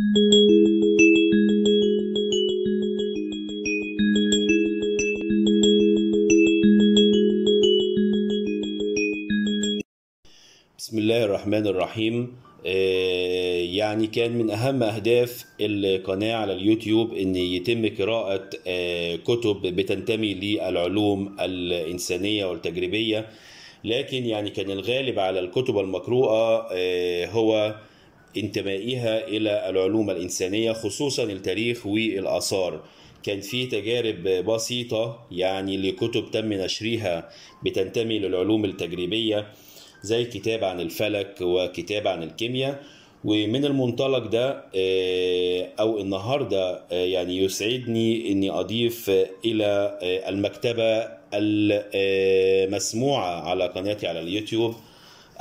بسم الله الرحمن الرحيم آه، يعني كان من أهم أهداف القناة على اليوتيوب أن يتم قراءة آه، كتب بتنتمي للعلوم الإنسانية والتجريبية لكن يعني كان الغالب على الكتب المقروءة آه، هو انتمائها إلى العلوم الإنسانية خصوصا التاريخ والآثار كان في تجارب بسيطة يعني لكتب تم نشرها بتنتمي للعلوم التجريبية زي كتاب عن الفلك وكتاب عن الكيمياء ومن المنطلق ده آه، أو النهاردة آه، يعني يسعدني أني أضيف آه، إلى المكتبة المسموعة على قناتي على اليوتيوب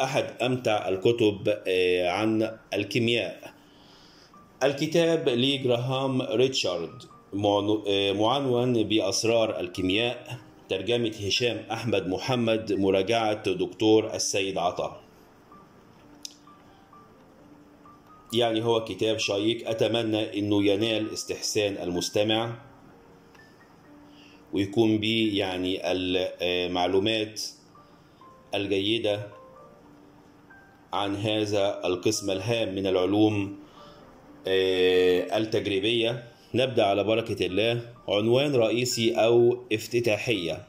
أحد أمتع الكتب آه، عن الكيمياء الكتاب لجراهام ريتشارد آه، معنون بأسرار الكيمياء ترجمة هشام أحمد محمد مراجعة دكتور السيد عطا يعني هو كتاب شيق أتمنى أنه ينال استحسان المستمع ويكون بيه يعني المعلومات آه، الجيدة عن هذا القسم الهام من العلوم آه، التجريبية نبدأ على بركة الله عنوان رئيسي أو افتتاحية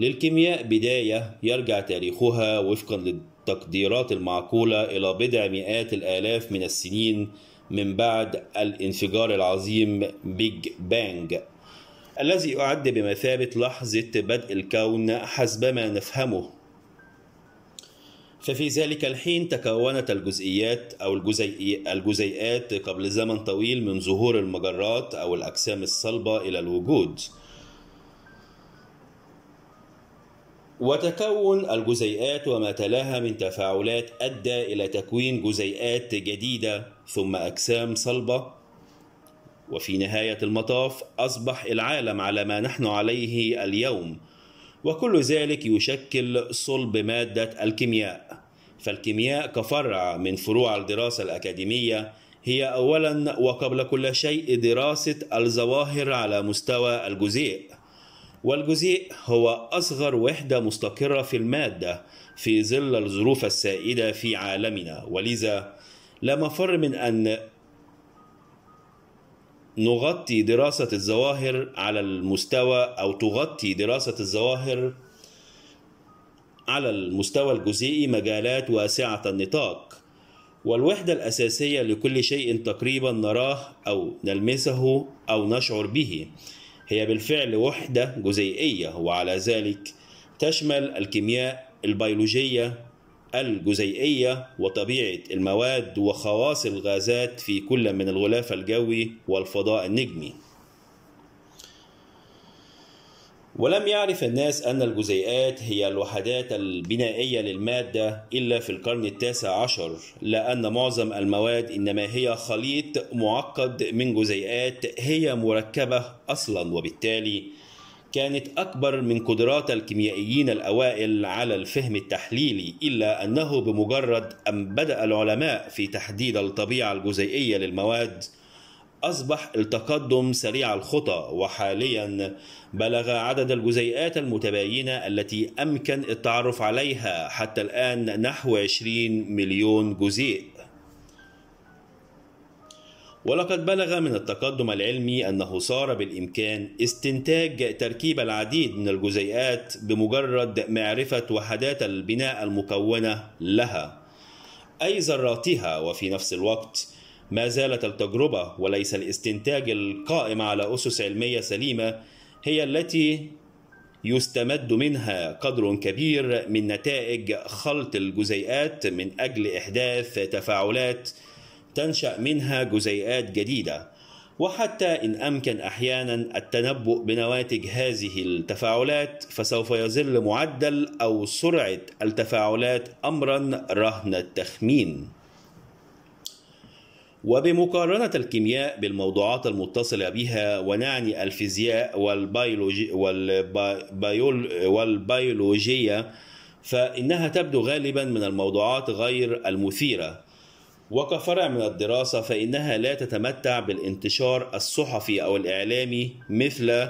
للكيمياء بداية يرجع تاريخها وفقا للتقديرات المعقولة إلى بضع مئات الآلاف من السنين من بعد الانفجار العظيم بيج بانج الذي يعد بمثابة لحظة بدء الكون حسبما نفهمه ففي ذلك الحين تكونت الجزئيات أو الجزيئات قبل زمن طويل من ظهور المجرات أو الأجسام الصلبة إلى الوجود وتكون الجزيئات وما تلاها من تفاعلات أدى إلى تكوين جزيئات جديدة ثم أجسام صلبة وفي نهاية المطاف أصبح العالم على ما نحن عليه اليوم وكل ذلك يشكل صلب مادة الكيمياء فالكيمياء كفرع من فروع الدراسة الأكاديمية هي أولا وقبل كل شيء دراسة الظواهر على مستوى الجزيء والجزيء هو أصغر وحدة مستقرة في المادة في ظل الظروف السائدة في عالمنا ولذا لا مفر من أن نغطي دراسة الظواهر على المستوى أو تغطي دراسة الظواهر على المستوى الجزيئي مجالات واسعة النطاق والوحدة الأساسية لكل شيء تقريبا نراه أو نلمسه أو نشعر به هي بالفعل وحدة جزيئية وعلى ذلك تشمل الكيمياء البيولوجية الجزيئية وطبيعة المواد وخواص الغازات في كل من الغلاف الجوي والفضاء النجمي ولم يعرف الناس أن الجزيئات هي الوحدات البنائية للمادة إلا في القرن التاسع عشر لأن معظم المواد إنما هي خليط معقد من جزيئات هي مركبة أصلا وبالتالي كانت أكبر من قدرات الكيميائيين الأوائل على الفهم التحليلي إلا أنه بمجرد أن بدأ العلماء في تحديد الطبيعة الجزيئية للمواد أصبح التقدم سريع الخطى وحاليا بلغ عدد الجزيئات المتباينة التي أمكن التعرف عليها حتى الآن نحو 20 مليون جزيء ولقد بلغ من التقدم العلمي أنه صار بالإمكان استنتاج تركيب العديد من الجزيئات بمجرد معرفة وحدات البناء المكونة لها أي ذراتها وفي نفس الوقت ما زالت التجربة وليس الاستنتاج القائم على أسس علمية سليمة هي التي يستمد منها قدر كبير من نتائج خلط الجزيئات من أجل إحداث تفاعلات تنشأ منها جزيئات جديدة وحتى إن أمكن أحيانا التنبؤ بنواتج هذه التفاعلات فسوف يظل معدل أو سرعة التفاعلات أمرا رهن التخمين وبمقارنة الكيمياء بالموضوعات المتصلة بها ونعني الفيزياء والبيولوجي والبيول والبيولوجية فإنها تبدو غالبا من الموضوعات غير المثيرة وكفرع من الدراسة فإنها لا تتمتع بالانتشار الصحفي أو الإعلامي مثل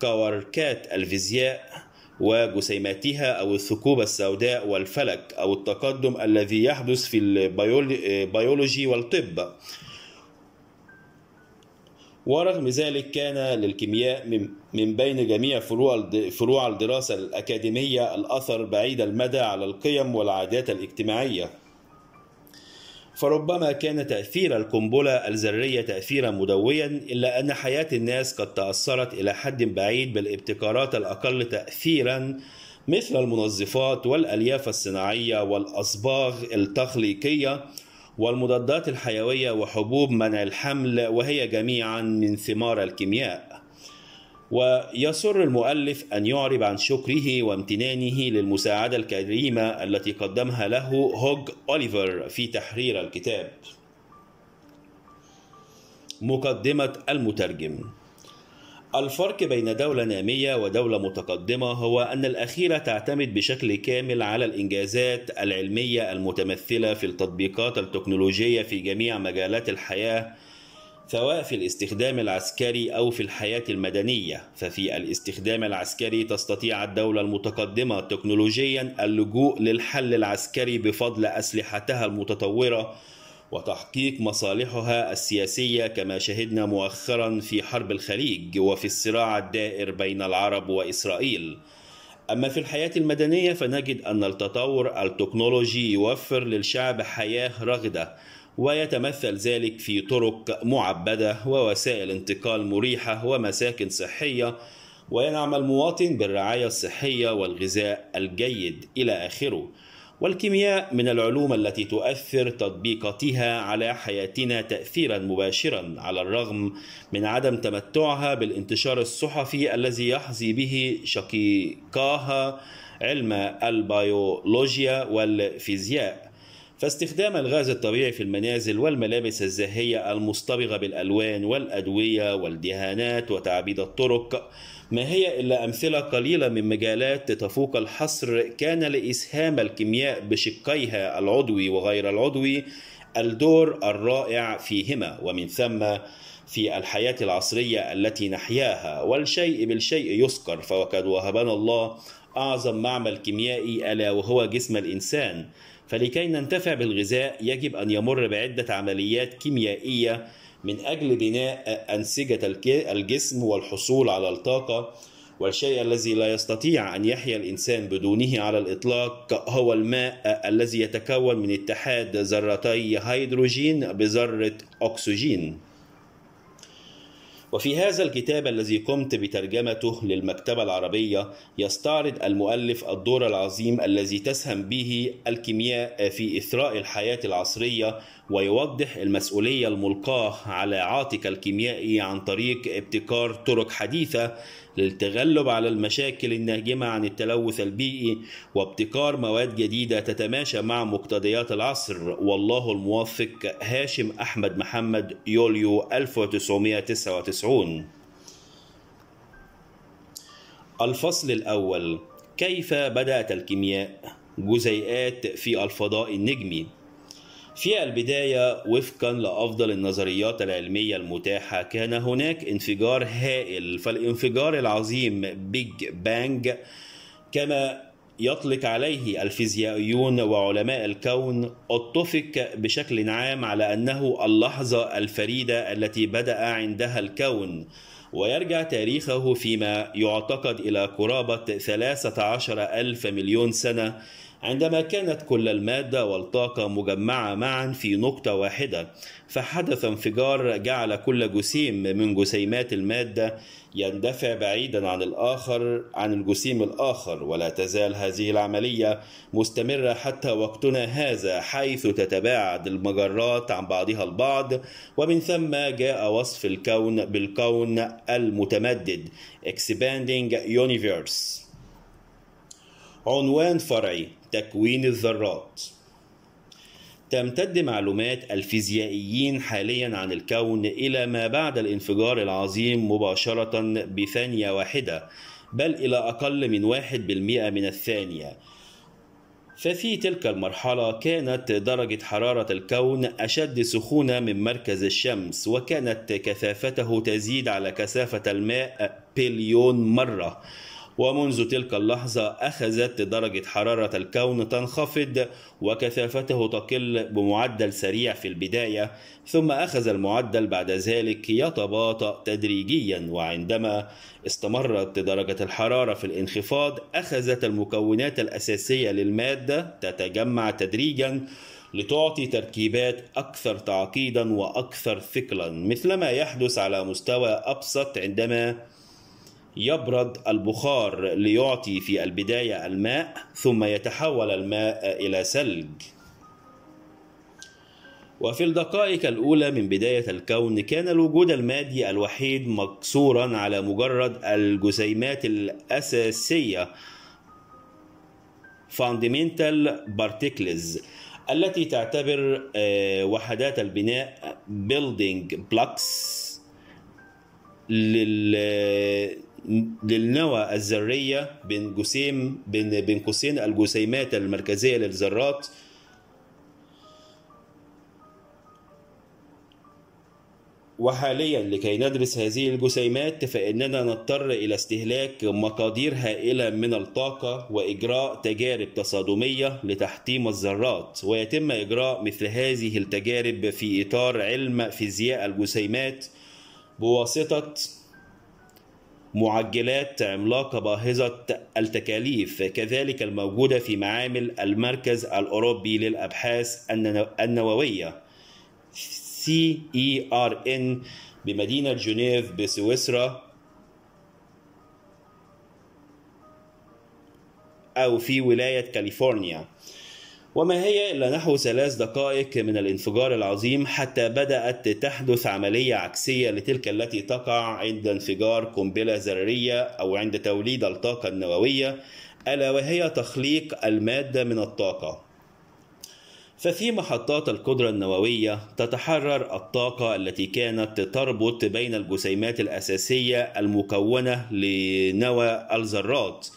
كوركات الفيزياء وجسيماتها أو الثقوب السوداء والفلك أو التقدم الذي يحدث في البيولوجي والطب ورغم ذلك كان للكيمياء من بين جميع فروع الدراسة الأكاديمية الأثر بعيد المدى على القيم والعادات الاجتماعية فربما كان تأثير القنبلة الذرية تأثيرا مدويا إلا أن حياة الناس قد تأثرت إلى حد بعيد بالابتكارات الأقل تأثيرا مثل المنظفات والألياف الصناعية والأصباغ التخليقية والمضادات الحيوية وحبوب منع الحمل وهي جميعا من ثمار الكيمياء ويسر المؤلف أن يعرب عن شكره وامتنانه للمساعدة الكريمة التي قدمها له هوج أوليفر في تحرير الكتاب مقدمة المترجم الفرق بين دولة نامية ودولة متقدمة هو أن الأخيرة تعتمد بشكل كامل على الإنجازات العلمية المتمثلة في التطبيقات التكنولوجية في جميع مجالات الحياة سواء في الاستخدام العسكري أو في الحياة المدنية ففي الاستخدام العسكري تستطيع الدولة المتقدمة تكنولوجيا اللجوء للحل العسكري بفضل أسلحتها المتطورة وتحقيق مصالحها السياسية كما شهدنا مؤخرا في حرب الخليج وفي الصراع الدائر بين العرب وإسرائيل أما في الحياة المدنية فنجد أن التطور التكنولوجي يوفر للشعب حياة رغدة ويتمثل ذلك في طرق معبدة ووسائل انتقال مريحة ومساكن صحية وينعم المواطن بالرعاية الصحية والغذاء الجيد إلى آخره والكيمياء من العلوم التي تؤثر تطبيقاتها على حياتنا تأثيرا مباشرا على الرغم من عدم تمتعها بالانتشار الصحفي الذي يحظي به شقيقاها علم البيولوجيا والفيزياء فاستخدام الغاز الطبيعي في المنازل والملابس الزاهية المصطبغة بالألوان والأدوية والدهانات وتعبيد الطرق ما هي إلا أمثلة قليلة من مجالات تفوق الحصر كان لإسهام الكيمياء بشقيها العضوي وغير العضوي الدور الرائع فيهما ومن ثم في الحياة العصرية التي نحياها والشيء بالشيء يسكر فوقد وهبنا الله أعظم معمل كيميائي ألا وهو جسم الإنسان فلكي ننتفع بالغذاء يجب أن يمر بعدة عمليات كيميائية من أجل بناء أنسجة الجسم والحصول على الطاقة والشيء الذي لا يستطيع أن يحيا الإنسان بدونه على الإطلاق هو الماء الذي يتكون من اتحاد ذرتي هيدروجين بذرة أكسجين وفي هذا الكتاب الذي قمت بترجمته للمكتبة العربية يستعرض المؤلف الدور العظيم الذي تسهم به الكيمياء في إثراء الحياة العصرية ويوضح المسؤولية الملقاة على عاتق الكيميائي عن طريق ابتكار طرق حديثة للتغلب على المشاكل الناجمة عن التلوث البيئي وابتكار مواد جديدة تتماشى مع مقتضيات العصر والله الموفق هاشم أحمد محمد يوليو 1999 الفصل الأول كيف بدأت الكيمياء؟ جزيئات في الفضاء النجمي في البداية وفقا لأفضل النظريات العلمية المتاحة كان هناك انفجار هائل فالانفجار العظيم بيج بانج كما يطلق عليه الفيزيائيون وعلماء الكون اتفق بشكل عام على انه اللحظه الفريده التي بدا عندها الكون ويرجع تاريخه فيما يعتقد الى قرابه 13 ألف مليون سنه عندما كانت كل المادة والطاقة مجمعة معا في نقطة واحدة فحدث انفجار جعل كل جسيم من جسيمات المادة يندفع بعيدا عن الآخر عن الجسيم الآخر ولا تزال هذه العملية مستمرة حتى وقتنا هذا حيث تتباعد المجرات عن بعضها البعض ومن ثم جاء وصف الكون بالكون المتمدد expanding universe عنوان فرعي تكوين الذرات تمتد معلومات الفيزيائيين حاليا عن الكون إلى ما بعد الانفجار العظيم مباشرة بثانية واحدة بل إلى أقل من واحد بالمئة من الثانية ففي تلك المرحلة كانت درجة حرارة الكون أشد سخونة من مركز الشمس وكانت كثافته تزيد على كثافة الماء بليون مرة ومنذ تلك اللحظة أخذت درجة حرارة الكون تنخفض وكثافته تقل بمعدل سريع في البداية ثم أخذ المعدل بعد ذلك يتباطأ تدريجيا وعندما استمرت درجة الحرارة في الانخفاض أخذت المكونات الأساسية للمادة تتجمع تدريجا لتعطي تركيبات أكثر تعقيدا وأكثر ثقلا مثلما يحدث على مستوى أبسط عندما يبرد البخار ليعطي في البداية الماء ثم يتحول الماء إلى ثلج وفي الدقائق الأولى من بداية الكون كان الوجود المادي الوحيد مقصورا على مجرد الجسيمات الأساسية fundamental particles التي تعتبر آه، وحدات البناء building blocks لل آه، للنوى الذرية بين جسيم بين بين قوسين الجسيمات المركزية للذرات وحاليا لكي ندرس هذه الجسيمات فإننا نضطر إلى استهلاك مقادير هائلة من الطاقة وإجراء تجارب تصادمية لتحطيم الذرات ويتم إجراء مثل هذه التجارب في إطار علم فيزياء الجسيمات بواسطة معجلات عملاقة باهظة التكاليف كذلك الموجودة في معامل المركز الأوروبي للأبحاث النووية CERN بمدينة جنيف بسويسرا أو في ولاية كاليفورنيا وما هي إلا نحو ثلاث دقائق من الانفجار العظيم حتى بدأت تحدث عملية عكسية لتلك التي تقع عند انفجار قنبلة ذرية أو عند توليد الطاقة النووية ألا وهي تخليق المادة من الطاقة ففي محطات القدرة النووية تتحرر الطاقة التي كانت تربط بين الجسيمات الأساسية المكونة لنوى الذرات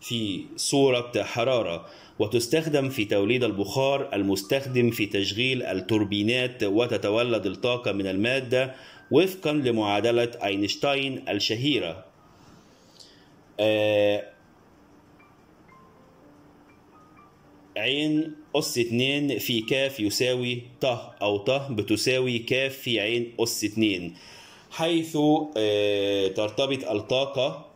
في صورة حرارة وتستخدم في توليد البخار المستخدم في تشغيل التوربينات وتتولد الطاقة من المادة وفقا لمعادلة أينشتاين الشهيرة آه، عين أس 2 في كاف يساوي ط أو ط بتساوي كاف في عين أس 2 حيث آه، ترتبط الطاقة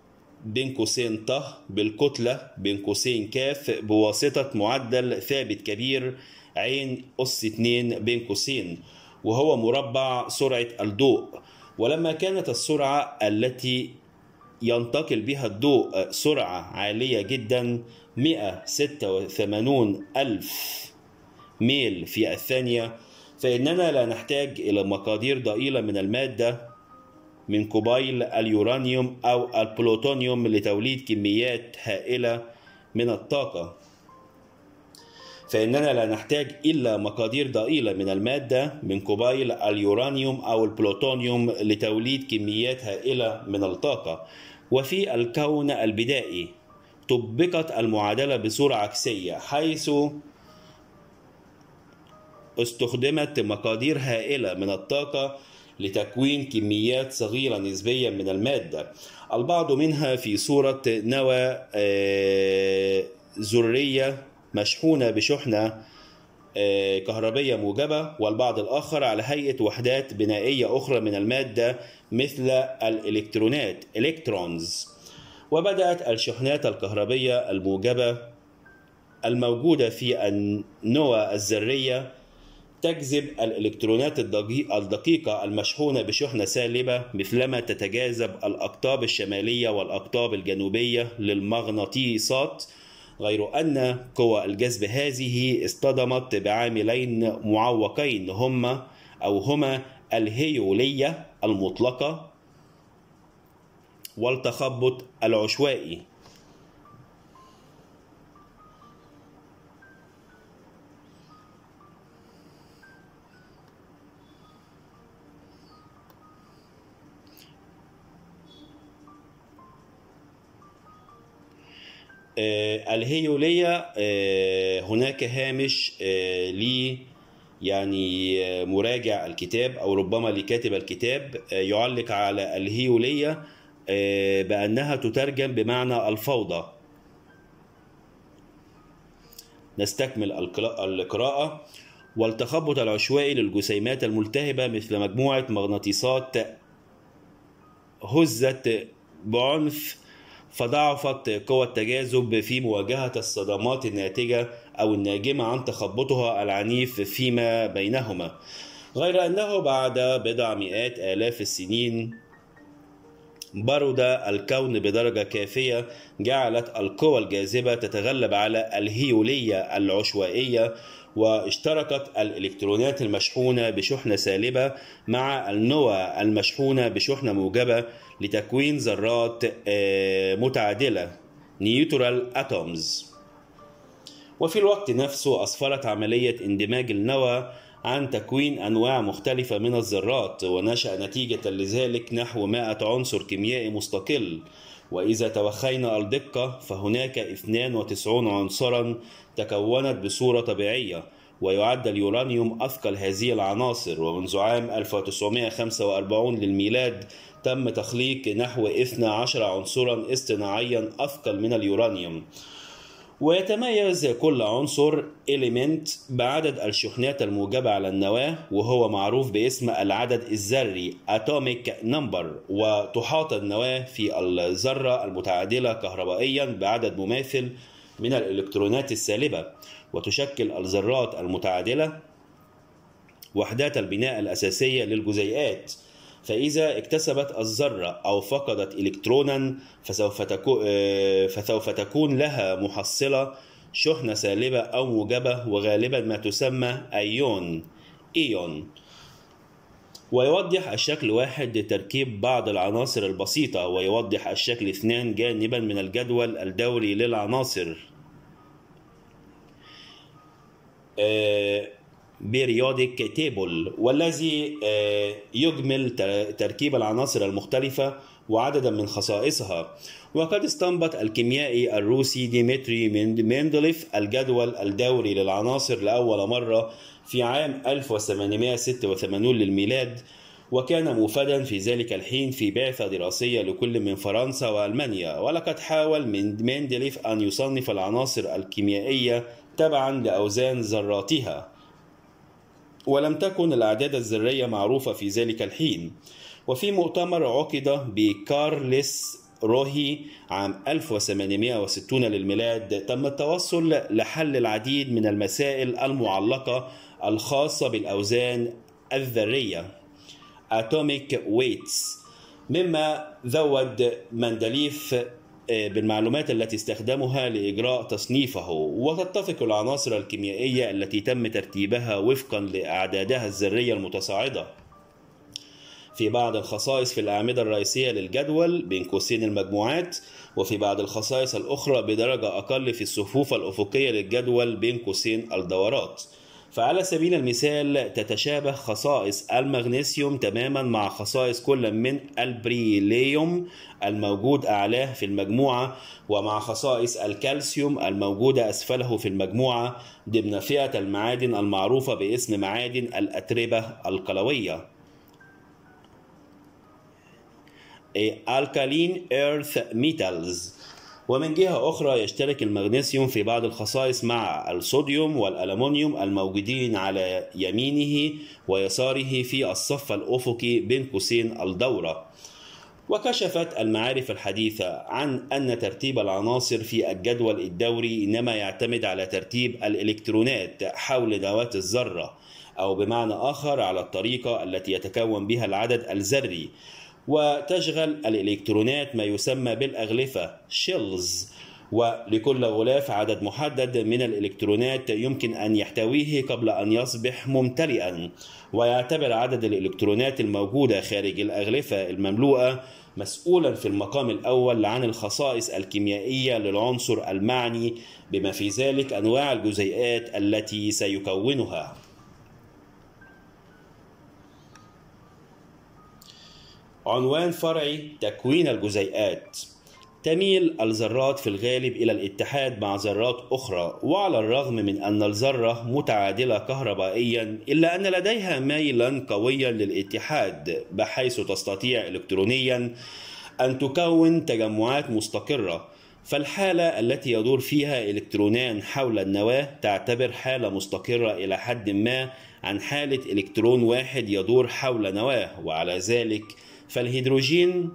بين قوسين ط بالكتلة بين قوسين ك بواسطة معدل ثابت كبير عين أس 2 بين قوسين وهو مربع سرعة الضوء ولما كانت السرعة التي ينتقل بها الضوء سرعة عالية جدا 186 ألف ميل في الثانية فإننا لا نحتاج إلى مقادير ضئيلة من المادة من قبيل اليورانيوم أو البلوتونيوم لتوليد كميات هائلة من الطاقة فإننا لا نحتاج إلا مقادير ضئيلة من المادة من قبيل اليورانيوم أو البلوتونيوم لتوليد كميات هائلة من الطاقة وفي الكون البدائي طبقت المعادلة بصورة عكسية حيث استخدمت مقادير هائلة من الطاقة لتكوين كميات صغيرة نسبيا من المادة البعض منها في صورة نوى ذرية آه، مشحونة بشحنة آه، كهربية موجبة والبعض الآخر على هيئة وحدات بنائية أخرى من المادة مثل الإلكترونات إلكترونز وبدأت الشحنات الكهربية الموجبة الموجودة في النوى الذرية تجذب الإلكترونات الدقيقة المشحونة بشحنة سالبة مثلما تتجاذب الأقطاب الشمالية والأقطاب الجنوبية للمغناطيسات غير أن قوى الجذب هذه اصطدمت بعاملين معوقين هما أو هما الهيولية المطلقة والتخبط العشوائي آه، الهيولية آه، هناك هامش آه، ل يعني مراجع الكتاب أو ربما لكاتب الكتاب يعلق على الهيولية بأنها تترجم بمعنى الفوضى نستكمل القراءة والتخبط العشوائي للجسيمات الملتهبة مثل مجموعة مغناطيسات هزت بعنف فضعفت قوى التجاذب في مواجهة الصدمات الناتجة أو الناجمة عن تخبطها العنيف فيما بينهما غير أنه بعد بضع مئات آلاف السنين برد الكون بدرجة كافية جعلت القوى الجاذبة تتغلب على الهيولية العشوائية واشتركت الإلكترونات المشحونة بشحنة سالبة مع النوى المشحونة بشحنة موجبة لتكوين ذرات آه، متعادلة نيوترال أتومز وفي الوقت نفسه أسفرت عملية اندماج النوى عن تكوين أنواع مختلفة من الذرات ونشأ نتيجة لذلك نحو 100 عنصر كيميائي مستقل وإذا توخينا الدقة فهناك 92 عنصرا تكونت بصورة طبيعية ويعد اليورانيوم أثقل هذه العناصر ومنذ عام 1945 للميلاد تم تخليق نحو 12 عنصرا اصطناعيا أثقل من اليورانيوم ويتميز كل عنصر إليمنت بعدد الشحنات الموجبة على النواة وهو معروف باسم العدد الذري اتوميك نمبر وتحاط النواة في الذرة المتعادلة كهربائيا بعدد مماثل من الإلكترونات السالبة وتشكل الذرات المتعادلة وحدات البناء الأساسية للجزيئات فإذا اكتسبت الذرة أو فقدت إلكترونا فسوف تكو... آه، فسوف تكون لها محصلة شحنة سالبة أو موجبة وغالبا ما تسمى أيون إيون ويوضح الشكل واحد لتركيب بعض العناصر البسيطة ويوضح الشكل اثنان جانبا من الجدول الدوري للعناصر آه بيريودك تيبل والذي آه، يجمل تركيب العناصر المختلفة وعددا من خصائصها وقد استنبط الكيميائي الروسي ديمتري مندليف الجدول الدوري للعناصر لأول مرة في عام 1886 للميلاد وكان مفردا في ذلك الحين في بعثة دراسية لكل من فرنسا وألمانيا ولقد حاول من مندليف أن يصنف العناصر الكيميائية تبعا لأوزان ذراتها ولم تكن الأعداد الذرية معروفة في ذلك الحين وفي مؤتمر عقد بكارلس روهي عام 1860 للميلاد تم التوصل لحل العديد من المسائل المعلقة الخاصة بالأوزان الذرية Atomic Weights مما ذود مندليف آه، بالمعلومات التي استخدمها لإجراء تصنيفه وتتفق العناصر الكيميائية التي تم ترتيبها وفقا لأعدادها الذرية المتصاعدة في بعض الخصائص في الأعمدة الرئيسية للجدول بين قوسين المجموعات وفي بعض الخصائص الأخرى بدرجة أقل في الصفوف الأفقية للجدول بين قوسين الدورات فعلى سبيل المثال تتشابه خصائص المغنيسيوم تماما مع خصائص كل من البريليوم الموجود أعلاه في المجموعة ومع خصائص الكالسيوم الموجودة أسفله في المجموعة ضمن فئة المعادن المعروفة باسم معادن الأتربة القلوية الكالين ايرث ميتالز ومن جهة أخرى يشترك المغنيسيوم في بعض الخصائص مع الصوديوم والألمونيوم الموجودين على يمينه ويساره في الصف الأفقي بين قوسين الدورة وكشفت المعارف الحديثة عن أن ترتيب العناصر في الجدول الدوري إنما يعتمد على ترتيب الإلكترونات حول ذوات الذرة أو بمعنى آخر على الطريقة التي يتكون بها العدد الذري وتشغل الإلكترونات ما يسمى بالأغلفة شيلز ولكل غلاف عدد محدد من الإلكترونات يمكن أن يحتويه قبل أن يصبح ممتلئا ويعتبر عدد الإلكترونات الموجودة خارج الأغلفة المملوءة مسؤولا في المقام الأول عن الخصائص الكيميائية للعنصر المعني بما في ذلك أنواع الجزيئات التي سيكونها عنوان فرعي تكوين الجزيئات تميل الذرات في الغالب إلى الاتحاد مع ذرات أخرى وعلى الرغم من أن الذرة متعادلة كهربائيا إلا أن لديها ميلا قويا للاتحاد بحيث تستطيع إلكترونيا أن تكون تجمعات مستقرة فالحالة التي يدور فيها إلكترونان حول النواة تعتبر حالة مستقرة إلى حد ما عن حالة إلكترون واحد يدور حول نواة وعلى ذلك فالهيدروجين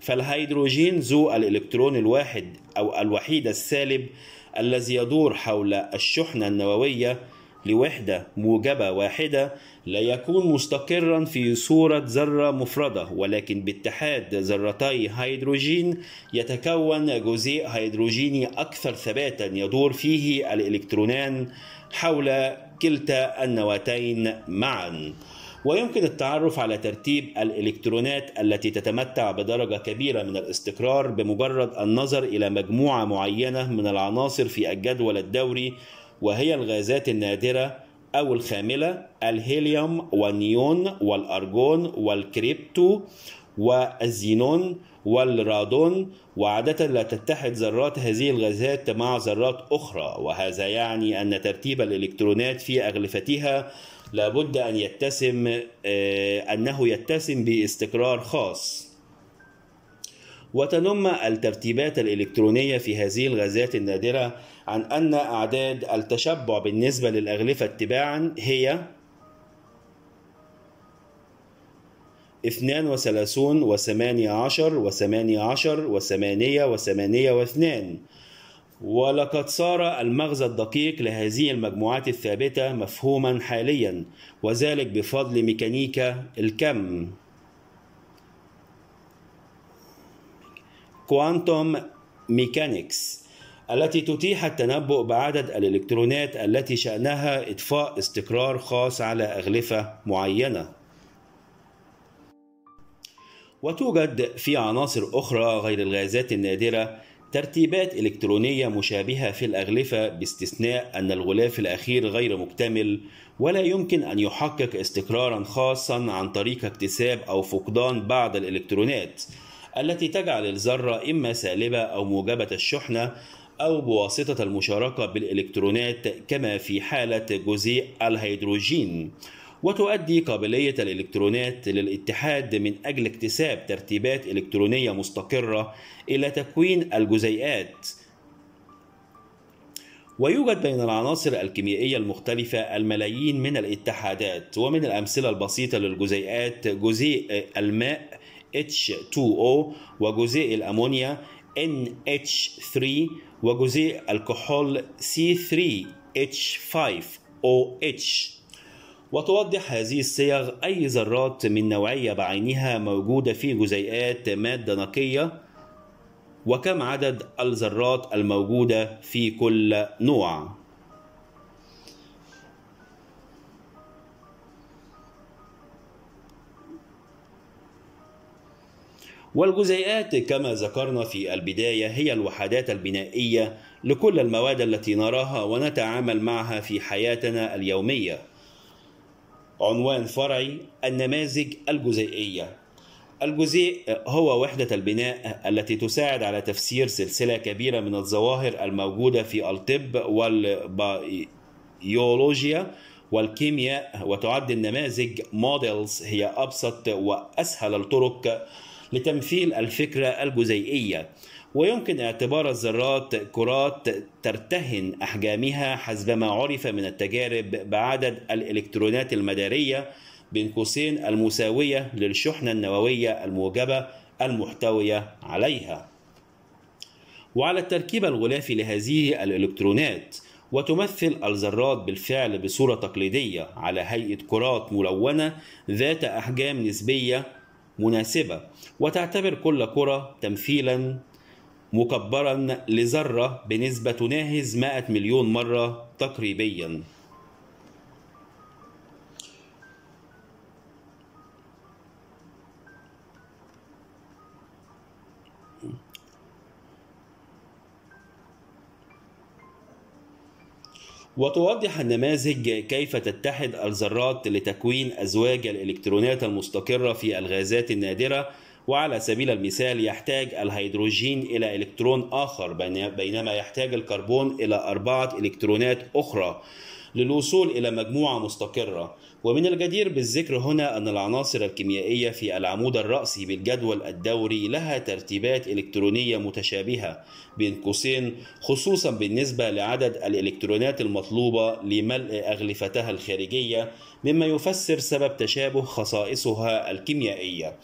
فالهيدروجين ذو الإلكترون الواحد أو الوحيد السالب الذي يدور حول الشحنة النووية لوحدة موجبة واحدة لا يكون مستقرا في صورة ذرة مفردة ولكن باتحاد ذرتي هيدروجين يتكون جزيء هيدروجيني أكثر ثباتا يدور فيه الإلكترونان حول كلتا النواتين معا ويمكن التعرف على ترتيب الإلكترونات التي تتمتع بدرجة كبيرة من الاستقرار بمجرد النظر إلى مجموعة معينة من العناصر في الجدول الدوري وهي الغازات النادرة أو الخاملة الهيليوم والنيون والأرجون والكريبتو والزينون والرادون وعادة لا تتحد ذرات هذه الغازات مع ذرات أخرى وهذا يعني أن ترتيب الإلكترونات في أغلفتها لابد أن يتسم آه، أنه يتسم باستقرار خاص وتنم الترتيبات الإلكترونية في هذه الغازات النادرة عن أن أعداد التشبع بالنسبة للأغلفة اتباعا هي 32 و18 و18 و8 و8 و2 ولقد صار المغزى الدقيق لهذه المجموعات الثابتة مفهوما حاليا وذلك بفضل ميكانيكا الكم كوانتوم ميكانيكس التي تتيح التنبؤ بعدد الإلكترونات التي شأنها إطفاء استقرار خاص على أغلفة معينة وتوجد في عناصر أخرى غير الغازات النادرة ترتيبات إلكترونية مشابهة في الأغلفة باستثناء أن الغلاف الأخير غير مكتمل ولا يمكن أن يحقق استقرارا خاصا عن طريق اكتساب أو فقدان بعض الإلكترونات التي تجعل الذرة إما سالبة أو موجبة الشحنة أو بواسطة المشاركة بالإلكترونات كما في حالة جزيء الهيدروجين وتؤدي قابلية الإلكترونات للاتحاد من أجل اكتساب ترتيبات إلكترونية مستقرة إلى تكوين الجزيئات ويوجد بين العناصر الكيميائية المختلفة الملايين من الاتحادات ومن الأمثلة البسيطة للجزيئات جزيء الماء H2O وجزيء الأمونيا NH3 وجزيء الكحول C3H5OH وتوضح هذه الصيغ أي ذرات من نوعية بعينها موجودة في جزيئات مادة نقية وكم عدد الذرات الموجودة في كل نوع والجزيئات كما ذكرنا في البداية هي الوحدات البنائية لكل المواد التي نراها ونتعامل معها في حياتنا اليومية عنوان فرعي النماذج الجزيئية الجزيء هو وحدة البناء التي تساعد على تفسير سلسلة كبيرة من الظواهر الموجودة في الطب والبيولوجيا والكيمياء وتعد النماذج مودلز هي أبسط وأسهل الطرق لتمثيل الفكرة الجزيئية ويمكن اعتبار الذرات كرات ترتهن أحجامها حسب ما عرف من التجارب بعدد الإلكترونات المدارية بين قوسين المساوية للشحنة النووية الموجبة المحتوية عليها وعلى التركيب الغلافي لهذه الإلكترونات وتمثل الذرات بالفعل بصورة تقليدية على هيئة كرات ملونة ذات أحجام نسبية مناسبة وتعتبر كل كرة تمثيلا مكبرا لذرة بنسبة تناهز 100 مليون مرة تقريبيا وتوضح النماذج كيف تتحد الذرات لتكوين أزواج الإلكترونات المستقرة في الغازات النادرة وعلى سبيل المثال يحتاج الهيدروجين إلى إلكترون آخر بينما يحتاج الكربون إلى أربعة إلكترونات أخرى للوصول إلى مجموعة مستقرة ومن الجدير بالذكر هنا أن العناصر الكيميائية في العمود الرأسي بالجدول الدوري لها ترتيبات إلكترونية متشابهة بين قوسين خصوصا بالنسبة لعدد الإلكترونات المطلوبة لملء أغلفتها الخارجية مما يفسر سبب تشابه خصائصها الكيميائية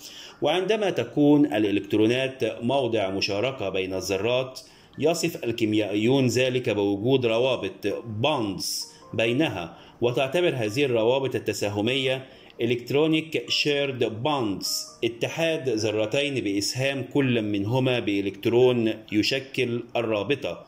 وعندما تكون الإلكترونات موضع مشاركة بين الذرات يصف الكيميائيون ذلك بوجود روابط بوندز بينها وتعتبر هذه الروابط التساهمية إلكترونيك شيرد بوندز اتحاد ذرتين بإسهام كل منهما بإلكترون يشكل الرابطة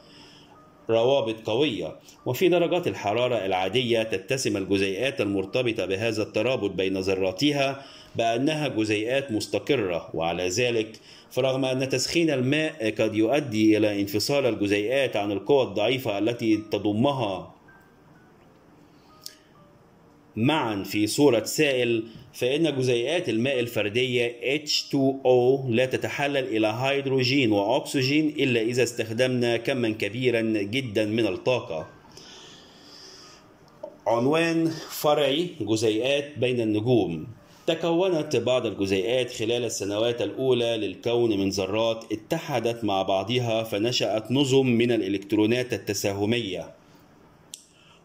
روابط قوية وفي درجات الحرارة العادية تتسم الجزيئات المرتبطة بهذا الترابط بين ذراتها بأنها جزيئات مستقرة وعلى ذلك فرغم أن تسخين الماء قد يؤدي إلى انفصال الجزيئات عن القوى الضعيفة التي تضمها معا في صورة سائل فإن جزيئات الماء الفردية H2O لا تتحلل إلى هيدروجين وأكسجين إلا إذا استخدمنا كما كبيرا جدا من الطاقة عنوان فرعي جزيئات بين النجوم تكونت بعض الجزيئات خلال السنوات الأولى للكون من ذرات اتحدت مع بعضها فنشأت نظم من الإلكترونات التساهمية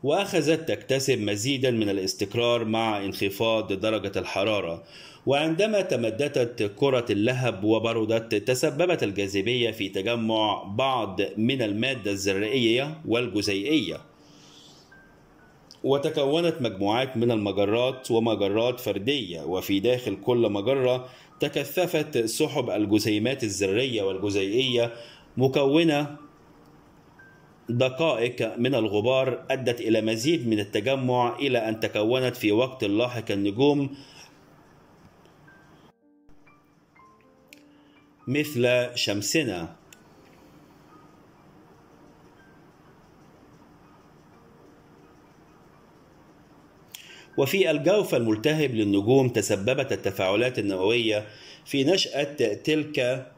وأخذت تكتسب مزيدا من الاستقرار مع انخفاض درجة الحرارة وعندما تمددت كرة اللهب وبردت تسببت الجاذبية في تجمع بعض من المادة الذرية والجزيئية وتكونت مجموعات من المجرات ومجرات فردية وفي داخل كل مجرة تكثفت سحب الجسيمات الذرية والجزيئية مكونة دقائق من الغبار أدت إلى مزيد من التجمع إلى أن تكونت في وقت لاحق النجوم مثل شمسنا وفي الجوف الملتهب للنجوم تسببت التفاعلات النووية في نشأة تلك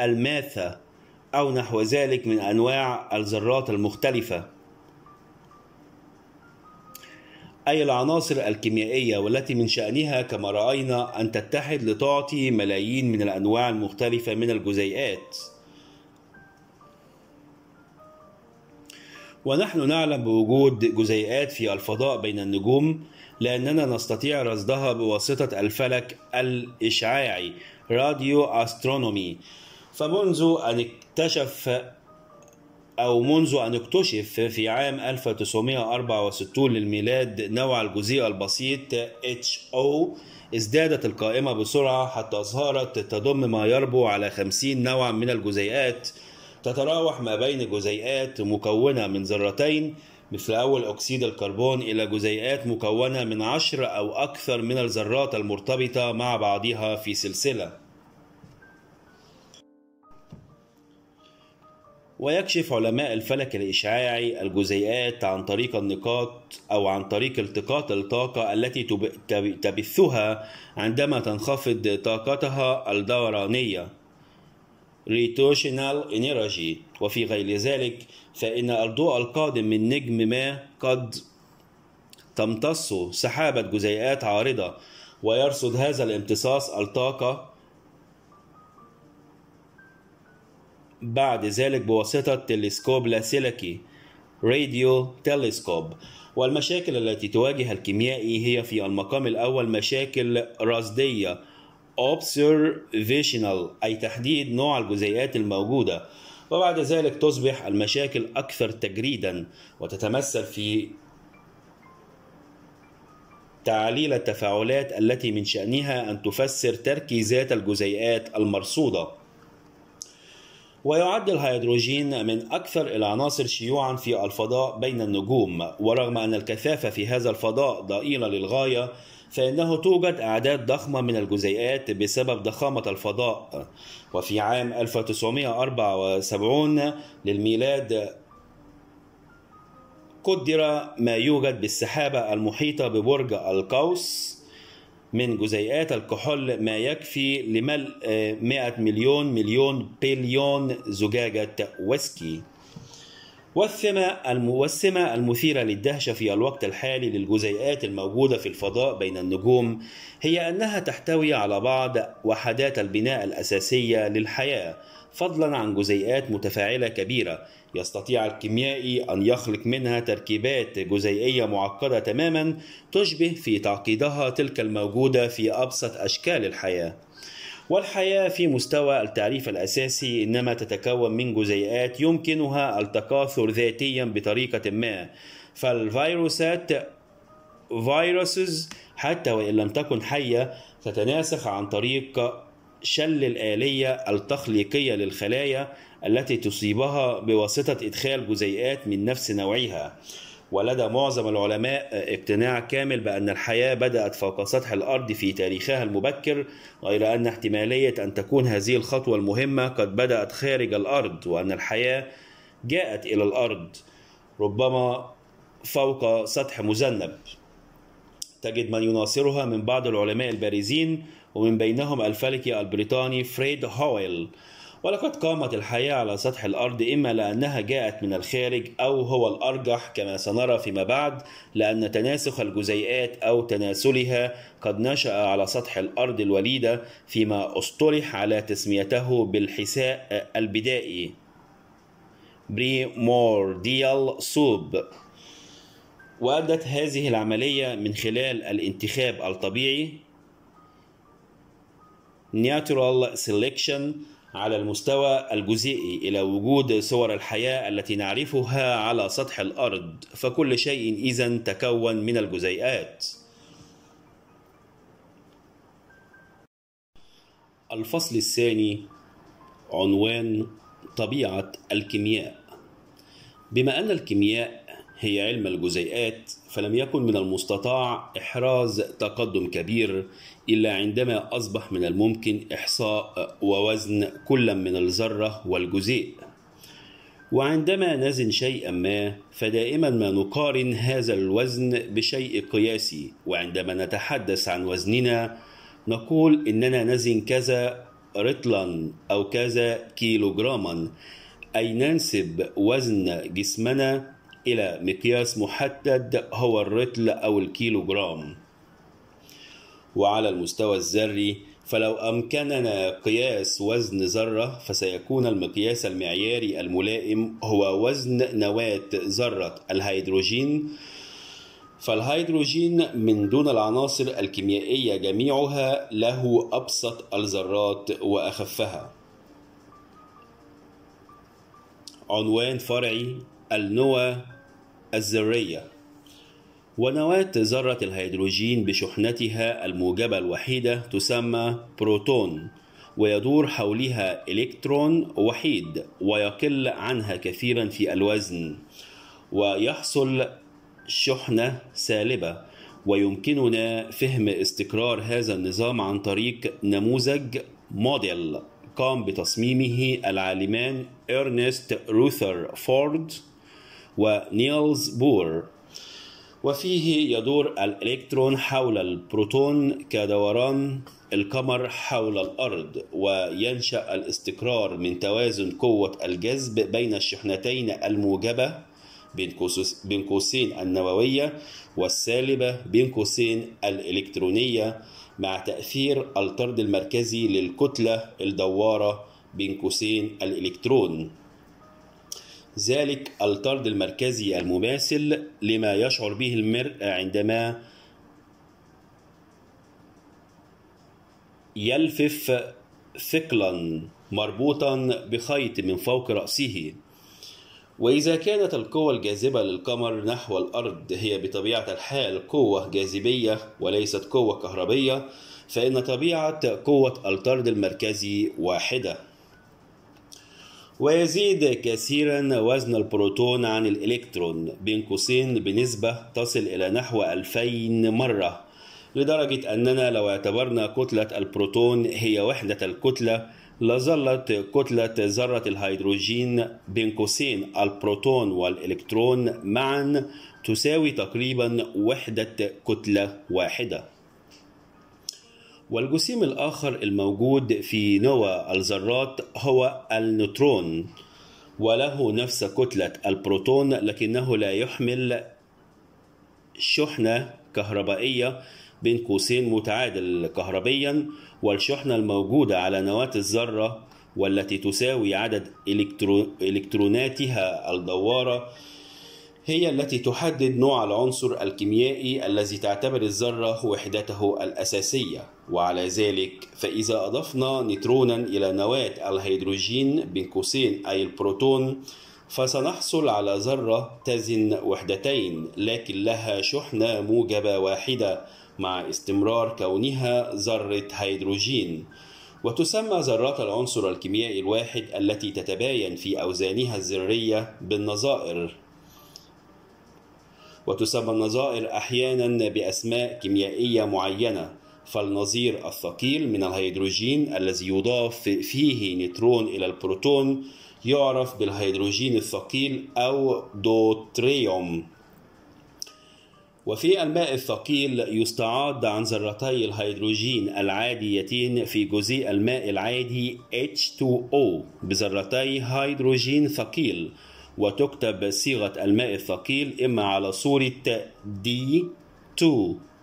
الماثة أو نحو ذلك من أنواع الذرات المختلفة أي العناصر الكيميائية والتي من شأنها كما رأينا أن تتحد لتعطي ملايين من الأنواع المختلفة من الجزيئات ونحن نعلم بوجود جزيئات في الفضاء بين النجوم لأننا نستطيع رصدها بواسطة الفلك الإشعاعي راديو أسترونومي فمنذ أن اكتشف أو منذ أن اكتشف في عام 1964 للميلاد نوع الجزيء البسيط HO ازدادت القائمة بسرعة حتى أظهرت تضم ما يربو على 50 نوعا من الجزيئات تتراوح ما بين جزيئات مكونة من ذرتين مثل أول أكسيد الكربون إلى جزيئات مكونة من عشر أو أكثر من الذرات المرتبطة مع بعضها في سلسلة ويكشف علماء الفلك الإشعاعي الجزيئات عن طريق النقاط أو عن طريق التقاط الطاقة التي تبثها عندما تنخفض طاقتها الدورانية ريتوشنال انرجي وفي غير ذلك فإن الضوء القادم من نجم ما قد تمتص سحابة جزيئات عارضة ويرصد هذا الامتصاص الطاقة بعد ذلك بواسطة تلسكوب لاسلكي راديو تلسكوب والمشاكل التي تواجه الكيميائي هي في المقام الأول مشاكل رصدية observational أي تحديد نوع الجزيئات الموجودة وبعد ذلك تصبح المشاكل أكثر تجريدا وتتمثل في تعليل التفاعلات التي من شأنها أن تفسر تركيزات الجزيئات المرصودة ويعد الهيدروجين من أكثر العناصر شيوعا في الفضاء بين النجوم ورغم أن الكثافة في هذا الفضاء ضئيلة للغاية فإنه توجد أعداد ضخمة من الجزيئات بسبب ضخامة الفضاء وفي عام 1974 للميلاد قدر ما يوجد بالسحابة المحيطة ببرج القوس من جزيئات الكحول ما يكفي لملء 100 آه، مليون مليون بليون زجاجة ويسكي والثمة الموسمة المثيرة للدهشة في الوقت الحالي للجزيئات الموجودة في الفضاء بين النجوم هي أنها تحتوي على بعض وحدات البناء الأساسية للحياة فضلا عن جزيئات متفاعلة كبيرة يستطيع الكيميائي أن يخلق منها تركيبات جزيئية معقدة تماما تشبه في تعقيدها تلك الموجودة في أبسط أشكال الحياة والحياة في مستوى التعريف الأساسي إنما تتكون من جزيئات يمكنها التكاثر ذاتيا بطريقة ما فالفيروسات فيروسز حتى وإن لم تكن حية تتناسخ عن طريق شل الآلية التخليقية للخلايا التي تصيبها بواسطة إدخال جزيئات من نفس نوعها ولدى معظم العلماء اقتناع كامل بأن الحياة بدأت فوق سطح الأرض في تاريخها المبكر غير أن احتمالية أن تكون هذه الخطوة المهمة قد بدأت خارج الأرض وأن الحياة جاءت إلى الأرض ربما فوق سطح مذنب تجد من يناصرها من بعض العلماء البارزين ومن بينهم الفلكي البريطاني فريد هويل ولقد قامت الحياة على سطح الأرض إما لأنها جاءت من الخارج أو هو الأرجح كما سنرى فيما بعد لأن تناسخ الجزيئات أو تناسلها قد نشأ على سطح الأرض الوليدة فيما اصطلح على تسميته بالحساء البدائي بريمورديال سوب وأدت هذه العملية من خلال الانتخاب الطبيعي natural selection على المستوى الجزيئي إلى وجود صور الحياة التي نعرفها على سطح الأرض فكل شيء إذا تكون من الجزيئات الفصل الثاني عنوان طبيعة الكيمياء بما أن الكيمياء هي علم الجزيئات فلم يكن من المستطاع إحراز تقدم كبير إلا عندما أصبح من الممكن إحصاء ووزن كل من الذرة والجزيء وعندما نزن شيئا ما فدائما ما نقارن هذا الوزن بشيء قياسي وعندما نتحدث عن وزننا نقول إننا نزن كذا رطلا أو كذا كيلوغراما أي ننسب وزن جسمنا إلى مقياس محدد هو الرطل أو الكيلوغرام وعلى المستوى الذري فلو أمكننا قياس وزن ذرة فسيكون المقياس المعياري الملائم هو وزن نواة ذرة الهيدروجين فالهيدروجين من دون العناصر الكيميائية جميعها له أبسط الذرات وأخفها عنوان فرعي النوى الذرية ونواة ذرة الهيدروجين بشحنتها الموجبة الوحيدة تسمى بروتون ويدور حولها إلكترون وحيد ويقل عنها كثيرا في الوزن ويحصل شحنة سالبة ويمكننا فهم استقرار هذا النظام عن طريق نموذج موديل قام بتصميمه العالمان إرنست روثر فورد ونيلز بور وفيه يدور الإلكترون حول البروتون كدوران القمر حول الأرض وينشأ الاستقرار من توازن قوة الجذب بين الشحنتين الموجبة بين قوسين النووية والسالبة بين قوسين الإلكترونية مع تأثير الطرد المركزي للكتلة الدوارة بين قوسين الإلكترون ذلك الطرد المركزي المماثل لما يشعر به المرء عندما يلفف ثقلا مربوطا بخيط من فوق رأسه وإذا كانت القوة الجاذبة للقمر نحو الأرض هي بطبيعة الحال قوة جاذبية وليست قوة كهربية فإن طبيعة قوة الطرد المركزي واحدة ويزيد كثيرا وزن البروتون عن الإلكترون بين قوسين بنسبة تصل إلى نحو 2000 مرة لدرجة أننا لو اعتبرنا كتلة البروتون هي وحدة الكتلة لظلت كتلة ذرة الهيدروجين بين قوسين البروتون والإلكترون معا تساوي تقريبا وحدة كتلة واحدة والجسيم الآخر الموجود في نوى الذرات هو النوترون وله نفس كتلة البروتون لكنه لا يحمل شحنة كهربائية بين قوسين متعادل كهربيا والشحنة الموجودة على نواة الذرة والتي تساوي عدد إلكتروناتها الدوارة هي التي تحدد نوع العنصر الكيميائي الذي تعتبر الذرة وحدته الأساسية وعلى ذلك فإذا أضفنا نيترونا إلى نواة الهيدروجين بين قوسين أي البروتون فسنحصل على ذرة تزن وحدتين لكن لها شحنة موجبة واحدة مع استمرار كونها ذرة هيدروجين وتسمى ذرات العنصر الكيميائي الواحد التي تتباين في أوزانها الذرية بالنظائر وتسمى النظائر أحيانا بأسماء كيميائية معينة فالنظير الثقيل من الهيدروجين الذي يضاف فيه نيترون إلى البروتون يعرف بالهيدروجين الثقيل أو دوتريوم وفي الماء الثقيل يستعاد عن ذرتي الهيدروجين العاديتين في جزيء الماء العادي H2O بذرتي هيدروجين ثقيل وتكتب صيغة الماء الثقيل إما على صورة D2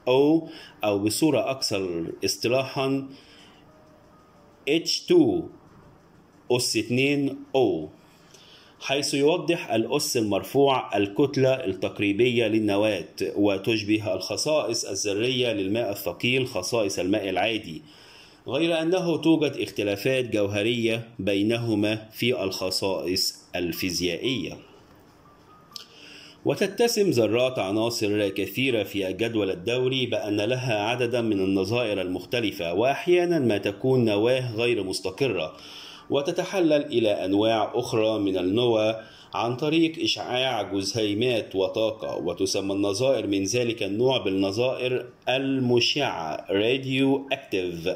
أو أو بصورة أكثر اصطلاحا H2 أس 2 O حيث يوضح الأس المرفوع الكتلة التقريبية للنواة وتشبه الخصائص الذرية للماء الثقيل خصائص الماء العادي غير أنه توجد اختلافات جوهرية بينهما في الخصائص الفيزيائية وتتسم ذرات عناصر كثيرة في الجدول الدوري بأن لها عددا من النظائر المختلفة وأحيانا ما تكون نواة غير مستقرة وتتحلل إلى أنواع أخرى من النوى عن طريق إشعاع جزيمات وطاقة وتسمى النظائر من ذلك النوع بالنظائر المشعة Radioactive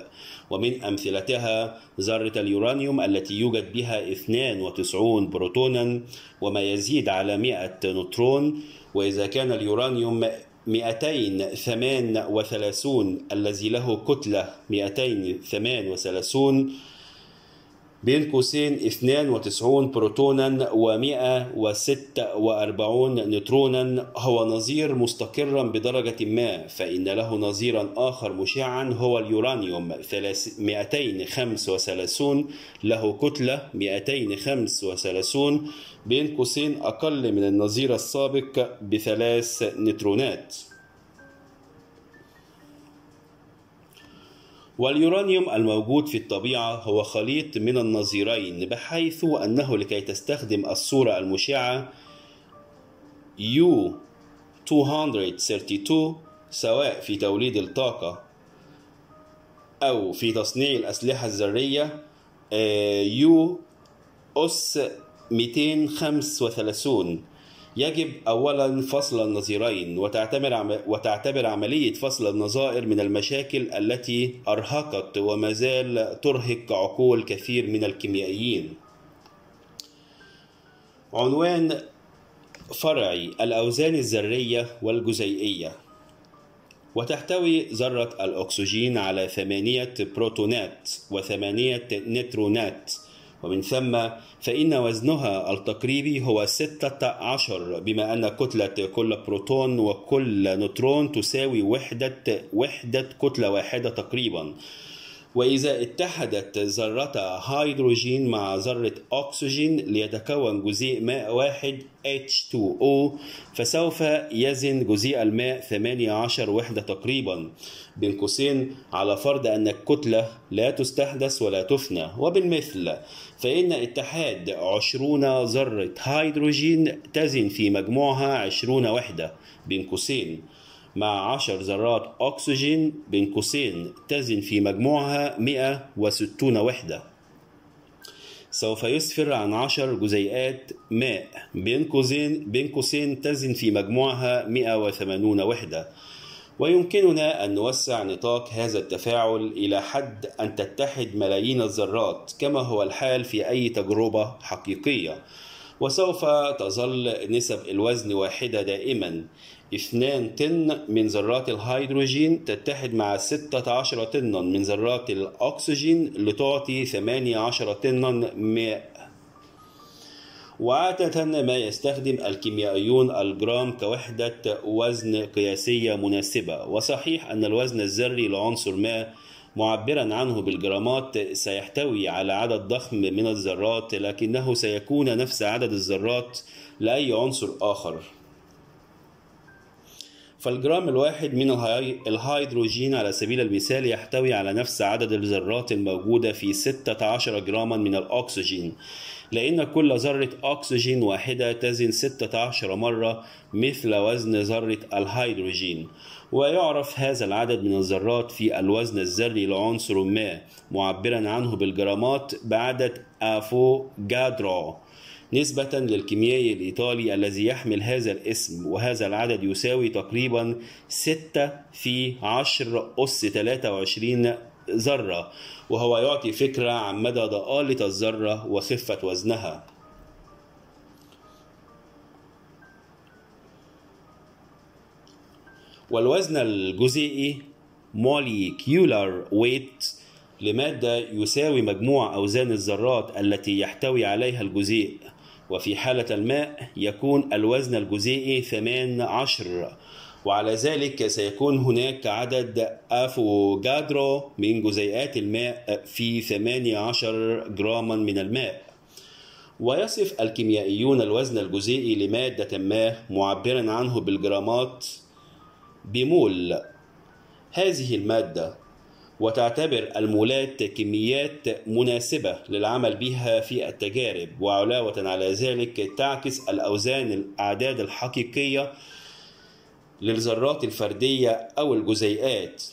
ومن أمثلتها ذرة اليورانيوم التي يوجد بها 92 بروتونا وما يزيد على 100 نوترون وإذا كان اليورانيوم 238 الذي له كتلة 238 بين قوسين 92 بروتونا و146 نيوترونا هو نظير مستقرا بدرجة ما فإن له نظيرا آخر مشعا هو اليورانيوم 235 له كتلة 235 بين قوسين أقل من النظير السابق بثلاث نترونات واليورانيوم الموجود في الطبيعة هو خليط من النظيرين بحيث أنه لكي تستخدم الصورة المشعة U232 سواء في توليد الطاقة أو في تصنيع الأسلحة الذرية U أس 235 يجب أولا فصل النظيرين وتعتبر, وتعتبر عملية فصل النظائر من المشاكل التي أرهقت وما زال ترهق عقول كثير من الكيميائيين عنوان فرعي الأوزان الذرية والجزيئية وتحتوي ذرة الأكسجين على ثمانية بروتونات وثمانية نترونات ومن ثم فإن وزنها التقريبي هو 16 بما أن كتلة كل بروتون وكل نوترون تساوي وحدة وحدة كتلة واحدة تقريبا وإذا اتحدت ذرة هيدروجين مع ذرة أكسجين ليتكون جزيء ماء واحد H2O فسوف يزن جزيء الماء 18 وحدة تقريبا بين قوسين على فرض أن الكتلة لا تستحدث ولا تفنى وبالمثل فإن اتحاد عشرون ذرة هيدروجين تزن في مجموعها عشرون وحدة بين قوسين مع عشر ذرات أكسجين بين قوسين تزن في مجموعها 160 وحدة سوف يسفر عن عشر جزيئات ماء بين قوسين بين قوسين تزن في مجموعها 180 وحدة ويمكننا أن نوسع نطاق هذا التفاعل إلى حد أن تتحد ملايين الذرات كما هو الحال في أي تجربة حقيقية وسوف تظل نسب الوزن واحدة دائما 2 طن من ذرات الهيدروجين تتحد مع 16 طنا من ذرات الأكسجين لتعطي 18 طنا وعادة ما يستخدم الكيميائيون الجرام كوحدة وزن قياسية مناسبة وصحيح أن الوزن الذري لعنصر ما معبرا عنه بالجرامات سيحتوي على عدد ضخم من الذرات لكنه سيكون نفس عدد الذرات لأي عنصر آخر فالجرام الواحد من الهيدروجين على سبيل المثال يحتوي على نفس عدد الذرات الموجودة في 16 جراما من الأكسجين لأن كل ذرة أكسجين واحدة تزن 16 مرة مثل وزن ذرة الهيدروجين ويعرف هذا العدد من الذرات في الوزن الذري لعنصر ما معبرا عنه بالجرامات بعدد أفوجادرو نسبة للكيميائي الإيطالي الذي يحمل هذا الاسم وهذا العدد يساوي تقريبا 6 في 10 أس 23 ذرة وهو يعطي فكرة عن مدى ضآلة الذرة وخفة وزنها والوزن الجزيئي molecular weight لمادة يساوي مجموع أوزان الذرات التي يحتوي عليها الجزيء وفي حالة الماء يكون الوزن الجزيئي 18 وعلى ذلك سيكون هناك عدد أفوجادرو من جزيئات الماء في 18 جراما من الماء ويصف الكيميائيون الوزن الجزيئي لمادة ما معبرا عنه بالجرامات بمول هذه المادة وتعتبر المولات كميات مناسبة للعمل بها في التجارب وعلاوة على ذلك تعكس الأوزان الأعداد الحقيقية للذرات الفردية أو الجزيئات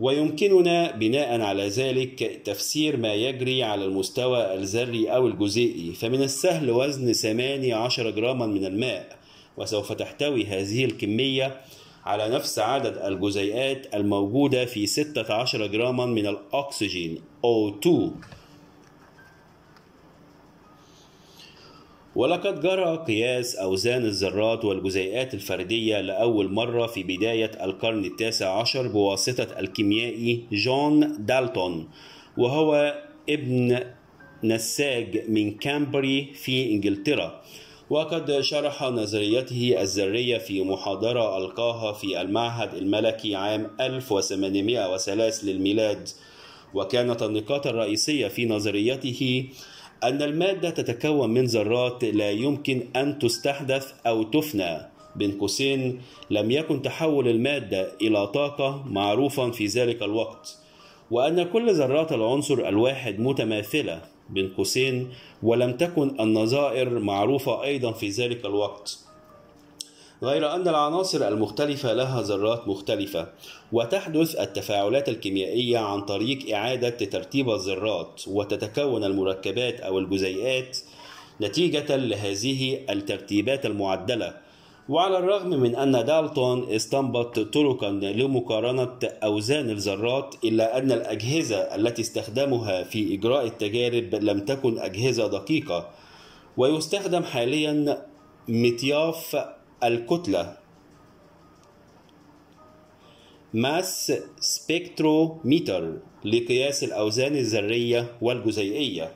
ويمكننا بناء على ذلك تفسير ما يجري على المستوى الذري أو الجزيئي فمن السهل وزن 18 جراما من الماء وسوف تحتوي هذه الكمية على نفس عدد الجزيئات الموجودة في 16 جراما من الأكسجين O2 ولقد جرى قياس أوزان الذرات والجزيئات الفردية لأول مرة في بداية القرن التاسع عشر بواسطة الكيميائي جون دالتون وهو ابن نساج من كامبري في إنجلترا وقد شرح نظريته الذرية في محاضرة ألقاها في المعهد الملكي عام 1803 للميلاد وكانت النقاط الرئيسية في نظريته أن المادة تتكون من ذرات لا يمكن أن تستحدث أو تفنى بين قوسين لم يكن تحول المادة إلى طاقة معروفا في ذلك الوقت وأن كل ذرات العنصر الواحد متماثلة بين قوسين ولم تكن النظائر معروفة أيضا في ذلك الوقت غير أن العناصر المختلفة لها ذرات مختلفة وتحدث التفاعلات الكيميائية عن طريق إعادة ترتيب الذرات وتتكون المركبات أو الجزيئات نتيجة لهذه الترتيبات المعدلة وعلى الرغم من أن دالتون استنبط طرقا لمقارنة أوزان الذرات إلا أن الأجهزة التي استخدمها في إجراء التجارب لم تكن أجهزة دقيقة ويستخدم حاليا مطياف الكتلة ماس سبكتروميتر لقياس الأوزان الذرية والجزيئية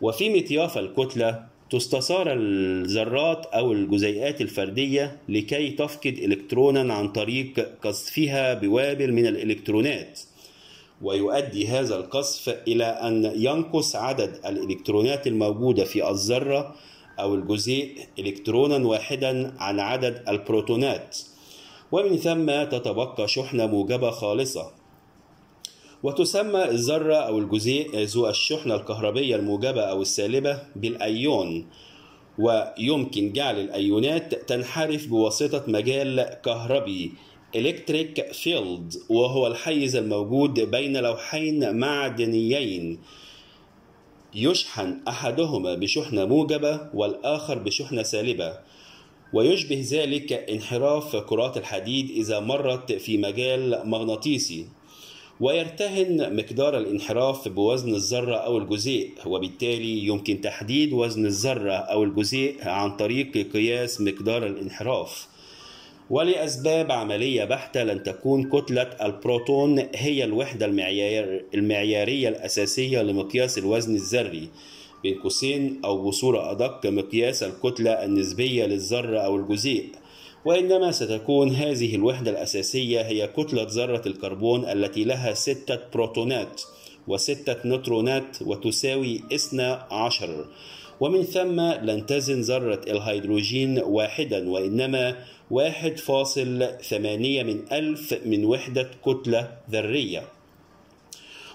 وفي مطياف الكتلة تستثار الذرات أو الجزيئات الفردية لكي تفقد إلكترونا عن طريق قذفها بوابل من الإلكترونات ويؤدي هذا القذف إلى أن ينقص عدد الإلكترونات الموجودة في الذرة أو الجزيء إلكترونا واحدا عن عدد البروتونات ومن ثم تتبقى شحنة موجبة خالصة وتسمى الذرة أو الجزيء ذو الشحنة الكهربية الموجبة أو السالبة بالأيون ويمكن جعل الأيونات تنحرف بواسطة مجال كهربي electric field وهو الحيز الموجود بين لوحين معدنيين يشحن أحدهما بشحنة موجبة والآخر بشحنة سالبة ويشبه ذلك انحراف كرات الحديد إذا مرت في مجال مغناطيسي ويرتهن مقدار الانحراف بوزن الذرة أو الجزيء وبالتالي يمكن تحديد وزن الذرة أو الجزيء عن طريق قياس مقدار الانحراف ولأسباب عملية بحتة لن تكون كتلة البروتون هي الوحدة المعيار المعيارية الأساسية لمقياس الوزن الذري بين قوسين أو بصورة أدق مقياس الكتلة النسبية للذرة أو الجزيء وإنما ستكون هذه الوحدة الأساسية هي كتلة ذرة الكربون التي لها ستة بروتونات وستة نوترونات وتساوي إثنى عشر ومن ثم لن تزن ذرة الهيدروجين واحدا وإنما واحد فاصل ثمانية من ألف من وحدة كتلة ذرية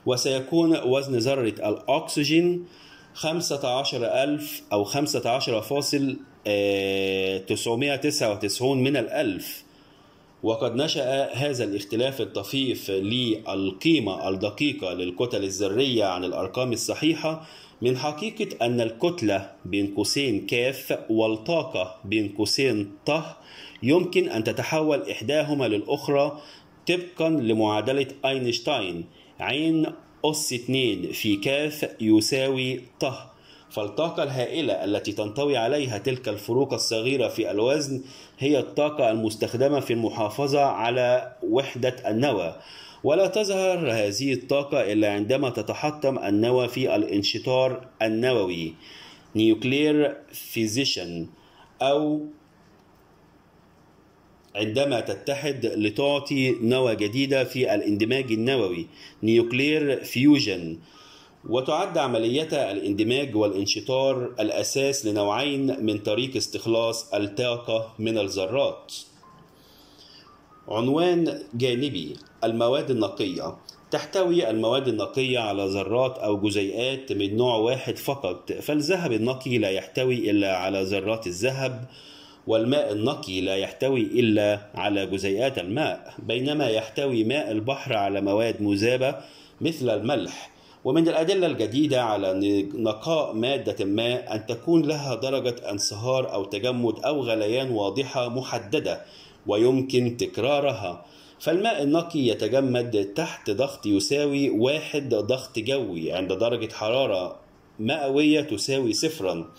وسيكون وزن ذرة الأكسجين 15000 أو عشر فاصل وتسعون من الألف وقد نشأ هذا الاختلاف الطفيف للقيمة الدقيقة للكتل الذرية عن الأرقام الصحيحة من حقيقة أن الكتلة بين قوسين كاف والطاقة بين قوسين طه يمكن أن تتحول إحداهما للأخرى طبقا لمعادلة أينشتاين عين أس 2 في كاف يساوي طه فالطاقة الهائلة التي تنطوي عليها تلك الفروق الصغيرة في الوزن هي الطاقة المستخدمة في المحافظة على وحدة النوى ولا تظهر هذه الطاقة إلا عندما تتحطم النوى في الانشطار النووي نيوكلير فيزيشن أو عندما تتحد لتعطي نوى جديدة في الاندماج النووي نيوكلير فيوجن وتعد عملية الاندماج والانشطار الأساس لنوعين من طريق استخلاص الطاقة من الذرات عنوان جانبي المواد النقية تحتوي المواد النقية على ذرات أو جزيئات من نوع واحد فقط فالذهب النقي لا يحتوي إلا على ذرات الذهب والماء النقي لا يحتوي إلا على جزيئات الماء بينما يحتوي ماء البحر على مواد مذابة مثل الملح ومن الأدلة الجديدة على نقاء مادة ما أن تكون لها درجة انصهار أو تجمد أو غليان واضحة محددة ويمكن تكرارها فالماء النقي يتجمد تحت ضغط يساوي واحد ضغط جوي عند درجة حرارة مئوية تساوي صفرا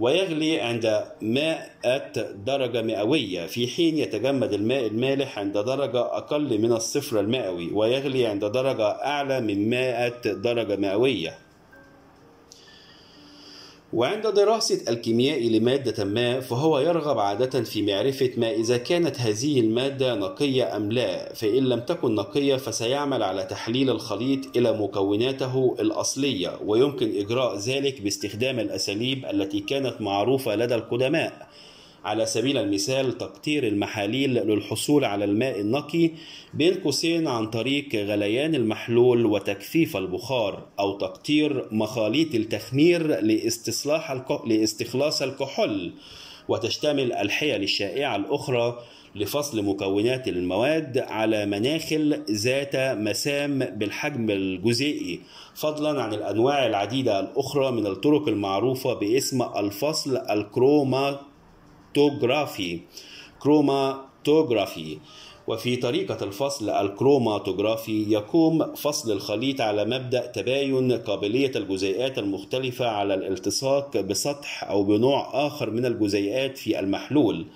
ويغلي عند مائة درجة مئوية في حين يتجمد الماء المالح عند درجة أقل من الصفر المئوي ويغلي عند درجة أعلى من مائة درجة مئوية وعند دراسة الكيمياء لمادة ما فهو يرغب عادة في معرفة ما إذا كانت هذه المادة نقية أم لا فإن لم تكن نقية فسيعمل على تحليل الخليط إلى مكوناته الأصلية ويمكن إجراء ذلك باستخدام الأساليب التي كانت معروفة لدى القدماء على سبيل المثال تقطير المحاليل للحصول على الماء النقي بين قوسين عن طريق غليان المحلول وتجفيف البخار أو تقطير مخاليط التخمير لاستصلاح لاستخلاص الكحول وتشتمل الحيل الشائعة الأخرى لفصل مكونات المواد على مناخل ذات مسام بالحجم الجزيئي فضلا عن الأنواع العديدة الأخرى من الطرق المعروفة باسم الفصل الكروما الكروماتوغرافي كروماتوغرافي وفي طريقة الفصل الكروماتوغرافي يقوم فصل الخليط على مبدأ تباين قابلية الجزيئات المختلفة على الالتصاق بسطح أو بنوع آخر من الجزيئات في المحلول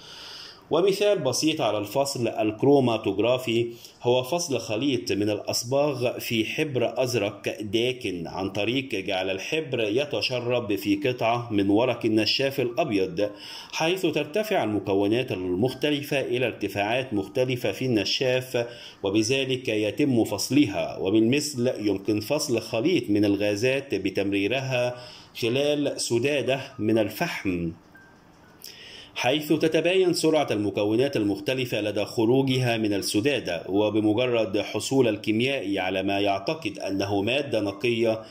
ومثال بسيط على الفصل الكروماتوجرافي هو فصل خليط من الأصباغ في حبر أزرق داكن عن طريق جعل الحبر يتشرب في قطعة من ورق النشاف الأبيض حيث ترتفع المكونات المختلفة إلى ارتفاعات مختلفة في النشاف وبذلك يتم فصلها وبالمثل يمكن فصل خليط من الغازات بتمريرها خلال سدادة من الفحم حيث تتباين سرعة المكونات المختلفة لدى خروجها من السدادة وبمجرد حصول الكيميائي على ما يعتقد أنه مادة نقية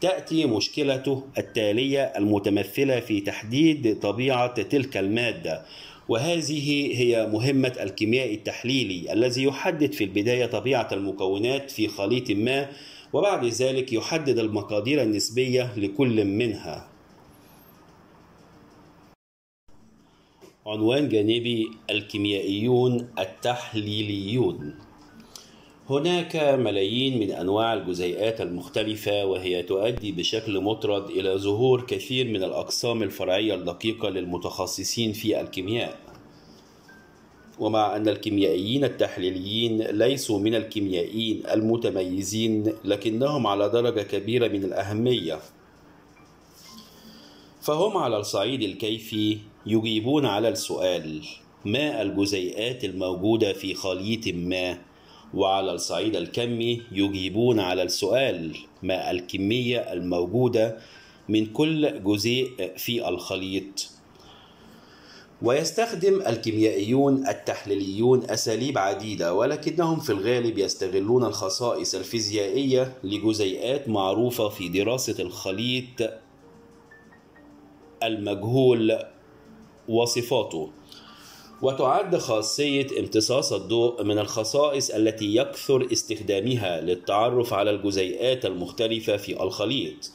تأتي مشكلته التالية المتمثلة في تحديد طبيعة تلك المادة وهذه هي مهمة الكيمياء التحليلي الذي يحدد في البداية طبيعة المكونات في خليط ما وبعد ذلك يحدد المقادير النسبية لكل منها عنوان جانبي الكيميائيون التحليليون هناك ملايين من انواع الجزيئات المختلفه وهي تؤدي بشكل مطرد الى ظهور كثير من الاقسام الفرعيه الدقيقه للمتخصصين في الكيمياء ومع ان الكيميائيين التحليليين ليسوا من الكيميائيين المتميزين لكنهم على درجه كبيره من الاهميه فهم على الصعيد الكيفي يجيبون على السؤال ما الجزيئات الموجودة في خليط ما وعلى الصعيد الكمي يجيبون على السؤال ما الكمية الموجودة من كل جزيء في الخليط ويستخدم الكيميائيون التحليليون أساليب عديدة ولكنهم في الغالب يستغلون الخصائص الفيزيائية لجزيئات معروفة في دراسة الخليط المجهول وصفاته وتعد خاصية امتصاص الضوء من الخصائص التي يكثر استخدامها للتعرف على الجزيئات المختلفة في الخليط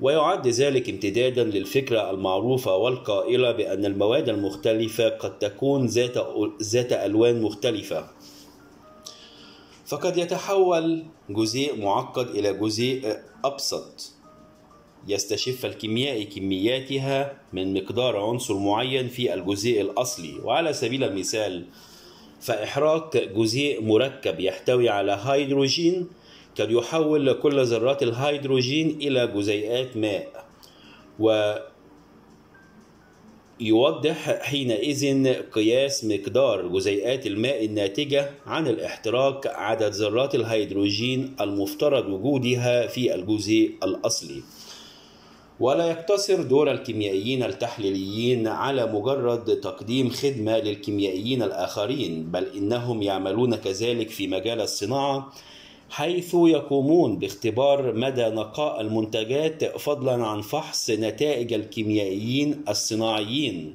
ويعد ذلك امتدادا للفكرة المعروفة والقائلة بأن المواد المختلفة قد تكون ذات, ذات ألوان مختلفة فقد يتحول جزيء معقد إلى جزيء أبسط يستشف الكيميائي كمياتها من مقدار عنصر معين في الجزيء الأصلي وعلى سبيل المثال فإحراق جزيء مركب يحتوي على هيدروجين قد يحول كل ذرات الهيدروجين إلى جزيئات ماء و يوضح حينئذ قياس مقدار جزيئات الماء الناتجة عن الاحتراق عدد ذرات الهيدروجين المفترض وجودها في الجزيء الأصلي ولا يقتصر دور الكيميائيين التحليليين على مجرد تقديم خدمة للكيميائيين الآخرين بل إنهم يعملون كذلك في مجال الصناعة حيث يقومون باختبار مدى نقاء المنتجات فضلا عن فحص نتائج الكيميائيين الصناعيين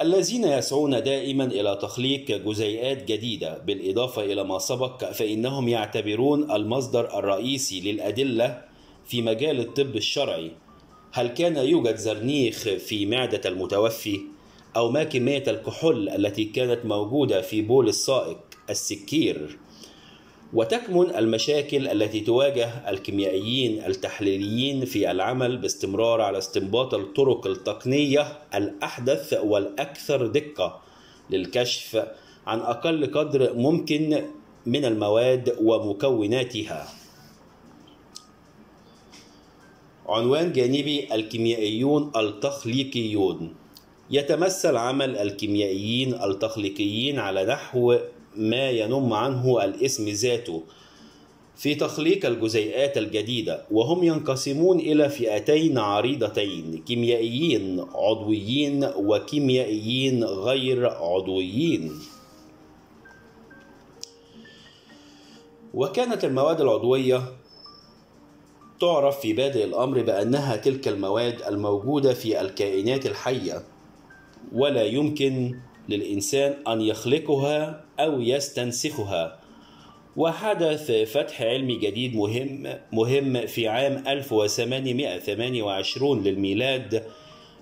الذين يسعون دائما الى تخليق جزيئات جديده بالاضافه الى ما سبق فانهم يعتبرون المصدر الرئيسي للادله في مجال الطب الشرعي هل كان يوجد زرنيخ في معدة المتوفي؟ أو ما كمية الكحول التي كانت موجودة في بول السائق السكير؟ وتكمن المشاكل التي تواجه الكيميائيين التحليليين في العمل باستمرار على استنباط الطرق التقنية الأحدث والأكثر دقة للكشف عن أقل قدر ممكن من المواد ومكوناتها عنوان جانبي الكيميائيون التخليقيون يتمثل عمل الكيميائيين التخليقيين على نحو ما ينم عنه الاسم ذاته في تخليق الجزيئات الجديدة وهم ينقسمون إلى فئتين عريضتين كيميائيين عضويين وكيميائيين غير عضويين وكانت المواد العضوية تعرف في بادئ الأمر بأنها تلك المواد الموجودة في الكائنات الحية ولا يمكن للإنسان أن يخلقها أو يستنسخها وحدث فتح علمي جديد مهم مهم في عام 1828 للميلاد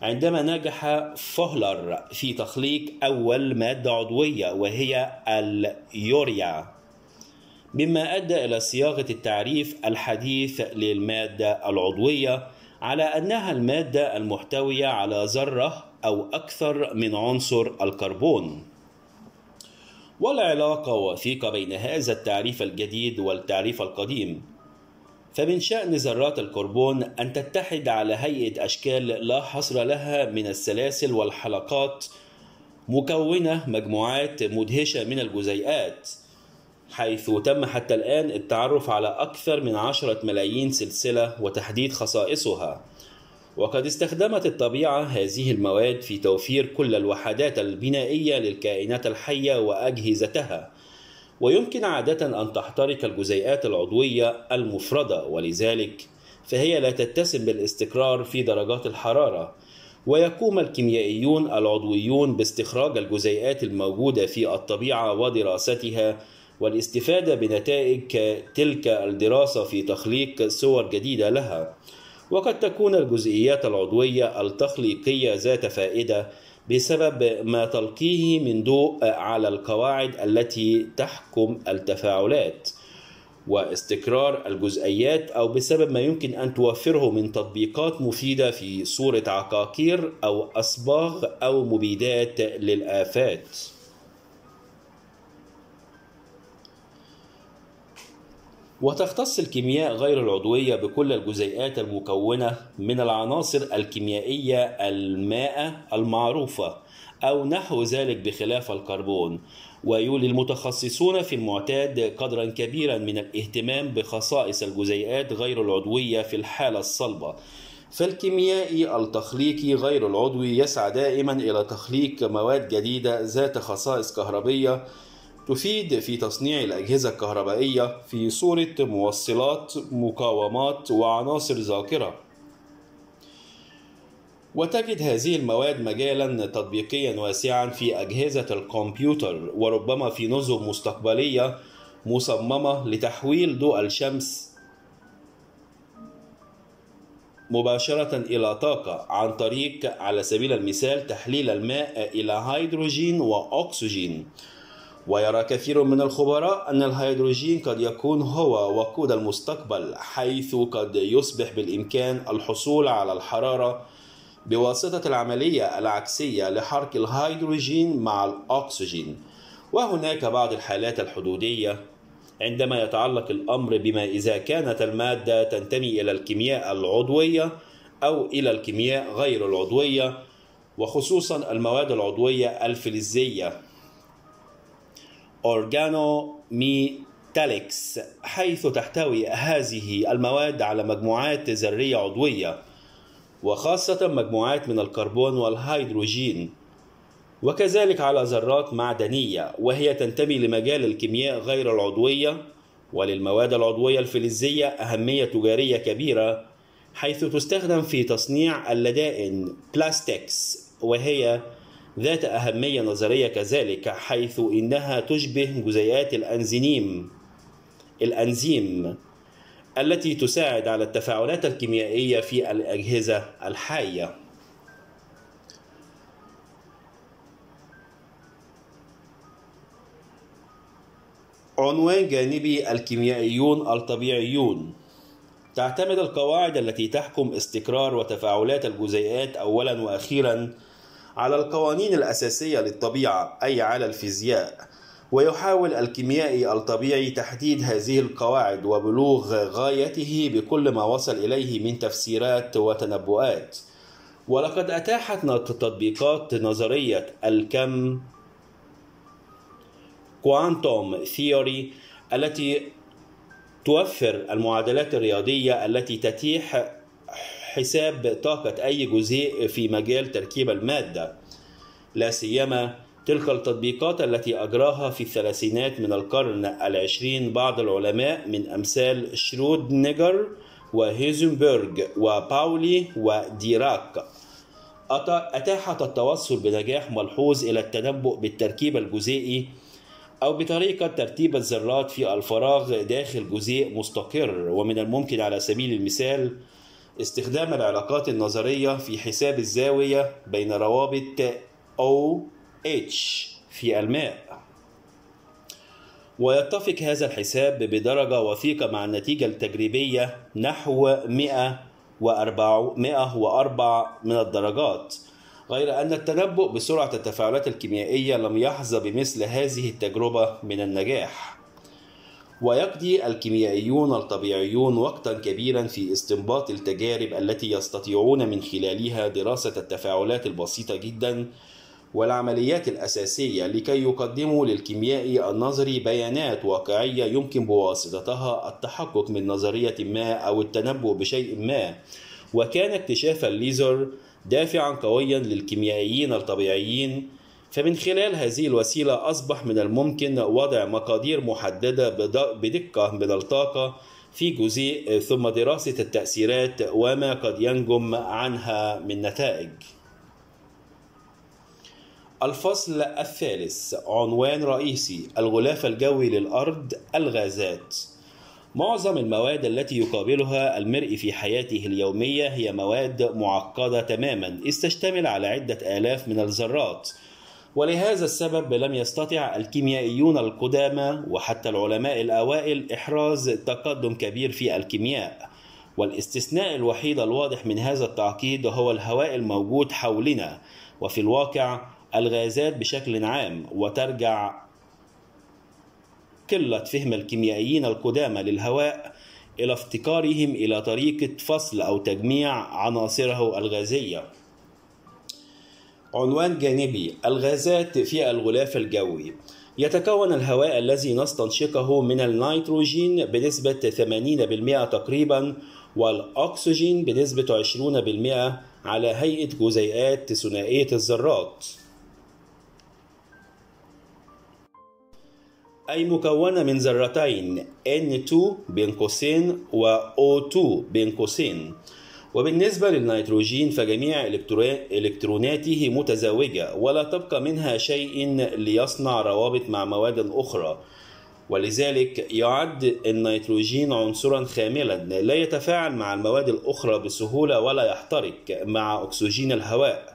عندما نجح فهلر في تخليق أول مادة عضوية وهي اليوريا مما أدى إلى صياغة التعريف الحديث للمادة العضوية على أنها المادة المحتوية على ذرة أو أكثر من عنصر الكربون. والعلاقة وثيقة بين هذا التعريف الجديد والتعريف القديم. فمن شأن ذرات الكربون أن تتحد على هيئة أشكال لا حصر لها من السلاسل والحلقات مكونة مجموعات مدهشة من الجزيئات حيث تم حتى الآن التعرف على أكثر من عشرة ملايين سلسلة وتحديد خصائصها وقد استخدمت الطبيعة هذه المواد في توفير كل الوحدات البنائية للكائنات الحية وأجهزتها ويمكن عادة أن تحترق الجزيئات العضوية المفردة ولذلك فهي لا تتسم بالاستقرار في درجات الحرارة ويقوم الكيميائيون العضويون باستخراج الجزيئات الموجودة في الطبيعة ودراستها والاستفادة بنتائج تلك الدراسة في تخليق صور جديدة لها وقد تكون الجزئيات العضوية التخليقية ذات فائدة بسبب ما تلقيه من ضوء على القواعد التي تحكم التفاعلات واستكرار الجزئيات أو بسبب ما يمكن أن توفره من تطبيقات مفيدة في صورة عقاقير أو أصباغ أو مبيدات للآفات وتختص الكيمياء غير العضوية بكل الجزيئات المكونة من العناصر الكيميائية الماء المعروفة أو نحو ذلك بخلاف الكربون ويولي المتخصصون في المعتاد قدرا كبيرا من الاهتمام بخصائص الجزيئات غير العضوية في الحالة الصلبة فالكيميائي التخليقي غير العضوي يسعى دائما إلى تخليق مواد جديدة ذات خصائص كهربية تفيد في تصنيع الأجهزة الكهربائية في صورة موصلات مقاومات وعناصر ذاكرة وتجد هذه المواد مجالا تطبيقيا واسعا في أجهزة الكمبيوتر وربما في نظم مستقبلية مصممة لتحويل ضوء الشمس مباشرة إلى طاقة عن طريق على سبيل المثال تحليل الماء إلى هيدروجين وأكسجين ويرى كثير من الخبراء أن الهيدروجين قد يكون هو وقود المستقبل حيث قد يصبح بالإمكان الحصول على الحرارة بواسطة العملية العكسية لحرق الهيدروجين مع الأكسجين وهناك بعض الحالات الحدودية عندما يتعلق الأمر بما إذا كانت المادة تنتمي إلى الكيمياء العضوية أو إلى الكيمياء غير العضوية وخصوصا المواد العضوية الفلزية أورجانوميتاليكس حيث تحتوي هذه المواد على مجموعات ذرية عضوية وخاصة مجموعات من الكربون والهيدروجين وكذلك على ذرات معدنية وهي تنتمي لمجال الكيمياء غير العضوية وللمواد العضوية الفلزية أهمية تجارية كبيرة حيث تستخدم في تصنيع اللدائن بلاستيكس وهي ذات أهمية نظرية كذلك حيث إنها تشبه جزيئات الأنزيم الأنزيم التي تساعد على التفاعلات الكيميائية في الأجهزة الحية عنوان جانبي الكيميائيون الطبيعيون تعتمد القواعد التي تحكم استقرار وتفاعلات الجزيئات أولا وأخيرا على القوانين الأساسية للطبيعة أي على الفيزياء ويحاول الكيميائي الطبيعي تحديد هذه القواعد وبلوغ غايته بكل ما وصل إليه من تفسيرات وتنبؤات ولقد أتاحت تطبيقات نظرية الكم كوانتوم ثيوري التي توفر المعادلات الرياضية التي تتيح حساب طاقة أي جزيء في مجال تركيب المادة لا سيما تلك التطبيقات التي أجراها في الثلاثينات من القرن العشرين بعض العلماء من أمثال شرودنجر وهيزنبرج وباولي وديراك أتاحت التوصل بنجاح ملحوظ إلى التنبؤ بالتركيب الجزيئي أو بطريقة ترتيب الذرات في الفراغ داخل جزيء مستقر ومن الممكن على سبيل المثال استخدام العلاقات النظرية في حساب الزاوية بين روابط OH في الماء ويتفق هذا الحساب بدرجة وثيقة مع النتيجة التجريبية نحو 104 من الدرجات غير أن التنبؤ بسرعة التفاعلات الكيميائية لم يحظى بمثل هذه التجربة من النجاح ويقضي الكيميائيون الطبيعيون وقتا كبيرا في استنباط التجارب التي يستطيعون من خلالها دراسة التفاعلات البسيطة جدا والعمليات الأساسية لكي يقدموا للكيميائي النظري بيانات واقعية يمكن بواسطتها التحقق من نظرية ما أو التنبؤ بشيء ما وكان اكتشاف الليزر دافعا قويا للكيميائيين الطبيعيين فمن خلال هذه الوسيلة أصبح من الممكن وضع مقادير محددة بدقة من الطاقة في جزيء ثم دراسة التأثيرات وما قد ينجم عنها من نتائج. الفصل الثالث عنوان رئيسي الغلاف الجوي للأرض الغازات معظم المواد التي يقابلها المرء في حياته اليومية هي مواد معقدة تماما استشتمل على عدة آلاف من الذرات ولهذا السبب لم يستطع الكيميائيون القدامى وحتى العلماء الأوائل إحراز تقدم كبير في الكيمياء والاستثناء الوحيد الواضح من هذا التعقيد هو الهواء الموجود حولنا وفي الواقع الغازات بشكل عام وترجع قلة فهم الكيميائيين القدامى للهواء إلى افتقارهم إلى طريقة فصل أو تجميع عناصره الغازية عنوان جانبي الغازات في الغلاف الجوي يتكون الهواء الذي نستنشقه من النيتروجين بنسبة 80% تقريبا والأكسجين بنسبة 20% على هيئة جزيئات ثنائية الذرات أي مكونة من ذرتين N2 بين قوسين و O2 بين قوسين وبالنسبة للنيتروجين فجميع إلكتروناته متزاوجة ولا تبقى منها شيء ليصنع روابط مع مواد أخرى ولذلك يعد النيتروجين عنصرا خاملا لا يتفاعل مع المواد الأخرى بسهولة ولا يحترق مع أكسجين الهواء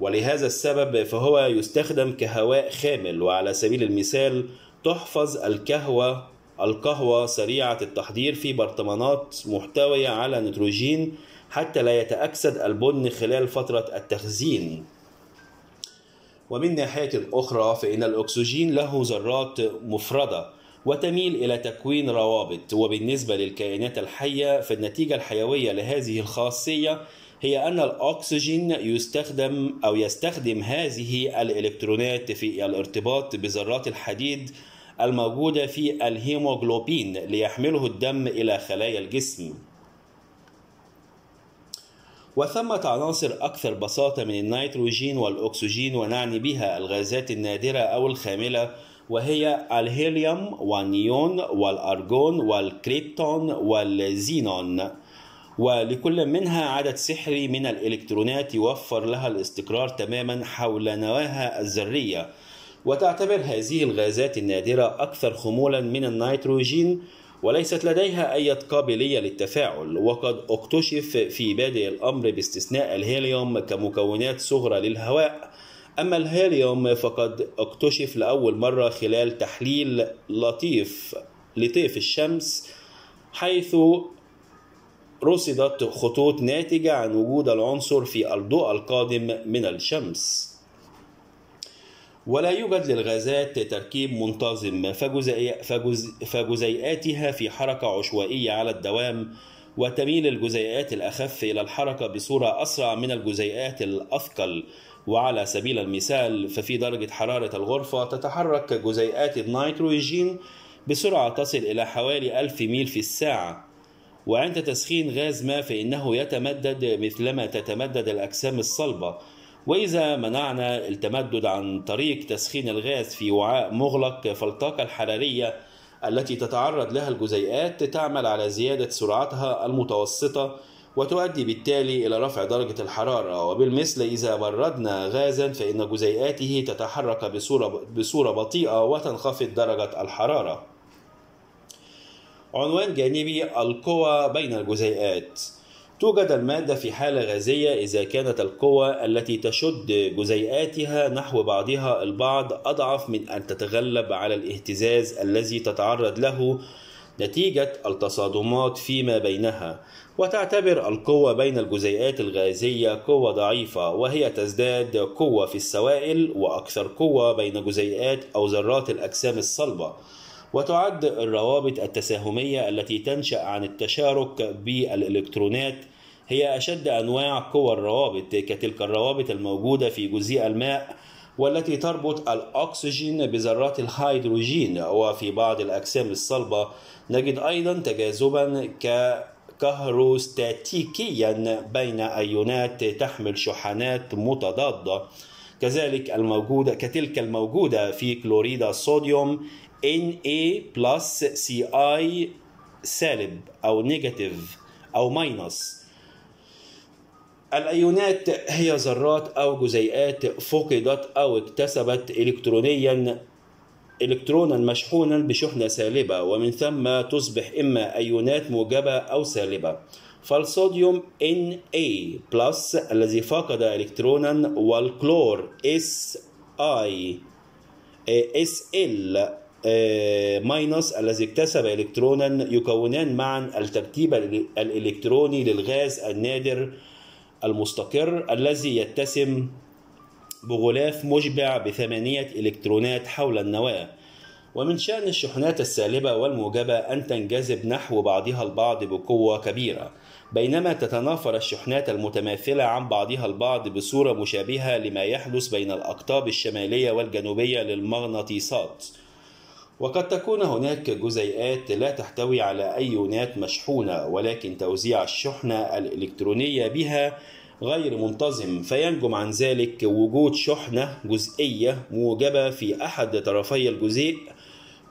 ولهذا السبب فهو يستخدم كهواء خامل وعلى سبيل المثال تحفظ الكهوة القهوة سريعة التحضير في برطمانات محتوية على نيتروجين حتى لا يتأكسد البن خلال فترة التخزين ومن ناحية أخرى فإن الأكسجين له ذرات مفردة وتميل إلى تكوين روابط وبالنسبة للكائنات الحية فالنتيجة الحيوية لهذه الخاصية هي أن الأكسجين يستخدم أو يستخدم هذه الإلكترونات في الارتباط بذرات الحديد الموجودة في الهيموجلوبين ليحمله الدم إلى خلايا الجسم وثمة عناصر أكثر بساطة من النيتروجين والأكسجين ونعني بها الغازات النادرة أو الخاملة وهي الهيليوم والنيون والأرجون والكريبتون والزينون ولكل منها عدد سحري من الإلكترونات يوفر لها الاستقرار تماما حول نواها الذرية وتعتبر هذه الغازات النادرة أكثر خمولا من النيتروجين وليست لديها أي قابلية للتفاعل وقد اكتشف في بادئ الأمر باستثناء الهيليوم كمكونات صغرى للهواء أما الهيليوم فقد اكتشف لأول مرة خلال تحليل لطيف لطيف الشمس حيث رصدت خطوط ناتجة عن وجود العنصر في الضوء القادم من الشمس ولا يوجد للغازات تركيب منتظم فجزيئاتها في حركة عشوائية على الدوام وتميل الجزيئات الأخف إلى الحركة بصورة أسرع من الجزيئات الأثقل وعلى سبيل المثال ففي درجة حرارة الغرفة تتحرك جزيئات النيتروجين بسرعة تصل إلى حوالي ألف ميل في الساعة وعند تسخين غاز ما فإنه يتمدد مثلما تتمدد الأجسام الصلبة وإذا منعنا التمدد عن طريق تسخين الغاز في وعاء مغلق فالطاقة الحرارية التي تتعرض لها الجزيئات تعمل على زيادة سرعتها المتوسطة وتؤدي بالتالي إلى رفع درجة الحرارة وبالمثل إذا بردنا غازا فإن جزيئاته تتحرك بصورة, بصورة بطيئة وتنخفض درجة الحرارة عنوان جانبي القوى بين الجزيئات توجد المادة في حالة غازية إذا كانت القوة التي تشد جزيئاتها نحو بعضها البعض أضعف من أن تتغلب على الاهتزاز الذي تتعرض له نتيجة التصادمات فيما بينها وتعتبر القوة بين الجزيئات الغازية قوة ضعيفة وهي تزداد قوة في السوائل وأكثر قوة بين جزيئات أو ذرات الأجسام الصلبة وتعد الروابط التساهمية التي تنشأ عن التشارك بالإلكترونات هي أشد أنواع قوى الروابط كتلك الروابط الموجودة في جزيء الماء والتي تربط الأكسجين بذرات الهيدروجين وفي بعض الأجسام الصلبة نجد أيضا تجاذبا كهروستاتيكيا بين أيونات تحمل شحنات متضادة كذلك الموجودة كتلك الموجودة في كلوريد الصوديوم Na plus Ci سالب أو نيجاتيف أو ماينس الأيونات هي ذرات أو جزيئات فقدت أو اكتسبت إلكترونيا إلكترونا مشحونا بشحنة سالبة ومن ثم تصبح إما أيونات موجبة أو سالبة فالصوديوم Na بلس الذي فقد إلكترونا والكلور SI إيه، SL ماينس آه، الذي اكتسب الكترونا يكونان معا الترتيب الالكتروني للغاز النادر المستقر الذي يتسم بغلاف مشبع بثمانية الكترونات حول النواه ومن شأن الشحنات السالبة والموجبة أن تنجذب نحو بعضها البعض بقوة كبيرة بينما تتنافر الشحنات المتماثلة عن بعضها البعض بصورة مشابهة لما يحدث بين الأقطاب الشمالية والجنوبية للمغناطيسات وقد تكون هناك جزيئات لا تحتوي على أيونات مشحونة ولكن توزيع الشحنة الإلكترونية بها غير منتظم فينجم عن ذلك وجود شحنة جزئية موجبة في أحد طرفي الجزيء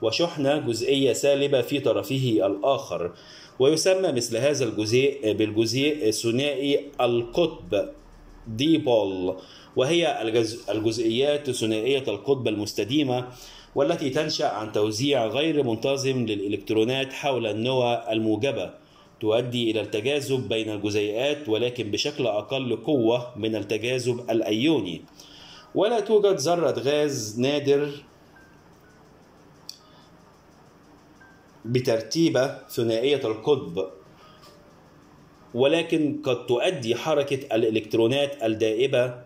وشحنة جزئية سالبة في طرفه الآخر ويسمى مثل هذا الجزيء بالجزيء ثنائي القطب ديبول وهي الجزئيات ثنائية القطب المستديمة والتي تنشأ عن توزيع غير منتظم للإلكترونات حول النوى الموجبة تؤدي إلى التجاذب بين الجزيئات ولكن بشكل أقل قوة من التجاذب الأيوني ولا توجد ذرة غاز نادر بترتيبة ثنائية القطب ولكن قد تؤدي حركة الإلكترونات الدائبة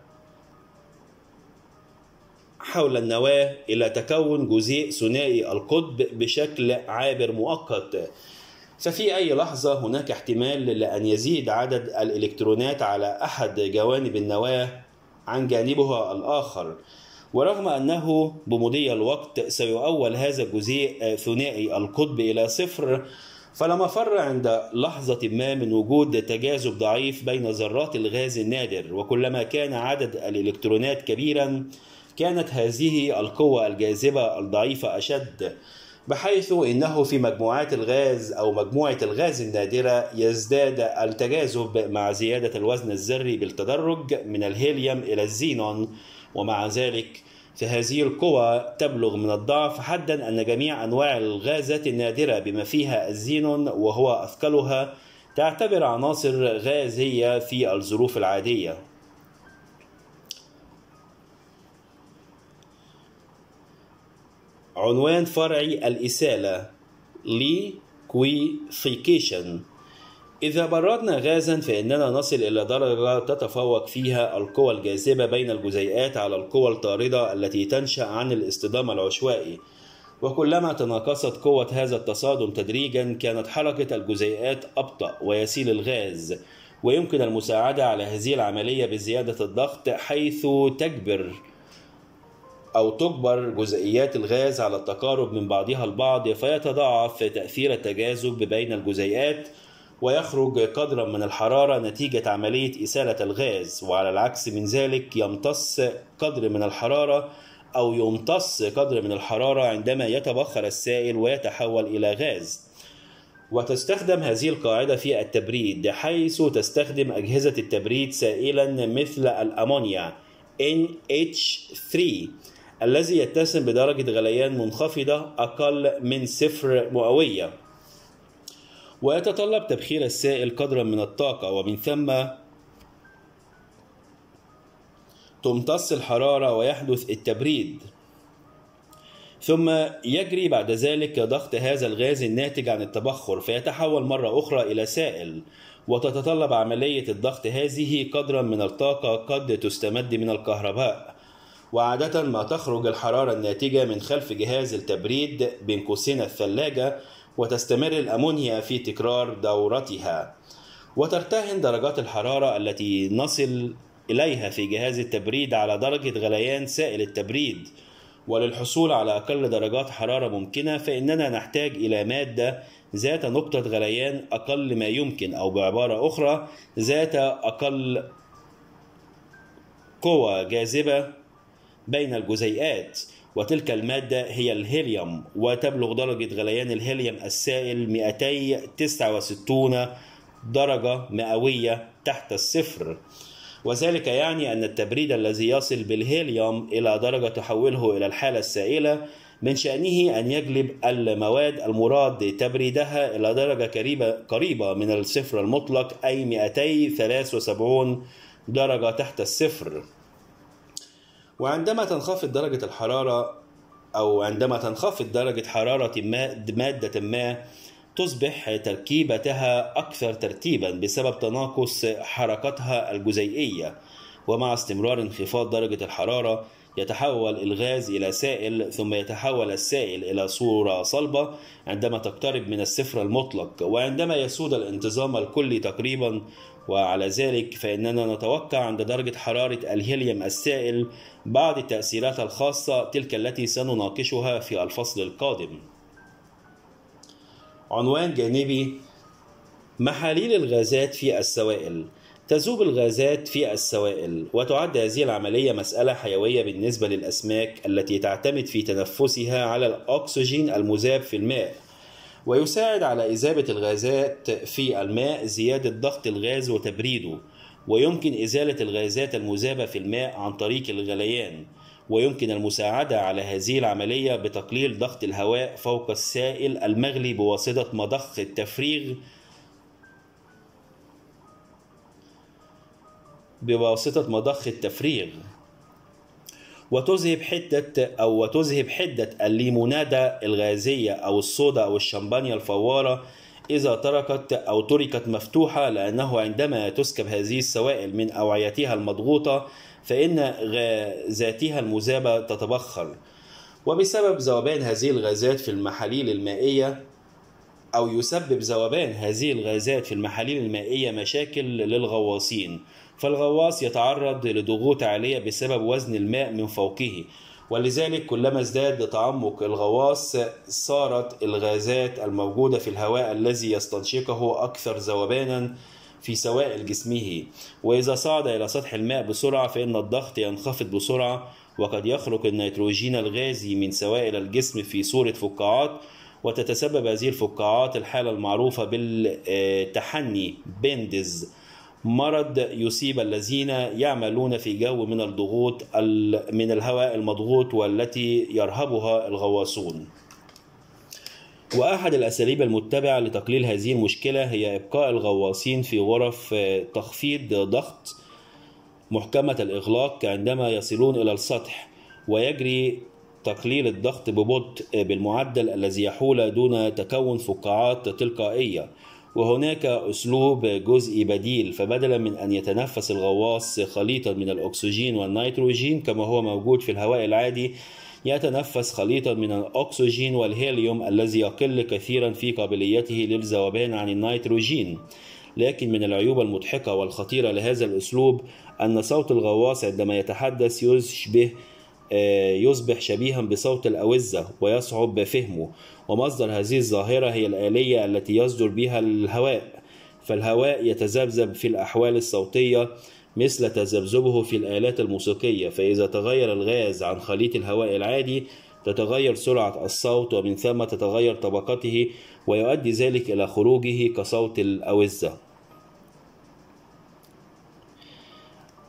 حول النواة إلى تكون جزيء ثنائي القطب بشكل عابر مؤقت ففي أي لحظة هناك احتمال لأن يزيد عدد الإلكترونات على أحد جوانب النواة عن جانبها الآخر ورغم أنه بمضي الوقت سيؤول هذا الجزيء ثنائي القطب إلى صفر فلا مفر عند لحظة ما من وجود تجاذب ضعيف بين ذرات الغاز النادر وكلما كان عدد الإلكترونات كبيرا كانت هذه القوة الجاذبة الضعيفة أشد بحيث إنه في مجموعات الغاز أو مجموعة الغاز النادرة يزداد التجاذب مع زيادة الوزن الذري بالتدرج من الهيليوم إلى الزينون ومع ذلك فهذه القوى تبلغ من الضعف حدا أن جميع أنواع الغازات النادرة بما فيها الزينون وهو أثقلها تعتبر عناصر غازية في الظروف العادية عنوان فرعي الإسالة ليكويفيكيشن إذا بردنا غازا فإننا نصل إلى درجة تتفوق فيها القوى الجاذبة بين الجزيئات على القوى الطاردة التي تنشأ عن الاصطدام العشوائي وكلما تناقصت قوة هذا التصادم تدريجا كانت حركة الجزيئات أبطأ ويسيل الغاز ويمكن المساعدة على هذه العملية بزيادة الضغط حيث تجبر أو تجبر جزيئات الغاز على التقارب من بعضها البعض فيتضاعف تأثير التجاذب بين الجزيئات ويخرج قدرا من الحرارة نتيجة عملية إسالة الغاز وعلى العكس من ذلك يمتص قدر من الحرارة أو يمتص قدر من الحرارة عندما يتبخر السائل ويتحول إلى غاز وتستخدم هذه القاعدة في التبريد حيث تستخدم أجهزة التبريد سائلا مثل الأمونيا NH3 الذي يتسم بدرجة غليان منخفضة أقل من صفر مئوية ويتطلب تبخير السائل قدرا من الطاقة ومن ثم تمتص الحرارة ويحدث التبريد ثم يجري بعد ذلك ضغط هذا الغاز الناتج عن التبخر فيتحول مرة أخرى إلى سائل وتتطلب عملية الضغط هذه قدرا من الطاقة قد تستمد من الكهرباء وعادة ما تخرج الحرارة الناتجة من خلف جهاز التبريد بين قوسين الثلاجة وتستمر الأمونيا في تكرار دورتها وترتهن درجات الحرارة التي نصل إليها في جهاز التبريد على درجة غليان سائل التبريد وللحصول على أقل درجات حرارة ممكنة فإننا نحتاج إلى مادة ذات نقطة غليان أقل ما يمكن أو بعبارة أخرى ذات أقل قوة جاذبة بين الجزيئات وتلك المادة هي الهيليوم وتبلغ درجة غليان الهيليوم السائل 269 درجة مئوية تحت الصفر وذلك يعني أن التبريد الذي يصل بالهيليوم إلى درجة تحوله إلى الحالة السائلة من شأنه أن يجلب المواد المراد تبريدها إلى درجة قريبة, قريبة من الصفر المطلق أي 273 درجة تحت الصفر وعندما تنخفض درجة الحرارة أو عندما تنخفض درجة حرارة مادة ما تصبح تركيبتها أكثر ترتيبا بسبب تناقص حركتها الجزيئية ومع استمرار انخفاض درجة الحرارة يتحول الغاز إلى سائل ثم يتحول السائل إلى صورة صلبة عندما تقترب من الصفر المطلق وعندما يسود الانتظام الكلي تقريبا وعلى ذلك فإننا نتوقع عند درجة حرارة الهيليوم السائل بعض التأثيرات الخاصة تلك التي سنناقشها في الفصل القادم. عنوان جانبي محاليل الغازات في السوائل تذوب الغازات في السوائل وتعد هذه العملية مسألة حيوية بالنسبة للأسماك التي تعتمد في تنفسها على الأكسجين المذاب في الماء ويساعد على إذابة الغازات في الماء زيادة ضغط الغاز وتبريده ويمكن إزالة الغازات المذابة في الماء عن طريق الغليان ويمكن المساعدة على هذه العملية بتقليل ضغط الهواء فوق السائل المغلي بواسطة مضخ التفريغ بواسطة مضخ التفريغ وتذهب حدة أو وتذهب حدة الليمونادة الغازية أو الصودا أو الشمبانيا الفوارة إذا تركت أو تركت مفتوحة لأنه عندما تسكب هذه السوائل من أوعيتها المضغوطة فإن غازاتها المذابة تتبخر وبسبب ذوبان هذه الغازات في المحاليل المائية أو يسبب ذوبان هذه الغازات في المحاليل المائية مشاكل للغواصين فالغواص يتعرض لضغوط عالية بسبب وزن الماء من فوقه ولذلك كلما ازداد تعمق الغواص صارت الغازات الموجودة في الهواء الذي يستنشقه أكثر ذوبانا في سوائل جسمه وإذا صعد إلى سطح الماء بسرعة فإن الضغط ينخفض بسرعة وقد يخرج النيتروجين الغازي من سوائل الجسم في صورة فقاعات وتتسبب هذه الفقاعات الحالة المعروفة بالتحني بندز مرض يصيب الذين يعملون في جو من الضغوط من الهواء المضغوط والتي يرهبها الغواصون وأحد الأساليب المتبعة لتقليل هذه المشكلة هي إبقاء الغواصين في غرف آه، تخفيض ضغط محكمة الإغلاق عندما يصلون إلى السطح ويجري تقليل الضغط ببطء بالمعدل الذي يحول دون تكون فقاعات تلقائية وهناك أسلوب جزئي بديل فبدلا من أن يتنفس الغواص خليطا من الأكسجين والنيتروجين كما هو موجود في الهواء العادي يتنفس خليطا من الأكسجين والهيليوم الذي يقل كثيرا في قابليته للذوبان عن النيتروجين لكن من العيوب المضحكة والخطيرة لهذا الأسلوب أن صوت الغواص عندما يتحدث يشبه آه، يصبح شبيها بصوت الأوزة ويصعب فهمه ومصدر هذه الظاهرة هي الآلية التي يصدر بها الهواء فالهواء يتذبذب في الأحوال الصوتية مثل تذبذبه في الآلات الموسيقية فإذا تغير الغاز عن خليط الهواء العادي تتغير سرعة الصوت ومن ثم تتغير طبقته ويؤدي ذلك إلى خروجه كصوت الأوزة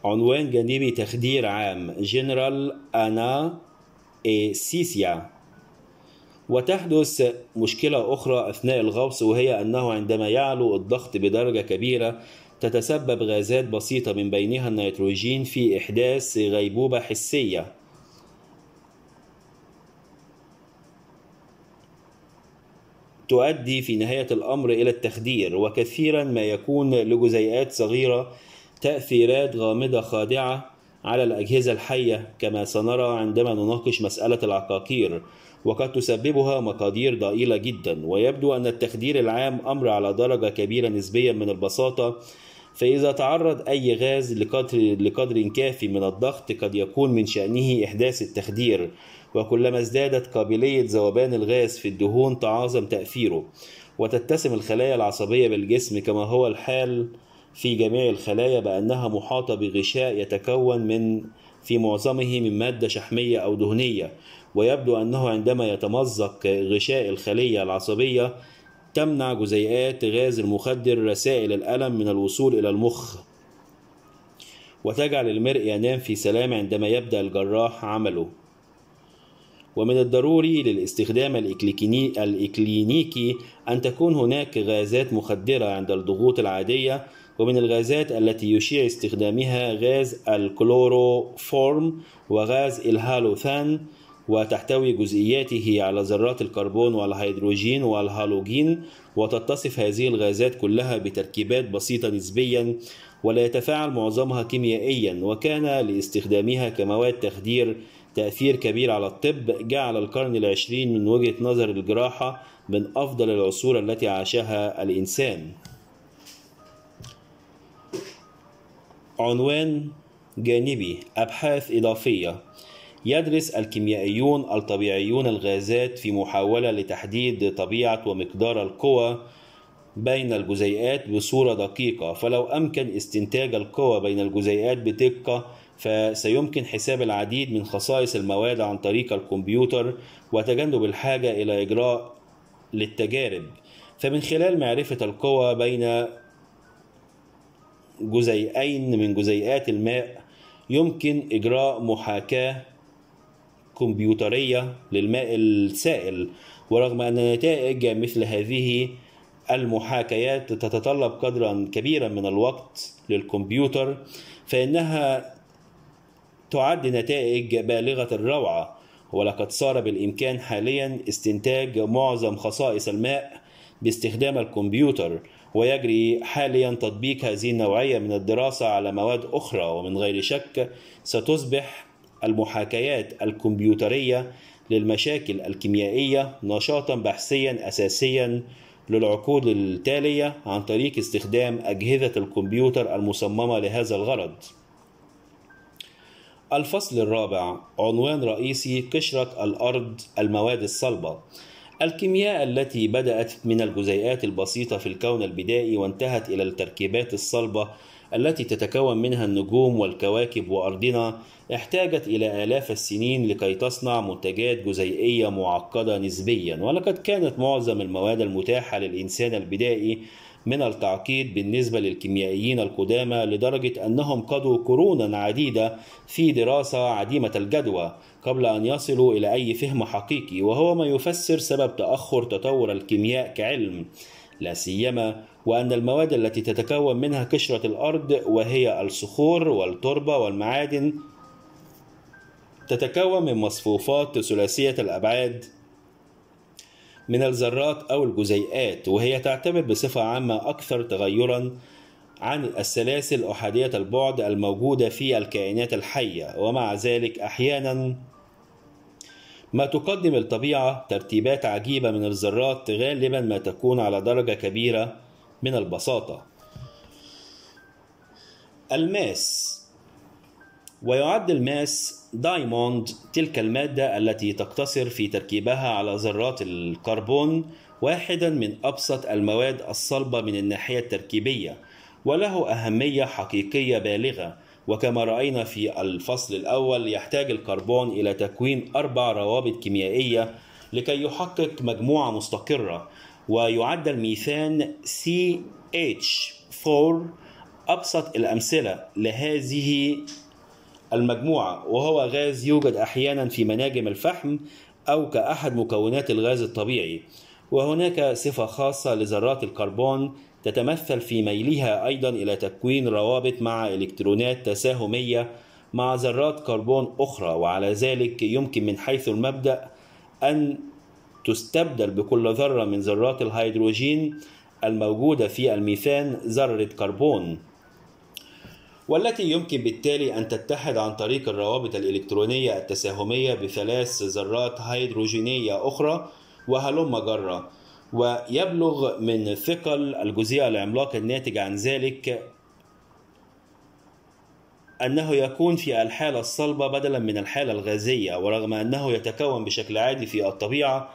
عنوان جانبي تخدير عام General سيسيا وتحدث مشكلة أخرى أثناء الغوص وهي أنه عندما يعلو الضغط بدرجة كبيرة تتسبب غازات بسيطة من بينها النيتروجين في إحداث غيبوبة حسية تؤدي في نهاية الأمر إلى التخدير وكثيرا ما يكون لجزيئات صغيرة تأثيرات غامضة خادعة على الأجهزة الحية كما سنرى عندما نناقش مسألة العقاقير وقد تسببها مقادير ضئيلة جدا ويبدو أن التخدير العام أمر على درجة كبيرة نسبيا من البساطة فإذا تعرض أي غاز لقدر, لقدر كافي من الضغط قد يكون من شأنه إحداث التخدير وكلما ازدادت قابلية ذوبان الغاز في الدهون تعاظم تأثيره وتتسم الخلايا العصبية بالجسم كما هو الحال في جميع الخلايا بأنها محاطة بغشاء يتكون من في معظمه من مادة شحمية أو دهنية ويبدو أنه عندما يتمزق غشاء الخلية العصبية تمنع جزيئات غاز المخدر رسائل الألم من الوصول إلى المخ وتجعل المرء ينام في سلام عندما يبدأ الجراح عمله ومن الضروري للاستخدام الإكلينيكي أن تكون هناك غازات مخدرة عند الضغوط العادية ومن الغازات التي يشيع استخدامها غاز الكلوروفورم وغاز الهالوثان وتحتوي جزئياته على ذرات الكربون والهيدروجين والهالوجين وتتصف هذه الغازات كلها بتركيبات بسيطة نسبيا ولا يتفاعل معظمها كيميائيا وكان لاستخدامها كمواد تخدير تأثير كبير على الطب جعل القرن العشرين من وجهة نظر الجراحة من أفضل العصور التي عاشها الإنسان عنوان جانبي أبحاث إضافية يدرس الكيميائيون الطبيعيون الغازات في محاولة لتحديد طبيعة ومقدار القوى بين الجزيئات بصورة دقيقة فلو أمكن استنتاج القوى بين الجزيئات بدقة فسيمكن حساب العديد من خصائص المواد عن طريق الكمبيوتر وتجنب الحاجة إلى إجراء للتجارب فمن خلال معرفة القوى بين جزيئين من جزيئات الماء يمكن إجراء محاكاة كمبيوترية للماء السائل ورغم أن نتائج مثل هذه المحاكيات تتطلب قدرا كبيرا من الوقت للكمبيوتر فإنها تعد نتائج بالغة الروعة ولقد صار بالإمكان حاليا استنتاج معظم خصائص الماء باستخدام الكمبيوتر ويجري حاليا تطبيق هذه النوعية من الدراسة على مواد أخرى ومن غير شك ستصبح المحاكيات الكمبيوترية للمشاكل الكيميائية نشاطا بحثيا أساسيا للعقود التالية عن طريق استخدام أجهزة الكمبيوتر المصممة لهذا الغرض. الفصل الرابع عنوان رئيسي قشرة الأرض المواد الصلبة الكيمياء التي بدأت من الجزيئات البسيطة في الكون البدائي وانتهت إلى التركيبات الصلبة التي تتكون منها النجوم والكواكب وأرضنا احتاجت إلى آلاف السنين لكي تصنع منتجات جزيئية معقدة نسبيا ولقد كانت معظم المواد المتاحة للإنسان البدائي من التعقيد بالنسبة للكيميائيين القدامى لدرجة أنهم قضوا قرونا عديدة في دراسة عديمة الجدوى قبل أن يصلوا إلى أي فهم حقيقي وهو ما يفسر سبب تأخر تطور الكيمياء كعلم لا سيما وأن المواد التي تتكون منها قشرة الأرض وهي الصخور والتربة والمعادن تتكون من مصفوفات ثلاثية الأبعاد من الذرات أو الجزيئات وهي تعتمد بصفة عامة أكثر تغيرا عن السلاسل أحادية البعد الموجودة في الكائنات الحية ومع ذلك أحيانا ما تقدم الطبيعة ترتيبات عجيبة من الذرات غالبا ما تكون على درجة كبيرة من البساطة الماس ويعد الماس دايموند تلك المادة التي تقتصر في تركيبها على ذرات الكربون واحدا من أبسط المواد الصلبة من الناحية التركيبية وله أهمية حقيقية بالغة وكما رأينا في الفصل الأول يحتاج الكربون إلى تكوين أربع روابط كيميائية لكي يحقق مجموعة مستقرة ويعد الميثان CH4 أبسط الأمثلة لهذه المجموعة وهو غاز يوجد أحيانا في مناجم الفحم أو كأحد مكونات الغاز الطبيعي وهناك صفة خاصة لذرات الكربون تتمثل في ميلها أيضا إلى تكوين روابط مع إلكترونات تساهمية مع ذرات كربون أخرى وعلى ذلك يمكن من حيث المبدأ أن تستبدل بكل ذرة من ذرات الهيدروجين الموجودة في الميثان ذرة كربون والتي يمكن بالتالي أن تتحد عن طريق الروابط الإلكترونية التساهمية بثلاث ذرات هيدروجينية أخرى وهلم جرة ويبلغ من ثقل الجزيئة العملاقة الناتج عن ذلك أنه يكون في الحالة الصلبة بدلا من الحالة الغازية ورغم أنه يتكون بشكل عادي في الطبيعة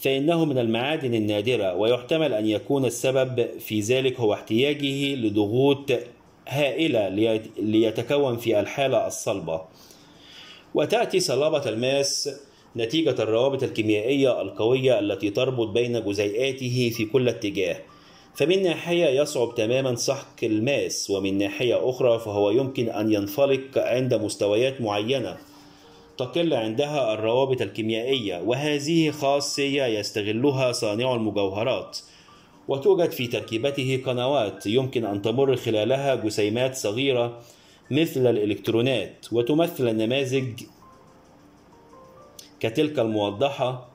فإنه من المعادن النادرة ويحتمل أن يكون السبب في ذلك هو احتياجه لضغوط هائلة ليتكون في الحالة الصلبة وتأتي صلابة الماس نتيجة الروابط الكيميائية القوية التي تربط بين جزيئاته في كل اتجاه فمن ناحية يصعب تماما سحق الماس ومن ناحية أخرى فهو يمكن أن ينفلق عند مستويات معينة تقل عندها الروابط الكيميائية وهذه خاصية يستغلها صانع المجوهرات وتوجد في تركيبته قنوات يمكن أن تمر خلالها جسيمات صغيرة مثل الإلكترونات وتمثل النماذج كتلك الموضحة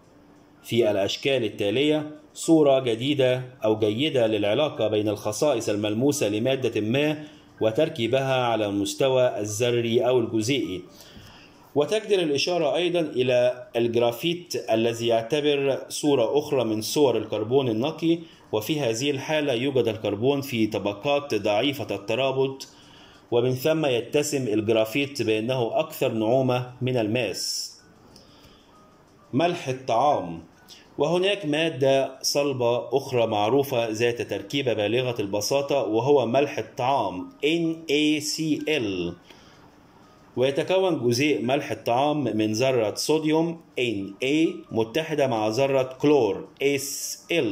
في الأشكال التالية صورة جديدة أو جيدة للعلاقة بين الخصائص الملموسة لمادة ما وتركيبها على المستوى الذري أو الجزيئي وتجدر الإشارة أيضا إلى الجرافيت الذي يعتبر صورة أخرى من صور الكربون النقي وفي هذه الحالة يوجد الكربون في طبقات ضعيفة الترابط ومن ثم يتسم الجرافيت بأنه أكثر نعومة من الماس ملح الطعام وهناك مادة صلبة أخرى معروفة ذات تركيبة بالغة البساطة وهو ملح الطعام NaCl ويتكون جزيء ملح الطعام من ذرة صوديوم Na متحدة مع ذرة كلور Sl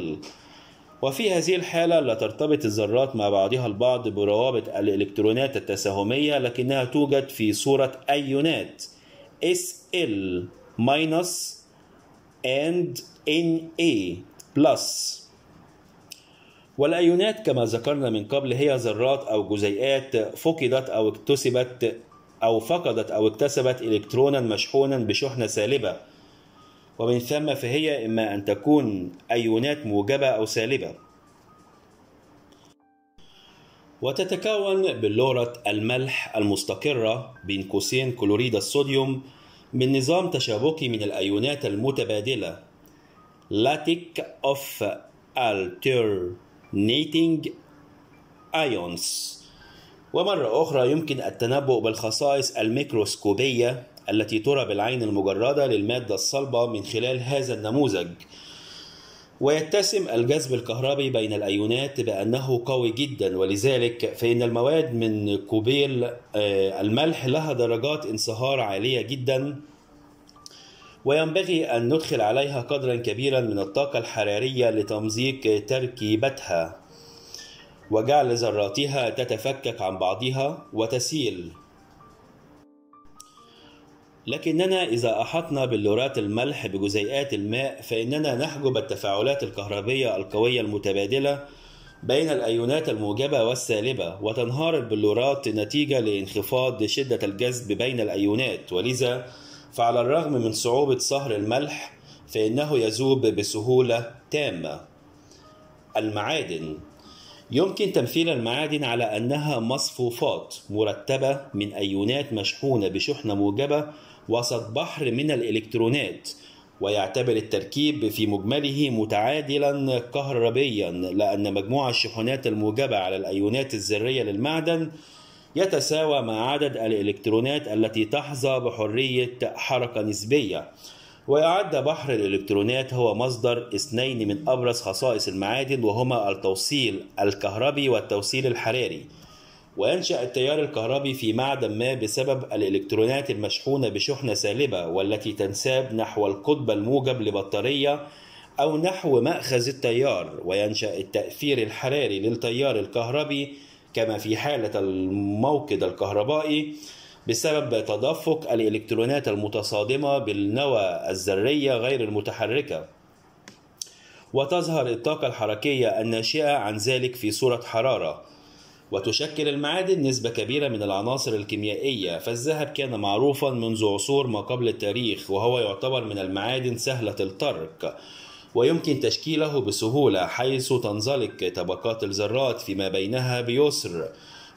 وفي هذه الحالة لا ترتبط الذرات مع بعضها البعض بروابط الإلكترونات التساهمية لكنها توجد في صورة أيونات Sl- and Na plus والأيونات كما ذكرنا من قبل هي ذرات أو جزيئات فقدت أو اكتسبت أو فقدت أو اكتسبت إلكترونا مشحونا بشحنة سالبة ومن ثم فهي إما أن تكون أيونات موجبة أو سالبة وتتكون بلورة الملح المستقرة بين قوسين كلوريد الصوديوم من نظام تشابكي من الأيونات المتبادلة Lattice of Alternating Ions ومرة أخرى يمكن التنبؤ بالخصائص الميكروسكوبية التي ترى بالعين المجردة للمادة الصلبة من خلال هذا النموذج ويتسم الجذب الكهربي بين الأيونات بأنه قوي جدا ولذلك فإن المواد من كوبيل آه، الملح لها درجات انصهار عالية جدا وينبغي أن ندخل عليها قدرا كبيرا من الطاقة الحرارية لتمزيق تركيبتها وجعل ذراتها تتفكك عن بعضها وتسيل لكننا إذا أحطنا بلورات الملح بجزيئات الماء فإننا نحجب التفاعلات الكهربية القوية المتبادلة بين الأيونات الموجبة والسالبة وتنهار البلورات نتيجة لانخفاض شدة الجذب بين الأيونات ولذا فعلى الرغم من صعوبة صهر الملح فإنه يذوب بسهولة تامة المعادن يمكن تمثيل المعادن على أنها مصفوفات مرتبة من أيونات مشحونة بشحنة موجبة وسط بحر من الإلكترونات ويعتبر التركيب في مجمله متعادلا كهربيا لأن مجموع الشحنات الموجبة على الأيونات الذرية للمعدن يتساوى مع عدد الإلكترونات التي تحظى بحرية حركة نسبية ويعد بحر الإلكترونات هو مصدر اثنين من أبرز خصائص المعادن وهما التوصيل الكهربي والتوصيل الحراري وينشأ التيار الكهربي في معدن ما بسبب الإلكترونات المشحونة بشحنة سالبة والتي تنساب نحو القطب الموجب لبطارية أو نحو مأخذ التيار وينشأ التأثير الحراري للتيار الكهربي كما في حالة الموقد الكهربائي بسبب تدفق الإلكترونات المتصادمة بالنوى الذرية غير المتحركة وتظهر الطاقة الحركية الناشئة عن ذلك في صورة حرارة وتشكل المعادن نسبة كبيرة من العناصر الكيميائية فالذهب كان معروفا منذ عصور ما قبل التاريخ وهو يعتبر من المعادن سهلة الترك ويمكن تشكيله بسهولة حيث تنزلق طبقات الذرات فيما بينها بيسر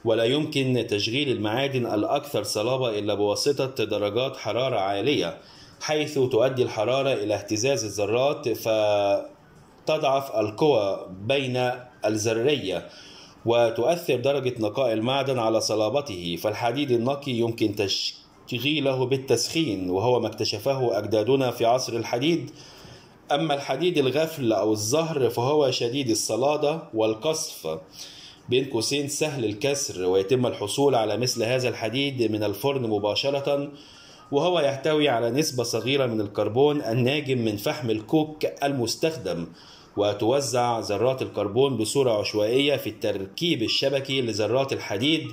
ولا يمكن تشغيل المعادن الأكثر صلابة إلا بواسطة درجات حرارة عالية حيث تؤدي الحرارة إلى اهتزاز الذرات فتضعف القوى بين الذرية وتؤثر درجة نقاء المعدن على صلابته فالحديد النقي يمكن تشغيله بالتسخين وهو ما اكتشفه أجدادنا في عصر الحديد أما الحديد الغفل أو الزهر فهو شديد الصلادة والقصف بين قوسين سهل الكسر ويتم الحصول على مثل هذا الحديد من الفرن مباشرة وهو يحتوي على نسبة صغيرة من الكربون الناجم من فحم الكوك المستخدم وتوزع ذرات الكربون بصورة عشوائية في التركيب الشبكي لذرات الحديد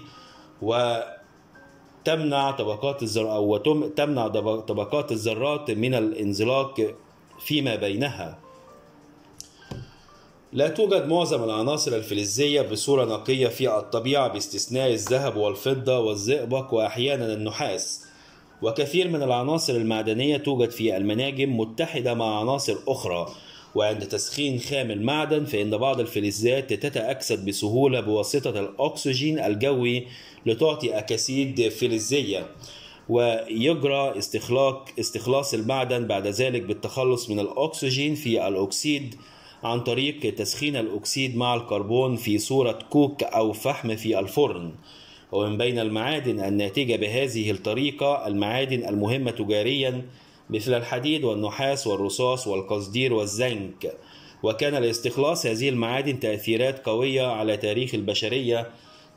وتمنع طبقات الذرات أو تمنع طبقات الذرات من الانزلاق فيما بينها لا توجد معظم العناصر الفلزية بصورة نقية في الطبيعة باستثناء الذهب والفضة والزئبق وأحيانا النحاس وكثير من العناصر المعدنية توجد في المناجم متحدة مع عناصر أخرى وعند تسخين خام المعدن فإن بعض الفلزات تتأكسد بسهولة بواسطة الأكسجين الجوي لتعطي أكاسيد فلزية ويجرى استخلاق استخلاص المعدن بعد ذلك بالتخلص من الأكسجين في الأكسيد عن طريق تسخين الأكسيد مع الكربون في صورة كوك أو فحم في الفرن ومن بين المعادن الناتجة بهذه الطريقة المعادن المهمة تجاريا مثل الحديد والنحاس والرصاص والقصدير والزنك وكان لاستخلاص هذه المعادن تأثيرات قوية على تاريخ البشرية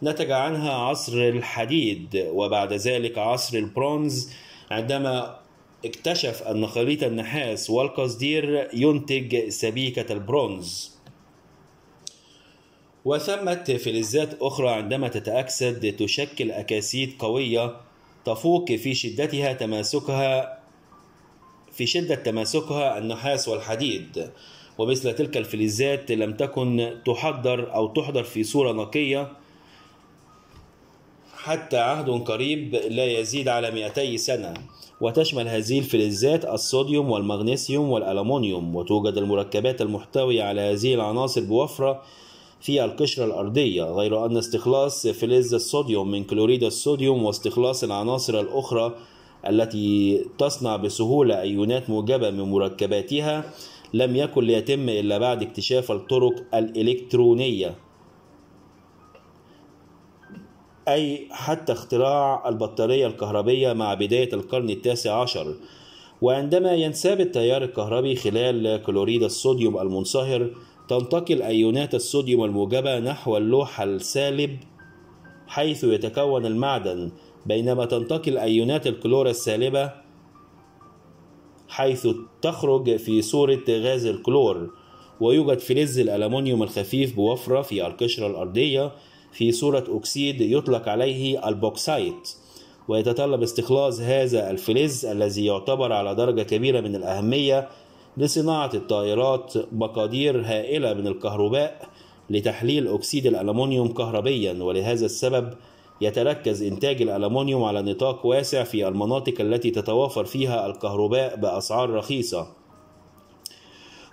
نتج عنها عصر الحديد وبعد ذلك عصر البرونز عندما اكتشف أن خليط النحاس والقصدير ينتج سبيكة البرونز وثمة فلزات أخرى عندما تتأكسد تشكل أكاسيد قوية تفوق في شدتها تماسكها في شدة تماسكها النحاس والحديد ومثل تلك الفلزات لم تكن تحضر أو تحضر في صورة نقية حتى عهد قريب لا يزيد على 200 سنة وتشمل هذه الفلزات الصوديوم والمغنيسيوم والألمونيوم وتوجد المركبات المحتوية على هذه العناصر بوفرة في القشرة الأرضية غير أن استخلاص فلز الصوديوم من كلوريد الصوديوم واستخلاص العناصر الأخرى التي تصنع بسهولة أيونات موجبة من مركباتها لم يكن ليتم إلا بعد اكتشاف الطرق الإلكترونية أي حتى اختراع البطارية الكهربية مع بداية القرن التاسع عشر وعندما ينساب التيار الكهربي خلال كلوريد الصوديوم المنصهر تنتقل أيونات الصوديوم الموجبة نحو اللوح السالب حيث يتكون المعدن بينما تنتقل أيونات الكلور السالبة حيث تخرج في صورة غاز الكلور ويوجد فلز الألمنيوم الخفيف بوفرة في القشرة الأرضية في صورة أكسيد يطلق عليه البوكسايت ويتطلب استخلاص هذا الفلز الذي يعتبر على درجة كبيرة من الأهمية لصناعة الطائرات مقادير هائلة من الكهرباء لتحليل أكسيد الألمنيوم كهربيا ولهذا السبب يتركز إنتاج الألمنيوم على نطاق واسع في المناطق التي تتوافر فيها الكهرباء بأسعار رخيصة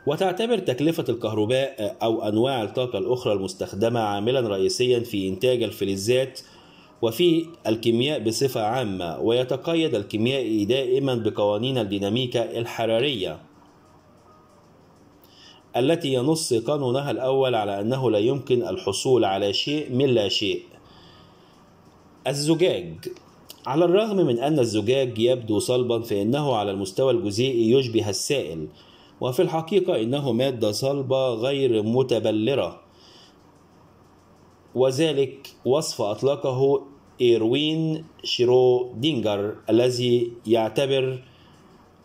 وتعتبر تكلفة الكهرباء أو أنواع الطاقة الأخرى المستخدمة عاملا رئيسيا في إنتاج الفلزات وفي الكيمياء بصفة عامة ويتقيد الكيميائي دائما بقوانين الديناميكا الحرارية التي ينص قانونها الأول على أنه لا يمكن الحصول على شيء من لا شيء الزجاج على الرغم من أن الزجاج يبدو صلبا فإنه على المستوى الجزيئي يشبه السائل وفي الحقيقة إنه مادة صلبة غير متبلرة وذلك وصف أطلقه إيروين شرودينجر الذي يعتبر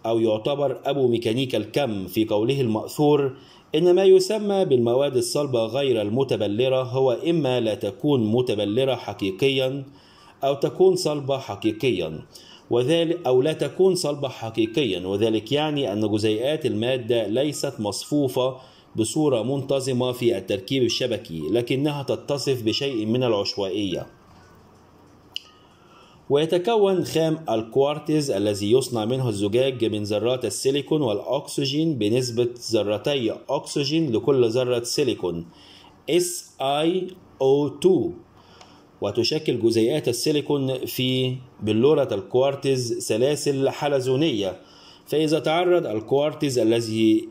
أو يعتبر أبو ميكانيكا الكم في قوله المأثور إن ما يسمى بالمواد الصلبة غير المتبلرة هو إما لا تكون متبلرة حقيقيًا أو تكون صلبة حقيقيا وذلك أو لا تكون صلبة حقيقيا وذلك يعني أن جزيئات المادة ليست مصفوفة بصورة منتظمة في التركيب الشبكي لكنها تتصف بشيء من العشوائية ويتكون خام الكوارتز الذي يصنع منه الزجاج من ذرات السيليكون والأكسجين بنسبة ذرتي أكسجين لكل ذرة سيليكون SiO2 وتشكل جزيئات السيليكون في بلورة الكوارتز سلاسل حلزونية فإذا تعرض الكوارتز الذي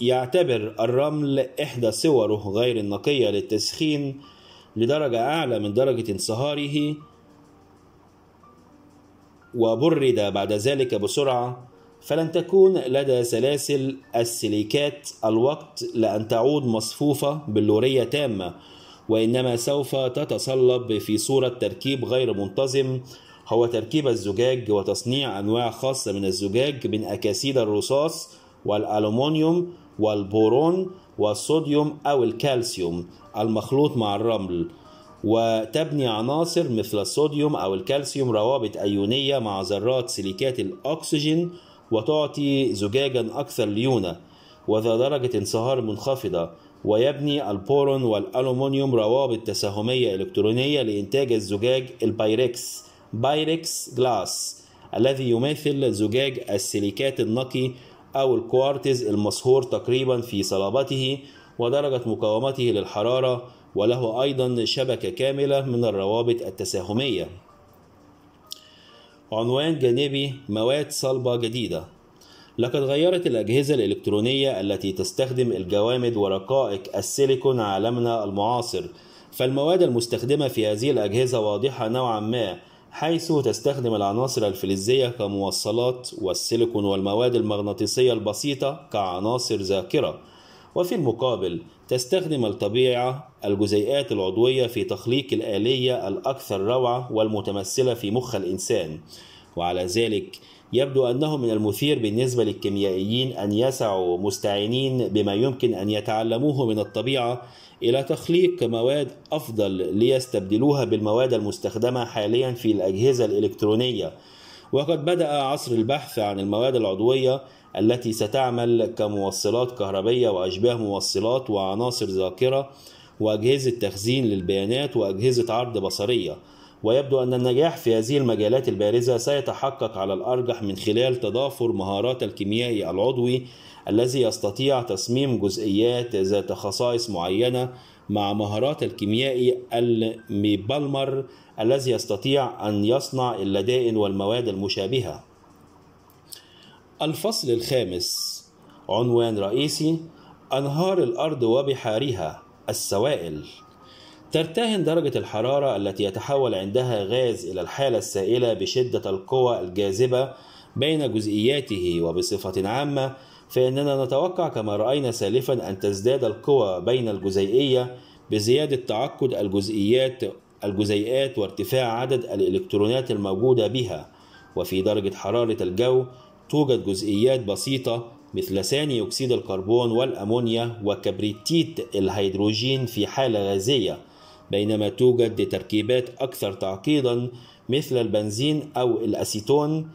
يعتبر الرمل إحدى صوره غير النقية للتسخين لدرجة أعلى من درجة انصهاره وبرد بعد ذلك بسرعة فلن تكون لدى سلاسل السيليكات الوقت لأن تعود مصفوفة باللورية تامة وإنما سوف تتصلب في صورة تركيب غير منتظم هو تركيب الزجاج وتصنيع أنواع خاصة من الزجاج من أكاسيد الرصاص والألومنيوم والبورون والصوديوم أو الكالسيوم المخلوط مع الرمل وتبني عناصر مثل الصوديوم أو الكالسيوم روابط أيونية مع ذرات سيليكات الأكسجين وتعطي زجاجا أكثر ليونة وذا درجة انصهار منخفضة ويبني البورون والألومنيوم روابط تساهمية إلكترونية لإنتاج الزجاج البايركس بايركس جلاس الذي يماثل زجاج السيليكات النقي أو الكوارتز المصهور تقريبا في صلابته ودرجة مقاومته للحرارة وله أيضا شبكة كاملة من الروابط التساهمية عنوان جانبي مواد صلبة جديدة لقد غيرت الأجهزة الإلكترونية التي تستخدم الجوامد ورقائق السيليكون عالمنا المعاصر فالمواد المستخدمة في هذه الأجهزة واضحة نوعا ما حيث تستخدم العناصر الفلزية كموصلات والسيليكون والمواد المغناطيسية البسيطة كعناصر ذاكرة وفي المقابل تستخدم الطبيعة الجزيئات العضوية في تخليق الآلية الأكثر روعة والمتمثلة في مخ الإنسان وعلى ذلك يبدو أنه من المثير بالنسبة للكيميائيين أن يسعوا مستعينين بما يمكن أن يتعلموه من الطبيعة إلى تخليق مواد أفضل ليستبدلوها بالمواد المستخدمة حاليا في الأجهزة الإلكترونية وقد بدأ عصر البحث عن المواد العضوية التي ستعمل كموصلات كهربية وأشباه موصلات وعناصر ذاكرة وأجهزة تخزين للبيانات وأجهزة عرض بصرية ويبدو أن النجاح في هذه المجالات البارزة سيتحقق على الأرجح من خلال تضافر مهارات الكيميائي العضوي الذي يستطيع تصميم جزئيات ذات خصائص معينة مع مهارات الكيميائي الميبالمر الذي يستطيع أن يصنع اللدائن والمواد المشابهة الفصل الخامس عنوان رئيسي أنهار الأرض وبحارها السوائل ترتهن درجة الحرارة التي يتحول عندها غاز إلى الحالة السائلة بشدة القوى الجاذبة بين جزئياته وبصفة عامة فإننا نتوقع كما رأينا سالفا أن تزداد القوى بين الجزيئية بزيادة تعقد الجزئيات الجزيئات وارتفاع عدد الإلكترونات الموجودة بها وفي درجة حرارة الجو توجد جزئيات بسيطة مثل ثاني أكسيد الكربون والأمونيا وكبريتيت الهيدروجين في حالة غازية بينما توجد تركيبات أكثر تعقيدا مثل البنزين أو الأسيتون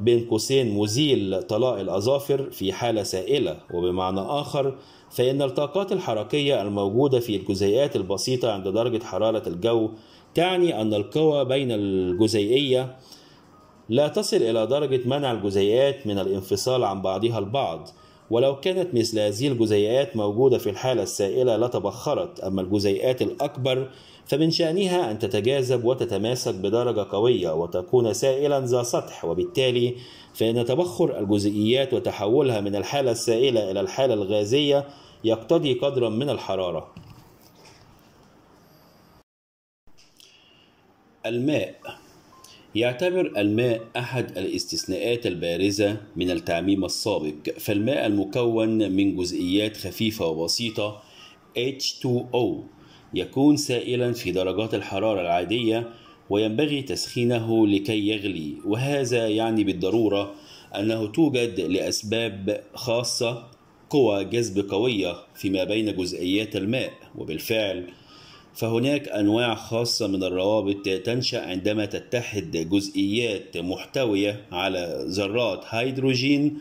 بين قوسين مزيل طلاء الأظافر في حالة سائلة وبمعنى آخر فإن الطاقات الحركية الموجودة في الجزيئات البسيطة عند درجة حرارة الجو تعني أن القوى بين الجزيئية لا تصل إلى درجة منع الجزيئات من الانفصال عن بعضها البعض ولو كانت مثل هذه الجزيئات موجودة في الحالة السائلة لتبخرت أما الجزيئات الأكبر فمن شأنها أن تتجاذب وتتماسك بدرجة قوية وتكون سائلا ذا سطح وبالتالي فإن تبخر الجزيئات وتحولها من الحالة السائلة إلى الحالة الغازية يقتضي قدرا من الحرارة الماء يعتبر الماء أحد الاستثناءات البارزة من التعميم السابق فالماء المكون من جزئيات خفيفة وبسيطة H2O يكون سائلا في درجات الحرارة العادية وينبغي تسخينه لكي يغلي وهذا يعني بالضرورة أنه توجد لأسباب خاصة قوى جذب قوية فيما بين جزئيات الماء وبالفعل فهناك أنواع خاصة من الروابط تنشأ عندما تتحد جزئيات محتوية على ذرات هيدروجين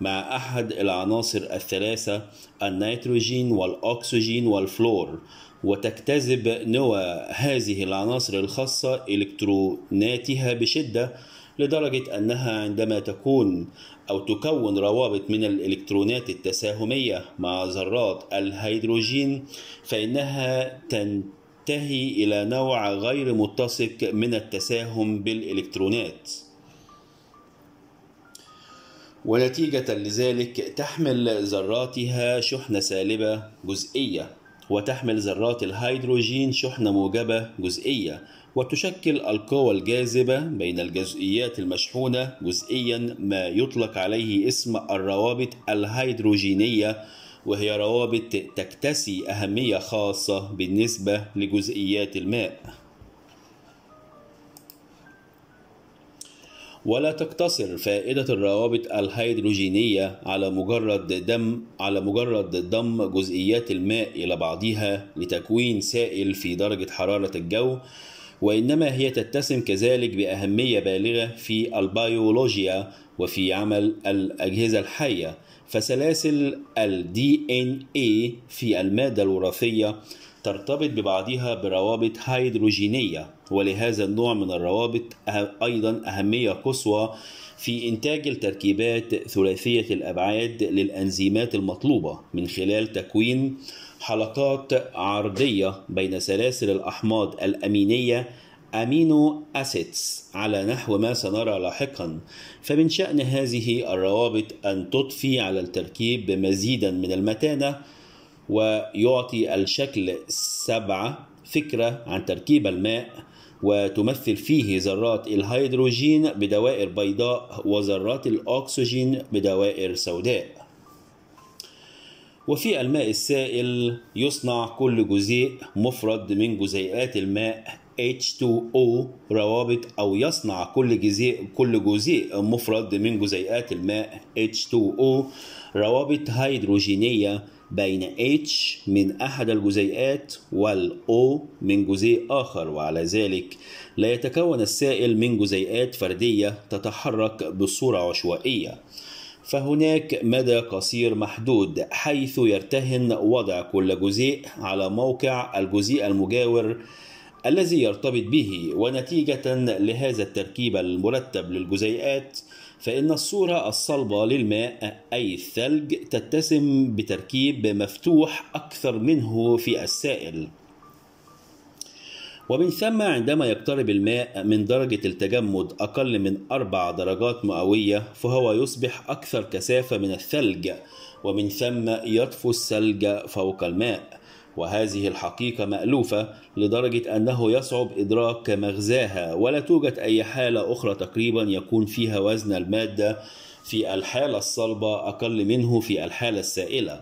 مع أحد العناصر الثلاثة النيتروجين والأكسجين والفلور وتكتذب نوى هذه العناصر الخاصة إلكتروناتها بشدة لدرجة أنها عندما تكون أو تكون روابط من الإلكترونات التساهمية مع ذرات الهيدروجين فإنها تنتهي إلى نوع غير متسق من التساهم بالإلكترونات ونتيجة لذلك تحمل ذراتها شحنة سالبة جزئية وتحمل ذرات الهيدروجين شحنة موجبة جزئية وتشكل القوى الجاذبة بين الجزئيات المشحونة جزئيا ما يطلق عليه اسم الروابط الهيدروجينية وهي روابط تكتسي أهمية خاصة بالنسبة لجزئيات الماء ولا تقتصر فائدة الروابط الهيدروجينية على مجرد دم على مجرد ضم جزئيات الماء إلى بعضها لتكوين سائل في درجة حرارة الجو وإنما هي تتسم كذلك بأهمية بالغة في البيولوجيا وفي عمل الأجهزة الحية فسلاسل الـ DNA في المادة الوراثية ترتبط ببعضها بروابط هيدروجينية ولهذا النوع من الروابط أه-، أيضا أهمية قصوى في إنتاج التركيبات ثلاثية الأبعاد للأنزيمات المطلوبة من خلال تكوين حلقات عرضية بين سلاسل الأحماض الأمينية أمينو أسيتس على نحو ما سنرى لاحقا فمن شأن هذه الروابط أن تضفي على التركيب بمزيدا من المتانة ويعطي الشكل سبعة فكرة عن تركيب الماء وتمثل فيه ذرات الهيدروجين بدوائر بيضاء وذرات الأكسجين بدوائر سوداء وفي الماء السائل يصنع كل جزيء مفرد من جزيئات الماء H2O روابط أو يصنع كل جزيء كل جزيء مفرد من جزيئات الماء H2O روابط هيدروجينية بين H من أحد الجزيئات والO من جزيء آخر وعلى ذلك لا يتكون السائل من جزيئات فردية تتحرك بصورة عشوائية فهناك مدى قصير محدود حيث يرتهن وضع كل جزيء على موقع الجزيء المجاور الذي يرتبط به ونتيجة لهذا التركيب المرتب للجزيئات فإن الصورة الصلبة للماء أي الثلج تتسم بتركيب مفتوح أكثر منه في السائل ومن ثم عندما يقترب الماء من درجة التجمد أقل من أربع درجات مئوية فهو يصبح أكثر كثافة من الثلج ومن ثم يطفو الثلج فوق الماء وهذه الحقيقة مألوفة لدرجة أنه يصعب إدراك مغزاها ولا توجد أي حالة أخرى تقريبا يكون فيها وزن المادة في الحالة الصلبة أقل منه في الحالة السائلة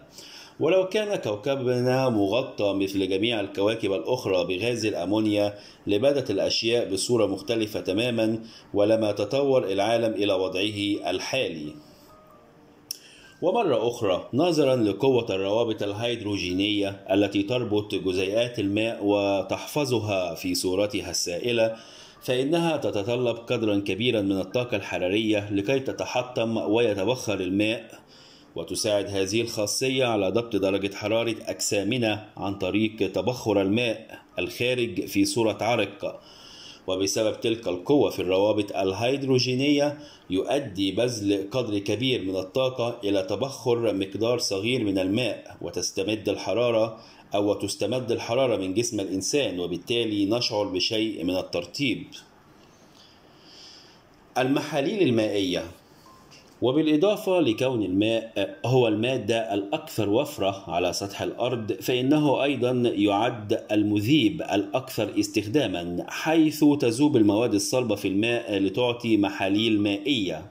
ولو كان كوكبنا مغطى مثل جميع الكواكب الأخرى بغاز الأمونيا لبدت الأشياء بصورة مختلفة تماما ولما تطور العالم إلى وضعه الحالي ومرة أخرى نظرا لقوة الروابط الهيدروجينية التي تربط جزيئات الماء وتحفظها في صورتها السائلة فإنها تتطلب قدرا كبيرا من الطاقة الحرارية لكي تتحطم ويتبخر الماء وتساعد هذه الخاصية على ضبط درجة حرارة أجسامنا عن طريق تبخر الماء الخارج في صورة عرق وبسبب تلك القوة في الروابط الهيدروجينية يؤدي بذل قدر كبير من الطاقة إلى تبخر مقدار صغير من الماء وتستمد الحرارة أو تستمد الحرارة من جسم الإنسان وبالتالي نشعر بشيء من الترطيب المحاليل المائية وبالإضافة لكون الماء هو المادة الأكثر وفرة على سطح الأرض فإنه أيضا يعد المذيب الأكثر استخداما حيث تذوب المواد الصلبة في الماء لتعطي محاليل مائية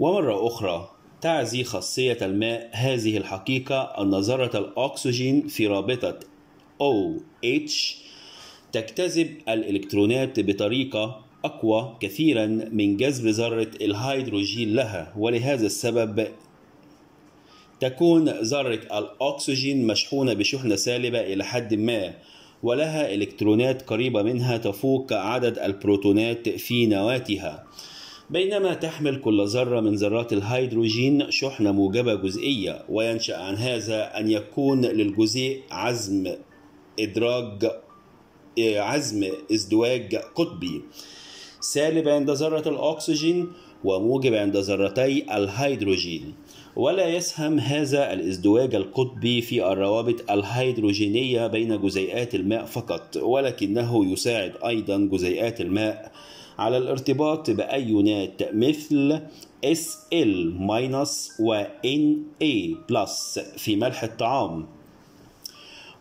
ومرة أخرى تعزي خاصية الماء هذه الحقيقة أن ذرة الأكسجين في رابطة OH تجتذب الإلكترونات بطريقة أقوى كثيرا من جذب ذرة الهيدروجين لها ولهذا السبب تكون ذرة الأكسجين مشحونة بشحنة سالبة إلى حد ما ولها إلكترونات قريبة منها تفوق عدد البروتونات في نواتها بينما تحمل كل ذرة من ذرات الهيدروجين شحنة موجبة جزئية وينشأ عن هذا أن يكون للجزيء عزم إدراج عزم ازدواج قطبي سالب عند ذرة الأكسجين وموجب عند ذرتي الهيدروجين ولا يسهم هذا الازدواج القطبي في الروابط الهيدروجينية بين جزيئات الماء فقط ولكنه يساعد أيضا جزيئات الماء على الارتباط بأيونات مثل SL- و Na+, في ملح الطعام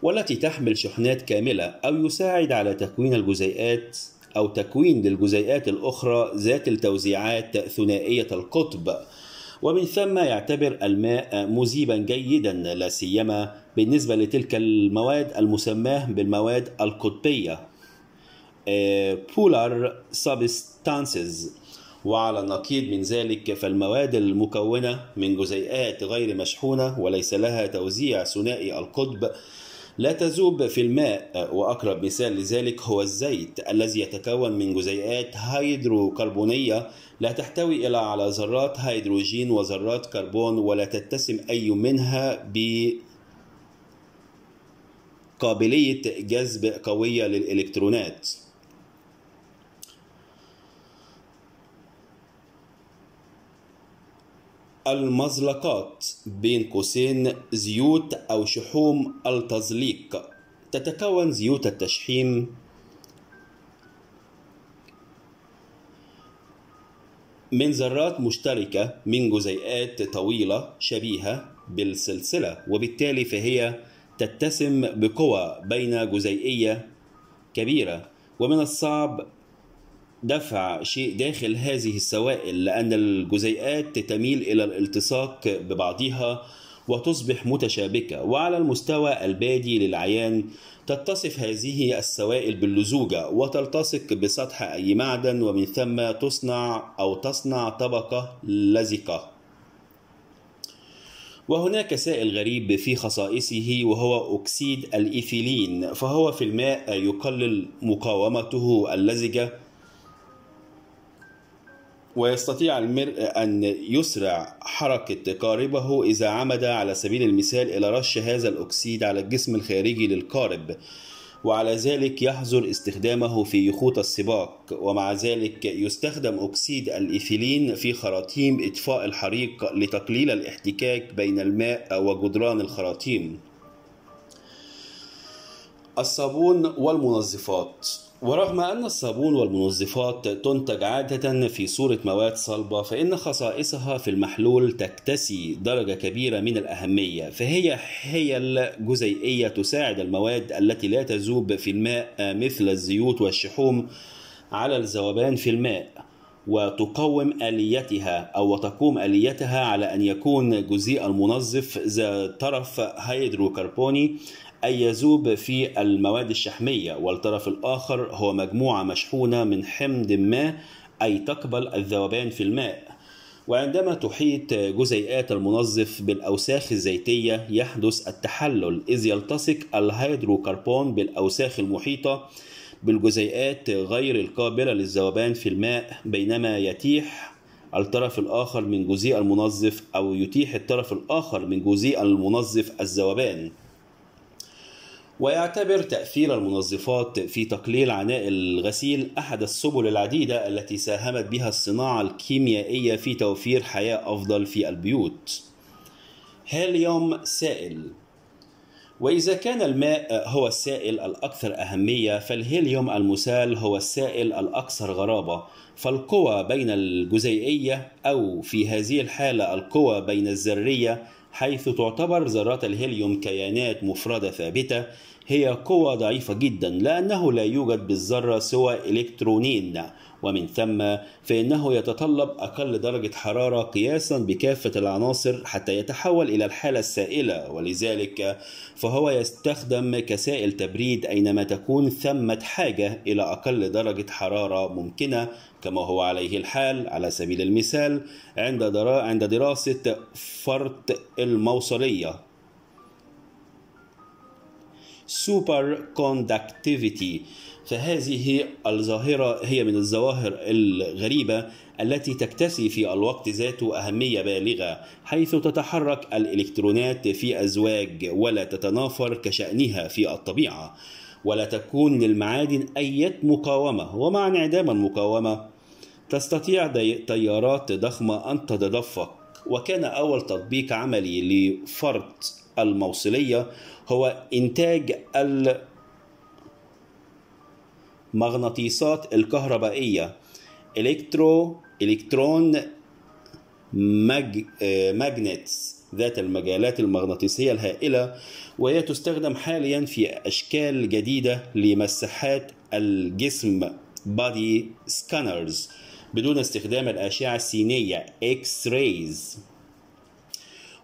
والتي تحمل شحنات كاملة أو يساعد على تكوين الجزيئات أو تكوين للجزيئات الأخرى ذات التوزيعات ثنائية القطب ومن ثم يعتبر الماء مذيبا جيدا لا سيما بالنسبة لتلك المواد المسماة بالمواد القطبية آه، polar substances وعلى النقيض من ذلك فالمواد المكونة من جزيئات غير مشحونة وليس لها توزيع ثنائي القطب لا تذوب في الماء وأقرب مثال لذلك هو الزيت الذي يتكون من جزيئات هيدروكربونية لا تحتوي إلا على ذرات هيدروجين وذرات كربون ولا تتسم أي منها ب قابلية جذب قوية للإلكترونات المزلقات بين قوسين زيوت أو شحوم التزليق تتكون زيوت التشحيم من ذرات مشتركة من جزيئات طويلة شبيهة بالسلسلة وبالتالي فهي تتسم بقوى بين جزيئية كبيرة ومن الصعب دفع شيء داخل هذه السوائل لأن الجزيئات تميل إلى الالتصاق ببعضها وتصبح متشابكة وعلى المستوى البادي للعيان تتصف هذه السوائل باللزوجة وتلتصق بسطح أي معدن ومن ثم تصنع أو تصنع طبقة لزقة وهناك سائل غريب في خصائصه وهو أكسيد الإيفيلين فهو في الماء يقلل مقاومته اللزجة ويستطيع المرء أن يسرع حركة قاربه إذا عمد على سبيل المثال إلى رش هذا الأكسيد على الجسم الخارجي للقارب وعلى ذلك يحظر استخدامه في يخوت السباق ومع ذلك يستخدم أكسيد الإيثيلين في خراطيم إطفاء الحريق لتقليل الاحتكاك بين الماء وجدران الخراطيم الصابون والمنظفات ورغم أن الصابون والمنظفات تنتج عادة في صورة مواد صلبة فإن خصائصها في المحلول تكتسي درجة كبيرة من الأهمية فهي حيل جزيئية تساعد المواد التي لا تذوب في الماء مثل الزيوت والشحوم على الذوبان في الماء وتقوم آليتها أو وتقوم آليتها على أن يكون جزيء المنظف ذا طرف هيدروكربوني أي يذوب في المواد الشحمية والطرف الآخر هو مجموعة مشحونة من حمض ما أي تقبل الذوبان في الماء وعندما تحيط جزيئات المنظف بالأوساخ الزيتية يحدث التحلل إذ يلتصق الهيدروكربون بالأوساخ المحيطة بالجزيئات غير القابلة للذوبان في الماء بينما يتيح الطرف الآخر من جزيء المنظف أو يتيح الطرف الآخر من جزيء المنظف الذوبان ويعتبر تأثير المنظفات في تقليل عناء الغسيل أحد السبل العديدة التي ساهمت بها الصناعة الكيميائية في توفير حياة أفضل في البيوت. هيليوم سائل وإذا كان الماء هو السائل الأكثر أهمية فالهيليوم المسال هو السائل الأكثر غرابة فالقوى بين الجزيئية أو في هذه الحالة القوى بين الذرية حيث تعتبر ذرات الهيليوم كيانات مفردة ثابتة هي قوة ضعيفة جدا لأنه لا يوجد بالذرة سوى إلكترونين ومن ثم فإنه يتطلب أقل درجة حرارة قياسا بكافة العناصر حتى يتحول إلى الحالة السائلة ولذلك فهو يستخدم كسائل تبريد أينما تكون ثمة حاجة إلى أقل درجة حرارة ممكنة كما هو عليه الحال على سبيل المثال عند عند دراسة فرط الموصلية سوبر كوندكتيفيتي فهذه الظاهرة هي من الظواهر الغريبة التي تكتسي في الوقت ذاته أهمية بالغة حيث تتحرك الإلكترونات في أزواج ولا تتنافر كشأنها في الطبيعة ولا تكون للمعادن أي مقاومة ومع انعدام المقاومة تستطيع تيارات ضخمة أن تتدفق وكان أول تطبيق عملي لفرط الموصلية هو إنتاج المغناطيسات الكهربائية إلكترو إلكترون ماج... ماجنتس ذات المجالات المغناطيسية الهائلة وهي تستخدم حاليا في أشكال جديدة لمساحات الجسم بادي سكانرز بدون استخدام الأشعة السينية إكس ريز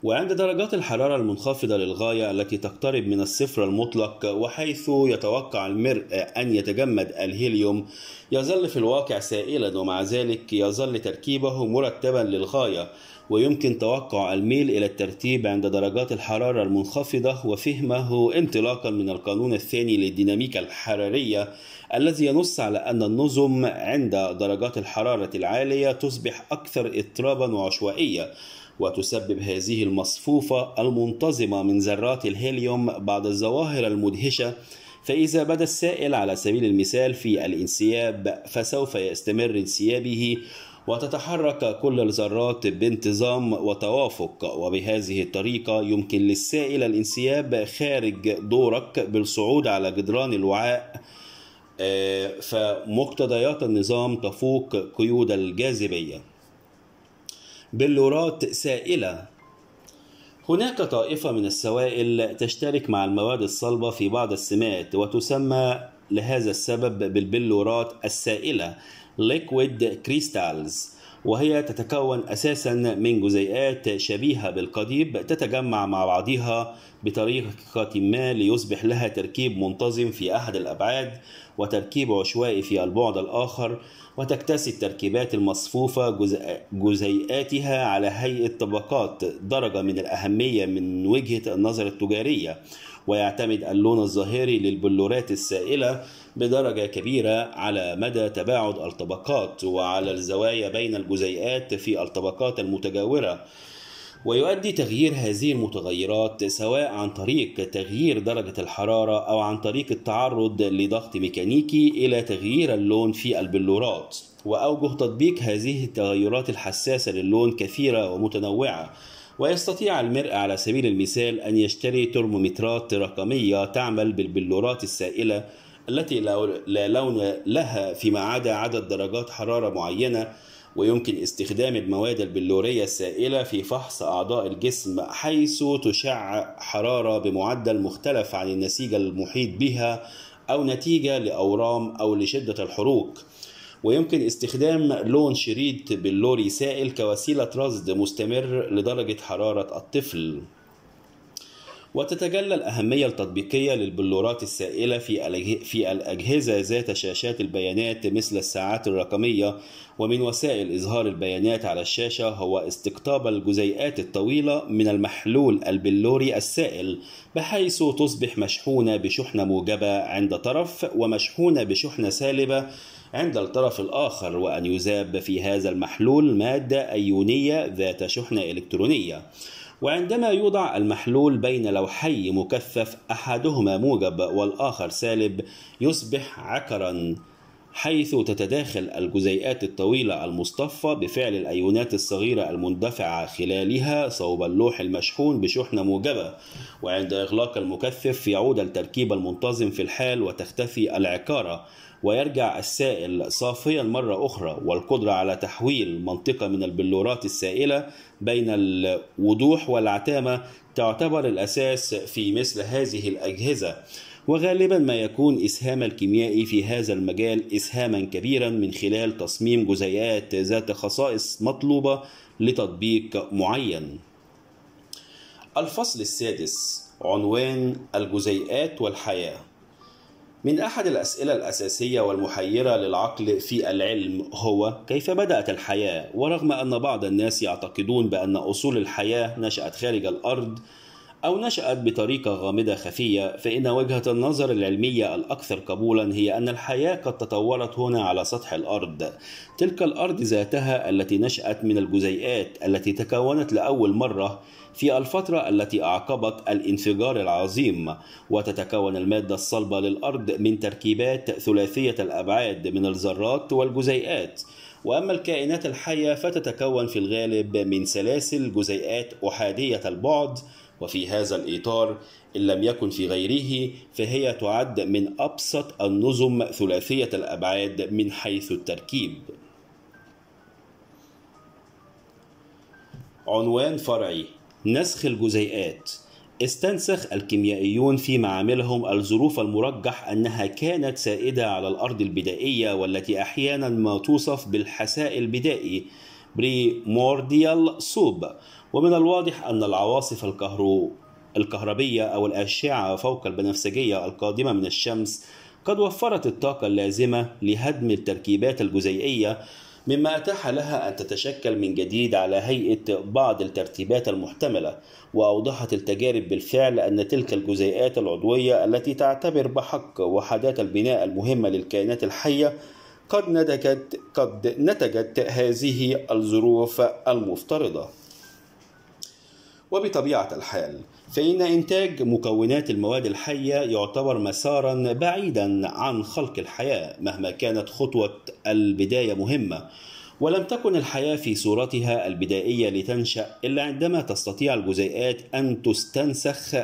وعند درجات الحرارة المنخفضة للغاية التي تقترب من الصفر المطلق وحيث يتوقع المرء أن يتجمد الهيليوم يظل في الواقع سائلا ومع ذلك يظل تركيبه مرتبا للغاية ويمكن توقع الميل إلى الترتيب عند درجات الحرارة المنخفضة وفهمه انطلاقا من القانون الثاني للديناميكا الحرارية الذي ينص على أن النظم عند درجات الحرارة العالية تصبح أكثر اضطرابا وعشوائية وتسبب هذه المصفوفة المنتظمة من ذرات الهيليوم بعض الظواهر المدهشة فإذا بدا السائل على سبيل المثال في الانسياب فسوف يستمر انسيابه وتتحرك كل الذرات بانتظام وتوافق وبهذه الطريقة يمكن للسائل الانسياب خارج دورك بالصعود على جدران الوعاء آه، فمقتضيات النظام تفوق قيود الجاذبية بلورات سائلة هناك طائفة من السوائل تشترك مع المواد الصلبة في بعض السمات وتسمى لهذا السبب بالبلورات السائلة liquid crystals وهي تتكون أساسا من جزيئات شبيهة بالقضيب تتجمع مع بعضها بطريقة ما ليصبح لها تركيب منتظم في أحد الأبعاد وتركيب عشوائي في البعد الآخر وتكتسي التركيبات المصفوفة جزيئاتها على هيئة طبقات درجة من الأهمية من وجهة النظر التجارية ويعتمد اللون الظاهري للبلورات السائلة بدرجة كبيرة على مدى تباعد الطبقات وعلى الزوايا بين الجزيئات في الطبقات المتجاورة ويؤدي تغيير هذه المتغيرات سواء عن طريق تغيير درجة الحرارة أو عن طريق التعرض لضغط ميكانيكي إلى تغيير اللون في البلورات وأوجه تطبيق هذه التغيرات الحساسة للون كثيرة ومتنوعة ويستطيع المرء على سبيل المثال أن يشتري ترمومترات رقمية تعمل بالبلورات السائلة التي لا لون لها فيما عدا عدد درجات حرارة معينة ويمكن استخدام المواد البلورية السائلة في فحص أعضاء الجسم حيث تشع حرارة بمعدل مختلف عن النسيج المحيط بها أو نتيجة لأورام أو لشدة الحروق ويمكن استخدام لون شريط بلوري سائل كوسيلة رصد مستمر لدرجة حرارة الطفل وتتجلى الأهمية التطبيقية للبلورات السائلة في في الأجهزة ذات شاشات البيانات مثل الساعات الرقمية ومن وسائل إظهار البيانات على الشاشة هو استقطاب الجزيئات الطويلة من المحلول البلوري السائل بحيث تصبح مشحونة بشحنة موجبة عند طرف ومشحونة بشحنة سالبة عند الطرف الآخر وأن يذاب في هذا المحلول مادة أيونية ذات شحنة إلكترونية وعندما يوضع المحلول بين لوحي مكثف أحدهما موجب والآخر سالب يصبح عكرا حيث تتداخل الجزيئات الطويلة المصطفة بفعل الأيونات الصغيرة المندفعة خلالها صوب اللوح المشحون بشحنة موجبة وعند إغلاق المكثف يعود التركيب المنتظم في الحال وتختفي العكارة ويرجع السائل صافيا مرة أخرى والقدرة على تحويل منطقة من البلورات السائلة بين الوضوح والعتامة تعتبر الأساس في مثل هذه الأجهزة وغالبا ما يكون إسهام الكيميائي في هذا المجال إسهاما كبيرا من خلال تصميم جزيئات ذات خصائص مطلوبة لتطبيق معين الفصل السادس عنوان الجزيئات والحياة من أحد الأسئلة الأساسية والمحيرة للعقل في العلم هو كيف بدأت الحياة؟ ورغم أن بعض الناس يعتقدون بأن أصول الحياة نشأت خارج الأرض أو نشأت بطريقة غامضة خفية فإن وجهة النظر العلمية الأكثر قبولا هي أن الحياة قد تطورت هنا على سطح الأرض تلك الأرض ذاتها التي نشأت من الجزيئات التي تكونت لأول مرة في الفترة التي أعقبت الانفجار العظيم وتتكون المادة الصلبة للأرض من تركيبات ثلاثية الأبعاد من الذرات والجزيئات وأما الكائنات الحية فتتكون في الغالب من سلاسل جزيئات أحادية البعد وفي هذا الإطار إن لم يكن في غيره فهي تعد من أبسط النظم ثلاثية الأبعاد من حيث التركيب عنوان فرعي نسخ الجزيئات استنسخ الكيميائيون في معاملهم الظروف المرجح أنها كانت سائدة على الأرض البدائية والتي أحيانا ما توصف بالحساء البدائي بريمورديال صوب ومن الواضح أن العواصف الكهرو الكهربية أو الأشعة فوق البنفسجية القادمة من الشمس قد وفرت الطاقة اللازمة لهدم التركيبات الجزيئية مما أتاح لها أن تتشكل من جديد على هيئة بعض الترتيبات المحتملة وأوضحت التجارب بالفعل أن تلك الجزيئات العضوية التي تعتبر بحق وحدات البناء المهمة للكائنات الحية قد نتجت, قد نتجت هذه الظروف المفترضة وبطبيعة الحال فإن إنتاج مكونات المواد الحية يعتبر مسارا بعيدا عن خلق الحياة مهما كانت خطوة البداية مهمة ولم تكن الحياة في صورتها البدائية لتنشأ إلا عندما تستطيع الجزيئات أن تستنسخ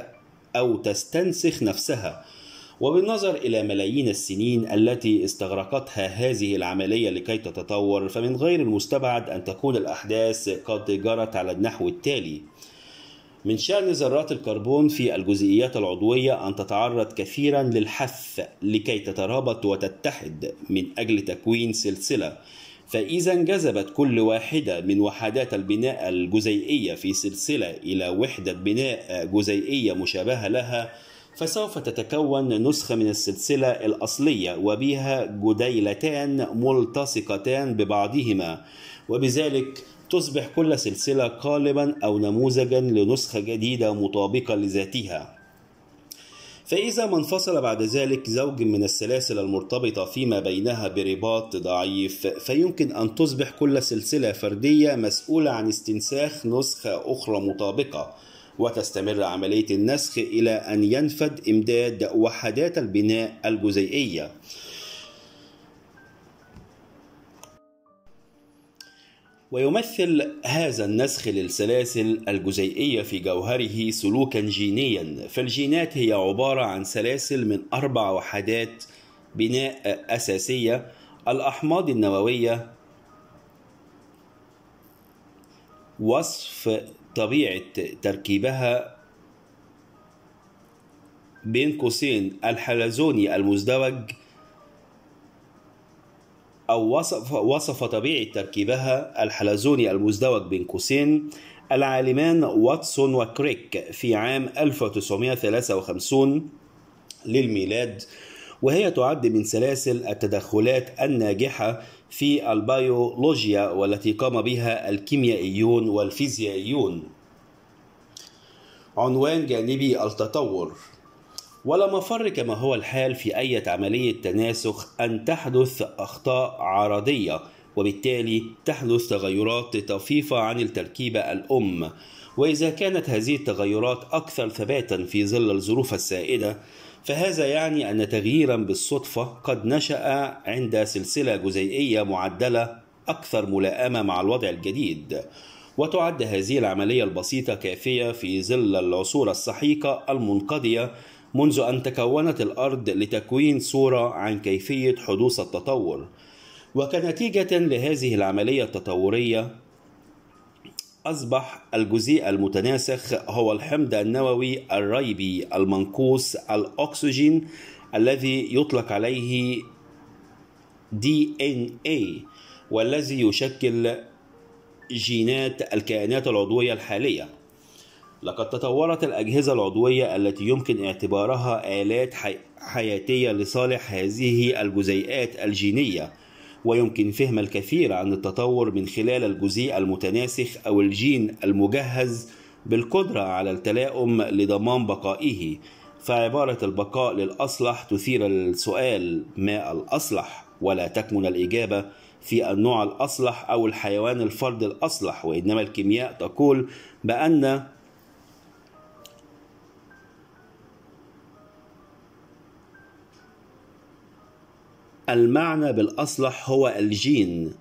أو تستنسخ نفسها وبالنظر إلى ملايين السنين التي استغرقتها هذه العملية لكي تتطور فمن غير المستبعد أن تكون الأحداث قد جرت على النحو التالي من شأن ذرات الكربون في الجزيئيات العضوية أن تتعرض كثيرا للحث لكي تترابط وتتحد من أجل تكوين سلسلة فإذا انجذبت كل واحدة من وحدات البناء الجزيئية في سلسلة إلى وحدة بناء جزيئية مشابهة لها فسوف تتكون نسخة من السلسلة الأصلية وبها جديلتان ملتصقتان ببعضهما وبذلك تصبح كل سلسلة قالبا أو نموذجا لنسخة جديدة مطابقة لذاتها فإذا ما انفصل بعد ذلك زوج من السلاسل المرتبطة فيما بينها برباط ضعيف فيمكن أن تصبح كل سلسلة فردية مسؤولة عن استنساخ نسخة أخرى مطابقة وتستمر عملية النسخ إلى أن ينفد إمداد وحدات البناء الجزيئية ويمثل هذا النسخ للسلاسل الجزيئية في جوهره سلوكا جينيا فالجينات هي عبارة عن سلاسل من أربع وحدات بناء أساسية الأحماض النووية وصف طبيعة تركيبها بين قوسين الحلزوني المزدوج أو وصف, وصف طبيعة تركيبها الحلزوني المزدوج بين قوسين العالمان واتسون وكريك في عام 1953 للميلاد وهي تعد من سلاسل التدخلات الناجحة في البيولوجيا والتي قام بها الكيميائيون والفيزيائيون عنوان جانبي التطور ولا مفر كما هو الحال في أي عملية تناسخ أن تحدث أخطاء عرضية وبالتالي تحدث تغيرات طفيفة عن التركيبة الأم وإذا كانت هذه التغيرات أكثر ثباتا في ظل الظروف السائدة فهذا يعني أن تغييرا بالصدفة قد نشأ عند سلسلة جزيئية معدلة أكثر ملائمة مع الوضع الجديد وتعد هذه العملية البسيطة كافية في ظل العصور السحيقة المنقضية منذ أن تكونت الأرض لتكوين صورة عن كيفية حدوث التطور وكنتيجة لهذه العملية التطورية أصبح الجزيء المتناسخ هو الحمض النووي الريبي المنقوص الأكسجين الذي يطلق عليه DNA إيه، والذي يشكل جينات الكائنات العضوية الحالية لقد تطورت الأجهزة العضوية التي يمكن اعتبارها آلات حي... حياتية لصالح هذه الجزيئات الجينية ويمكن فهم الكثير عن التطور من خلال الجزيء المتناسخ أو الجين المجهز بالقدرة على التلاؤم لضمان بقائه فعبارة البقاء للأصلح تثير السؤال ما الأصلح ولا تكمن الإجابة في النوع الأصلح أو الحيوان الفرد الأصلح وإنما الكيمياء تقول بأن المعنى بالأصلح هو الجين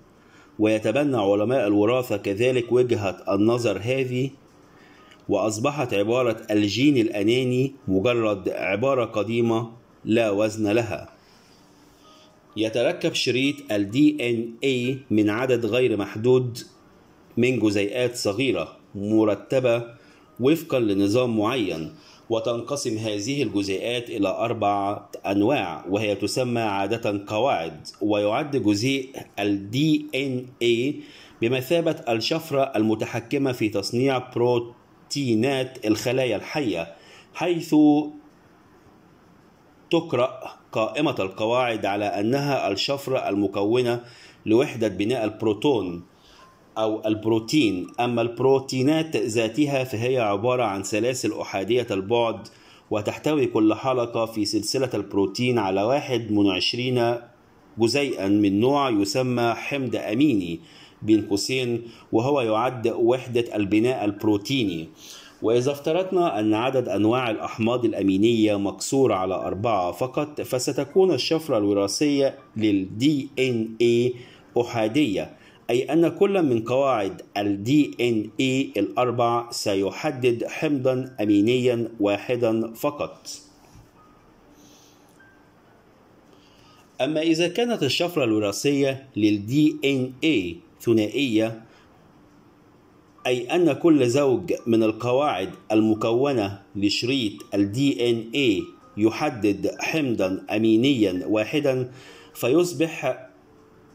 ويتبنى علماء الوراثة كذلك وجهة النظر هذه وأصبحت عبارة الجين الأناني مجرد عبارة قديمة لا وزن لها يتركب شريط الـ DNA إيه من عدد غير محدود من جزيئات صغيرة مرتبة وفقا لنظام معين وتنقسم هذه الجزيئات إلى أربعة أنواع وهي تسمى عادة قواعد ويعد جزيء الـ DNA بمثابة الشفرة المتحكمة في تصنيع بروتينات الخلايا الحية حيث تقرأ قائمة القواعد على أنها الشفرة المكونة لوحدة بناء البروتون أو البروتين أما البروتينات ذاتها فهي عبارة عن سلاسل أحادية البعد وتحتوي كل حلقة في سلسلة البروتين على واحد من عشرين جزيئا من نوع يسمى حمض أميني بين قوسين وهو يعد وحدة البناء البروتيني وإذا افترضنا أن عدد أنواع الأحماض الأمينية مكسورة على أربعة فقط فستكون الشفرة الوراثية إن DNA أحادية أي أن كل من قواعد ال DNA الأربع سيحدد حمضا أمينيا واحدا فقط أما إذا كانت الشفرة الوراثية لل DNA ثنائية أي أن كل زوج من القواعد المكونة لشريط ال DNA يحدد حمضا أمينيا واحدا فيصبح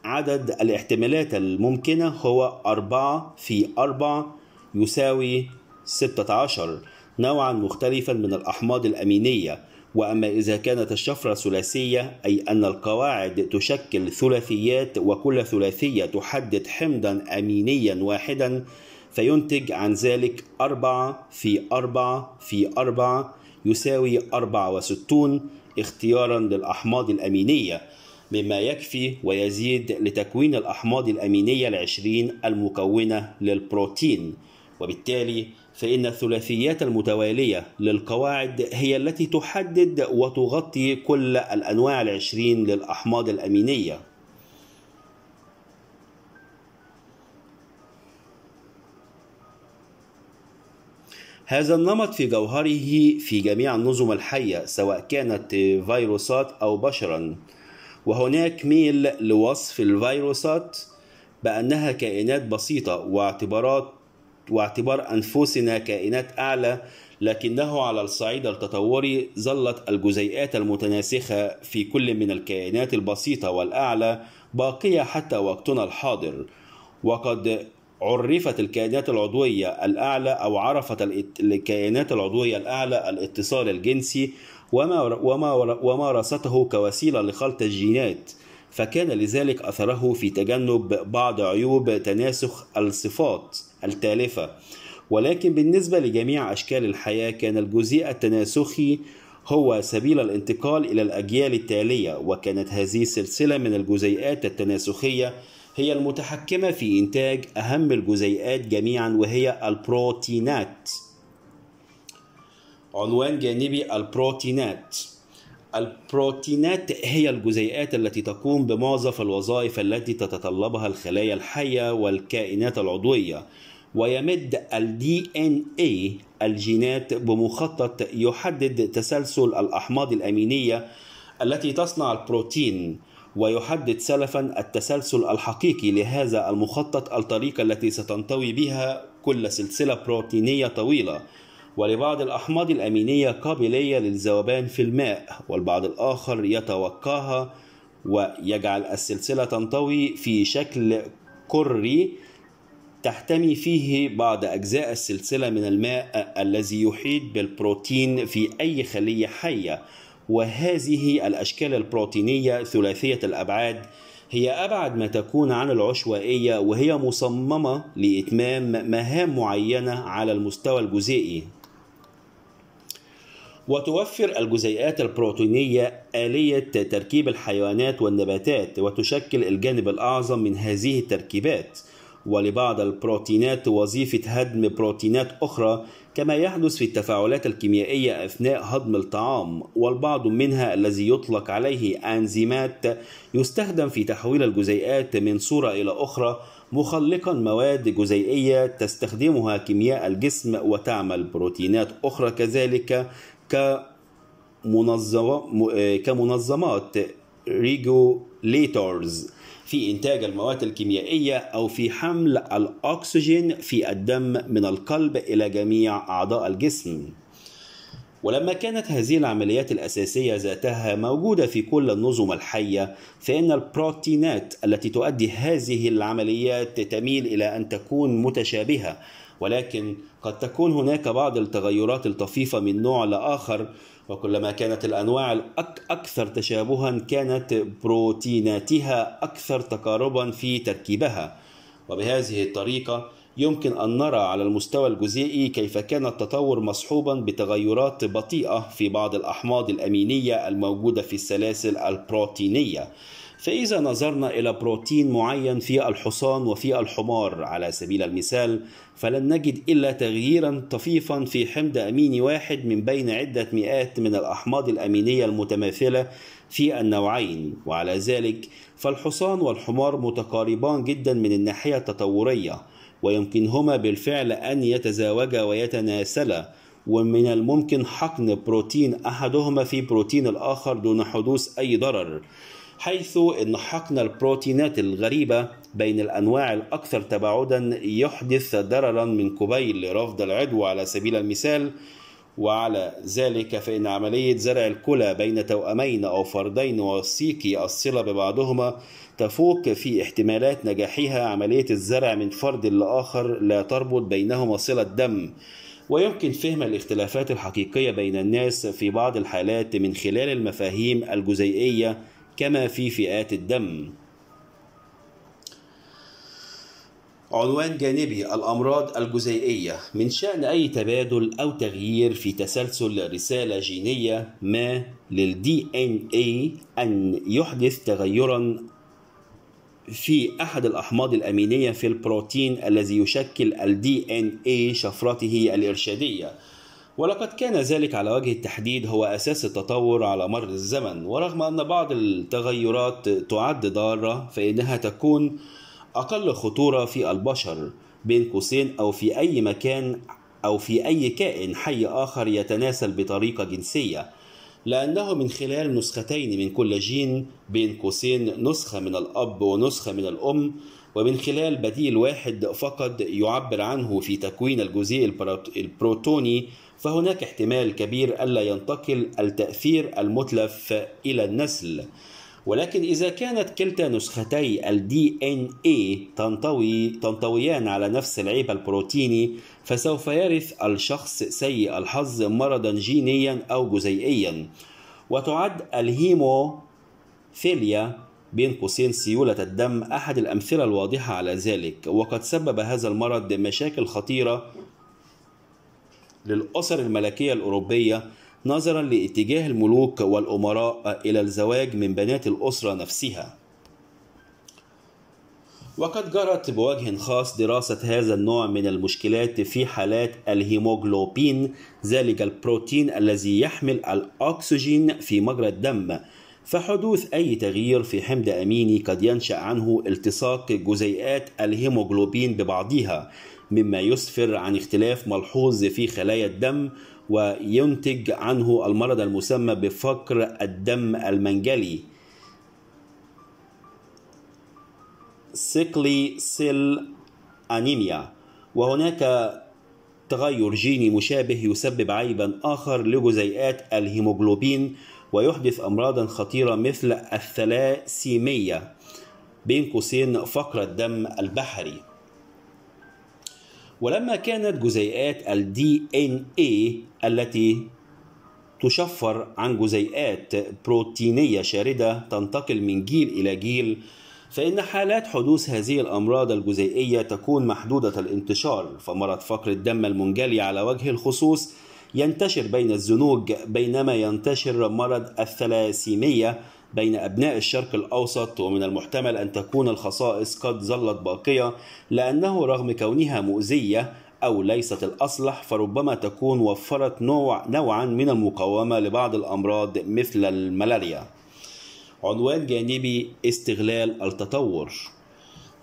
عدد الاحتمالات الممكنة هو أربعة في أربعة يساوي ستة عشر نوعا مختلفا من الأحماض الأمينية وأما إذا كانت الشفرة ثلاثية أي أن القواعد تشكل ثلاثيات وكل ثلاثية تحدد حمضا أمينيا واحدا فينتج عن ذلك أربعة في أربعة في أربعة يساوي أربعة وستون اختيارا للأحماض الأمينية مما يكفي ويزيد لتكوين الأحماض الأمينية العشرين المكونة للبروتين وبالتالي فإن الثلاثيات المتوالية للقواعد هي التي تحدد وتغطي كل الأنواع العشرين للأحماض الأمينية هذا النمط في جوهره في جميع النظم الحية سواء كانت فيروسات أو بشرًا وهناك ميل لوصف الفيروسات بأنها كائنات بسيطة واعتبارات واعتبار أنفسنا كائنات أعلى لكنه على الصعيد التطوري ظلت الجزيئات المتناسخة في كل من الكائنات البسيطة والأعلى باقية حتى وقتنا الحاضر وقد عرفت الكائنات العضوية الأعلى أو عرفت الكائنات العضوية الأعلى الاتصال الجنسي وما, وما, ومارسته كوسيلة لخلط الجينات فكان لذلك أثره في تجنب بعض عيوب تناسخ الصفات التالفة ولكن بالنسبة لجميع أشكال الحياة كان الجزيء التناسخي هو سبيل الانتقال إلى الأجيال التالية وكانت هذه السلسلة من الجزيئات التناسخية هي المتحكمة في إنتاج أهم الجزيئات جميعا وهي البروتينات عنوان جانبي البروتينات البروتينات هي الجزيئات التي تقوم بمعظم الوظائف التي تتطلبها الخلايا الحية والكائنات العضوية ويمد الـ DNA إيه، الجينات بمخطط يحدد تسلسل الأحماض الأمينية التي تصنع البروتين ويحدد سلفا التسلسل الحقيقي لهذا المخطط الطريقة التي ستنطوي بها كل سلسلة بروتينية طويلة ولبعض الأحماض الأمينية قابلية للذوبان في الماء والبعض الآخر يتوقعها ويجعل السلسلة تنطوي في شكل كري تحتمي فيه بعض أجزاء السلسلة من الماء الذي يحيط بالبروتين في أي خلية حية وهذه الأشكال البروتينية ثلاثية الأبعاد هي أبعد ما تكون عن العشوائية وهي مصممة لإتمام مهام معينة على المستوى الجزيئي وتوفر الجزيئات البروتينية آلية تركيب الحيوانات والنباتات وتشكل الجانب الأعظم من هذه التركيبات ولبعض البروتينات وظيفة هدم بروتينات أخرى كما يحدث في التفاعلات الكيميائية أثناء هضم الطعام والبعض منها الذي يطلق عليه أنزيمات يستخدم في تحويل الجزيئات من صورة إلى أخرى مخلقا مواد جزيئية تستخدمها كيمياء الجسم وتعمل بروتينات أخرى كذلك آه، كمنظمات ريجوليتورز في إنتاج المواد الكيميائية أو في حمل الأكسجين في الدم من القلب إلى جميع أعضاء الجسم. ولما كانت هذه العمليات الأساسية ذاتها موجودة في كل النظم الحية فإن البروتينات التي تؤدي هذه العمليات تميل إلى أن تكون متشابهة ولكن قد تكون هناك بعض التغيرات الطفيفة من نوع لآخر وكلما كانت الأنواع الأكثر تشابها كانت بروتيناتها أكثر تقاربا في تركيبها وبهذه الطريقة يمكن أن نرى على المستوى الجزيئي كيف كان التطور مصحوبا بتغيرات بطيئة في بعض الأحماض الأمينية الموجودة في السلاسل البروتينية فإذا نظرنا إلى بروتين معين في الحصان وفي الحمار على سبيل المثال فلن نجد إلا تغييرا طفيفا في حمض أميني واحد من بين عدة مئات من الأحماض الأمينية المتماثلة في النوعين وعلى ذلك فالحصان والحمار متقاربان جدا من الناحية التطورية ويمكنهما بالفعل أن يتزاوجا ويتناسلا ومن الممكن حقن بروتين أحدهما في بروتين الآخر دون حدوث أي ضرر حيث ان حقن البروتينات الغريبة بين الأنواع الأكثر تباعدا يحدث ضررا من قبيل لرفض العدوى على سبيل المثال وعلى ذلك فإن عملية زرع الكلى بين توأمين أو فردين وثيقي الصلة ببعضهما تفوق في احتمالات نجاحها عملية الزرع من فرد لآخر لا تربط بينهما صلة دم ويمكن فهم الاختلافات الحقيقية بين الناس في بعض الحالات من خلال المفاهيم الجزيئية كما في فئات الدم عنوان جانبي الأمراض الجزيئية من شأن أي تبادل أو تغيير في تسلسل رسالة جينية ما للدي إن إي أن يحدث تغيرا في أحد الأحماض الأمينية في البروتين الذي يشكل الدي إن إي شفرته الإرشادية ولقد كان ذلك على وجه التحديد هو أساس التطور على مر الزمن ورغم أن بعض التغيرات تعد ضارة فإنها تكون أقل خطورة في البشر بين قوسين أو في أي مكان أو في أي كائن حي آخر يتناسل بطريقة جنسية لأنه من خلال نسختين من كل جين بين قوسين نسخة من الأب ونسخة من الأم ومن خلال بديل واحد فقط يعبر عنه في تكوين الجزيء البروتوني فهناك احتمال كبير ألا ينتقل التأثير المتلف إلى النسل ولكن إذا كانت كلتا نسختي ال DNA تنطوي تنطويان على نفس العيب البروتيني فسوف يرث الشخص سيء الحظ مرضا جينيا أو جزيئيا وتعد الهيموفيليا بين قوسين سيولة الدم أحد الأمثلة الواضحة على ذلك وقد سبب هذا المرض مشاكل خطيرة للأسر الملكية الأوروبية نظرا لاتجاه الملوك والأمراء إلى الزواج من بنات الأسرة نفسها وقد جرت بوجه خاص دراسة هذا النوع من المشكلات في حالات الهيموغلوبين ذلك البروتين الذي يحمل الأكسجين في مجرى الدم فحدوث أي تغيير في حمض أميني قد ينشأ عنه التصاق جزيئات الهيموغلوبين ببعضها مما يسفر عن اختلاف ملحوظ في خلايا الدم وينتج عنه المرض المسمى بفقر الدم المنجلي سيكلي سيل أنيميا وهناك تغير جيني مشابه يسبب عيبا آخر لجزيئات الهيموجلوبين ويحدث أمراضا خطيرة مثل الثلاسيمية بين قوسين فقر الدم البحري ولما كانت جزيئات ال DNA التي تشفر عن جزيئات بروتينية شاردة تنتقل من جيل إلى جيل فإن حالات حدوث هذه الأمراض الجزيئية تكون محدودة الانتشار فمرض فقر الدم المنجلي على وجه الخصوص ينتشر بين الزنوج بينما ينتشر مرض الثلاسيمية بين أبناء الشرق الأوسط ومن المحتمل أن تكون الخصائص قد ظلت باقية لأنه رغم كونها مؤذية أو ليست الأصلح فربما تكون وفرت نوع نوعا من المقاومة لبعض الأمراض مثل الملاريا عنوان جانبي استغلال التطور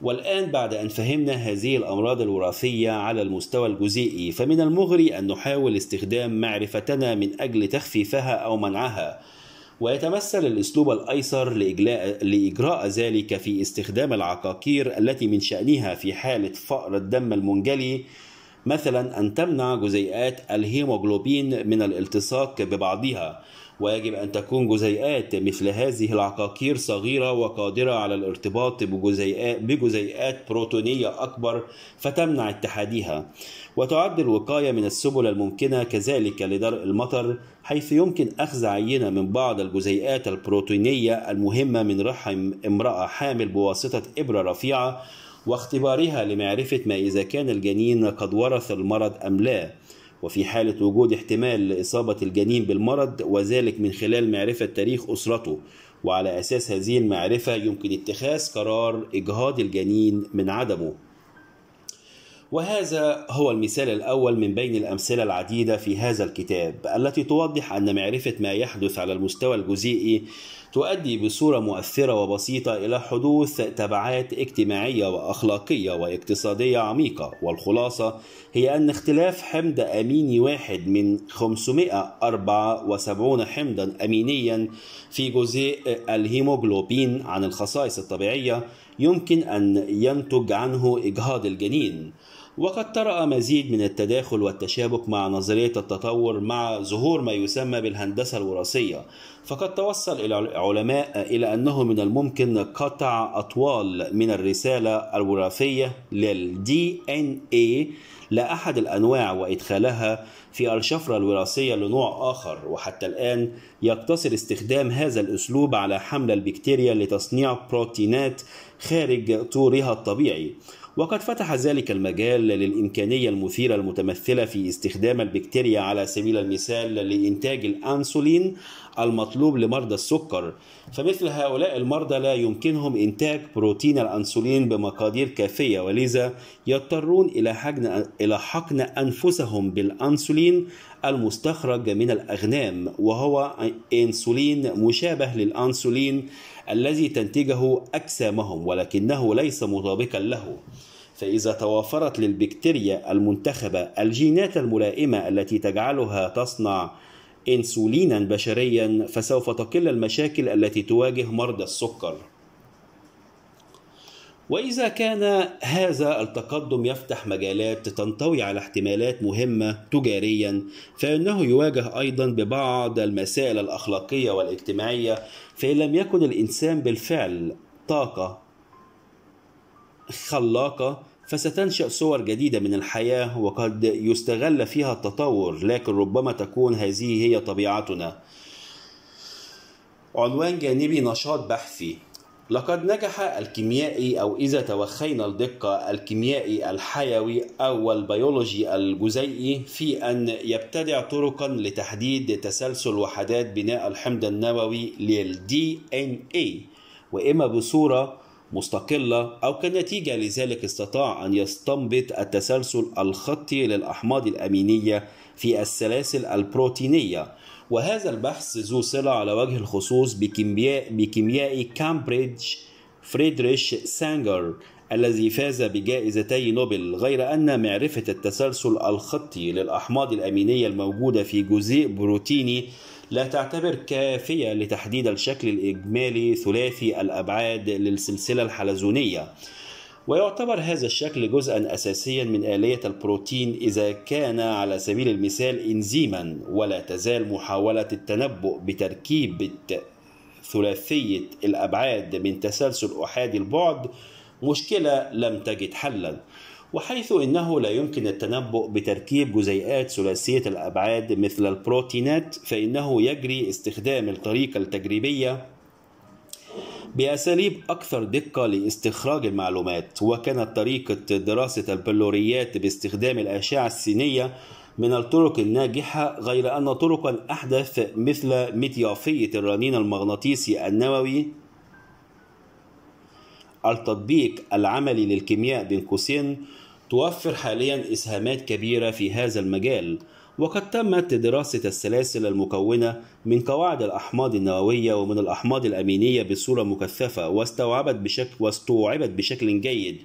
والآن بعد أن فهمنا هذه الأمراض الوراثية على المستوى الجزيئي فمن المغري أن نحاول استخدام معرفتنا من أجل تخفيفها أو منعها ويتمثل الأسلوب الأيسر لإجراء ذلك في استخدام العقاقير التي من شأنها في حالة فقر الدم المنجلي مثلا أن تمنع جزيئات الهيموجلوبين من الالتصاق ببعضها ويجب أن تكون جزيئات مثل هذه العقاقير صغيرة وقادرة على الارتباط بجزيئات, بجزيئات بروتونية أكبر فتمنع اتحادها وتعد الوقاية من السبل الممكنة كذلك لدرء المطر حيث يمكن أخذ عينة من بعض الجزيئات البروتينية المهمة من رحم امرأة حامل بواسطة إبرة رفيعة واختبارها لمعرفة ما إذا كان الجنين قد ورث المرض أم لا وفي حالة وجود احتمال لإصابة الجنين بالمرض وذلك من خلال معرفة تاريخ أسرته وعلى أساس هذه المعرفة يمكن اتخاذ قرار إجهاض الجنين من عدمه وهذا هو المثال الأول من بين الأمثلة العديدة في هذا الكتاب التي توضح أن معرفة ما يحدث على المستوى الجزيئي تؤدي بصورة مؤثرة وبسيطة إلى حدوث تبعات اجتماعية وأخلاقية واقتصادية عميقة والخلاصة هي أن اختلاف حمض أميني واحد من 574 حمضا أمينيا في جزيء الهيموغلوبين عن الخصائص الطبيعية يمكن أن ينتج عنه إجهاض الجنين وقد طرأ مزيد من التداخل والتشابك مع نظرية التطور مع ظهور ما يسمى بالهندسة الوراثية فقد توصل إلى العلماء إلى أنه من الممكن قطع أطوال من الرسالة الوراثية لل ان لأحد الأنواع وإدخالها في الشفرة الوراثية لنوع آخر وحتى الآن يقتصر استخدام هذا الأسلوب على حمل البكتيريا لتصنيع بروتينات خارج طورها الطبيعي وقد فتح ذلك المجال للإمكانية المثيرة المتمثلة في استخدام البكتيريا على سبيل المثال لإنتاج الأنسولين المطلوب لمرضى السكر فمثل هؤلاء المرضى لا يمكنهم إنتاج بروتين الأنسولين بمقادير كافية ولذا يضطرون إلى حقن, إلى حقن أنفسهم بالأنسولين المستخرج من الأغنام وهو أنسولين مشابه للأنسولين الذي تنتجه أجسامهم ولكنه ليس مطابقا له فإذا توافرت للبكتيريا المنتخبة الجينات الملائمة التي تجعلها تصنع انسولينا بشريا فسوف تقل المشاكل التي تواجه مرضى السكر واذا كان هذا التقدم يفتح مجالات تنطوي على احتمالات مهمه تجاريا فانه يواجه ايضا ببعض المسائل الاخلاقيه والاجتماعيه فإن لم يكن الإنسان بالفعل طاقة خلاقة فستنشأ صور جديدة من الحياة وقد يستغل فيها التطور لكن ربما تكون هذه هي طبيعتنا عنوان جانبي نشاط بحثي لقد نجح الكيميائي أو إذا توخينا الدقة الكيميائي الحيوي أو البيولوجي الجزيئي في أن يبتدع طرقا لتحديد تسلسل وحدات بناء الحمض النووي للدي ان وإما بصورة مستقلة أو كنتيجة لذلك استطاع أن يستنبط التسلسل الخطي للأحماض الأمينية في السلاسل البروتينية وهذا البحث ذو صلة على وجه الخصوص بكيمياء بكيميائي كامبريدج فريدريش سانجر الذي فاز بجائزتي نوبل غير أن معرفة التسلسل الخطي للأحماض الأمينية الموجودة في جزيء بروتيني لا تعتبر كافية لتحديد الشكل الإجمالي ثلاثي الأبعاد للسلسلة الحلزونية ويعتبر هذا الشكل جزءا أساسيا من آلية البروتين إذا كان على سبيل المثال إنزيما ولا تزال محاولة التنبؤ بتركيبة ثلاثية الأبعاد من تسلسل أحادي البعد مشكلة لم تجد حلا وحيث انه لا يمكن التنبؤ بتركيب جزيئات ثلاثيه الابعاد مثل البروتينات فانه يجري استخدام الطريقه التجريبيه بأساليب أكثر دقة لاستخراج المعلومات وكانت طريقة دراسة البلوريات باستخدام الأشعة السينية من الطرق الناجحة غير أن طرقا أحدث مثل متيافية الرنين المغناطيسي النووي التطبيق العملي للكيمياء بين قوسين توفر حاليا إسهامات كبيرة في هذا المجال وقد تمت دراسة السلاسل المكونة من قواعد الأحماض النووية ومن الأحماض الأمينية بصورة مكثفة واستوعبت بشكل واستوعبت بشكل جيد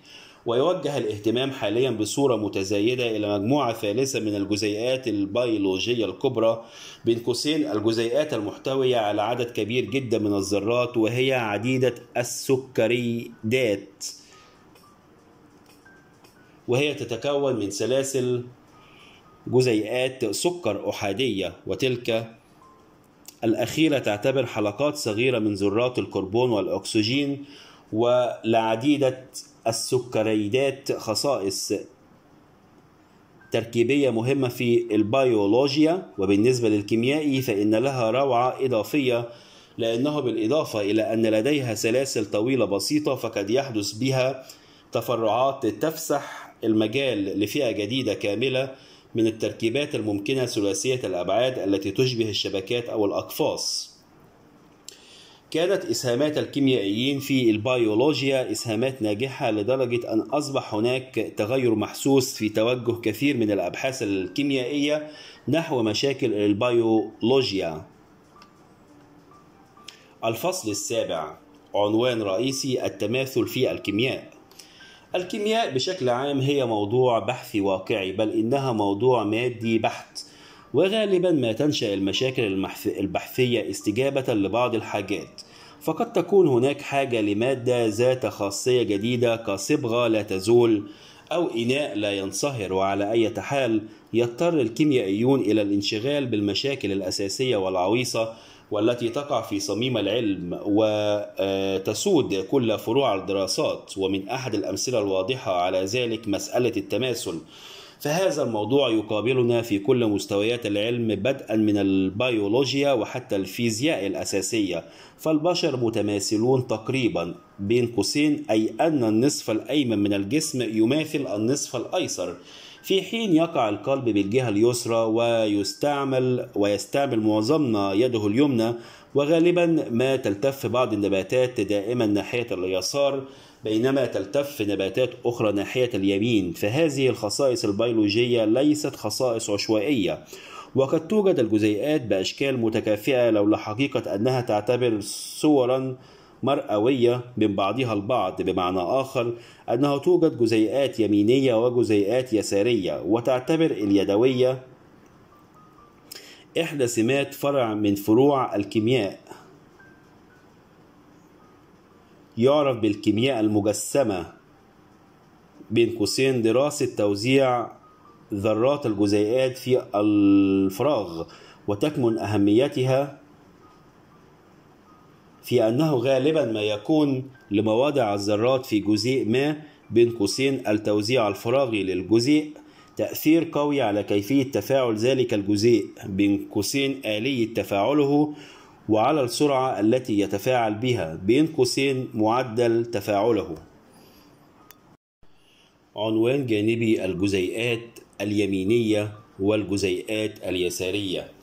ويوجه الاهتمام حاليا بصورة متزايدة إلى مجموعة ثالثة من الجزيئات البيولوجية الكبرى بين قوسين الجزيئات المحتوية على عدد كبير جدا من الذرات وهي عديدة السكريدات وهي تتكون من سلاسل جزيئات سكر أحادية وتلك الأخيرة تعتبر حلقات صغيرة من ذرات الكربون والأكسجين ولعديدة السكريدات خصائص تركيبية مهمة في البيولوجيا وبالنسبة للكيميائي فإن لها روعة إضافية لأنه بالإضافة إلى أن لديها سلاسل طويلة بسيطة فقد يحدث بها تفرعات تفسح المجال لفئة جديدة كاملة من التركيبات الممكنة ثلاثية الأبعاد التي تشبه الشبكات أو الأقفاص كانت إسهامات الكيميائيين في البيولوجيا إسهامات ناجحة لدرجة أن أصبح هناك تغير محسوس في توجه كثير من الأبحاث الكيميائية نحو مشاكل البيولوجيا الفصل السابع عنوان رئيسي التماثل في الكيمياء الكيمياء بشكل عام هي موضوع بحثي واقعي بل إنها موضوع مادي بحت وغالبا ما تنشأ المشاكل البحثية استجابة لبعض الحاجات فقد تكون هناك حاجة لمادة ذات خاصية جديدة كصبغة لا تزول أو إناء لا ينصهر وعلى أي حال يضطر الكيميائيون إلى الانشغال بالمشاكل الأساسية والعويصة والتي تقع في صميم العلم وتسود كل فروع الدراسات ومن أحد الأمثلة الواضحة على ذلك مسألة التماثل فهذا الموضوع يقابلنا في كل مستويات العلم بدءا من البيولوجيا وحتى الفيزياء الأساسية فالبشر متماثلون تقريبا بين قوسين أي أن النصف الأيمن من الجسم يماثل النصف الأيسر في حين يقع القلب بالجهة اليسرى ويستعمل ويستعمل معظمنا يده اليمنى وغالبا ما تلتف بعض النباتات دائما ناحية اليسار بينما تلتف نباتات أخرى ناحية اليمين فهذه الخصائص البيولوجية ليست خصائص عشوائية وقد توجد الجزيئات بأشكال متكافئة لولا حقيقة أنها تعتبر صورا مرئوية من بعضها البعض بمعنى آخر أنها توجد جزيئات يمينية وجزيئات يسارية وتعتبر اليدوية إحدى سمات فرع من فروع الكيمياء يعرف بالكيمياء المجسمة بين قوسين دراسة توزيع ذرات الجزيئات في الفراغ وتكمن أهميتها في أنه غالبا ما يكون لمواضع الذرات في جزيء ما بين قوسين التوزيع الفراغي للجزيء تأثير قوي على كيفية تفاعل ذلك الجزيء بين قوسين آلية تفاعله وعلى السرعة التي يتفاعل بها بين قوسين معدل تفاعله عنوان جانبي الجزيئات اليمينية والجزيئات اليسارية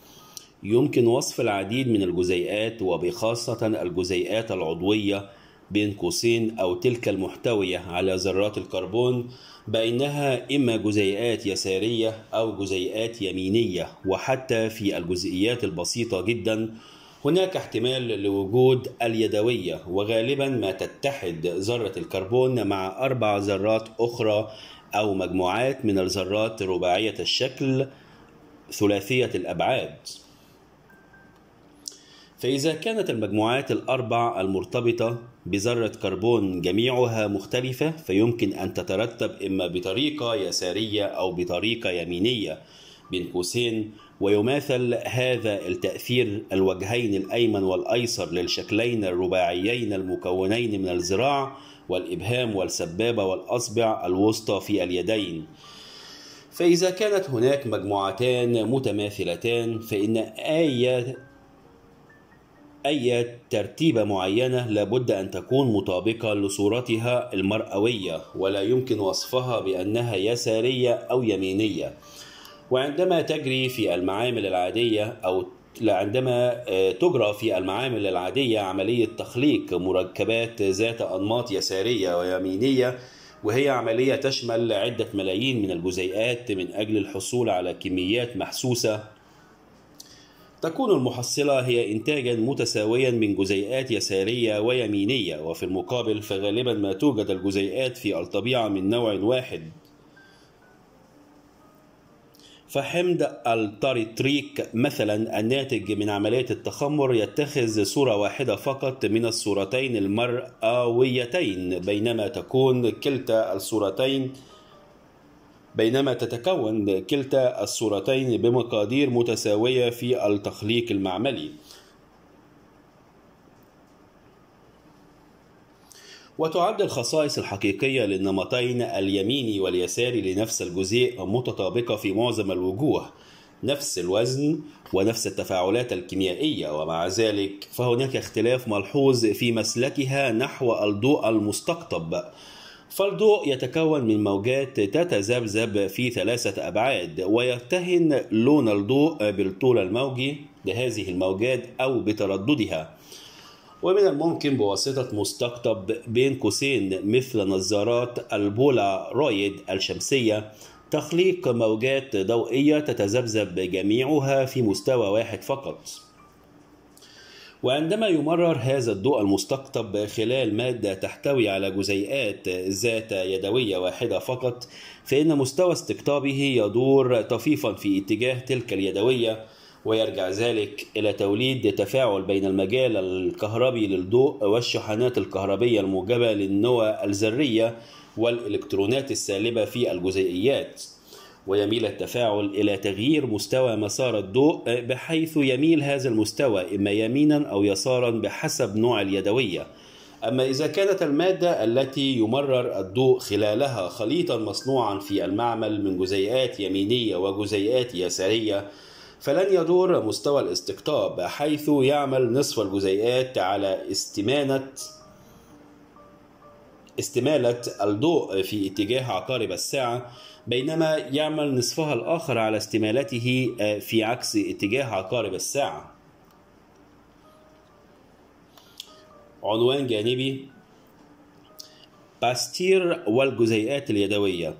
يمكن وصف العديد من الجزيئات وبخاصة الجزيئات العضوية بين قوسين أو تلك المحتوية على ذرات الكربون بأنها إما جزيئات يسارية أو جزيئات يمينية وحتى في الجزئيات البسيطة جدا هناك احتمال لوجود اليدوية وغالبا ما تتحد ذرة الكربون مع أربع ذرات أخرى أو مجموعات من الذرات رباعية الشكل ثلاثية الأبعاد فإذا كانت المجموعات الأربع المرتبطة بذرة كربون جميعها مختلفة فيمكن أن تترتب إما بطريقة يسارية أو بطريقة يمينية بين قوسين ويماثل هذا التأثير الوجهين الأيمن والأيسر للشكلين الرباعيين المكونين من الذراع والإبهام والسبابة والأصبع الوسطى في اليدين فإذا كانت هناك مجموعتان متماثلتان فإن آية أي ترتيبة معينة لابد أن تكون مطابقة لصورتها المرأوية ولا يمكن وصفها بأنها يسارية أو يمينية وعندما تجري في المعامل العادية أو عندما آه، تجرى في المعامل العادية عملية تخليق مركبات ذات أنماط يسارية ويمينية وهي عملية تشمل عدة ملايين من الجزيئات من أجل الحصول على كميات محسوسة تكون المحصلة هي إنتاجا متساويا من جزيئات يسارية ويمينية وفي المقابل فغالبا ما توجد الجزيئات في الطبيعة من نوع واحد فحمض التريتريك مثلا الناتج من عملية التخمر يتخذ صورة واحدة فقط من الصورتين المرئويتين بينما تكون كلتا الصورتين بينما تتكون كلتا الصورتين بمقادير متساوية في التخليق المعملي وتعد الخصائص الحقيقية للنمطين اليميني واليساري لنفس الجزيء متطابقة في معظم الوجوه نفس الوزن ونفس التفاعلات الكيميائية ومع ذلك فهناك اختلاف ملحوظ في مسلكها نحو الضوء المستقطب فالضوء يتكون من موجات تتذبذب في ثلاثة أبعاد ويرتهن لون الضوء بالطول الموجي لهذه الموجات أو بترددها ومن الممكن بواسطة مستقطب بين قوسين مثل نظارات البولارويد الشمسية تخليق موجات ضوئية تتذبذب جميعها في مستوى واحد فقط وعندما يمرر هذا الضوء المستقطب خلال مادة تحتوي على جزيئات ذات يدوية واحدة فقط فإن مستوى استقطابه يدور طفيفا في اتجاه تلك اليدوية ويرجع ذلك إلى توليد تفاعل بين المجال الكهربي للضوء والشحنات الكهربية الموجبة للنوى الذرية والإلكترونات السالبة في الجزيئيات ويميل التفاعل إلى تغيير مستوى مسار الضوء آه، بحيث يميل هذا المستوى إما يمينا أو يسارا بحسب نوع اليدوية أما إذا كانت المادة التي يمرر الضوء خلالها خليطا مصنوعا في المعمل من جزيئات يمينية وجزيئات يسارية فلن يدور مستوى الاستقطاب حيث يعمل نصف الجزيئات على استمانة استمالة الضوء في اتجاه عقارب الساعة بينما يعمل نصفها الآخر على استمالته آه، في عكس اتجاه عقارب الساعة عنوان جانبي باستير والجزيئات اليدوية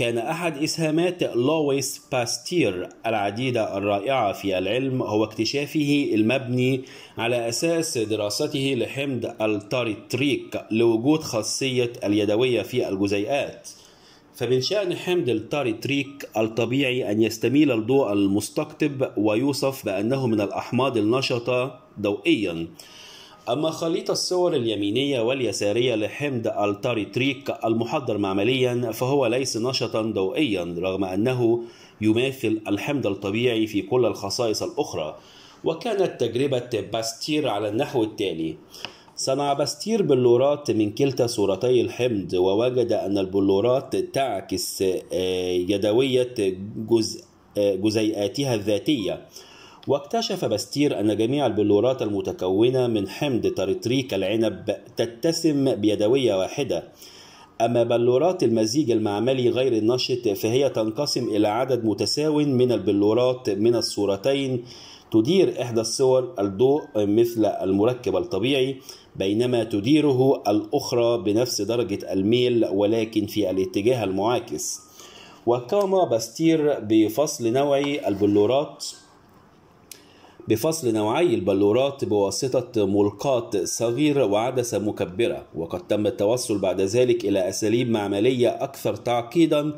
كان أحد إسهامات لويس باستير العديدة الرائعة في العلم هو اكتشافه المبني على أساس دراسته لحمض التاريتريك لوجود خاصية اليدوية في الجزيئات فمن شأن حمض التاريتريك الطبيعي أن يستميل الضوء المستقطب ويوصف بأنه من الأحماض النشطة ضوئيا أما خليط الصور اليمينية واليسارية لحمض التاريتريك المحضر معمليا فهو ليس نشطا ضوئيا رغم أنه يماثل الحمض الطبيعي في كل الخصائص الأخرى وكانت تجربة باستير على النحو التالي صنع باستير بلورات من كلتا صورتي الحمض ووجد أن البلورات تعكس آه، يدوية آه، جزيئاتها الذاتية واكتشف باستير أن جميع البلورات المتكونة من حمض تريتريك العنب تتسم بيدوية واحدة أما بلورات المزيج المعملي غير النشط فهي تنقسم إلى عدد متساو من البلورات من الصورتين تدير إحدى الصور الضوء مثل المركب الطبيعي بينما تديره الأخرى بنفس درجة الميل ولكن في الاتجاه المعاكس وقام باستير بفصل نوعي البلورات بفصل نوعي البلورات بواسطة ملقاة صغيرة وعدسة مكبرة وقد تم التوصل بعد ذلك إلى أساليب معملية أكثر تعقيدا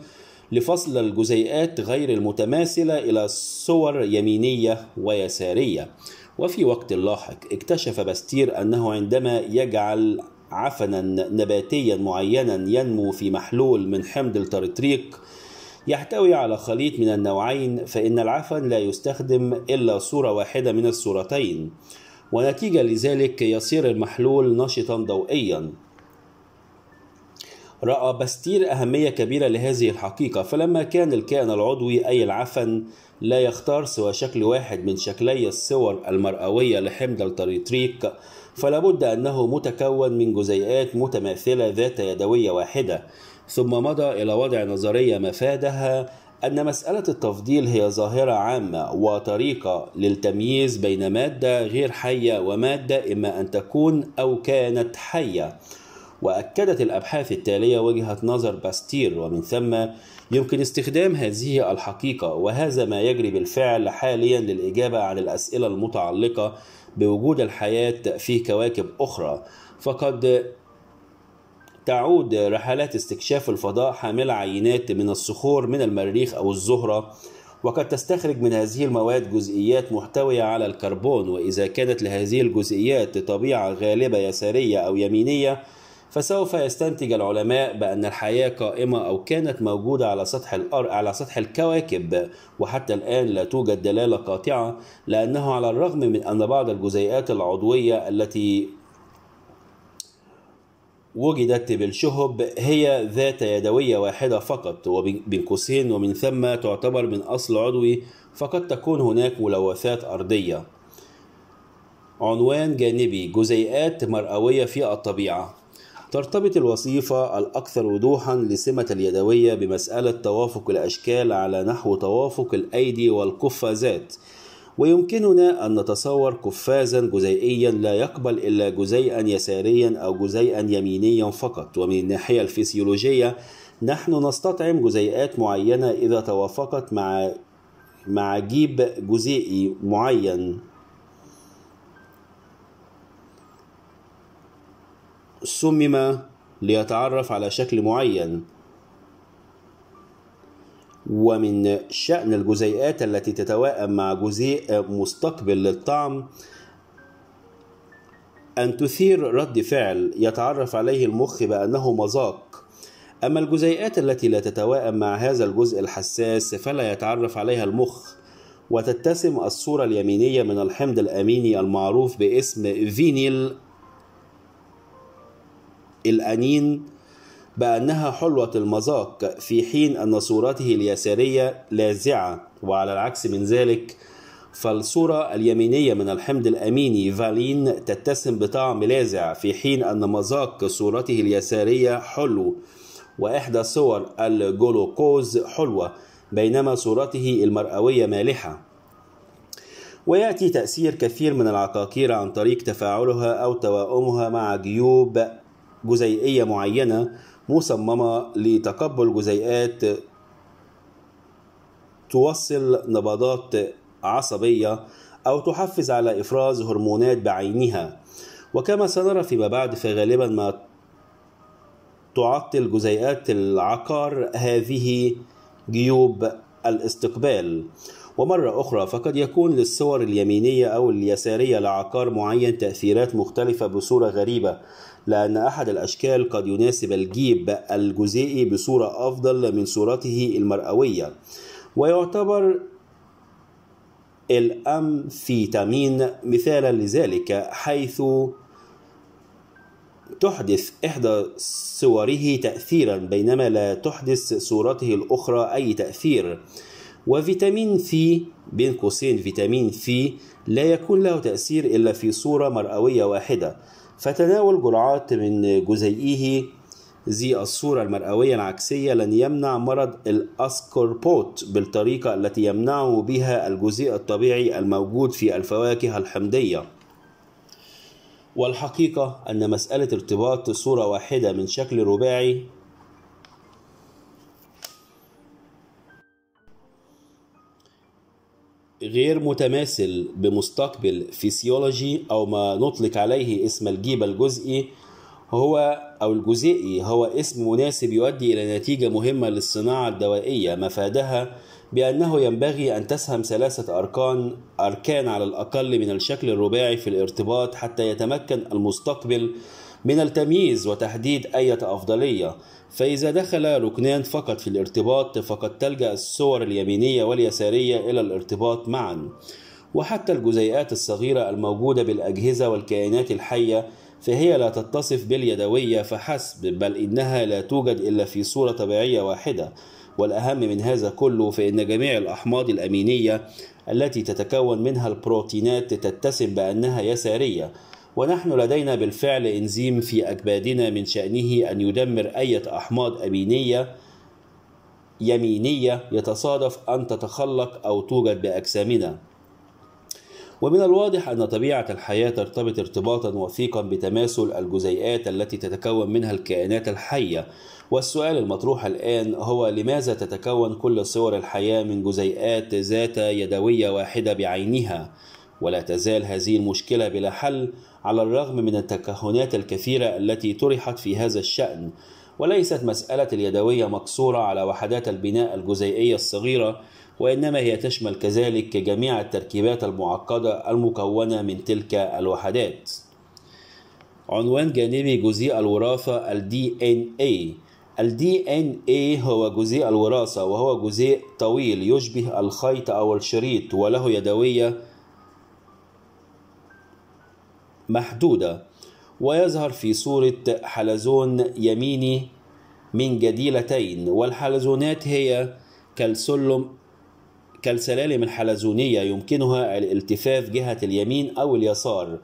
لفصل الجزيئات غير المتماثلة إلى صور يمينية ويسارية وفي وقت لاحق اكتشف باستير أنه عندما يجعل عفنا نباتيا معينا ينمو في محلول من حمض التريتريك يحتوي على خليط من النوعين فإن العفن لا يستخدم إلا صورة واحدة من الصورتين ونتيجة لذلك يصير المحلول نشطا ضوئيا رأى باستير أهمية كبيرة لهذه الحقيقة فلما كان الكائن العضوي أي العفن لا يختار سوى شكل واحد من شكلي الصور المرئوية لحمض التريتريك فلابد أنه متكون من جزيئات متماثلة ذات يدوية واحدة ثم مضى إلى وضع نظرية مفادها أن مسألة التفضيل هي ظاهرة عامة وطريقة للتمييز بين مادة غير حية ومادة إما أن تكون أو كانت حية وأكدت الأبحاث التالية وجهة نظر باستير ومن ثم يمكن استخدام هذه الحقيقة وهذا ما يجري بالفعل حاليا للإجابة عن الأسئلة المتعلقة بوجود الحياة في كواكب أخرى فقد تعود رحلات استكشاف الفضاء حاملة عينات من الصخور من المريخ أو الزهرة وقد تستخرج من هذه المواد جزئيات محتوية على الكربون وإذا كانت لهذه الجزئيات طبيعة غالبة يسارية أو يمينية فسوف يستنتج العلماء بأن الحياة قائمة أو كانت موجودة على سطح الأرض على سطح الكواكب وحتى الآن لا توجد دلالة قاطعة لأنه على الرغم من أن بعض الجزيئات العضوية التي وجدت بالشهب هي ذات يدوية واحدة فقط وبين قوسين ومن ثم تعتبر من أصل عضوي فقد تكون هناك ملوثات أرضية عنوان جانبي جزيئات مرئوية في الطبيعة ترتبط الوصيفة الأكثر وضوحا لسمة اليدوية بمسألة توافق الأشكال على نحو توافق الأيدي والقفازات ويمكننا أن نتصور قفازا جزيئيا لا يقبل إلا جزيئا يساريا أو جزيئا يمينيا فقط ومن الناحية الفسيولوجية نحن نستطعم جزيئات معينة إذا توافقت مع مع جيب جزيئي معين صمم ليتعرف على شكل معين ومن شأن الجزيئات التي تتواءم مع جزيء مستقبل للطعم أن تثير رد فعل يتعرف عليه المخ بأنه مذاق أما الجزيئات التي لا تتواءم مع هذا الجزء الحساس فلا يتعرف عليها المخ وتتسم الصورة اليمينية من الحمض الأميني المعروف باسم فينيل الأنين بأنها حلوة المذاق في حين أن صورته اليسارية لاذعة وعلى العكس من ذلك فالصورة اليمينية من الحمض الأميني فالين تتسم بطعم لاذع في حين أن مذاق صورته اليسارية حلو وإحدى صور الجلوكوز حلوة بينما صورته المرئوية مالحة ويأتي تأثير كثير من العقاقير عن طريق تفاعلها أو توائمها مع جيوب جزيئية معينة مصممة لتقبل جزيئات توصل نبضات عصبية أو تحفز على إفراز هرمونات بعينها وكما سنرى فيما بعد فغالبا ما تعطل جزيئات العقار هذه جيوب الاستقبال ومرة أخرى فقد يكون للصور اليمينية أو اليسارية لعقار معين تأثيرات مختلفة بصورة غريبة لأن أحد الأشكال قد يناسب الجيب الجزيئي بصورة أفضل من صورته المرئوية ويعتبر الأمفيتامين مثالا لذلك حيث تحدث إحدى صوره تأثيرا بينما لا تحدث صورته الأخرى أي تأثير وفيتامين في بين قوسين فيتامين في لا يكون له تأثير إلا في صورة مرئوية واحدة فتناول جرعات من جزيئه ذي الصورة المرئوية العكسية لن يمنع مرض الأسكربوت بالطريقة التي يمنعه بها الجزيء الطبيعي الموجود في الفواكه الحمضية والحقيقة أن مسألة ارتباط صورة واحدة من شكل رباعي غير متماثل بمستقبل فيسيولوجي أو ما نطلق عليه اسم الجيب الجزئي هو أو الجزيئي هو اسم مناسب يؤدي إلى نتيجة مهمة للصناعة الدوائية مفادها بأنه ينبغي أن تسهم ثلاثة أركان أركان على الأقل من الشكل الرباعي في الارتباط حتى يتمكن المستقبل من التمييز وتحديد أية أفضلية فإذا دخل ركنان فقط في الارتباط فقد تلجأ الصور اليمينية واليسارية إلى الارتباط معا وحتى الجزيئات الصغيرة الموجودة بالأجهزة والكائنات الحية فهي لا تتصف باليدوية فحسب بل إنها لا توجد إلا في صورة طبيعية واحدة والأهم من هذا كله فإن جميع الأحماض الأمينية التي تتكون منها البروتينات تتسم بأنها يسارية ونحن لدينا بالفعل إنزيم في أكبادنا من شأنه أن يدمر أي أحماض أمينية يمينية يتصادف أن تتخلق أو توجد بأجسامنا ومن الواضح أن طبيعة الحياة ترتبط ارتباطا وثيقا بتماثل الجزيئات التي تتكون منها الكائنات الحية والسؤال المطروح الآن هو لماذا تتكون كل صور الحياة من جزيئات ذات يدوية واحدة بعينها؟ ولا تزال هذه المشكلة بلا حل على الرغم من التكهنات الكثيرة التي طرحت في هذا الشأن وليست مسألة اليدوية مقصورة على وحدات البناء الجزيئية الصغيرة وإنما هي تشمل كذلك جميع التركيبات المعقدة المكونة من تلك الوحدات عنوان جانبي جزيء الوراثة الـ DNA الـ DNA هو جزيء الوراثة وهو جزيء طويل يشبه الخيط أو الشريط وله يدوية محدودة ويظهر في صورة حلزون يميني من جديلتين والحلزونات هي كالسلم كالسلالم الحلزونية يمكنها الالتفاف جهة اليمين أو اليسار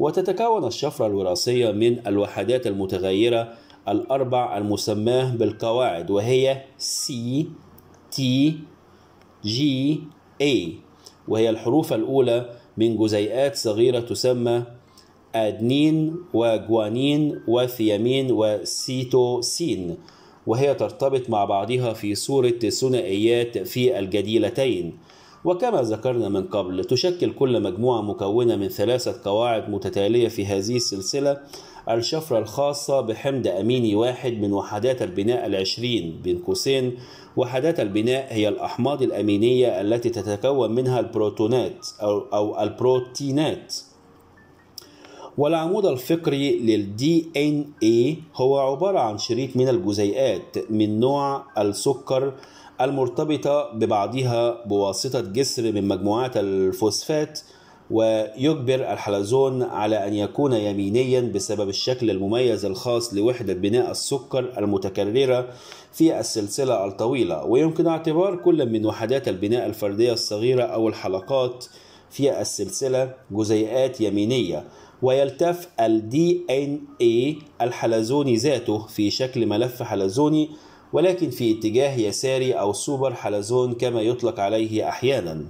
وتتكون الشفرة الوراثية من الوحدات المتغيرة الأربع المسماة بالقواعد وهي C T G A وهي الحروف الأولى من جزيئات صغيرة تسمى أدنين وجوانين وثيامين وسيتوسين وهي ترتبط مع بعضها في صورة ثنائيات في الجديلتين وكما ذكرنا من قبل تشكل كل مجموعة مكونة من ثلاثة قواعد متتالية في هذه السلسلة الشفرة الخاصة بحمض أميني واحد من وحدات البناء العشرين بين قوسين وحدات البناء هي الأحماض الأمينية التي تتكون منها البروتونات أو, أو البروتينات والعمود الفقري لل DNA هو عبارة عن شريط من الجزيئات من نوع السكر المرتبطة ببعضها بواسطة جسر من مجموعات الفوسفات ويجبر الحلزون على أن يكون يمينيا بسبب الشكل المميز الخاص لوحدة بناء السكر المتكررة في السلسلة الطويلة ويمكن اعتبار كل من وحدات البناء الفردية الصغيرة أو الحلقات في السلسلة جزيئات يمينية ويلتف ال DNA إيه الحلزوني ذاته في شكل ملف حلزوني ولكن في اتجاه يساري أو سوبر حلزون كما يطلق عليه أحيانا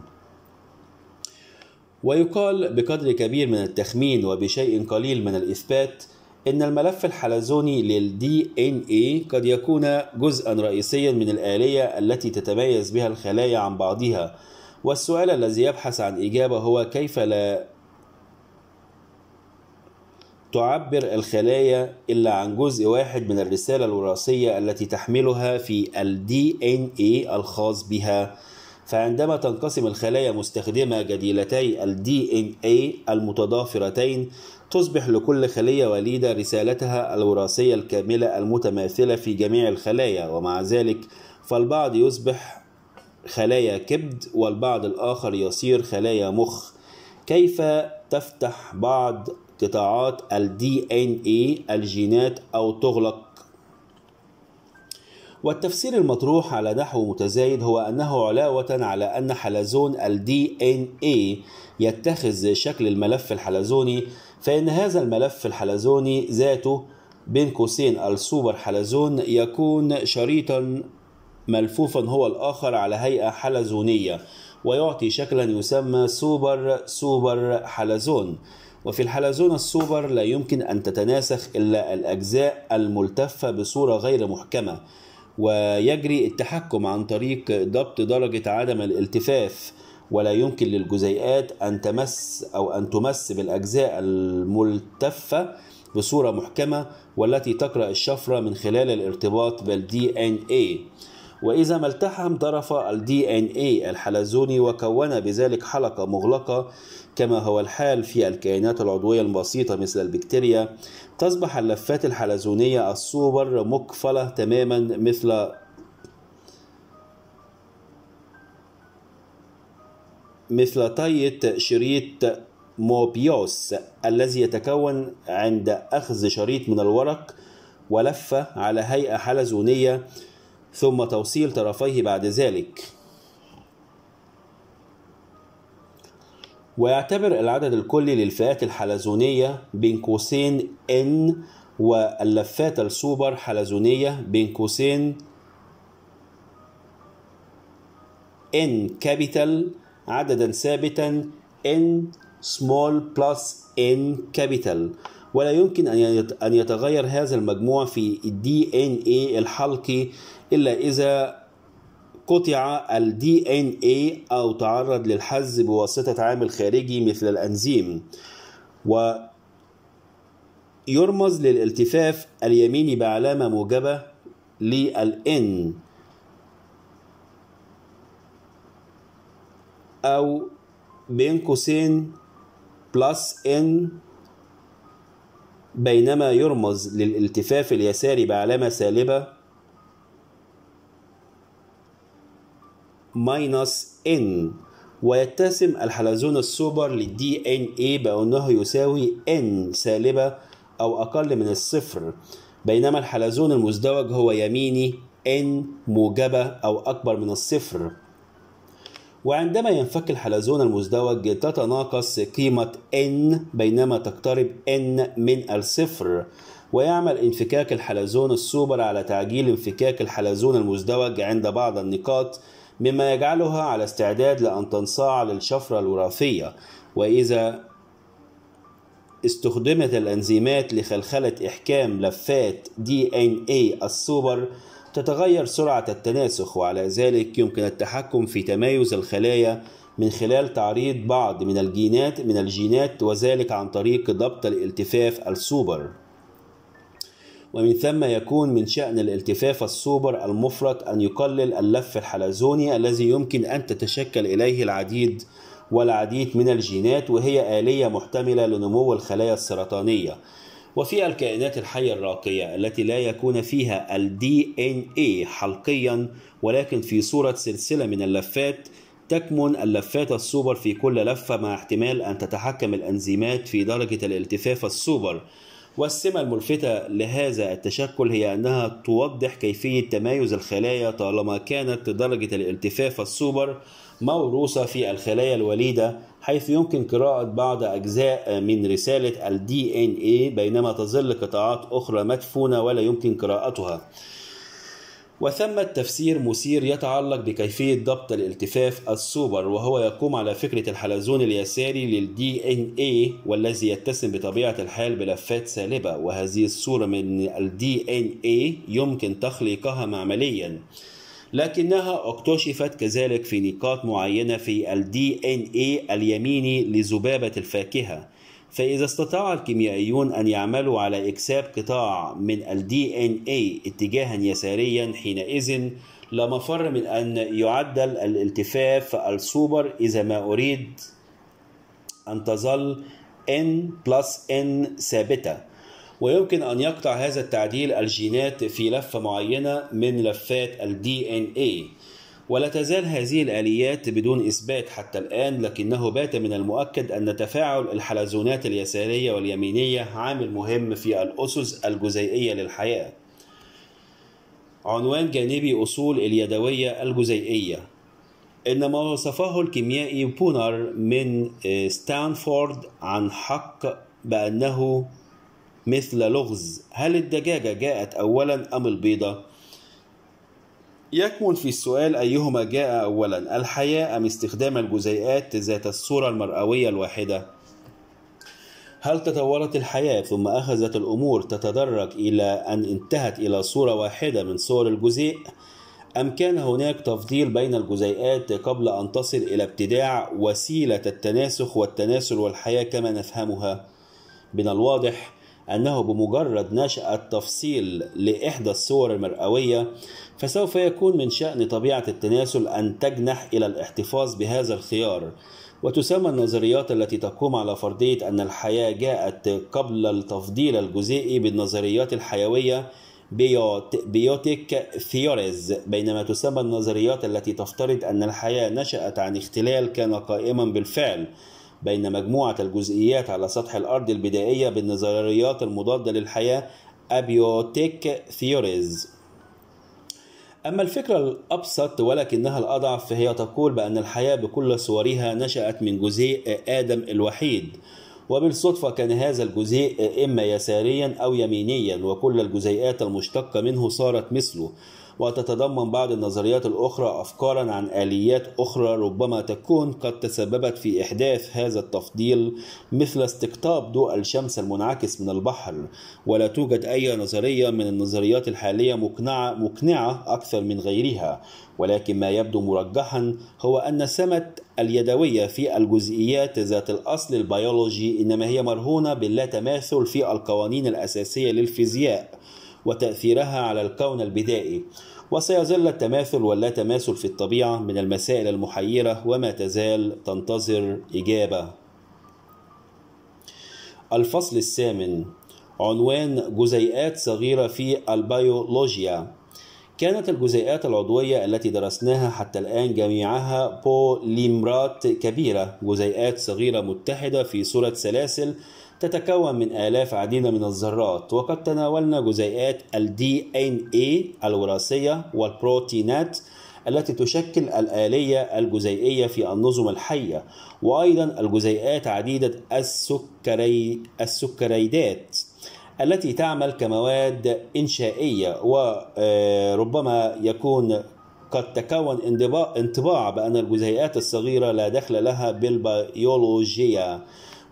ويقال بقدر كبير من التخمين وبشيء قليل من الإثبات إن الملف الحلزوني لل DNA إيه قد يكون جزءا رئيسيا من الآلية التي تتميز بها الخلايا عن بعضها والسؤال الذي يبحث عن إجابة هو كيف لا تعبر الخلايا إلا عن جزء واحد من الرسالة الوراثية التي تحملها في الـ DNA الخاص بها فعندما تنقسم الخلايا مستخدمة جديلتي الـ DNA المتضافرتين تصبح لكل خلية وليدة رسالتها الوراثية الكاملة المتماثلة في جميع الخلايا ومع ذلك فالبعض يصبح خلايا كبد والبعض الآخر يصير خلايا مخ كيف تفتح بعض قطاعات الدي ان اي الجينات أو تغلق والتفسير المطروح على نحو متزايد هو أنه علاوة على أن حلزون الـ DNA يتخذ شكل الملف الحلزوني فإن هذا الملف الحلزوني ذاته بين قوسين السوبر حلزون يكون شريطا ملفوفا هو الآخر على هيئة حلزونية ويعطي شكلا يسمى سوبر سوبر حلزون وفي الحلزون السوبر لا يمكن أن تتناسخ إلا الأجزاء الملتفة بصورة غير محكمة ويجري التحكم عن طريق ضبط درجة عدم الالتفاف ولا يمكن للجزيئات أن تمس أو أن تمس بالأجزاء الملتفة بصورة محكمة والتي تقرأ الشفرة من خلال الارتباط بالدي ان وإذا ما التحم طرف الدي ان الحلزوني وكون بذلك حلقة مغلقة كما هو الحال في الكائنات العضوية البسيطة مثل البكتيريا تصبح اللفات الحلزونية السوبر مقفلة تماما مثل مثل طية شريط موبيوس الذي يتكون عند أخذ شريط من الورق ولفة على هيئة حلزونية ثم توصيل طرفيه بعد ذلك ويعتبر العدد الكلي للفئات الحلزونية بين قوسين N واللفات السوبر حلزونية بين قوسين N كابيتال عددا ثابتا N small plus N كابيتال ولا يمكن أن يتغير هذا المجموع في الدي ان الحلقي إلا إذا قطع ال DNA أو تعرض للحز بواسطة عامل خارجي مثل الأنزيم و يرمز للالتفاف اليميني بعلامة موجبة للإن أو بين قوسين بلس إن بينما يرمز للالتفاف اليساري بعلامة سالبة ماينس ان ويتسم الحلزون السوبر للدي ان اي بأنه يساوي N سالبة أو أقل من الصفر بينما الحلزون المزدوج هو يميني N موجبة أو أكبر من الصفر وعندما ينفك الحلزون المزدوج تتناقص قيمة n بينما تقترب n من الصفر ويعمل انفكاك الحلزون السوبر على تعجيل انفكاك الحلزون المزدوج عند بعض النقاط مما يجعلها على استعداد لأن تنصاع للشفرة الوراثية وإذا استخدمت الأنزيمات لخلخلة إحكام لفات دي إن إي السوبر تتغير سرعة التناسخ وعلى ذلك يمكن التحكم في تمايز الخلايا من خلال تعريض بعض من الجينات من الجينات وذلك عن طريق ضبط الالتفاف السوبر ومن ثم يكون من شأن الالتفاف السوبر المفرط أن يقلل اللف الحلزوني الذي يمكن أن تتشكل إليه العديد والعديد من الجينات وهي آلية محتملة لنمو الخلايا السرطانية وفي الكائنات الحية الراقية التي لا يكون فيها الـ DNA حلقيا ولكن في صورة سلسلة من اللفات تكمن اللفات السوبر في كل لفة مع احتمال أن تتحكم الأنزيمات في درجة الالتفاف السوبر والسمة الملفتة لهذا التشكل هي أنها توضح كيفية تمايز الخلايا طالما كانت درجة الالتفاف السوبر موروثة في الخلايا الوليدة حيث يمكن قراءة بعض أجزاء من رسالة الـ DNA بينما تظل قطاعات أخرى مدفونة ولا يمكن قراءتها وثمة تفسير مثير يتعلق بكيفية ضبط الالتفاف السوبر وهو يقوم على فكرة الحلزون اليساري للدي ان اي والذي يتسم بطبيعة الحال بلفات سالبة وهذه الصورة من الدي ان اي يمكن تخليقها معمليا لكنها اكتشفت كذلك في نقاط معينة في الدي ان اي اليميني لذبابة الفاكهة فإذا استطاع الكيميائيون أن يعملوا على إكساب قطاع من الـ DNA اتجاها يساريا حينئذ لا مفر من أن يعدل الالتفاف السوبر إذا ما أريد أن تظل N plus N ثابتة ويمكن أن يقطع هذا التعديل الجينات في لفة معينة من لفات الـ DNA ولا تزال هذه الآليات بدون إثبات حتى الآن لكنه بات من المؤكد أن تفاعل الحلزونات اليسارية واليمينية عامل مهم في الأسس الجزيئية للحياة عنوان جانبي أصول اليدوية الجزيئية إن ما وصفه الكيميائي بونر من آه، ستانفورد عن حق بأنه مثل لغز هل الدجاجة جاءت أولا أم البيضة؟ يكمن في السؤال أيهما جاء أولا الحياة أم استخدام الجزيئات ذات الصورة المرئوية الواحدة هل تطورت الحياة ثم أخذت الأمور تتدرج إلى أن انتهت إلى صورة واحدة من صور الجزيء أم كان هناك تفضيل بين الجزيئات قبل أن تصل إلى ابتداع وسيلة التناسخ والتناسل والحياة كما نفهمها من الواضح أنه بمجرد نشأة تفصيل لإحدى الصور المرئوية فسوف يكون من شأن طبيعة التناسل أن تجنح إلى الاحتفاظ بهذا الخيار وتسمى النظريات التي تقوم على فرضية أن الحياة جاءت قبل التفضيل الجزيئي بالنظريات الحيوية بيوتيك ثيوريز بينما تسمى النظريات التي تفترض أن الحياة نشأت عن اختلال كان قائما بالفعل بين مجموعة الجزئيات على سطح الأرض البدائية بالنظريات المضادة للحياة أبيوتيك ثيوريز أما الفكرة الأبسط ولكنها الأضعف فهي تقول بأن الحياة بكل صورها نشأت من جزيء آدم الوحيد وبالصدفة كان هذا الجزيء إما يساريا أو يمينيا وكل الجزيئات المشتقة منه صارت مثله وتتضمن بعض النظريات الأخرى أفكارا عن آليات أخرى ربما تكون قد تسببت في إحداث هذا التفضيل مثل استقطاب ضوء الشمس المنعكس من البحر ولا توجد أي نظرية من النظريات الحالية مقنعة, مقنعة أكثر من غيرها ولكن ما يبدو مرجحا هو أن سمة اليدوية في الجزئيات ذات الأصل البيولوجي إنما هي مرهونة باللا تماثل في القوانين الأساسية للفيزياء وتأثيرها على الكون البدائي وسيظل التماثل واللا تماثل في الطبيعة من المسائل المحيرة وما تزال تنتظر إجابة الفصل الثامن عنوان جزيئات صغيرة في البيولوجيا كانت الجزيئات العضوية التي درسناها حتى الآن جميعها بوليمرات كبيرة جزيئات صغيرة متحدة في صورة سلاسل تتكون من آلاف عديدة من الذرات وقد تناولنا جزيئات الـ DNA الوراثية والبروتينات التي تشكل الآلية الجزيئية في النظم الحية وأيضا الجزيئات عديدة السكري السكريدات التي تعمل كمواد إنشائية وربما آه، يكون قد تكون انطباع بأن الجزيئات الصغيرة لا دخل لها بالبيولوجيا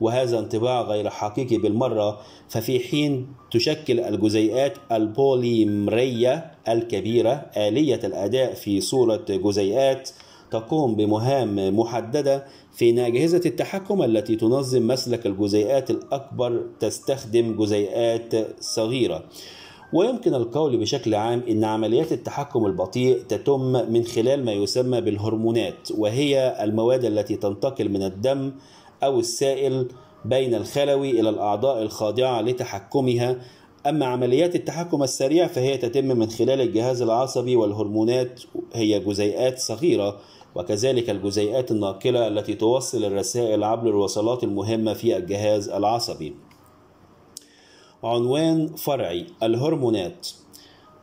وهذا انطباع غير حقيقي بالمرة ففي حين تشكل الجزيئات البوليمرية الكبيرة آلية الأداء في صورة جزيئات تقوم بمهام محددة في أجهزة التحكم التي تنظم مسلك الجزيئات الأكبر تستخدم جزيئات صغيرة ويمكن القول بشكل عام أن عمليات التحكم البطيء تتم من خلال ما يسمى بالهرمونات وهي المواد التي تنتقل من الدم أو السائل بين الخلوي إلى الأعضاء الخاضعة لتحكمها أما عمليات التحكم السريع فهي تتم من خلال الجهاز العصبي والهرمونات هي جزيئات صغيرة وكذلك الجزيئات الناقلة التي توصل الرسائل عبر الوصلات المهمة في الجهاز العصبي. عنوان فرعي الهرمونات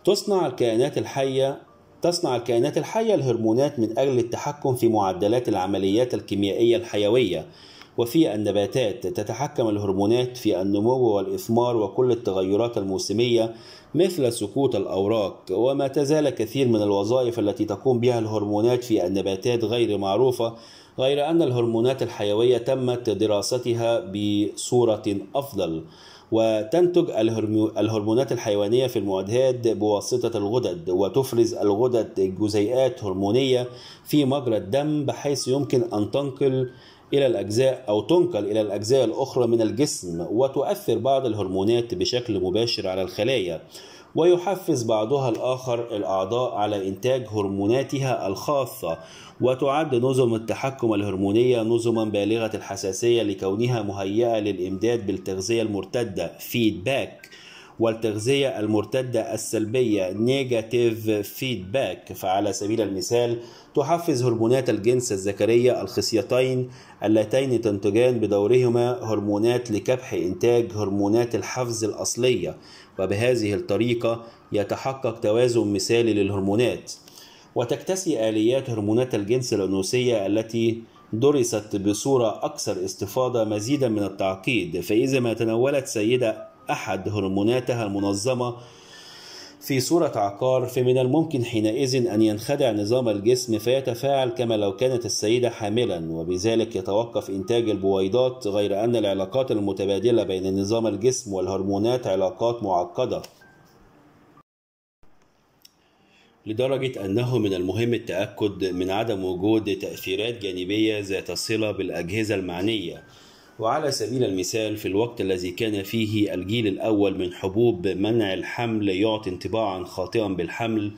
تصنع الكائنات الحية تصنع الكائنات الحية الهرمونات من أجل التحكم في معدلات العمليات الكيميائية الحيوية وفي النباتات تتحكم الهرمونات في النمو والإثمار وكل التغيرات الموسمية مثل سقوط الأوراق وما تزال كثير من الوظائف التي تقوم بها الهرمونات في النباتات غير معروفة غير أن الهرمونات الحيوية تمت دراستها بصورة أفضل وتنتج الهرمونات الحيوانية في المعدات بواسطة الغدد وتفرز الغدد جزيئات هرمونية في مجرى الدم بحيث يمكن أن تنقل إلى الأجزاء أو تنقل إلى الأجزاء الأخرى من الجسم وتؤثر بعض الهرمونات بشكل مباشر على الخلايا ويحفز بعضها الآخر الأعضاء على إنتاج هرموناتها الخاصة وتعد نظم التحكم الهرمونية نظما بالغة الحساسية لكونها مهيئة للإمداد بالتغذية المرتدة فيدباك والتغذية المرتدة السلبية نيجاتيف فيدباك فعلى سبيل المثال تحفز هرمونات الجنس الذكرية الخصيتين اللتين تنتجان بدورهما هرمونات لكبح إنتاج هرمونات الحفز الأصلية وبهذه الطريقة يتحقق توازن مثالي للهرمونات وتكتسي آليات هرمونات الجنس الأنوثية التي درست بصورة أكثر استفاضة مزيدا من التعقيد فإذا ما تناولت سيدة أحد هرموناتها المنظمة في صورة عقار فمن الممكن حينئذ أن ينخدع نظام الجسم فيتفاعل كما لو كانت السيدة حاملا وبذلك يتوقف إنتاج البويضات غير أن العلاقات المتبادلة بين نظام الجسم والهرمونات علاقات معقدة لدرجة أنه من المهم التأكد من عدم وجود تأثيرات جانبية ذات صلة بالأجهزة المعنية وعلى سبيل المثال في الوقت الذي كان فيه الجيل الأول من حبوب منع الحمل يعطي انطباعا خاطئا بالحمل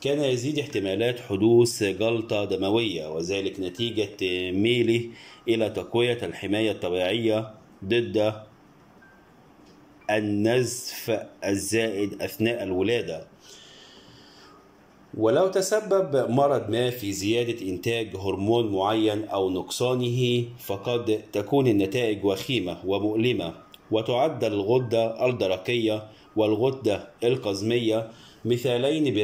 كان يزيد احتمالات حدوث جلطة دموية وذلك نتيجة ميله إلى تقوية الحماية الطبيعية ضد النزف الزائد أثناء الولادة ولو تسبب مرض ما في زيادة إنتاج هرمون معين أو نقصانه فقد تكون النتائج وخيمة ومؤلمة وتعد الغدة الدرقية والغدة القزمية مثالين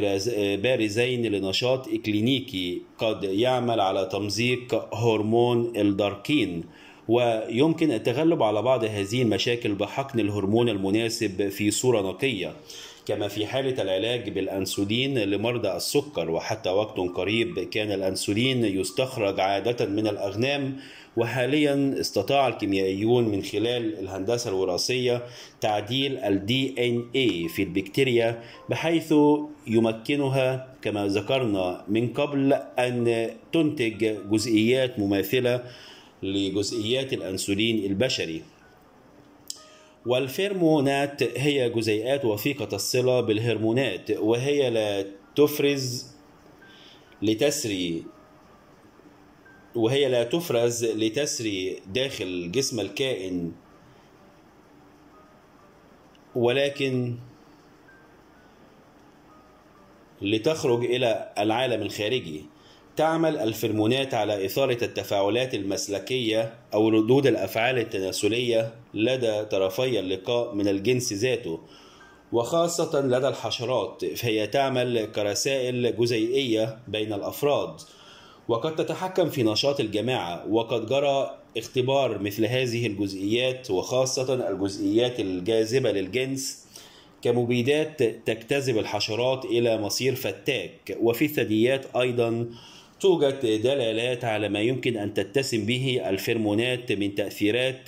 بارزين لنشاط إكلينيكي قد يعمل على تمزيق هرمون الداركين ويمكن التغلب على بعض هذه المشاكل بحقن الهرمون المناسب في صورة نقية كما في حالة العلاج بالأنسولين لمرضى السكر وحتى وقت قريب كان الأنسولين يستخرج عادة من الأغنام وحاليا استطاع الكيميائيون من خلال الهندسة الوراثية تعديل الـ DNA في البكتيريا بحيث يمكنها كما ذكرنا من قبل أن تنتج جزئيات مماثلة لجزئيات الأنسولين البشري والفيرمونات هي جزيئات وثيقة الصلة بالهرمونات وهي لا تفرز لتسري وهي لا تفرز لتسري داخل جسم الكائن ولكن لتخرج إلى العالم الخارجي تعمل الفرمونات على إثارة التفاعلات المسلكية أو ردود الأفعال التناسلية لدى طرفي اللقاء من الجنس ذاته وخاصة لدى الحشرات فهي تعمل كرسائل جزيئية بين الأفراد وقد تتحكم في نشاط الجماعة وقد جرى اختبار مثل هذه الجزئيات وخاصة الجزئيات الجاذبة للجنس كمبيدات تجتذب الحشرات إلى مصير فتاك وفي الثدييات أيضا توجد دلالات على ما يمكن أن تتسم به الفيرمونات من تأثيرات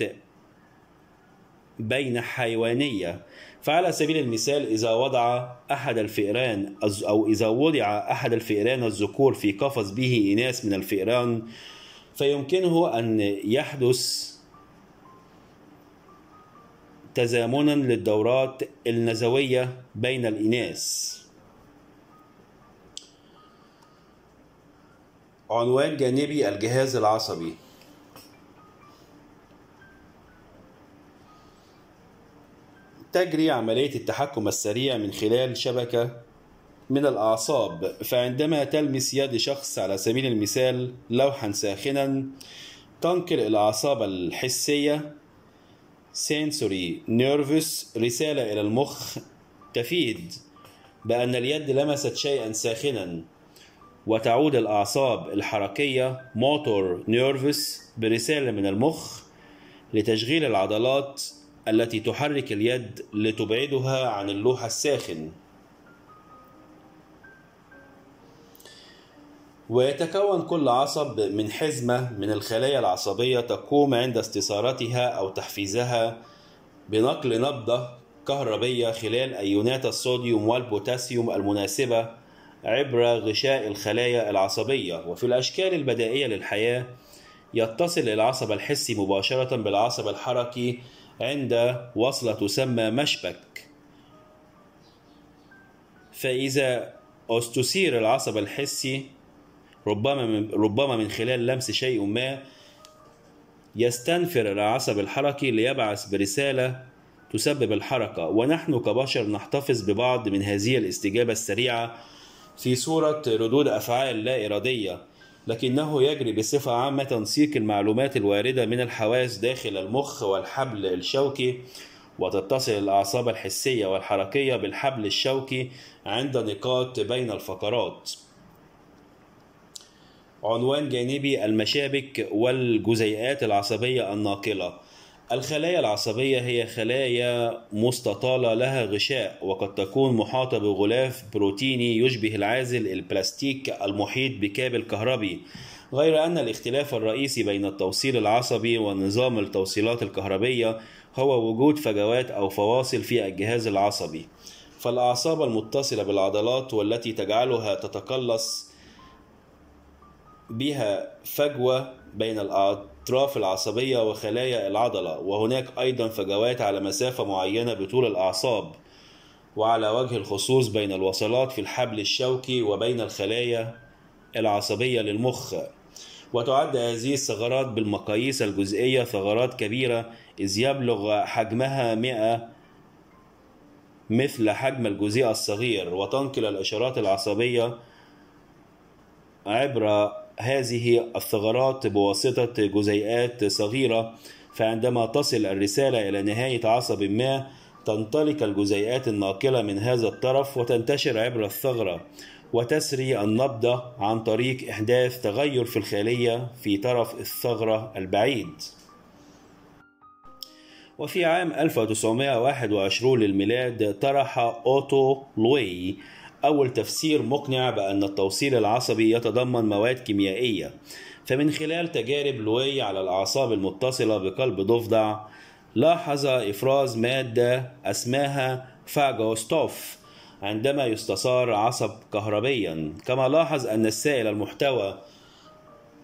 بين حيوانية فعلى سبيل المثال إذا وضع أحد الفئران أو إذا وضع أحد الفئران الذكور في قفص به إناث من الفئران فيمكنه أن يحدث تزامنا للدورات النزوية بين الإناث عنوان جانبي الجهاز العصبي تجري عملية التحكم السريع من خلال شبكة من الأعصاب فعندما تلمس يد شخص على سبيل المثال لوحا ساخنا تنقل الأعصاب الحسية sensory nervous رسالة إلى المخ تفيد بأن اليد لمست شيئا ساخنا وتعود الأعصاب الحركية موتور نيرفس برسالة من المخ لتشغيل العضلات التي تحرك اليد لتبعدها عن اللوح الساخن ويتكون كل عصب من حزمة من الخلايا العصبية تقوم عند استثارتها أو تحفيزها بنقل نبضة كهربية خلال أيونات الصوديوم والبوتاسيوم المناسبة عبر غشاء الخلايا العصبية وفي الأشكال البدائية للحياة يتصل العصب الحسي مباشرة بالعصب الحركي عند وصلة تسمى مشبك فإذا استثير العصب الحسي ربما من ربما من خلال لمس شيء ما يستنفر العصب الحركي ليبعث برسالة تسبب الحركة ونحن كبشر نحتفظ ببعض من هذه الاستجابة السريعة في صورة ردود أفعال لا إرادية لكنه يجري بصفة عامة تنسيق المعلومات الواردة من الحواس داخل المخ والحبل الشوكي وتتصل الأعصاب الحسية والحركية بالحبل الشوكي عند نقاط بين الفقرات عنوان جانبي المشابك والجزيئات العصبية الناقلة الخلايا العصبية هي خلايا مستطالة لها غشاء وقد تكون محاطة بغلاف بروتيني يشبه العازل البلاستيك المحيط بكابل كهربي غير أن الاختلاف الرئيسي بين التوصيل العصبي ونظام التوصيلات الكهربية هو وجود فجوات أو فواصل في الجهاز العصبي فالأعصاب المتصلة بالعضلات والتي تجعلها تتقلص بها فجوة بين أطراف العصبية وخلايا العضلة وهناك أيضا فجوات على مسافة معينة بطول الأعصاب وعلى وجه الخصوص بين الوصلات في الحبل الشوكي وبين الخلايا العصبية للمخ وتعد هذه الثغرات بالمقاييس الجزئية ثغرات كبيرة إذ يبلغ حجمها 100 مثل حجم الجزيء الصغير وتنقل الإشارات العصبية عبر هذه الثغرات بواسطة جزيئات صغيرة فعندما تصل الرسالة إلى نهاية عصب ما تنطلق الجزيئات الناقلة من هذا الطرف وتنتشر عبر الثغرة وتسري النبضة عن طريق إحداث تغير في الخلية في طرف الثغرة البعيد وفي عام 1921 للميلاد طرح أوتو لوي أول تفسير مقنع بأن التوصيل العصبي يتضمن مواد كيميائية فمن خلال تجارب لوي على الأعصاب المتصلة بقلب ضفدع لاحظ إفراز مادة اسماها فاجوستوف عندما يستثار عصب كهربيا كما لاحظ أن السائل المحتوى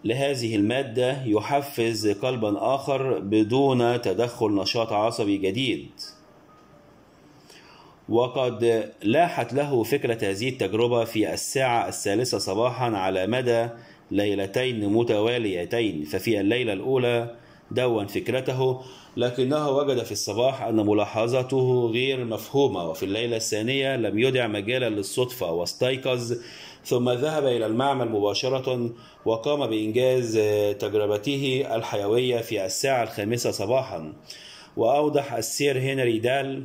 لهذه المادة يحفز قلبا آخر بدون تدخل نشاط عصبي جديد وقد لاحت له فكرة هذه التجربة في الساعة الثالثة صباحا على مدى ليلتين متواليتين ففي الليلة الأولى دون فكرته لكنه وجد في الصباح أن ملاحظته غير مفهومة وفي الليلة الثانية لم يدع مجالا للصدفة واستيقظ ثم ذهب إلى المعمل مباشرة وقام بإنجاز تجربته الحيوية في الساعة الخامسة صباحا وأوضح السير هنري دال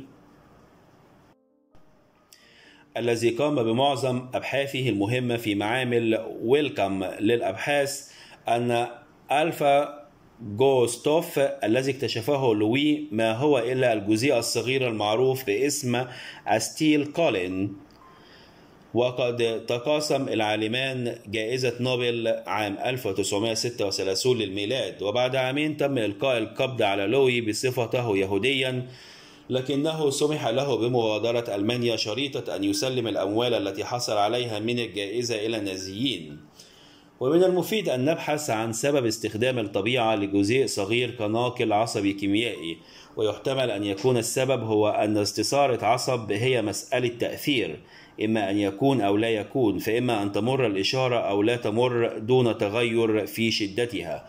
الذي قام بمعظم أبحاثه المهمة في معامل ويلكم للأبحاث أن ألفا جوستوف الذي اكتشفه لوي ما هو إلا الجزيئة الصغيرة المعروف باسم أستيل كولين وقد تقاسم العالمان جائزة نوبل عام 1936 للميلاد وبعد عامين تم إلقاء القبض على لوي بصفته يهوديا لكنه سمح له بمغادرة ألمانيا شريطة أن يسلم الأموال التي حصل عليها من الجائزة إلى النازيين ومن المفيد أن نبحث عن سبب استخدام الطبيعة لجزيء صغير كناقل عصبي كيميائي ويحتمل أن يكون السبب هو أن استثارة عصب هي مسألة تأثير إما أن يكون أو لا يكون فإما أن تمر الإشارة أو لا تمر دون تغير في شدتها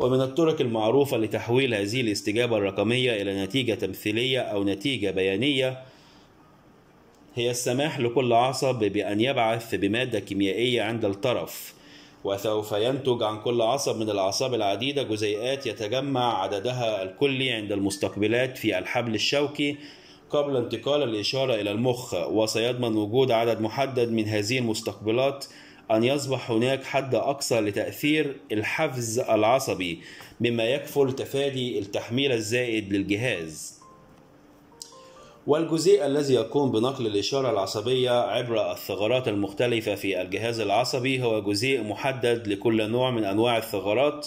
ومن الطرق المعروفة لتحويل هذه الاستجابة الرقمية إلى نتيجة تمثيلية أو نتيجة بيانية هي السماح لكل عصب بأن يبعث بمادة كيميائية عند الطرف وسوف ينتج عن كل عصب من الأعصاب العديدة جزيئات يتجمع عددها الكلي عند المستقبلات في الحبل الشوكي قبل انتقال الإشارة إلى المخ وسيضمن وجود عدد محدد من هذه المستقبلات أن يصبح هناك حد أقصى لتأثير الحفز العصبي مما يكفل تفادي التحميل الزائد للجهاز والجزيء الذي يقوم بنقل الإشارة العصبية عبر الثغرات المختلفة في الجهاز العصبي هو جزيء محدد لكل نوع من أنواع الثغرات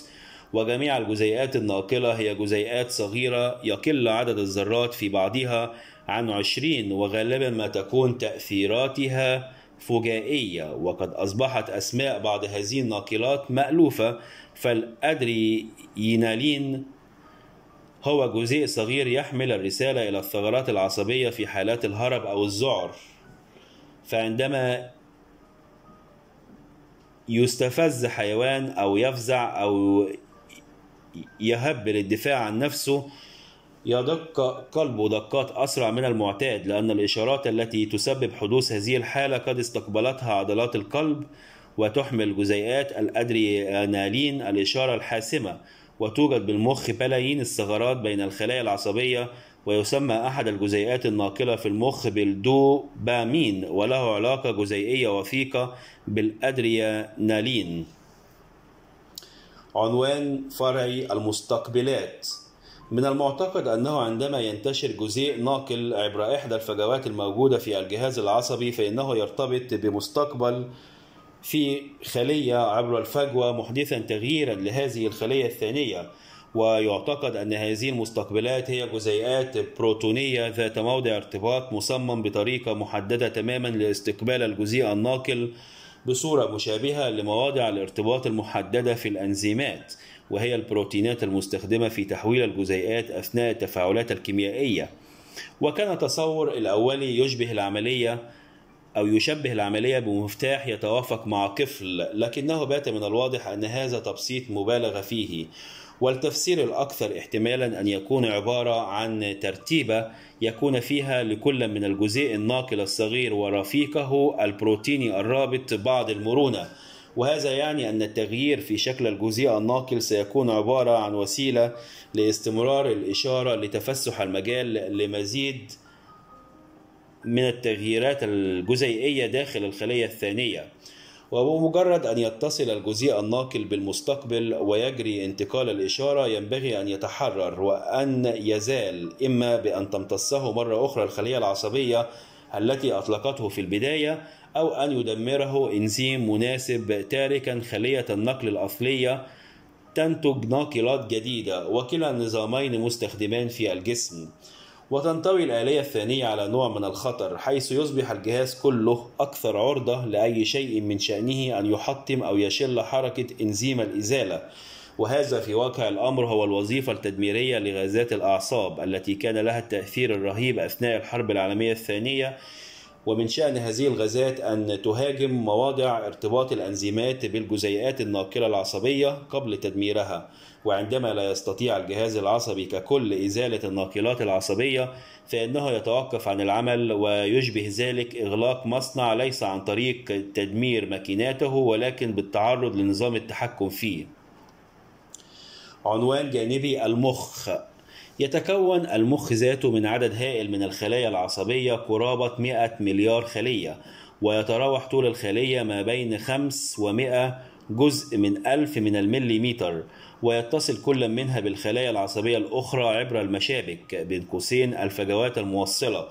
وجميع الجزيئات الناقلة هي جزيئات صغيرة يقل عدد الذرات في بعضها عن 20 وغالبا ما تكون تأثيراتها فجائية وقد أصبحت أسماء بعض هذه الناقلات مألوفة فالأدرينالين هو جزيء صغير يحمل الرسالة إلى الثغرات العصبية في حالات الهرب أو الذعر فعندما يستفز حيوان أو يفزع أو يهب للدفاع عن نفسه يدق قلبه دقات أسرع من المعتاد لأن الإشارات التي تسبب حدوث هذه الحالة قد استقبلتها عضلات القلب وتحمل جزيئات الأدرينالين الإشارة الحاسمة وتوجد بالمخ بلايين الثغرات بين الخلايا العصبية ويسمى أحد الجزيئات الناقلة في المخ بالدوبامين وله علاقة جزيئية وثيقة بالأدرينالين عنوان فرعي المستقبلات من المعتقد أنه عندما ينتشر جزيء ناقل عبر إحدى الفجوات الموجودة في الجهاز العصبي فإنه يرتبط بمستقبل في خلية عبر الفجوة محدثا تغييرا لهذه الخلية الثانية ويعتقد أن هذه المستقبلات هي جزيئات بروتونية ذات موضع ارتباط مصمم بطريقة محددة تماما لاستقبال الجزيء الناقل بصورة مشابهة لمواضع الارتباط المحددة في الأنزيمات وهي البروتينات المستخدمة في تحويل الجزيئات أثناء التفاعلات الكيميائية وكان التصور الأولي يشبه العملية أو يشبه العملية بمفتاح يتوافق مع قفل لكنه بات من الواضح أن هذا تبسيط مبالغ فيه والتفسير الأكثر احتمالا أن يكون عبارة عن ترتيبة يكون فيها لكل من الجزيء الناقل الصغير ورفيقه البروتيني الرابط بعض المرونة وهذا يعني أن التغيير في شكل الجزيئة الناقل سيكون عبارة عن وسيلة لاستمرار الإشارة لتفسح المجال لمزيد من التغييرات الجزيئية داخل الخلية الثانية وبمجرد أن يتصل الجزيء الناقل بالمستقبل ويجري انتقال الإشارة ينبغي أن يتحرر وأن يزال إما بأن تمتصه مرة أخرى الخلية العصبية التي أطلقته في البداية أو أن يدمره إنزيم مناسب تاركا خلية النقل الأصلية تنتج ناقلات جديدة وكلا النظامين مستخدمان في الجسم وتنطوي الآلية الثانية على نوع من الخطر حيث يصبح الجهاز كله أكثر عرضة لأي شيء من شأنه أن يحطم أو يشل حركة إنزيم الإزالة وهذا في واقع الأمر هو الوظيفة التدميرية لغازات الأعصاب التي كان لها التأثير الرهيب أثناء الحرب العالمية الثانية ومن شأن هذه الغازات أن تهاجم مواضع ارتباط الأنزيمات بالجزيئات الناقلة العصبية قبل تدميرها وعندما لا يستطيع الجهاز العصبي ككل إزالة الناقلات العصبية فإنه يتوقف عن العمل ويشبه ذلك إغلاق مصنع ليس عن طريق تدمير ماكيناته ولكن بالتعرض لنظام التحكم فيه عنوان جانبي المخ يتكون المخ ذاته من عدد هائل من الخلايا العصبية قرابة 100 مليار خلية ويتراوح طول الخلية ما بين 5 و100 جزء من ألف من المليمتر ويتصل كل منها بالخلايا العصبية الأخرى عبر المشابك بين قوسين الفجوات الموصلة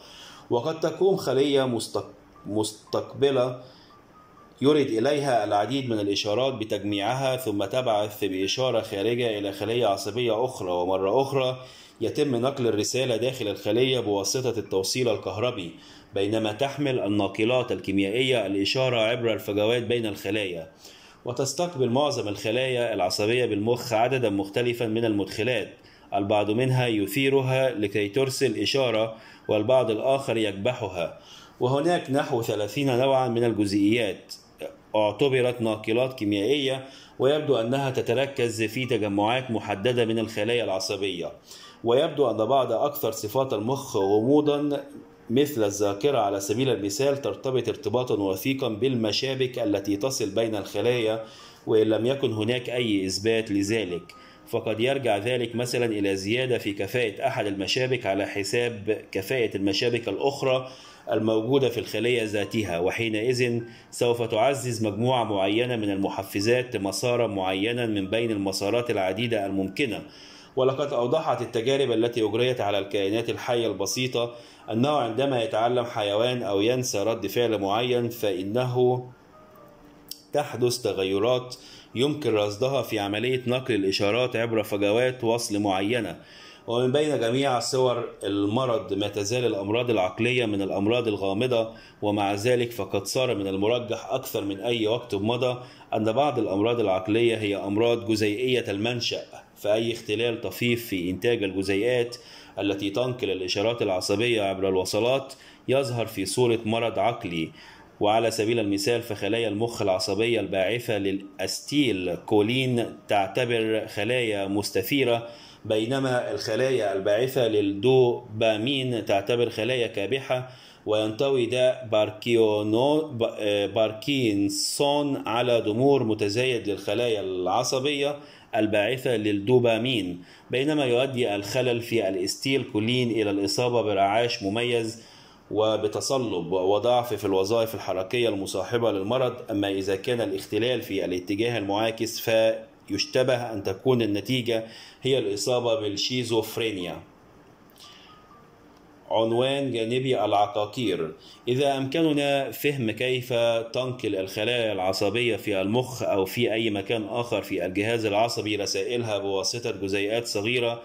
وقد تكون خلية مستق... مستقبلة يرد إليها العديد من الإشارات بتجميعها ثم تبعث بإشارة خارجة إلى خلية عصبية أخرى ومرة أخرى يتم نقل الرسالة داخل الخلية بواسطة التوصيل الكهربي بينما تحمل الناقلات الكيميائية الإشارة عبر الفجوات بين الخلايا وتستقبل معظم الخلايا العصبية بالمخ عددا مختلفا من المدخلات البعض منها يثيرها لكي ترسل إشارة والبعض الآخر يكبحها وهناك نحو 30 نوعا من الجزيئيات اعتبرت ناقلات كيميائية ويبدو أنها تتركز في تجمعات محددة من الخلايا العصبية ويبدو أن بعض أكثر صفات المخ غموضا مثل الذاكرة على سبيل المثال ترتبط ارتباطا وثيقا بالمشابك التي تصل بين الخلايا وإن لم يكن هناك أي إثبات لذلك فقد يرجع ذلك مثلا إلى زيادة في كفاءة أحد المشابك على حساب كفاءة المشابك الأخرى الموجودة في الخلية ذاتها وحينئذ سوف تعزز مجموعة معينة من المحفزات مسارا معينا من بين المسارات العديدة الممكنة ولقد أوضحت التجارب التي أجريت على الكائنات الحية البسيطة أنه عندما يتعلم حيوان أو ينسى رد فعل معين فإنه تحدث تغيرات يمكن رصدها في عملية نقل الإشارات عبر فجوات وصل معينة ومن بين جميع صور المرض ما تزال الأمراض العقلية من الأمراض الغامضة ومع ذلك فقد صار من المرجح أكثر من أي وقت مضى أن بعض الأمراض العقلية هي أمراض جزيئية المنشأ فأي اختلال طفيف في إنتاج الجزيئات التي تنقل الإشارات العصبية عبر الوصلات يظهر في صورة مرض عقلي وعلى سبيل المثال فخلايا المخ العصبية الباعثة للأستيل كولين تعتبر خلايا مستثيرة بينما الخلايا الباعثة للدوبامين تعتبر خلايا كابحة وينطوي داء آه، باركينسون على ضمور متزايد للخلايا العصبية الباعثة للدوبامين بينما يؤدي الخلل في الاستيل كولين إلى الإصابة برعاش مميز وبتصلب وضعف في الوظائف الحركية المصاحبة للمرض أما إذا كان الاختلال في الاتجاه المعاكس فيشتبه أن تكون النتيجة هي الإصابة بالشيزوفرينيا عنوان جانبي العقاقير إذا أمكننا فهم كيف تنقل الخلايا العصبية في المخ أو في أي مكان آخر في الجهاز العصبي رسائلها بواسطة جزيئات صغيرة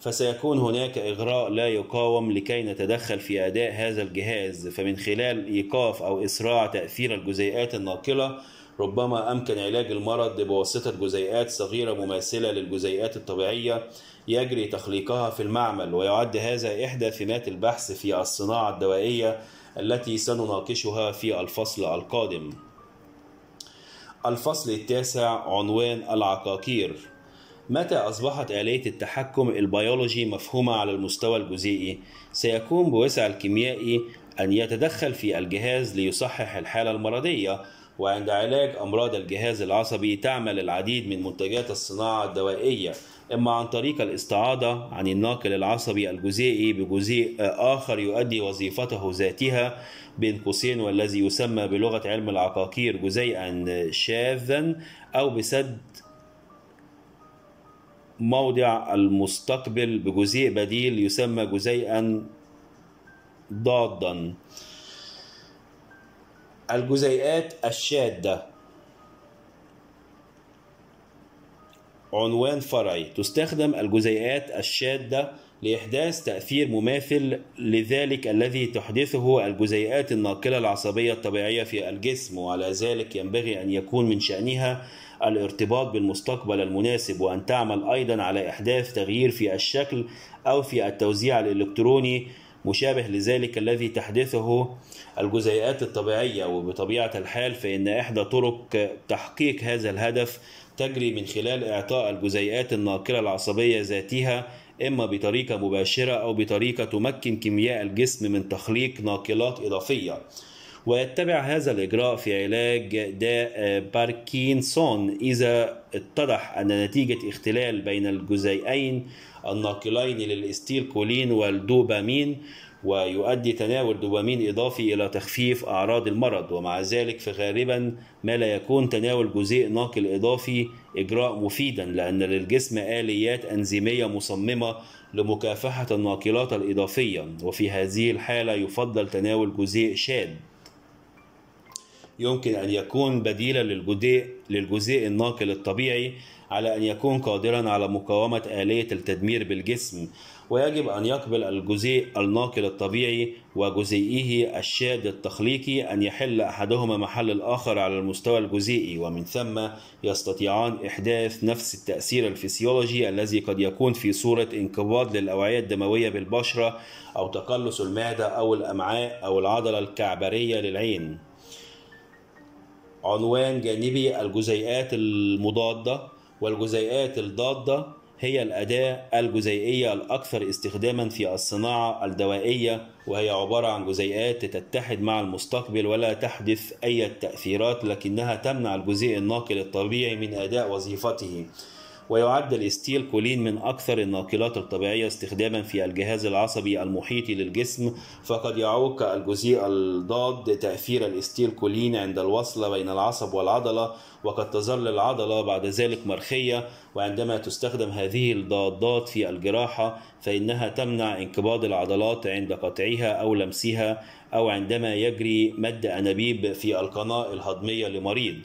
فسيكون هناك إغراء لا يقاوم لكي نتدخل في أداء هذا الجهاز فمن خلال إيقاف أو إسراع تأثير الجزيئات الناقلة ربما أمكن علاج المرض بواسطة جزيئات صغيرة مماثلة للجزيئات الطبيعية يجري تخليقها في المعمل ويعد هذا إحدى ثمات البحث في الصناعة الدوائية التي سنناقشها في الفصل القادم الفصل التاسع عنوان العقاقير متى أصبحت آلية التحكم البيولوجي مفهومة على المستوى الجزيئي؟ سيكون بوسع الكيميائي أن يتدخل في الجهاز ليصحح الحالة المرضية وعند علاج أمراض الجهاز العصبي تعمل العديد من منتجات الصناعة الدوائية إما عن طريق الاستعاضة عن الناقل العصبي الجزيئي بجزيء آخر يؤدي وظيفته ذاتها بين قوسين والذي يسمى بلغة علم العقاقير جزيئا شاذا أو بسد موضع المستقبل بجزيء بديل يسمى جزيئا ضادا الجزيئات الشاده عنوان فرعي تستخدم الجزيئات الشادة لإحداث تأثير مماثل لذلك الذي تحدثه الجزيئات الناقلة العصبية الطبيعية في الجسم وعلى ذلك ينبغي أن يكون من شأنها الارتباط بالمستقبل المناسب وأن تعمل أيضا على إحداث تغيير في الشكل أو في التوزيع الإلكتروني مشابه لذلك الذي تحدثه الجزيئات الطبيعية وبطبيعة الحال فإن إحدى طرق تحقيق هذا الهدف تجري من خلال إعطاء الجزيئات الناقلة العصبية ذاتها إما بطريقة مباشرة أو بطريقة تمكن كيمياء الجسم من تخليق ناقلات إضافية ويتبع هذا الإجراء في علاج داء باركينسون إذا اتضح أن نتيجة اختلال بين الجزيئين الناقلين كولين والدوبامين ويؤدي تناول دوبامين إضافي إلى تخفيف أعراض المرض ومع ذلك فغالبا ما لا يكون تناول جزيء ناقل إضافي إجراء مفيدا لأن للجسم آليات أنزيمية مصممة لمكافحة الناقلات الإضافية وفي هذه الحالة يفضل تناول جزيء شاد يمكن أن يكون بديلا للجزيء للجزيء الناقل الطبيعي على أن يكون قادرا على مقاومة آلية التدمير بالجسم ويجب أن يقبل الجزيء الناقل الطبيعي وجزيئه الشاد التخليقي أن يحل أحدهما محل الآخر على المستوى الجزيئي ومن ثم يستطيعان إحداث نفس التأثير الفسيولوجي الذي قد يكون في صورة انقباض للأوعية الدموية بالبشرة أو تقلص المعدة أو الأمعاء أو العضلة الكعبرية للعين عنوان جانبي الجزيئات المضادة والجزيئات الضادة هي الأداة الجزيئية الأكثر استخداما في الصناعة الدوائية وهي عبارة عن جزيئات تتحد مع المستقبل ولا تحدث أي تأثيرات لكنها تمنع الجزيء الناقل الطبيعي من أداء وظيفته ويعد الاستيل كولين من أكثر الناقلات الطبيعية استخداما في الجهاز العصبي المحيطي للجسم فقد يعوق الجزيء الضاد تأثير الاستيل كولين عند الوصل بين العصب والعضلة وقد تظل العضلة بعد ذلك مرخية وعندما تستخدم هذه الضادات في الجراحة فإنها تمنع انقباض العضلات عند قطعها أو لمسها أو عندما يجري مد أنابيب في القناة الهضمية لمريض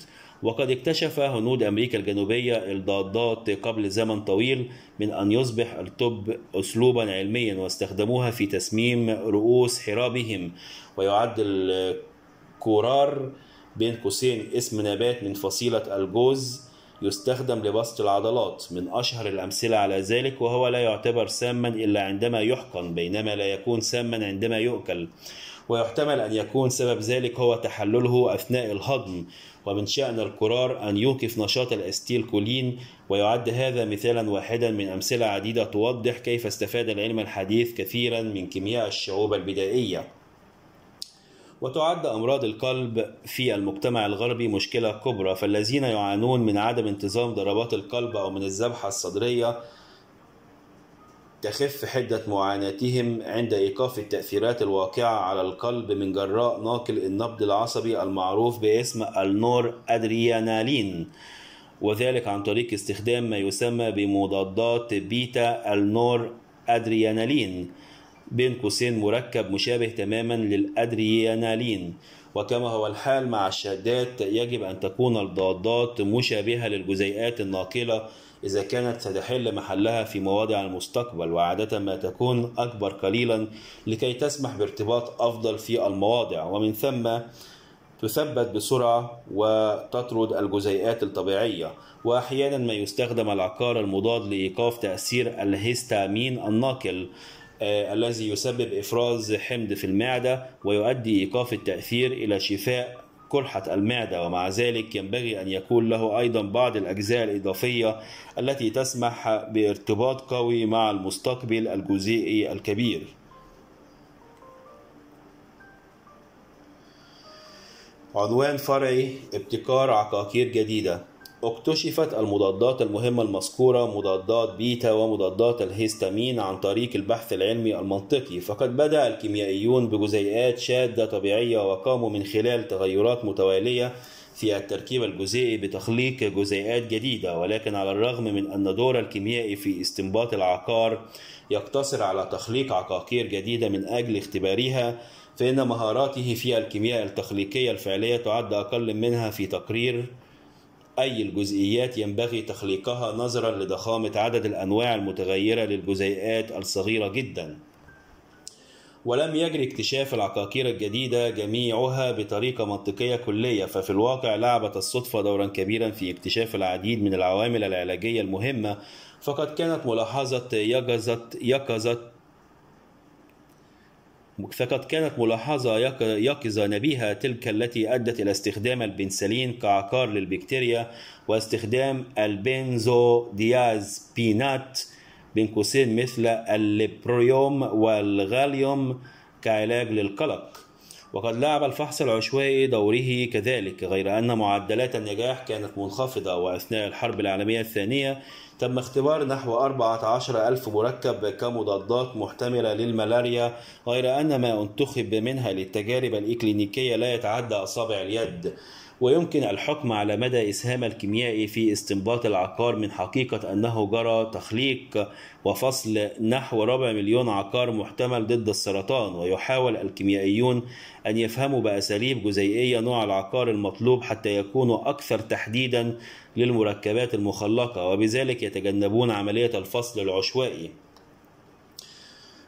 وقد اكتشف هنود أمريكا الجنوبية الضادات قبل زمن طويل من أن يصبح الطب أسلوبا علميا واستخدموها في تسميم رؤوس حرابهم ويعد الكورار بين قوسين اسم نبات من فصيلة الجوز يستخدم لبسط العضلات من أشهر الأمثلة على ذلك وهو لا يعتبر ساما إلا عندما يحقن بينما لا يكون ساما عندما يؤكل ويحتمل أن يكون سبب ذلك هو تحلله أثناء الهضم ومن شأن القرار أن يوقف نشاط الأستيل كولين ويعد هذا مثالا واحدا من أمثلة عديدة توضح كيف استفاد العلم الحديث كثيرا من كيمياء الشعوب البدائية وتعد أمراض القلب في المجتمع الغربي مشكلة كبرى فالذين يعانون من عدم انتظام ضربات القلب أو من الذبحة الصدرية تخف حدة معاناتهم عند إيقاف التأثيرات الواقعة على القلب من جراء ناقل النبض العصبي المعروف باسم النور أدرينالين وذلك عن طريق استخدام ما يسمى بمضادات بيتا النور أدرينالين بين قوسين مركب مشابه تماما للأدرينالين وكما هو الحال مع الشادات يجب أن تكون الضادات مشابهة للجزيئات الناقلة إذا كانت ستحل محلها في مواضع المستقبل وعادة ما تكون أكبر قليلا لكي تسمح بارتباط أفضل في المواضع ومن ثم تثبت بسرعة وتطرد الجزيئات الطبيعية وأحيانا ما يستخدم العقار المضاد لإيقاف تأثير الهستامين الناقل آه، الذي يسبب إفراز حمض في المعدة ويؤدي إيقاف التأثير إلى شفاء قرحة المعدة ومع ذلك ينبغي أن يكون له أيضا بعض الأجزاء الإضافية التي تسمح بارتباط قوي مع المستقبل الجزيئي الكبير عنوان فرعي ابتكار عقاقير جديده اكتشفت المضادات المهمة المذكورة مضادات بيتا ومضادات الهستامين عن طريق البحث العلمي المنطقي فقد بدأ الكيميائيون بجزيئات شادة طبيعية وقاموا من خلال تغيرات متوالية في التركيب الجزيئي بتخليق جزيئات جديدة ولكن على الرغم من أن دور الكيميائي في استنباط العقار يقتصر على تخليق عقاقير جديدة من أجل اختبارها فإن مهاراته في الكيمياء التخليقية الفعلية تعد أقل منها في تقرير أي الجزئيات ينبغي تخليقها نظرا لضخامة عدد الأنواع المتغيرة للجزيئات الصغيرة جدا ولم يجري اكتشاف العقاقير الجديدة جميعها بطريقة منطقية كلية ففي الواقع لعبت الصدفة دورا كبيرا في اكتشاف العديد من العوامل العلاجية المهمة فقد كانت ملاحظة يقظة يقظة فقد كانت ملاحظة يقظة نبيهة تلك التي أدت إلى استخدام البنسلين كعقار للبكتيريا واستخدام البنزو دياز بينات بين قوسين مثل الليبريوم والغاليوم كعلاج للقلق وقد لعب الفحص العشوائي دوره كذلك غير أن معدلات النجاح كانت منخفضة وأثناء الحرب العالمية الثانية تم اختبار نحو 14 ألف مركب كمضادات محتملة للملاريا غير أن ما انتخب منها للتجارب الإكلينيكية لا يتعدى أصابع اليد ويمكن الحكم على مدى إسهام الكيميائي في استنباط العقار من حقيقة أنه جرى تخليق وفصل نحو ربع مليون عقار محتمل ضد السرطان ويحاول الكيميائيون أن يفهموا بأساليب جزيئية نوع العقار المطلوب حتى يكونوا أكثر تحديدا للمركبات المخلقة وبذلك يتجنبون عملية الفصل العشوائي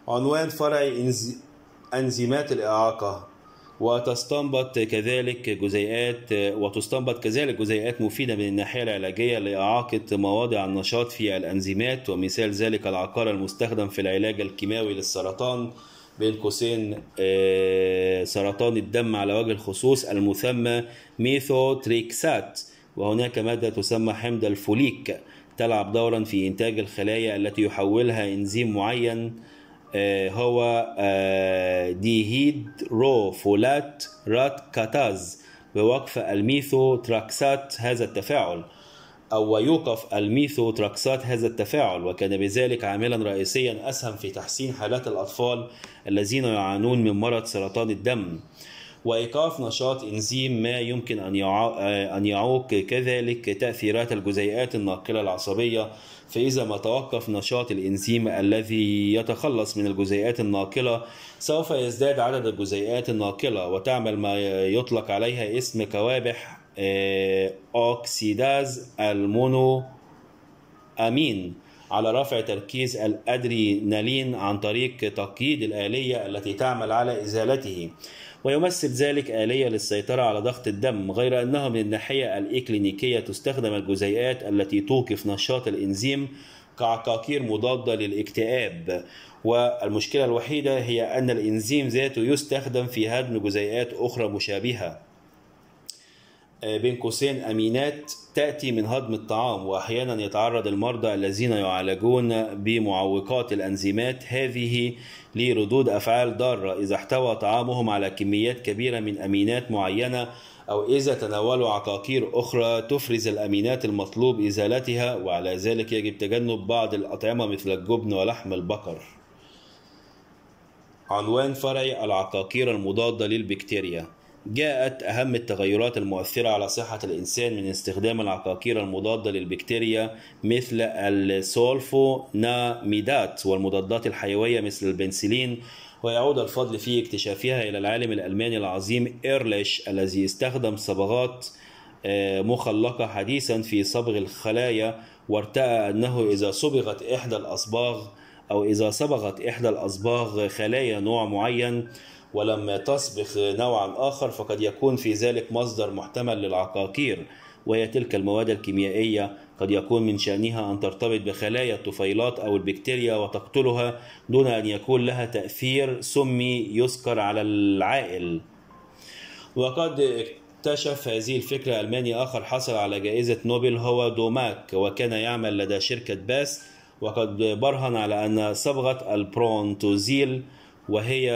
عنوان فرع أنزيمات الإعاقة وتستنبط كذلك جزيئات وتستنبط كذلك جزيئات مفيدة من الناحية العلاجية لإعاقة مواضع النشاط في الأنزيمات ومثال ذلك العقار المستخدم في العلاج الكيماوي للسرطان بين قوسين آه، سرطان الدم على وجه الخصوص المسمى ميثوتريكسات وهناك مادة تسمى حمض الفوليك تلعب دورا في إنتاج الخلايا التي يحولها إنزيم معين آه، هو آه، ديهيد رو فولات رات كاتاز بوقف تراكسات هذا التفاعل أو يوقف تراكسات هذا التفاعل وكان بذلك عاملا رئيسيا أسهم في تحسين حالات الأطفال الذين يعانون من مرض سرطان الدم وإيقاف نشاط إنزيم ما يمكن أن آه، يعوق كذلك تأثيرات الجزيئات الناقلة العصبية فإذا ما توقف نشاط الإنزيم الذي يتخلص من الجزيئات الناقلة سوف يزداد عدد الجزيئات الناقلة وتعمل ما يطلق عليها اسم كوابح آه، أوكسيداز المونو أمين على رفع تركيز الأدرينالين عن طريق تقييد الآلية التي تعمل على إزالته ويمثل ذلك آلية للسيطرة على ضغط الدم غير أنه من الناحية الإكلينيكية تستخدم الجزيئات التي توقف نشاط الإنزيم كعقاقير مضادة للاكتئاب والمشكلة الوحيدة هي أن الإنزيم ذاته يستخدم في هدم جزيئات أخرى مشابهة بين قوسين امينات تاتي من هضم الطعام واحيانا يتعرض المرضى الذين يعالجون بمعوقات الانزيمات هذه لردود افعال ضاره اذا احتوى طعامهم على كميات كبيره من امينات معينه او اذا تناولوا عقاقير اخرى تفرز الامينات المطلوب ازالتها وعلى ذلك يجب تجنب بعض الاطعمه مثل الجبن ولحم البقر عنوان فرعي العقاقير المضاده للبكتيريا جاءت أهم التغيرات المؤثرة على صحة الإنسان من استخدام العقاقير المضادة للبكتيريا مثل السولفوناميدات والمضادات الحيوية مثل البنسلين ويعود الفضل في اكتشافها إلى العالم الألماني العظيم إيرليش الذي استخدم صبغات آه، مخلقة حديثا في صبغ الخلايا وارتأى أنه إذا صبغت إحدى الأصباغ أو إذا صبغت إحدى الأصباغ خلايا نوع معين ولما تصبخ نوعا آخر فقد يكون في ذلك مصدر محتمل للعقاقير وهي تلك المواد الكيميائية قد يكون من شأنها أن ترتبط بخلايا الطفيلات أو البكتيريا وتقتلها دون أن يكون لها تأثير سمي يذكر على العائل وقد اكتشف هذه الفكرة ألماني آخر حصل على جائزة نوبل هو دوماك وكان يعمل لدى شركة باس وقد برهن على أن صبغة البرونتوزيل وهي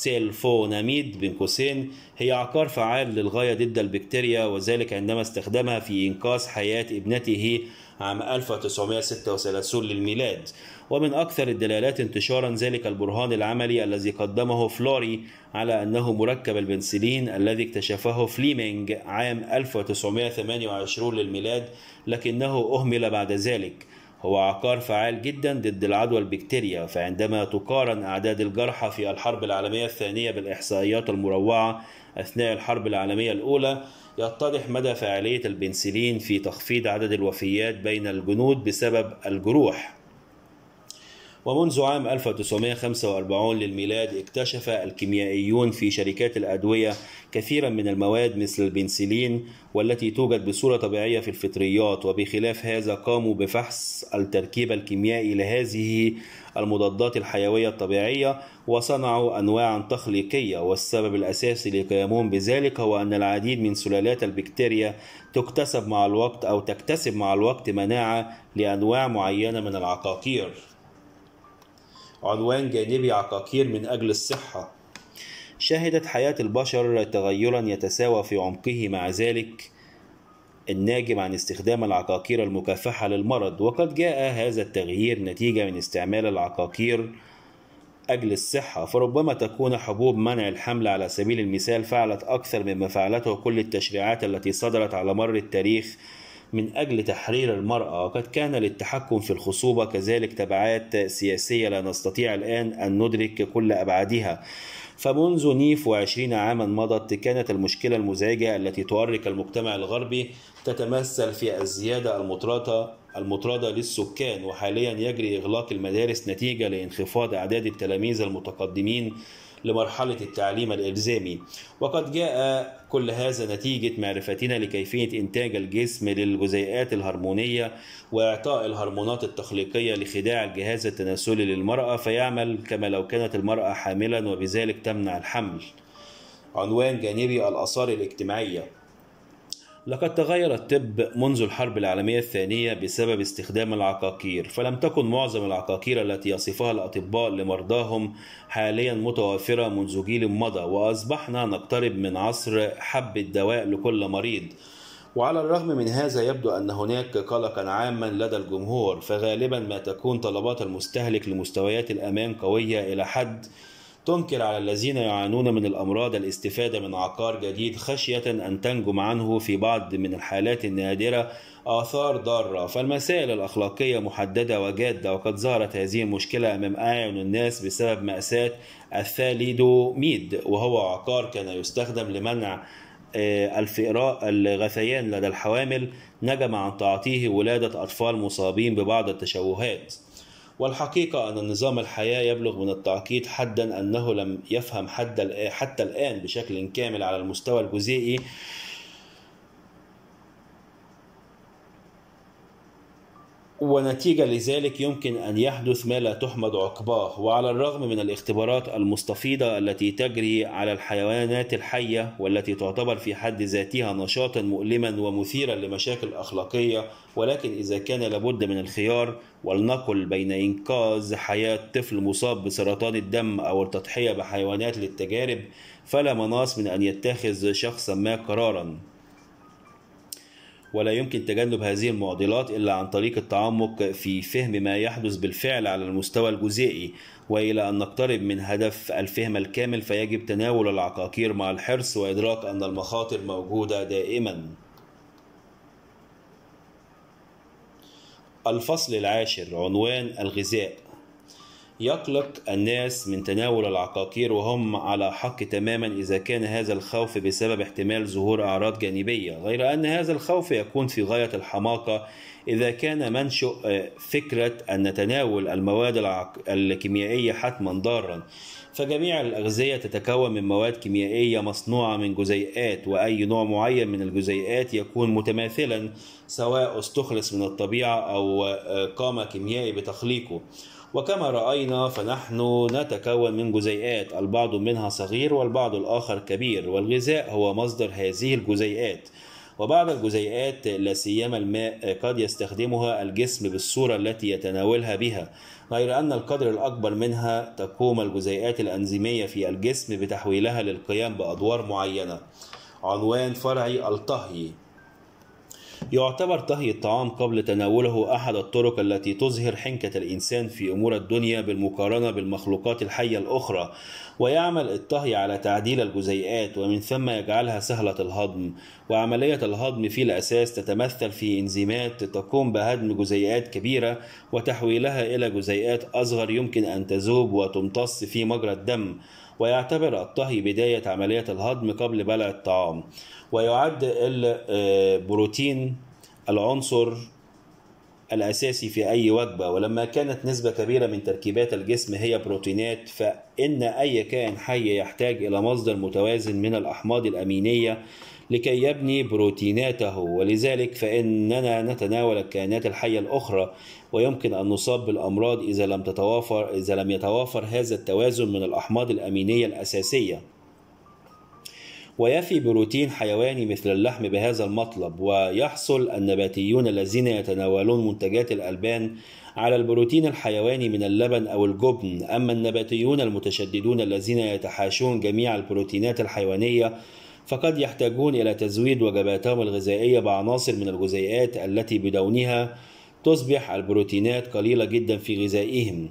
السيلفوناميد بين قوسين هي عقار فعال للغاية ضد البكتيريا وذلك عندما استخدمها في إنقاذ حياة ابنته عام 1936 للميلاد ومن أكثر الدلالات انتشارا ذلك البرهان العملي الذي قدمه فلوري على أنه مركب البنسلين الذي اكتشفه فليمنج عام 1928 للميلاد لكنه أهمل بعد ذلك هو عقار فعال جدا ضد العدوى البكتيريا فعندما تقارن أعداد الجرحى في الحرب العالمية الثانية بالإحصائيات المروعة أثناء الحرب العالمية الأولى يتضح مدى فعالية البنسلين في تخفيض عدد الوفيات بين الجنود بسبب الجروح ومنذ عام 1945 للميلاد اكتشف الكيميائيون في شركات الأدوية كثيرا من المواد مثل البنسلين والتي توجد بصورة طبيعية في الفطريات وبخلاف هذا قاموا بفحص التركيب الكيميائي لهذه المضادات الحيوية الطبيعية وصنعوا أنواعا تخليقية والسبب الأساسي لقيامهم بذلك هو أن العديد من سلالات البكتيريا تكتسب مع الوقت أو تكتسب مع الوقت مناعة لأنواع معينة من العقاقير عنوان جانبي عقاقير من أجل الصحة شهدت حياة البشر تغيرا يتساوى في عمقه مع ذلك الناجم عن استخدام العقاقير المكافحة للمرض وقد جاء هذا التغيير نتيجة من استعمال العقاقير أجل الصحة فربما تكون حبوب منع الحمل على سبيل المثال فعلت أكثر مما فعلته كل التشريعات التي صدرت على مر التاريخ من أجل تحرير المرأة وقد كان للتحكم في الخصوبة كذلك تبعات سياسية لا نستطيع الآن أن ندرك كل أبعادها فمنذ نيف وعشرين عاما مضت كانت المشكلة المزعجة التي تؤرق المجتمع الغربي تتمثل في الزيادة المطردة المطردة للسكان وحاليا يجري إغلاق المدارس نتيجة لانخفاض أعداد التلاميذ المتقدمين لمرحلة التعليم الإلزامي وقد جاء كل هذا نتيجة معرفتنا لكيفية إنتاج الجسم للجزيئات الهرمونية وإعطاء الهرمونات التخليقية لخداع الجهاز التناسلي للمرأة فيعمل كما لو كانت المرأة حاملا وبذلك تمنع الحمل عنوان جانبي الآثار الاجتماعية لقد تغير الطب منذ الحرب العالمية الثانية بسبب استخدام العقاقير فلم تكن معظم العقاقير التي يصفها الأطباء لمرضاهم حاليا متوافرة منذ جيل مضى وأصبحنا نقترب من عصر حبة دواء لكل مريض وعلى الرغم من هذا يبدو أن هناك قلقا عاما لدى الجمهور فغالبا ما تكون طلبات المستهلك لمستويات الأمان قوية إلى حد تنكر على الذين يعانون من الأمراض الاستفادة من عقار جديد خشية أن تنجم عنه في بعض من الحالات النادرة آثار ضارة فالمسائل الأخلاقية محددة وجادة وقد ظهرت هذه المشكلة أمام أعين الناس بسبب مأساة الثاليدوميد وهو عقار كان يستخدم لمنع آه، الفئراء الغثيان لدى الحوامل نجم عن تعطيه ولادة أطفال مصابين ببعض التشوهات والحقيقة أن نظام الحياة يبلغ من التعقيد حدا أنه لم يفهم حتى الآن بشكل كامل على المستوى الجزيئي ونتيجة لذلك يمكن أن يحدث ما لا تحمد عقباه وعلى الرغم من الاختبارات المستفيضة التي تجري على الحيوانات الحية والتي تعتبر في حد ذاتها نشاطا مؤلما ومثيرا لمشاكل أخلاقية ولكن إذا كان لابد من الخيار ولنقل بين إنقاذ حياة طفل مصاب بسرطان الدم أو التضحية بحيوانات للتجارب فلا مناص من أن يتخذ شخصا ما قرارا ولا يمكن تجنب هذه المعضلات إلا عن طريق التعمق في فهم ما يحدث بالفعل على المستوى الجزئي وإلى أن نقترب من هدف الفهم الكامل فيجب تناول العقاقير مع الحرص وإدراك أن المخاطر موجودة دائماً الفصل العاشر عنوان الغذاء يقلق الناس من تناول العقاقير وهم على حق تماما إذا كان هذا الخوف بسبب احتمال ظهور أعراض جانبية غير أن هذا الخوف يكون في غاية الحماقة إذا كان منشأ آه، فكرة أن تناول المواد الكيميائية حتما ضارا فجميع الأغذية تتكون من مواد كيميائية مصنوعة من جزيئات وأي نوع معين من الجزيئات يكون متماثلا سواء استخلص من الطبيعة أو آه، قام كيميائي بتخليقه وكما رأينا فنحن نتكون من جزيئات البعض منها صغير والبعض الآخر كبير والغذاء هو مصدر هذه الجزيئات وبعض الجزيئات لا سيما الماء قد يستخدمها الجسم بالصورة التي يتناولها بها غير أن القدر الأكبر منها تقوم الجزيئات الأنزيمية في الجسم بتحويلها للقيام بأدوار معينة عنوان فرعي الطهي يعتبر طهي الطعام قبل تناوله أحد الطرق التي تظهر حنكة الإنسان في أمور الدنيا بالمقارنة بالمخلوقات الحية الأخرى ويعمل الطهي على تعديل الجزيئات ومن ثم يجعلها سهلة الهضم وعملية الهضم في الأساس تتمثل في إنزيمات تقوم بهدم جزيئات كبيرة وتحويلها إلى جزيئات أصغر يمكن أن تذوب وتمتص في مجرى الدم ويعتبر الطهي بداية عملية الهضم قبل بلع الطعام ويعد البروتين آه، العنصر الأساسي في أي وجبة ولما كانت نسبة كبيرة من تركيبات الجسم هي بروتينات فإن أي كائن حي يحتاج إلى مصدر متوازن من الأحماض الأمينية لكي يبني بروتيناته ولذلك فإننا نتناول الكائنات الحية الأخرى ويمكن أن نصاب بالأمراض إذا لم تتوافر إذا لم يتوافر هذا التوازن من الأحماض الأمينية الأساسية ويفي بروتين حيواني مثل اللحم بهذا المطلب ويحصل النباتيون الذين يتناولون منتجات الألبان على البروتين الحيواني من اللبن أو الجبن أما النباتيون المتشددون الذين يتحاشون جميع البروتينات الحيوانية فقد يحتاجون إلى تزويد وجباتهم الغذائية بعناصر من الجزيئات التي بدونها تصبح البروتينات قليلة جدا في غذائهم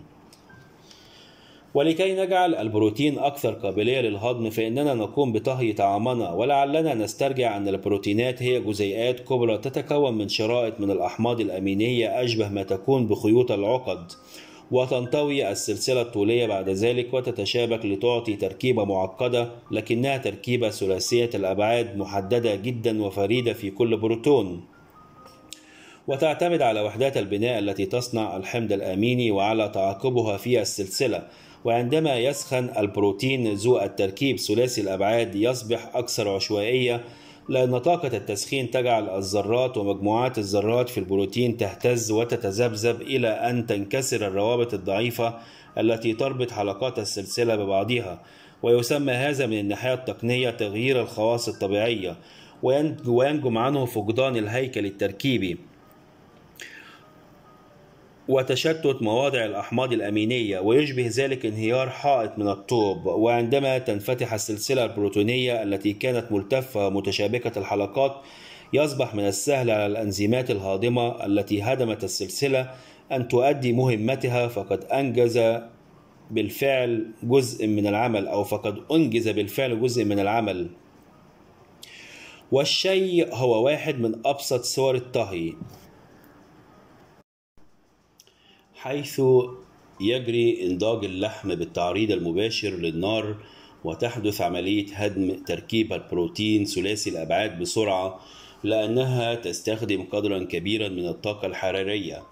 ولكي نجعل البروتين أكثر قابلية للهضم فإننا نقوم بطهي طعامنا ولعلنا نسترجع أن البروتينات هي جزيئات كبرى تتكون من شرائط من الأحماض الأمينية أشبه ما تكون بخيوط العقد وتنطوي السلسلة الطولية بعد ذلك وتتشابك لتعطي تركيبة معقدة لكنها تركيبة ثلاثية الأبعاد محددة جدا وفريدة في كل بروتون وتعتمد على وحدات البناء التي تصنع الحمض الأميني وعلى تعاقبها في السلسلة وعندما يسخن البروتين ذو التركيب ثلاثي الأبعاد يصبح أكثر عشوائية لأن طاقة التسخين تجعل الذرات ومجموعات الذرات في البروتين تهتز وتتذبذب إلى أن تنكسر الروابط الضعيفة التي تربط حلقات السلسلة ببعضها ويسمى هذا من الناحية التقنية تغيير الخواص الطبيعية وينجم عنه فقدان الهيكل التركيبي وتشتت مواضع الأحماض الأمينية ويشبه ذلك انهيار حائط من الطوب وعندما تنفتح السلسلة البروتونية التي كانت ملتفة متشابكة الحلقات يصبح من السهل على الأنزيمات الهاضمة التي هدمت السلسلة أن تؤدي مهمتها فقد أنجز بالفعل جزء من العمل أو فقد أنجز بالفعل جزء من العمل والشيء هو واحد من أبسط صور الطهي حيث يجري انضاج اللحم بالتعريض المباشر للنار وتحدث عملية هدم تركيب البروتين ثلاثي الأبعاد بسرعة لأنها تستخدم قدرا كبيرا من الطاقة الحرارية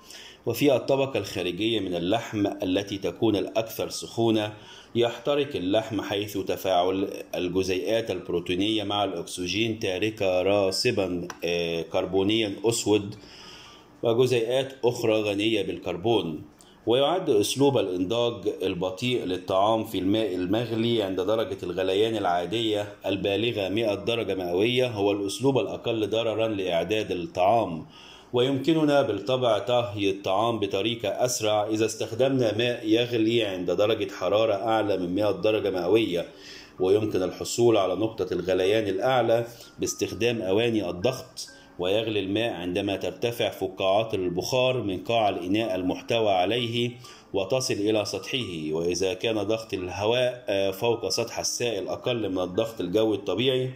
وفي الطبقة الخارجية من اللحم التي تكون الأكثر سخونة يحترق اللحم حيث تفاعل الجزيئات البروتينية مع الأكسجين تاركة راسبا آه، كربونيا أسود وجزيئات أخرى غنية بالكربون ويعد أسلوب الإنضاج البطيء للطعام في الماء المغلي عند درجة الغليان العادية البالغة 100 درجة مئوية هو الأسلوب الأقل ضررا لإعداد الطعام ويمكننا بالطبع طهي الطعام بطريقة أسرع إذا استخدمنا ماء يغلي عند درجة حرارة أعلى من 100 درجة مئوية ويمكن الحصول على نقطة الغليان الأعلى باستخدام أواني الضغط ويغلي الماء عندما ترتفع فقاعات البخار من قاع الإناء المحتوى عليه وتصل إلى سطحه وإذا كان ضغط الهواء فوق سطح السائل أقل من الضغط الجوي الطبيعي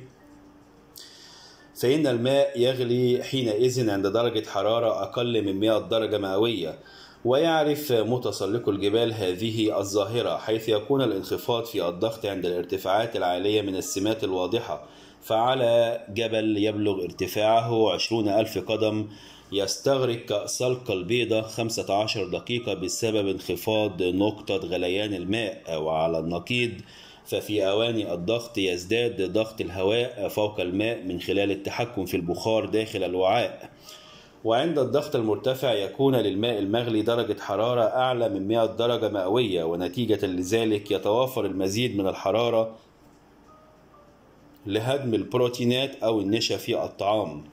فإن الماء يغلي حينئذ عند درجة حرارة أقل من 100 درجة مئوية ويعرف متسلق الجبال هذه الظاهرة حيث يكون الانخفاض في الضغط عند الارتفاعات العالية من السمات الواضحة فعلى جبل يبلغ ارتفاعه عشرون ألف قدم يستغرق سلق البيضة 15 دقيقة بسبب انخفاض نقطة غليان الماء وعلى النقيض ففي أواني الضغط يزداد ضغط الهواء فوق الماء من خلال التحكم في البخار داخل الوعاء وعند الضغط المرتفع يكون للماء المغلي درجة حرارة أعلى من 100 درجة مئوية ونتيجة لذلك يتوافر المزيد من الحرارة لهدم البروتينات أو النشا في الطعام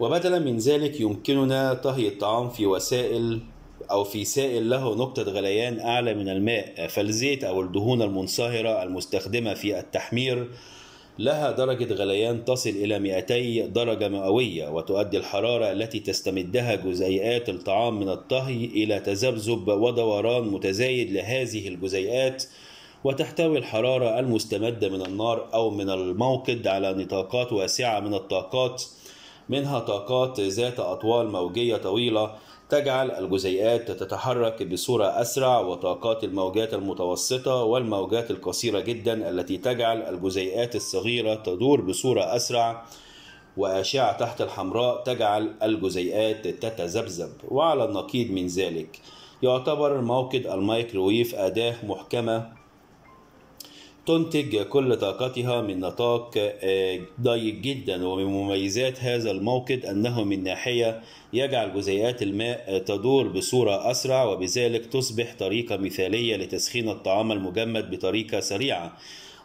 وبدلا من ذلك يمكننا طهي الطعام في وسائل أو في سائل له نقطة غليان أعلى من الماء فالزيت أو الدهون المنصهرة المستخدمة في التحمير لها درجة غليان تصل إلى 200 درجة مئوية وتؤدي الحرارة التي تستمدها جزيئات الطعام من الطهي إلى تذبذب ودوران متزايد لهذه الجزيئات وتحتوي الحرارة المستمدة من النار أو من الموقد على نطاقات واسعة من الطاقات منها طاقات ذات أطوال موجية طويلة تجعل الجزيئات تتحرك بصورة أسرع وطاقات الموجات المتوسطة والموجات القصيرة جدا التي تجعل الجزيئات الصغيرة تدور بصورة أسرع وأشعة تحت الحمراء تجعل الجزيئات تتذبذب وعلى النقيض من ذلك يعتبر موقد الميكروويف أداة محكمة تنتج كل طاقتها من نطاق آه، ضيق جدا ومن مميزات هذا الموقد أنه من ناحية يجعل جزيئات الماء آه، تدور بصورة أسرع وبذلك تصبح طريقة مثالية لتسخين الطعام المجمد بطريقة سريعة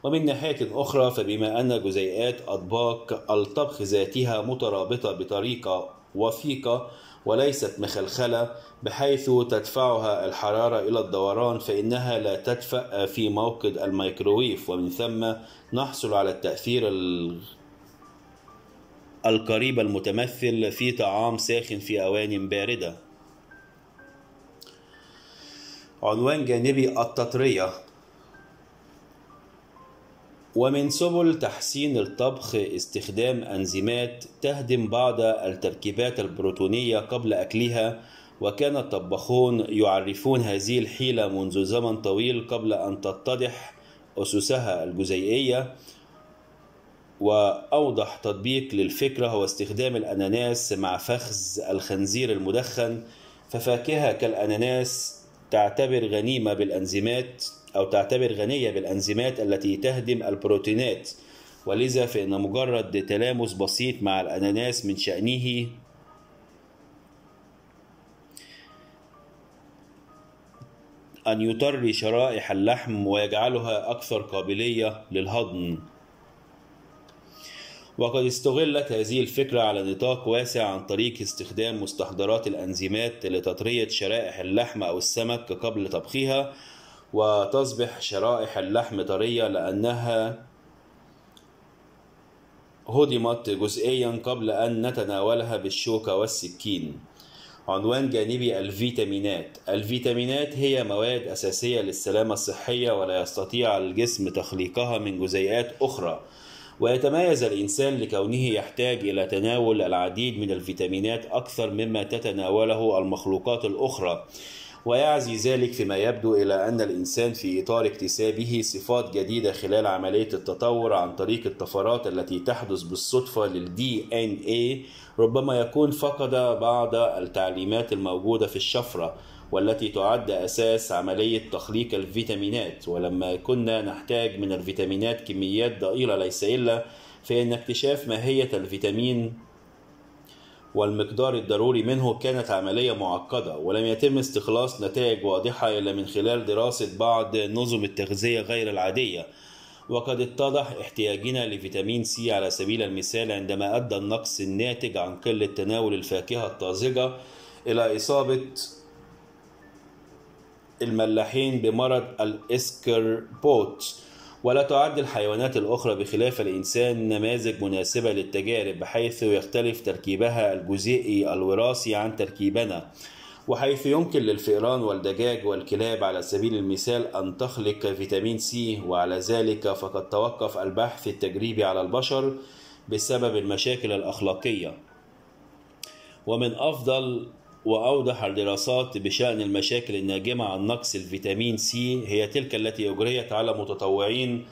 ومن ناحية أخرى فبما أن جزيئات أطباق الطبخ ذاتها مترابطة بطريقة وثيقة وليست مخلخلة بحيث تدفعها الحرارة إلى الدوران فإنها لا تدفأ في موقد الميكروويف ومن ثم نحصل على التأثير القريب المتمثل في طعام ساخن في أوان باردة عنوان جانبي التطرية ومن سبل تحسين الطبخ استخدام أنزيمات تهدم بعض التركيبات البروتونية قبل أكلها وكان الطباخون يعرفون هذه الحيلة منذ زمن طويل قبل أن تتضح أسسها الجزيئية وأوضح تطبيق للفكرة هو استخدام الأناناس مع فخذ الخنزير المدخن ففاكهة كالأناناس تعتبر غنيمة بالأنزيمات أو تعتبر غنية بالأنزيمات التي تهدم البروتينات ولذا فإن مجرد تلامس بسيط مع الأناناس من شأنه أن يطري شرائح اللحم ويجعلها أكثر قابلية للهضم وقد استغلت هذه الفكرة على نطاق واسع عن طريق استخدام مستحضرات الأنزيمات لتطرية شرائح اللحم أو السمك قبل طبخها وتصبح شرائح اللحم طرية لأنها هضمت جزئيا قبل أن نتناولها بالشوكة والسكين عنوان جانبي الفيتامينات الفيتامينات هي مواد أساسية للسلامة الصحية ولا يستطيع الجسم تخليقها من جزيئات أخرى ويتميز الإنسان لكونه يحتاج إلى تناول العديد من الفيتامينات أكثر مما تتناوله المخلوقات الأخرى ويعزي ذلك فيما يبدو إلى أن الإنسان في إطار اكتسابه صفات جديدة خلال عملية التطور عن طريق الطفرات التي تحدث بالصدفة للدي ان ربما يكون فقد بعض التعليمات الموجودة في الشفرة والتي تعد أساس عملية تخليق الفيتامينات ولما كنا نحتاج من الفيتامينات كميات ضئيلة ليس إلا فإن اكتشاف ماهية الفيتامين والمقدار الضروري منه كانت عملية معقدة ولم يتم استخلاص نتائج واضحة إلا من خلال دراسة بعض نظم التغذية غير العادية وقد اتضح احتياجنا لفيتامين سي على سبيل المثال عندما أدى النقص الناتج عن قلة تناول الفاكهة الطازجة إلى إصابة الملاحين بمرض الإسكربوت ولا تعد الحيوانات الأخرى بخلاف الإنسان نماذج مناسبة للتجارب بحيث يختلف تركيبها الجزيئي الوراثي عن تركيبنا وحيث يمكن للفئران والدجاج والكلاب على سبيل المثال أن تخلق فيتامين سي وعلى ذلك فقد توقف البحث التجريبي على البشر بسبب المشاكل الأخلاقية ومن أفضل وأوضح الدراسات بشأن المشاكل الناجمة عن نقص الفيتامين سي هي تلك التي أجريت على متطوعين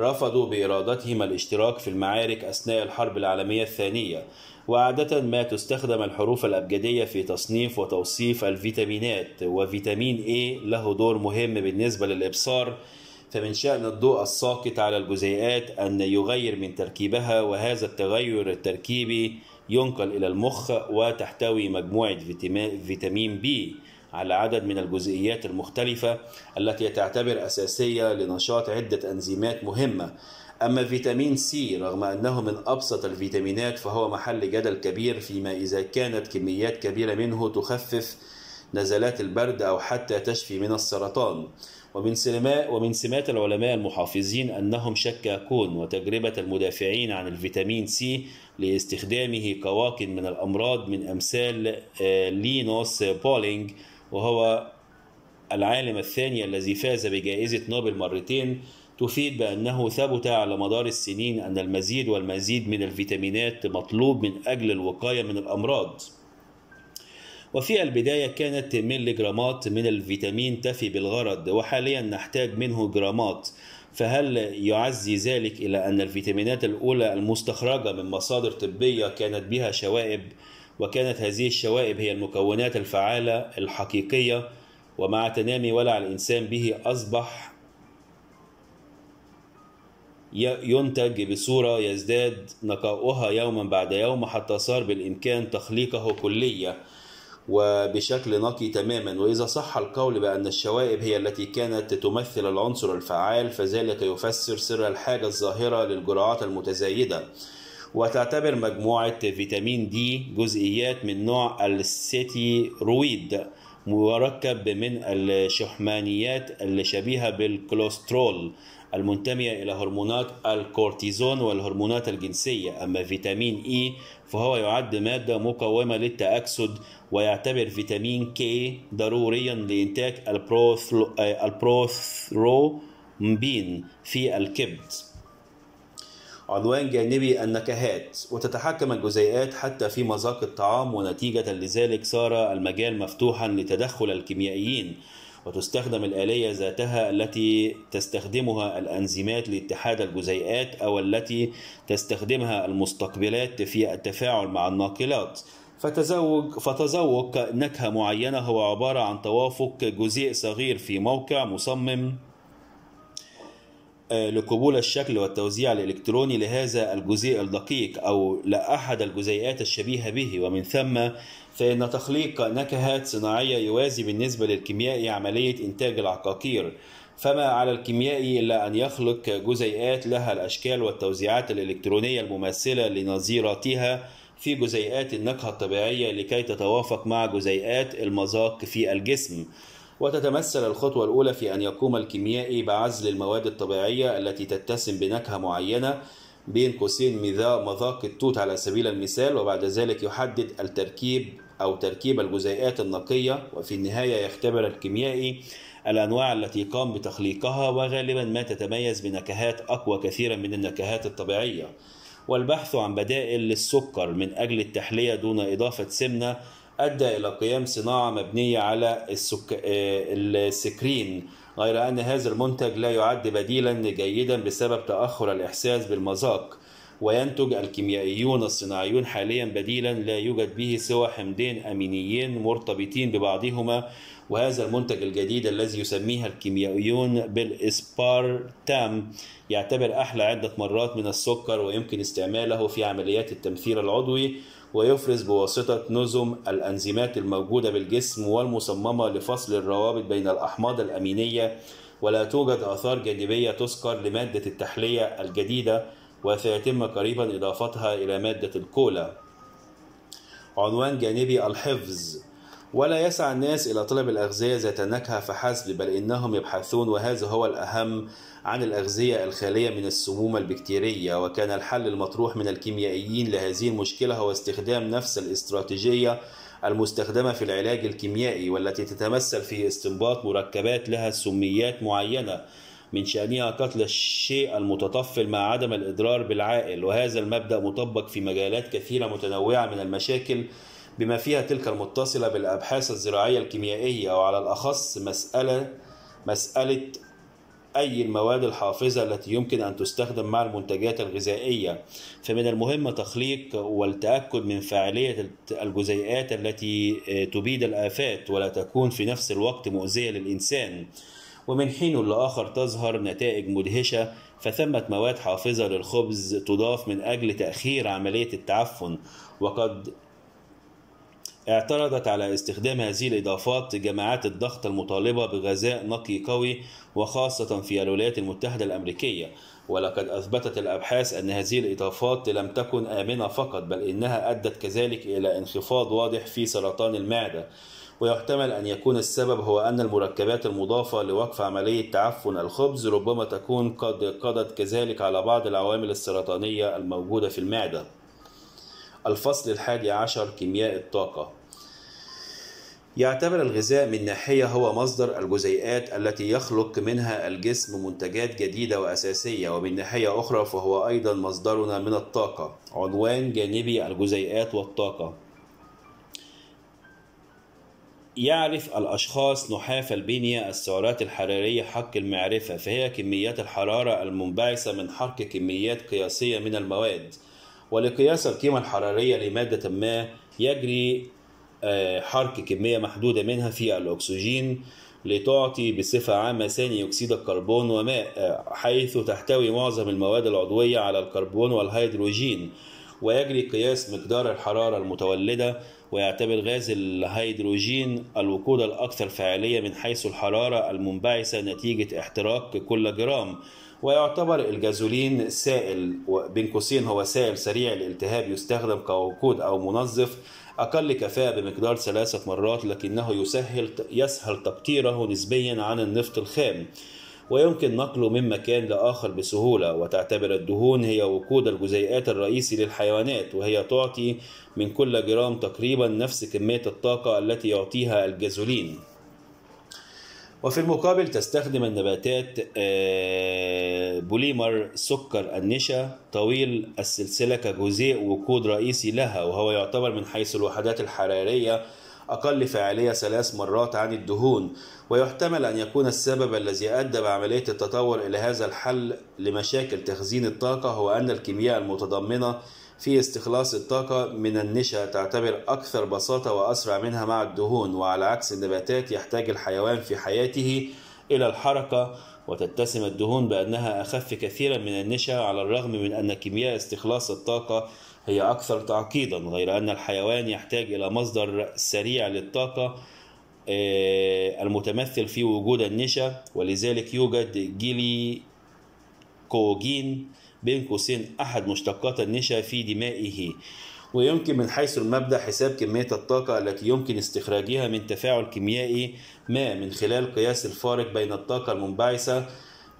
رفضوا بإرادتهم الاشتراك في المعارك أثناء الحرب العالمية الثانية وعادة ما تستخدم الحروف الأبجدية في تصنيف وتوصيف الفيتامينات وفيتامين A له دور مهم بالنسبة للإبصار فمن شأن الضوء الساقط على الجزيئات أن يغير من تركيبها وهذا التغير التركيبي ينقل إلى المخ وتحتوي مجموعة فيتامين بي على عدد من الجزئيات المختلفة التي تعتبر أساسية لنشاط عدة أنزيمات مهمة أما فيتامين سي رغم أنه من أبسط الفيتامينات فهو محل جدل كبير فيما إذا كانت كميات كبيرة منه تخفف نزلات البرد أو حتى تشفي من السرطان ومن سمات ومن سمات العلماء المحافظين أنهم شكاكون وتجربة المدافعين عن الفيتامين سي لاستخدامه كواقٍ من الأمراض من أمثال آه، لينوس بولينج وهو العالم الثاني الذي فاز بجائزة نوبل مرتين تفيد بأنه ثبت على مدار السنين أن المزيد والمزيد من الفيتامينات مطلوب من أجل الوقاية من الأمراض وفي البداية كانت ملي جرامات من الفيتامين تفي بالغرض وحاليا نحتاج منه جرامات فهل يعزي ذلك إلى أن الفيتامينات الأولى المستخرجة من مصادر طبية كانت بها شوائب وكانت هذه الشوائب هي المكونات الفعالة الحقيقية ومع تنامي ولع الإنسان به أصبح ينتج بصورة يزداد نقاؤها يوما بعد يوم حتى صار بالإمكان تخليقه كلية وبشكل نقي تماما وإذا صح القول بأن الشوائب هي التي كانت تمثل العنصر الفعال فذلك يفسر سر الحاجة الظاهرة للجرعات المتزايدة وتعتبر مجموعة فيتامين دي جزئيات من نوع الستيرويد مركب من الشحمانيات الشبيهة بالكوليسترول المنتمية إلى هرمونات الكورتيزون والهرمونات الجنسية أما فيتامين E فهو يعد مادة مقاومة للتأكسد ويعتبر فيتامين K ضروريا لإنتاج آه، البروثرومبين في الكبد عدوان جانبي النكهات وتتحكم الجزيئات حتى في مذاق الطعام ونتيجة لذلك صار المجال مفتوحا لتدخل الكيميائيين وتستخدم الآلية ذاتها التي تستخدمها الأنزيمات لاتحاد الجزيئات أو التي تستخدمها المستقبلات في التفاعل مع الناقلات فتزوج فتذوق نكهة معينة هو عبارة عن توافق جزيء صغير في موقع مصمم آه، لقبول الشكل والتوزيع الإلكتروني لهذا الجزيء الدقيق أو لأحد الجزيئات الشبيهة به ومن ثم فإن تخليق نكهات صناعية يوازي بالنسبة للكيميائي عملية إنتاج العقاقير فما على الكيميائي إلا أن يخلق جزيئات لها الأشكال والتوزيعات الإلكترونية المماثلة لنظيراتها في جزيئات النكهة الطبيعية لكي تتوافق مع جزيئات المذاق في الجسم وتتمثل الخطوة الأولى في أن يقوم الكيميائي بعزل المواد الطبيعية التي تتسم بنكهة معينة بين قوسين مذاق التوت على سبيل المثال وبعد ذلك يحدد التركيب أو تركيب الجزيئات النقية وفي النهاية يختبر الكيميائي الأنواع التي قام بتخليقها وغالبا ما تتميز بنكهات أقوى كثيرا من النكهات الطبيعية والبحث عن بدائل للسكر من أجل التحلية دون إضافة سمنة أدى إلى قيام صناعة مبنية على السك... السكرين غير أن هذا المنتج لا يعد بديلا جيدا بسبب تأخر الإحساس بالمذاق وينتج الكيميائيون الصناعيون حاليا بديلا لا يوجد به سوى حمضين أمينيين مرتبطين ببعضهما وهذا المنتج الجديد الذي يسميه الكيميائيون بالإسبارتام يعتبر أحلى عدة مرات من السكر ويمكن استعماله في عمليات التمثيل العضوي ويفرز بواسطة نظم الأنزيمات الموجودة بالجسم والمصممة لفصل الروابط بين الأحماض الأمينية ولا توجد آثار جانبية تذكر لمادة التحلية الجديدة وسيتم قريبا إضافتها إلى مادة الكولا عنوان جانبي الحفظ ولا يسعى الناس إلى طلب الأغذية ذات النكهة فحسب بل إنهم يبحثون وهذا هو الأهم عن الأغذية الخالية من السموم البكتيرية وكان الحل المطروح من الكيميائيين لهذه المشكلة هو استخدام نفس الاستراتيجية المستخدمة في العلاج الكيميائي والتي تتمثل في استنباط مركبات لها سميات معينة من شأنها قتل الشيء المتطفل مع عدم الإضرار بالعائل وهذا المبدأ مطبق في مجالات كثيرة متنوعة من المشاكل بما فيها تلك المتصلة بالأبحاث الزراعية الكيميائية وعلى الأخص مسألة مسألة أي المواد الحافظة التي يمكن أن تستخدم مع المنتجات الغذائية فمن المهم تخليق والتأكد من فعالية الجزيئات التي آه، تبيد الآفات ولا تكون في نفس الوقت مؤذية للإنسان ومن حين لآخر تظهر نتائج مدهشة فثمة مواد حافظة للخبز تضاف من أجل تأخير عملية التعفن وقد اعترضت على استخدام هذه الإضافات جماعات الضغط المطالبة بغذاء نقي قوي وخاصة في الولايات المتحدة الأمريكية ولقد أثبتت الأبحاث أن هذه الإضافات لم تكن آمنة فقط بل إنها أدت كذلك إلى انخفاض واضح في سرطان المعدة ويحتمل أن يكون السبب هو أن المركبات المضافة لوقف عملية تعفن الخبز ربما تكون قد قضت كذلك على بعض العوامل السرطانية الموجودة في المعدة الفصل الحادي عشر كيمياء الطاقة يعتبر الغذاء من ناحية هو مصدر الجزيئات التي يخلق منها الجسم منتجات جديدة وأساسية ومن ناحية أخرى فهو أيضا مصدرنا من الطاقة عنوان جانبي الجزيئات والطاقة يعرف الأشخاص نحاف البنية السعرات الحرارية حق المعرفة فهي كميات الحرارة المنبعثة من حرق كميات قياسية من المواد ولقياس القيمة الحرارية لمادة ما يجري آه، حرق كمية محدودة منها في الأكسجين لتعطي بصفة عامة ثاني أكسيد الكربون وماء آه، حيث تحتوي معظم المواد العضوية على الكربون والهيدروجين ويجري قياس مقدار الحرارة المتولدة ويعتبر غاز الهيدروجين الوقود الأكثر فعالية من حيث الحرارة المنبعثة نتيجة احتراق كل جرام ويعتبر الجازولين سائل بين قوسين هو سائل سريع الالتهاب يستخدم كوقود أو منظف أقل كفاءة بمقدار ثلاثة مرات لكنه يسهل يسهل تبتيره نسبيا عن النفط الخام ويمكن نقله من مكان لآخر بسهولة وتعتبر الدهون هي وقود الجزيئات الرئيسي للحيوانات وهي تعطي من كل جرام تقريبا نفس كمية الطاقة التي يعطيها الجازولين وفي المقابل تستخدم النباتات آه، بوليمر سكر النشا طويل السلسلة كجزيء وقود رئيسي لها وهو يعتبر من حيث الوحدات الحرارية أقل فاعلية ثلاث مرات عن الدهون ويحتمل أن يكون السبب الذي أدى بعملية التطور إلى هذا الحل لمشاكل تخزين الطاقة هو أن الكيمياء المتضمنة في استخلاص الطاقة من النشا تعتبر أكثر بساطة وأسرع منها مع الدهون وعلى عكس النباتات يحتاج الحيوان في حياته إلى الحركة وتتسم الدهون بأنها أخف كثيرا من النشا على الرغم من أن كيمياء استخلاص الطاقة هي أكثر تعقيدا غير أن الحيوان يحتاج إلى مصدر سريع للطاقة آه، المتمثل في وجود النشا ولذلك يوجد جيلي كوجين بين قوسين أحد مشتقات النشا في دمائه ويمكن من حيث المبدأ حساب كمية الطاقة التي يمكن استخراجها من تفاعل كيميائي ما من خلال قياس الفارق بين الطاقة المنبعثة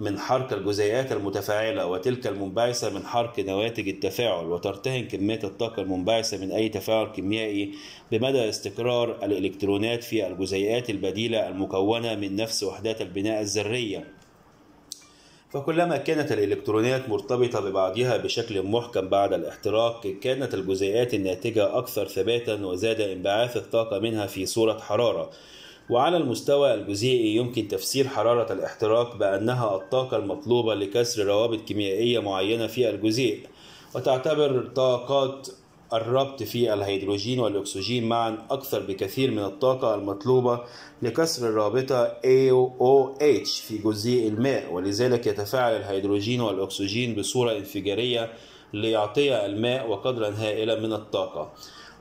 من حرق الجزيئات المتفاعلة وتلك المنبعثة من حرق نواتج التفاعل وترتهن كمية الطاقة المنبعثة من أي تفاعل كيميائي بمدى استقرار الإلكترونات في الجزيئات البديلة المكونة من نفس وحدات البناء الذرية فكلما كانت الإلكترونات مرتبطة ببعضها بشكل محكم بعد الاحتراق كانت الجزيئات الناتجة أكثر ثباتا وزاد انبعاث الطاقة منها في صورة حرارة وعلى المستوى الجزيئي يمكن تفسير حرارة الاحتراق بأنها الطاقة المطلوبة لكسر روابط كيميائية معينة في الجزيء وتعتبر طاقات الربط في الهيدروجين والأكسجين معا أكثر بكثير من الطاقة المطلوبة لكسر الرابطة AOH في جزيء الماء ولذلك يتفاعل الهيدروجين والأكسجين بصورة انفجارية ليعطي الماء وقدرا هائلا من الطاقة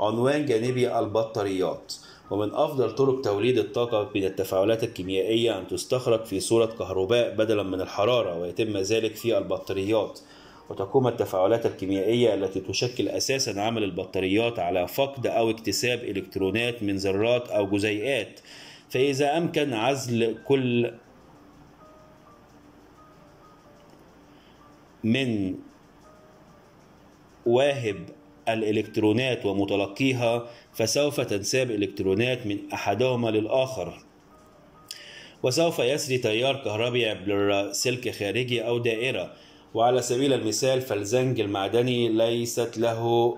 عنوان جانبي البطاريات ومن أفضل طرق توليد الطاقة من التفاعلات الكيميائية أن تستخرج في صورة كهرباء بدلا من الحرارة ويتم ذلك في البطاريات وتقوم التفاعلات الكيميائية التي تشكل أساسا عمل البطاريات على فقد أو اكتساب إلكترونات من ذرات أو جزيئات فإذا أمكن عزل كل من واهب الإلكترونات ومتلقيها فسوف تنساب إلكترونات من أحدهما للآخر وسوف يسري تيار كهربي عبر سلك خارجي أو دائرة وعلى سبيل المثال فالزنج المعدني ليست له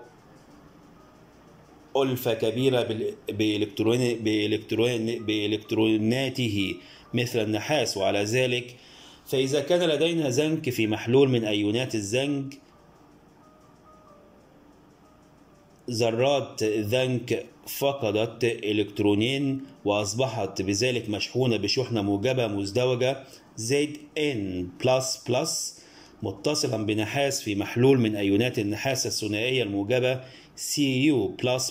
ألفة كبيرة بإلكترون بإلكترون بإلكتروناته مثل النحاس وعلى ذلك فإذا كان لدينا زنك في محلول من أيونات الزنج ذرات ذنك فقدت إلكترونين وأصبحت بذلك مشحونة بشحنة موجبة مزدوجة زد بلس متصلا بنحاس في محلول من أيونات النحاس الثنائية الموجبة سي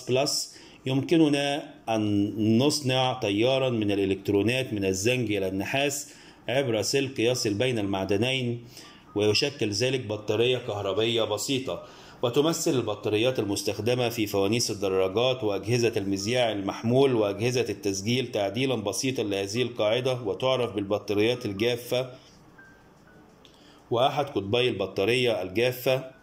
بلس يمكننا أن نصنع تيارا من الإلكترونات من الزنك إلى النحاس عبر سلك يصل بين المعدنين ويشكل ذلك بطارية كهربية بسيطة وتمثل البطاريات المستخدمة في فوانيس الدراجات وأجهزة المذياع المحمول وأجهزة التسجيل تعديلا بسيطا لهذه القاعدة وتعرف بالبطاريات الجافة وأحد قطبي البطارية الجافة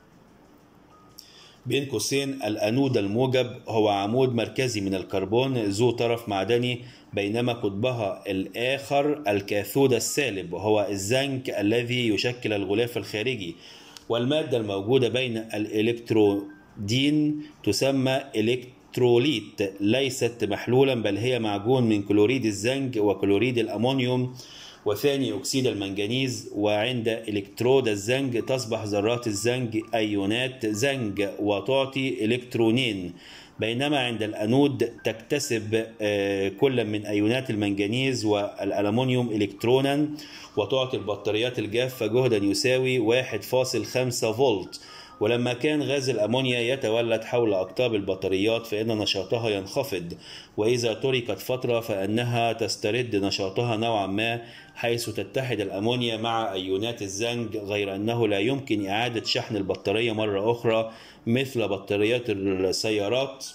بين قوسين الأنود الموجب هو عمود مركزي من الكربون ذو طرف معدني بينما قطبها الآخر الكاثود السالب وهو الزنك الذي يشكل الغلاف الخارجي والمادة الموجودة بين الإلكترودين تسمى إلكتروليت ليست محلولا بل هي معجون من كلوريد الزنج وكلوريد الأمونيوم وثاني أكسيد المنجنيز وعند إلكترود الزنج تصبح ذرات الزنج أيونات زنج وتعطي إلكترونين بينما عند الأنود تكتسب آه، كل من أيونات المنجنيز والالومنيوم إلكترونا وتعطي البطاريات الجافة جهدا يساوي 1.5 فولت ولما كان غاز الأمونيا يتولد حول أقطاب البطاريات فإن نشاطها ينخفض وإذا تركت فترة فإنها تسترد نشاطها نوعا ما حيث تتحد الأمونيا مع أيونات الزنج غير أنه لا يمكن إعادة شحن البطارية مرة أخرى مثل بطاريات السيارات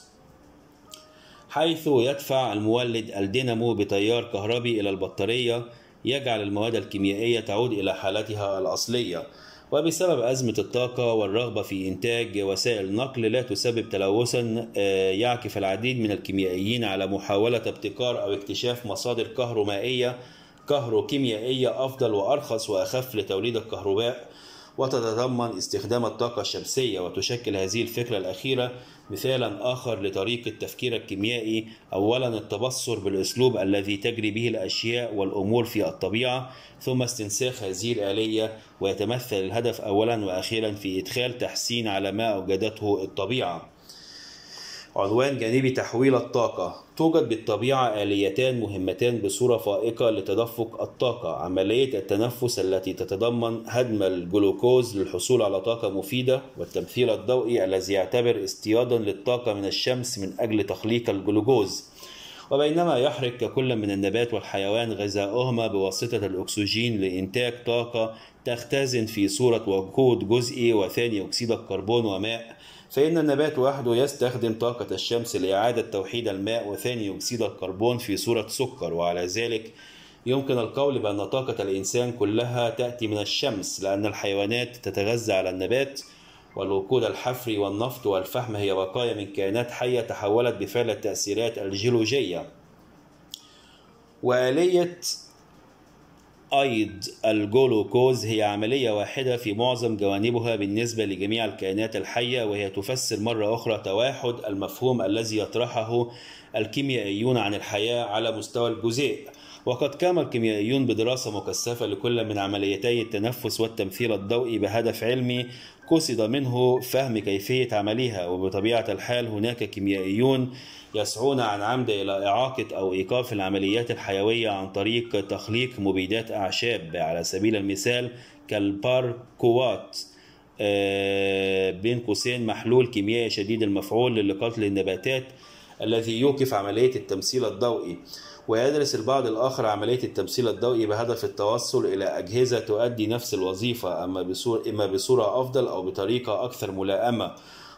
حيث يدفع المولد الدينامو بتيار كهربي إلى البطارية يجعل المواد الكيميائية تعود إلى حالتها الأصلية وبسبب أزمة الطاقة والرغبة في إنتاج وسائل نقل لا تسبب تلوثا آه، يعكف العديد من الكيميائيين على محاولة ابتكار أو اكتشاف مصادر كهرومائية كهروكيميائية أفضل وأرخص وأخف لتوليد الكهرباء وتتضمن استخدام الطاقة الشمسية وتشكل هذه الفكرة الأخيرة مثالا آخر لطريقة تفكير الكيميائي أولا التبصر بالأسلوب الذي تجري به الأشياء والأمور في الطبيعة ثم استنساخ هذه الآلية ويتمثل الهدف أولا وأخيرا في إدخال تحسين على ما أوجدته الطبيعة عنوان جانبي تحويل الطاقة توجد بالطبيعة آليتان مهمتان بصورة فائقة لتدفق الطاقة عملية التنفس التي تتضمن هدم الجلوكوز للحصول على طاقة مفيدة والتمثيل الضوئي الذي يعتبر اصطيادا للطاقة من الشمس من أجل تخليق الجلوكوز وبينما يحرق ككل من النبات والحيوان غذاؤهما بواسطة الأكسجين لإنتاج طاقة تختزن في صورة وقود جزئي وثاني أكسيد الكربون وماء فإن النبات وحده يستخدم طاقة الشمس لإعادة توحيد الماء وثاني أكسيد الكربون في صورة سكر وعلى ذلك يمكن القول بأن طاقة الإنسان كلها تأتي من الشمس لأن الحيوانات تتغذى على النبات والوقود الحفري والنفط والفحم هي بقايا من كائنات حية تحولت بفعل التأثيرات الجيولوجية وآلية أيض الجلوكوز هي عملية واحدة في معظم جوانبها بالنسبة لجميع الكائنات الحية وهي تفسر مرة أخرى توحد المفهوم الذي يطرحه الكيميائيون عن الحياة على مستوى الجزيء وقد قام الكيميائيون بدراسة مكثفة لكل من عمليتي التنفس والتمثيل الضوئي بهدف علمي قصد منه فهم كيفية عملها وبطبيعة الحال هناك كيميائيون يسعون عن عمد إلى إعاقة أو إيقاف العمليات الحيوية عن طريق تخليق مبيدات أعشاب على سبيل المثال كالباركوات آه، بين قوسين محلول كيميائي شديد المفعول لقتل النباتات الذي يوقف عملية التمثيل الضوئي ويدرس البعض الآخر عملية التمثيل الضوئي بهدف التوصل إلى أجهزة تؤدي نفس الوظيفة أما بصورة, أفضل أو بطريقة أكثر ملائمة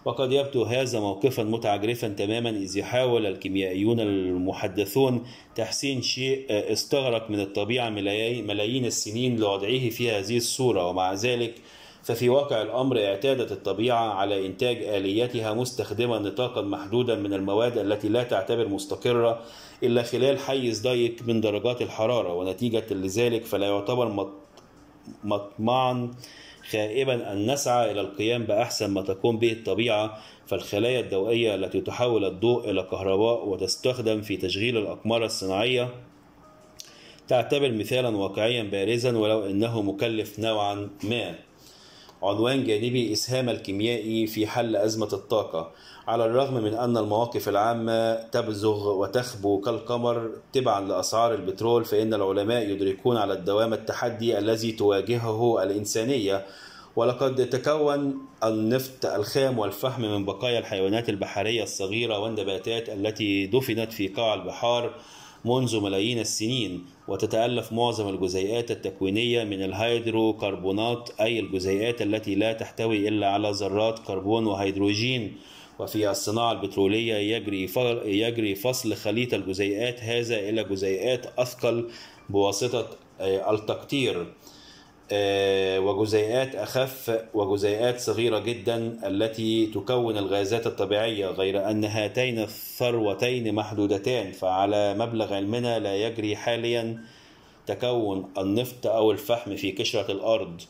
وقد يبدو هذا موقفا متعجرفا تماما إذ يحاول الكيميائيون المحدثون تحسين شيء آه، استغرق من الطبيعة ملايين السنين لوضعه في هذه الصورة ومع ذلك ففي واقع الأمر اعتادت الطبيعة على إنتاج آلياتها مستخدمة نطاقا محدودا من المواد التي لا تعتبر مستقرة إلا خلال حيز ضيق من درجات الحرارة ونتيجة لذلك فلا يعتبر مطمعا خائبا أن نسعى إلى القيام بأحسن ما تقوم به الطبيعة فالخلايا الضوئية التي تحول الضوء إلى كهرباء وتستخدم في تشغيل الأقمار الصناعية تعتبر مثالا واقعيا بارزا ولو أنه مكلف نوعا ما عنوان جانبي إسهام الكيميائي في حل أزمة الطاقة على الرغم من أن المواقف العامة تبزغ وتخبو كالقمر تبعا لأسعار البترول فإن العلماء يدركون على الدوام التحدي الذي تواجهه الإنسانية ولقد تكون النفط الخام والفحم من بقايا الحيوانات البحرية الصغيرة والنباتات التي دفنت في قاع البحار منذ ملايين السنين وتتألف معظم الجزيئات التكوينية من الهيدروكربونات أي الجزيئات التي لا تحتوي إلا على ذرات كربون وهيدروجين وفي الصناعة البترولية يجري يجري فصل خليط الجزيئات هذا إلى جزيئات أثقل بواسطة آه، التقطير آه، وجزيئات أخف وجزيئات صغيرة جدا التي تكون الغازات الطبيعية غير أن هاتين الثروتين محدودتان فعلى مبلغ علمنا لا يجري حاليا تكون النفط أو الفحم في قشرة الأرض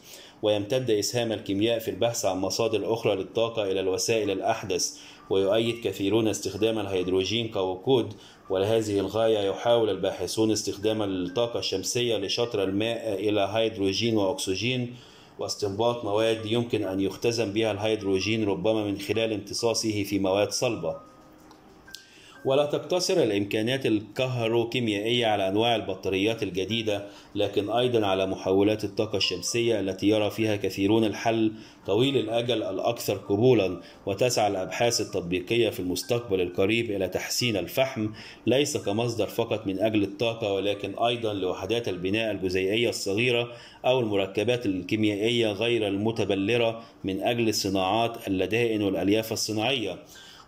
ويمتد إسهام الكيمياء في البحث عن مصادر أخرى للطاقة إلى الوسائل الأحدث ويؤيد كثيرون استخدام الهيدروجين كوقود ولهذه الغاية يحاول الباحثون استخدام الطاقة الشمسية لشطر الماء إلى هيدروجين وأكسجين واستنباط مواد يمكن أن يختزن بها الهيدروجين ربما من خلال امتصاصه في مواد صلبة ولا تقتصر الإمكانات الكهروكيميائية على أنواع البطاريات الجديدة لكن أيضا على محولات الطاقة الشمسية التي يرى فيها كثيرون الحل طويل الأجل الأكثر قبولا وتسعى الأبحاث التطبيقية في المستقبل القريب إلى تحسين الفحم ليس كمصدر فقط من أجل الطاقة ولكن أيضا لوحدات البناء الجزيئية الصغيرة أو المركبات الكيميائية غير المتبلرة من أجل صناعات اللدائن والألياف الصناعية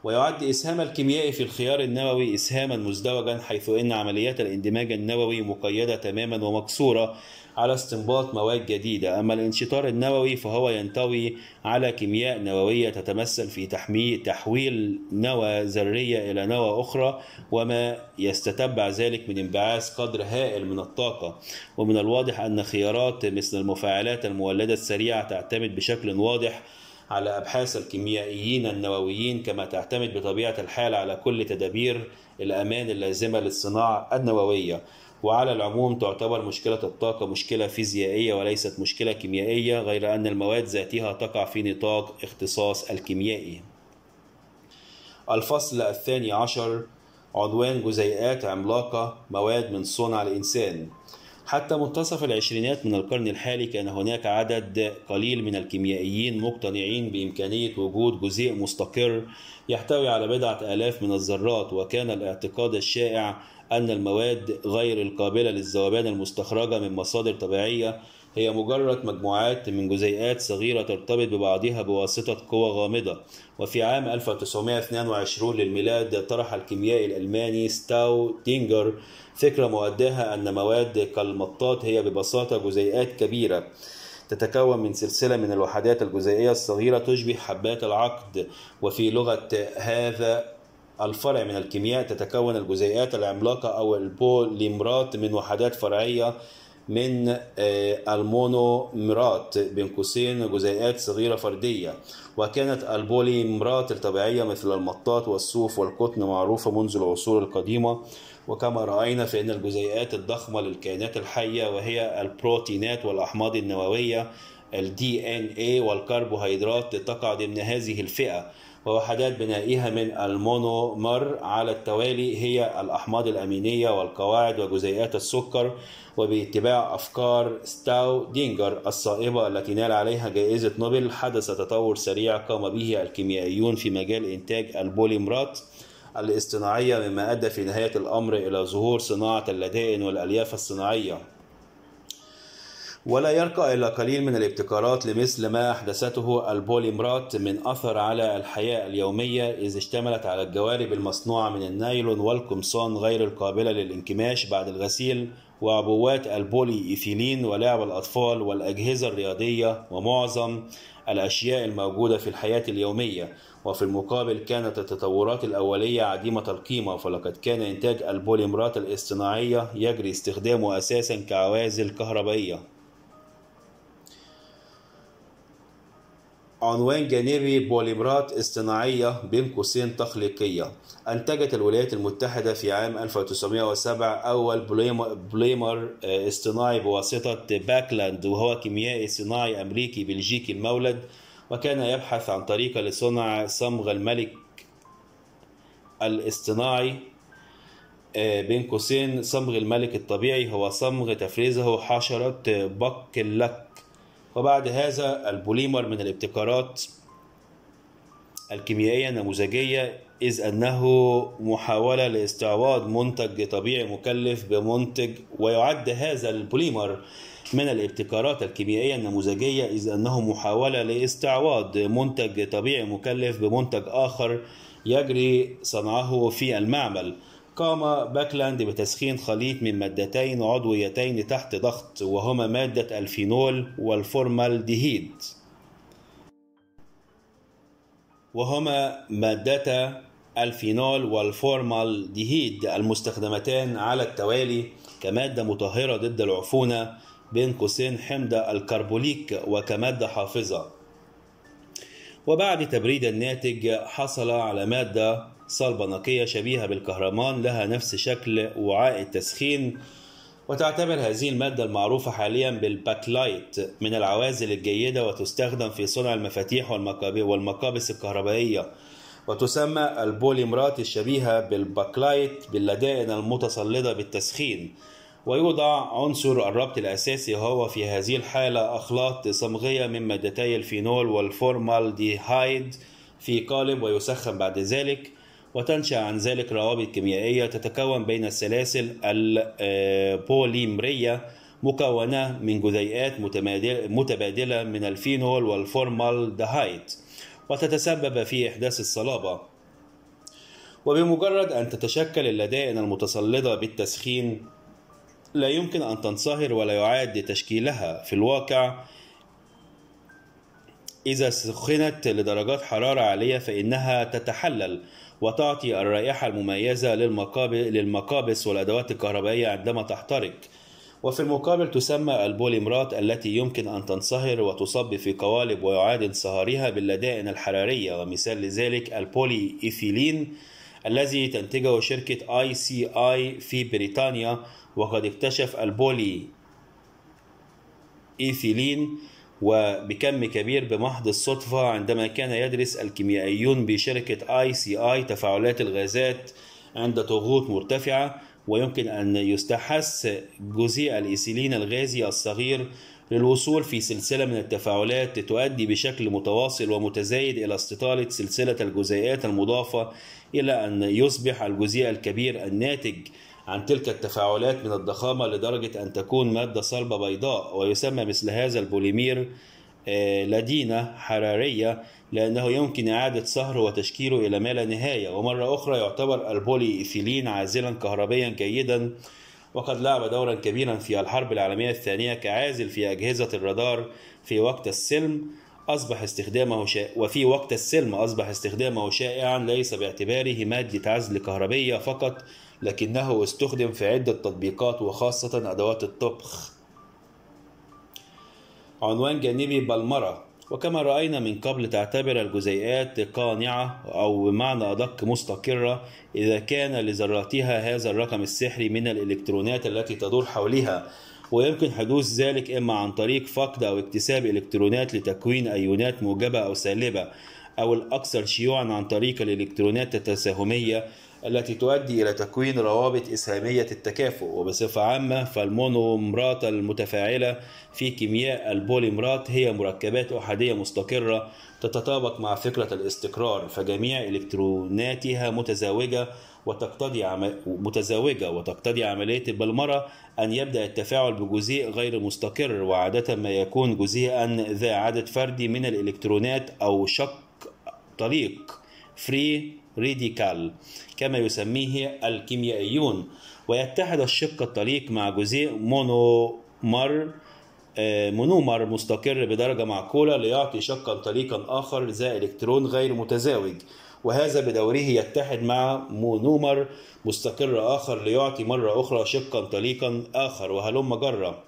ويعد إسهام الكيمياء في الخيار النووي إسهاما مزدوجا حيث أن عمليات الاندماج النووي مقيدة تماما ومقصورة على استنباط مواد جديدة أما الانشطار النووي فهو ينطوي على كيمياء نووية تتمثل في تحميل تحويل نوى ذرية إلى نوى أخرى وما يستتبع ذلك من انبعاث قدر هائل من الطاقة ومن الواضح أن خيارات مثل المفاعلات المولدة السريعة تعتمد بشكل واضح على أبحاث الكيميائيين النوويين كما تعتمد بطبيعة الحال على كل تدابير الأمان اللازمة للصناعة النووية وعلى العموم تعتبر مشكلة الطاقة مشكلة فيزيائية وليست مشكلة كيميائية غير أن المواد ذاتها تقع في نطاق اختصاص الكيميائي الفصل الثاني عشر عنوان جزيئات عملاقة مواد من صنع الإنسان حتى منتصف العشرينات من القرن الحالي كان هناك عدد قليل من الكيميائيين مقتنعين بإمكانية وجود جزيء مستقر يحتوي على بضعة آلاف من الذرات وكان الاعتقاد الشائع أن المواد غير القابلة للذوبان المستخرجة من مصادر طبيعية هي مجرد مجموعات من جزيئات صغيرة ترتبط ببعضها بواسطة قوى غامضة وفي عام 1922 للميلاد طرح الكيميائي الألماني ستاو دينجر فكرة مؤداها أن مواد كالمطاط هي ببساطة جزيئات كبيرة تتكون من سلسلة من الوحدات الجزيئية الصغيرة تشبه حبات العقد وفي لغة هذا الفرع من الكيمياء تتكون الجزيئات العملاقة أو البوليمرات من وحدات فرعية من آه، المونومرات بين قوسين جزيئات صغيرة فردية وكانت البوليمرات الطبيعية مثل المطاط والصوف والقطن معروفة منذ العصور القديمة وكما رأينا فإن الجزيئات الضخمة للكائنات الحية وهي البروتينات والأحماض النووية ال DNA إيه والكربوهيدرات تقع ضمن هذه الفئة ووحدات بنائها من المونومر على التوالي هي الأحماض الأمينية والقواعد وجزيئات السكر وباتباع أفكار ستاو دينجر الصائبة التي نال عليها جائزة نوبل حدث تطور سريع قام به الكيميائيون في مجال إنتاج البوليمرات الاصطناعية مما أدى في نهاية الأمر إلى ظهور صناعة اللدائن والألياف الصناعية ولا يرقى إلا قليل من الابتكارات لمثل ما أحدثته البوليمرات من أثر على الحياة اليومية إذ اشتملت على الجوارب المصنوعة من النايلون والقمصان غير القابلة للانكماش بعد الغسيل وعبوات البولي إيثيلين ولعب الأطفال والأجهزة الرياضية ومعظم الأشياء الموجودة في الحياة اليومية وفي المقابل كانت التطورات الأولية عديمة القيمة فلقد كان إنتاج البوليمرات الاصطناعية يجري استخدامه أساسا كعوازل كهربائية عنوان جانبي بوليمرات اصطناعية بين قوسين تخليقية أنتجت الولايات المتحدة في عام 1907 أول بوليمر آه، اصطناعي بواسطة باكلاند وهو كيميائي صناعي أمريكي بلجيكي المولد وكان يبحث عن طريقة لصنع صمغ الملك الاصطناعي آه، بين قوسين صمغ الملك الطبيعي هو صمغ تفريزه حشرة بك اللك وبعد هذا البوليمر من الابتكارات الكيميائية النموذجية إذ أنه محاولة لاستعواض منتج طبيعي مكلف بمنتج ويعد هذا البوليمر من الابتكارات الكيميائية النموذجية إذ أنه محاولة لاستعواض منتج طبيعي مكلف بمنتج آخر يجري صنعه في المعمل قام باكلاند بتسخين خليط من مادتين عضويتين تحت ضغط وهما مادة الفينول والفورمالديهيد وهما مادتا الفينول والفورمالديهيد المستخدمتان على التوالي كمادة مطهرة ضد العفونة بين قوسين حمض الكربوليك وكمادة حافظة وبعد تبريد الناتج حصل على مادة صلبة نقية شبيهة بالكهرمان لها نفس شكل وعاء التسخين وتعتبر هذه المادة المعروفة حاليا بالباكلايت من العوازل الجيدة وتستخدم في صنع المفاتيح والمقابس الكهربائية وتسمى البوليمرات الشبيهة بالباكلايت باللدائن المتصلدة بالتسخين ويوضع عنصر الربط الأساسي هو في هذه الحالة أخلاط صمغية من مادتي الفينول والفورمالديهايد في قالب ويسخن بعد ذلك وتنشأ عن ذلك روابط كيميائية تتكون بين السلاسل البوليمرية مكونة من جزيئات متبادلة من الفينول والفورمالدهايد وتتسبب في إحداث الصلابة وبمجرد أن تتشكل اللدائن المتسلطة بالتسخين لا يمكن أن تنصهر ولا يعاد تشكيلها في الواقع إذا سخنت لدرجات حرارة عالية فإنها تتحلل وتعطي الرائحة المميزة للمقابس والأدوات الكهربائية عندما تحترق وفي المقابل تسمى البوليمرات التي يمكن أن تنصهر وتصب في قوالب ويعاد انصهارها باللدائن الحرارية ومثال لذلك البولي إيثيلين الذي تنتجه شركة آي سي آي في بريطانيا وقد اكتشف البولي إيثيلين وبكم كبير بمحض الصدفة عندما كان يدرس الكيميائيون بشركة اي سي اي تفاعلات الغازات عند ضغوط مرتفعة ويمكن أن يستحث جزيء الإيسيلين الغازي الصغير للوصول في سلسلة من التفاعلات تؤدي بشكل متواصل ومتزايد إلى استطالة سلسلة الجزيئات المضافة إلى أن يصبح الجزيء الكبير الناتج عن تلك التفاعلات من الضخامة لدرجة أن تكون مادة صلبة بيضاء ويسمى مثل هذا البوليمير آه، لدينة حرارية لأنه يمكن إعادة صهره وتشكيله إلى ما لا نهاية ومرة أخرى يعتبر البولي إيثيلين عازلا كهربيا جيدا وقد لعب دورا كبيرا في الحرب العالمية الثانية كعازل في أجهزة الرادار في وقت السلم أصبح استخدامه شا... وفي وقت السلم أصبح استخدامه شائعا ليس باعتباره مادة عزل كهربية فقط لكنه استخدم في عدة تطبيقات وخاصة أدوات الطبخ عنوان جانبي بالمرة وكما رأينا من قبل تعتبر الجزيئات قانعة أو بمعنى أدق مستقرة إذا كان لذراتها هذا الرقم السحري من الإلكترونات التي تدور حولها ويمكن حدوث ذلك إما عن طريق فقد أو اكتساب إلكترونات لتكوين أيونات موجبة أو سالبة أو الأكثر شيوعا عن طريق الإلكترونات التساهمية التي تؤدي إلى تكوين روابط إسهامية التكافؤ وبصفة عامة فالمونومرات المتفاعلة في كيمياء البوليمرات هي مركبات أحادية مستقرة تتطابق مع فكرة الاستقرار فجميع إلكتروناتها متزاوجة وتقتضي عم... متزاوجة وتقتضي عملية البلمرة أن يبدأ التفاعل بجزيء غير مستقر وعادة ما يكون جزيئا ذا عدد فردي من الإلكترونات أو شق طليق فري ريديكال كما يسميه الكيميائيون ويتحد الشق الطليق مع جزيء مونومر آه، مونومر مستقر بدرجة معقولة ليعطي شقا طليقا آخر ذا إلكترون غير متزاوج وهذا بدوره يتحد مع مونومر مستقر آخر ليعطي مرة أخرى شقا طليقا آخر وهلم جرة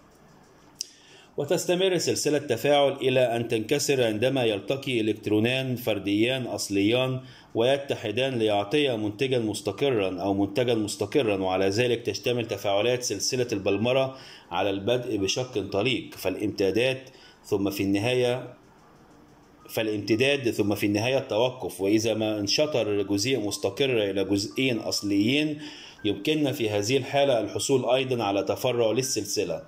وتستمر سلسلة تفاعل إلى أن تنكسر عندما يلتقي إلكترونان فرديان أصليان ويتحدان ليعطيا منتجا مستقرا أو منتجا مستقرا وعلى ذلك تشتمل تفاعلات سلسلة البلمرة على البدء بشق طليق فالامتداد ثم في النهاية فالامتداد ثم في النهاية التوقف وإذا ما انشطر جزيء مستقر إلى جزئين أصليين يمكننا في هذه الحالة الحصول أيضا على تفرع للسلسلة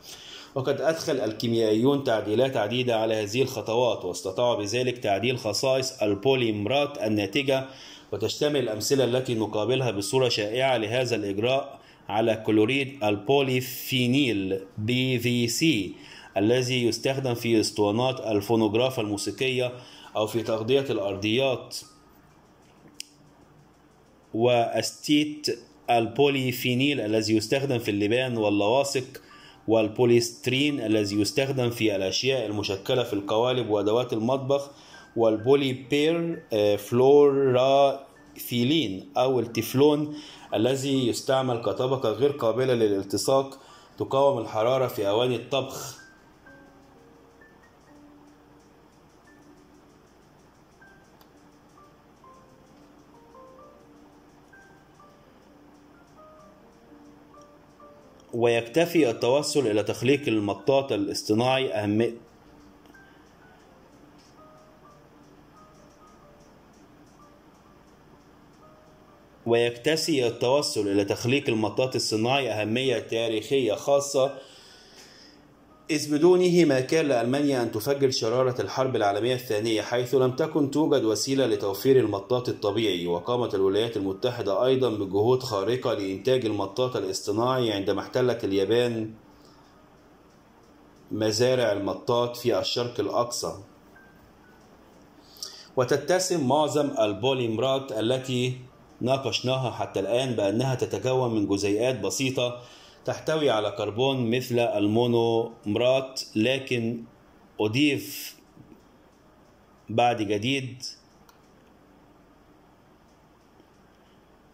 وقد أدخل الكيميائيون تعديلات عديدة على هذه الخطوات واستطاعوا بذلك تعديل خصائص البوليمرات الناتجة وتشتمل الأمثلة التي نقابلها بصورة شائعة لهذا الإجراء على كلوريد البوليفينيل بي في سي الذي يستخدم في اسطوانات الفونوغراف الموسيقية أو في تغذية الأرضيات واستيت البوليفينيل الذي يستخدم في اللبان واللواصق والبوليسترين الذي يستخدم في الأشياء المشكلة في القوالب وأدوات المطبخ والبولي بير آه، فلورافيلين أو التفلون الذي يستعمل كطبقة غير قابلة للالتصاق تقاوم الحرارة في أواني الطبخ ويكتفي التوسل إلى تخليق المطاط الاصطناعي أهم ويكتسي التوسل إلى تخليق المطاط الصناعي أهمية تاريخية خاصة إذ بدونه ما كان لألمانيا أن تفجر شرارة الحرب العالمية الثانية حيث لم تكن توجد وسيلة لتوفير المطاط الطبيعي وقامت الولايات المتحدة أيضا بجهود خارقة لإنتاج المطاط الاصطناعي عندما احتلت اليابان مزارع المطاط في الشرق الأقصى وتتسم معظم البوليمرات التي ناقشناها حتى الآن بأنها تتكون من جزيئات بسيطة تحتوي على كربون مثل المونومرات لكن أضيف بعد جديد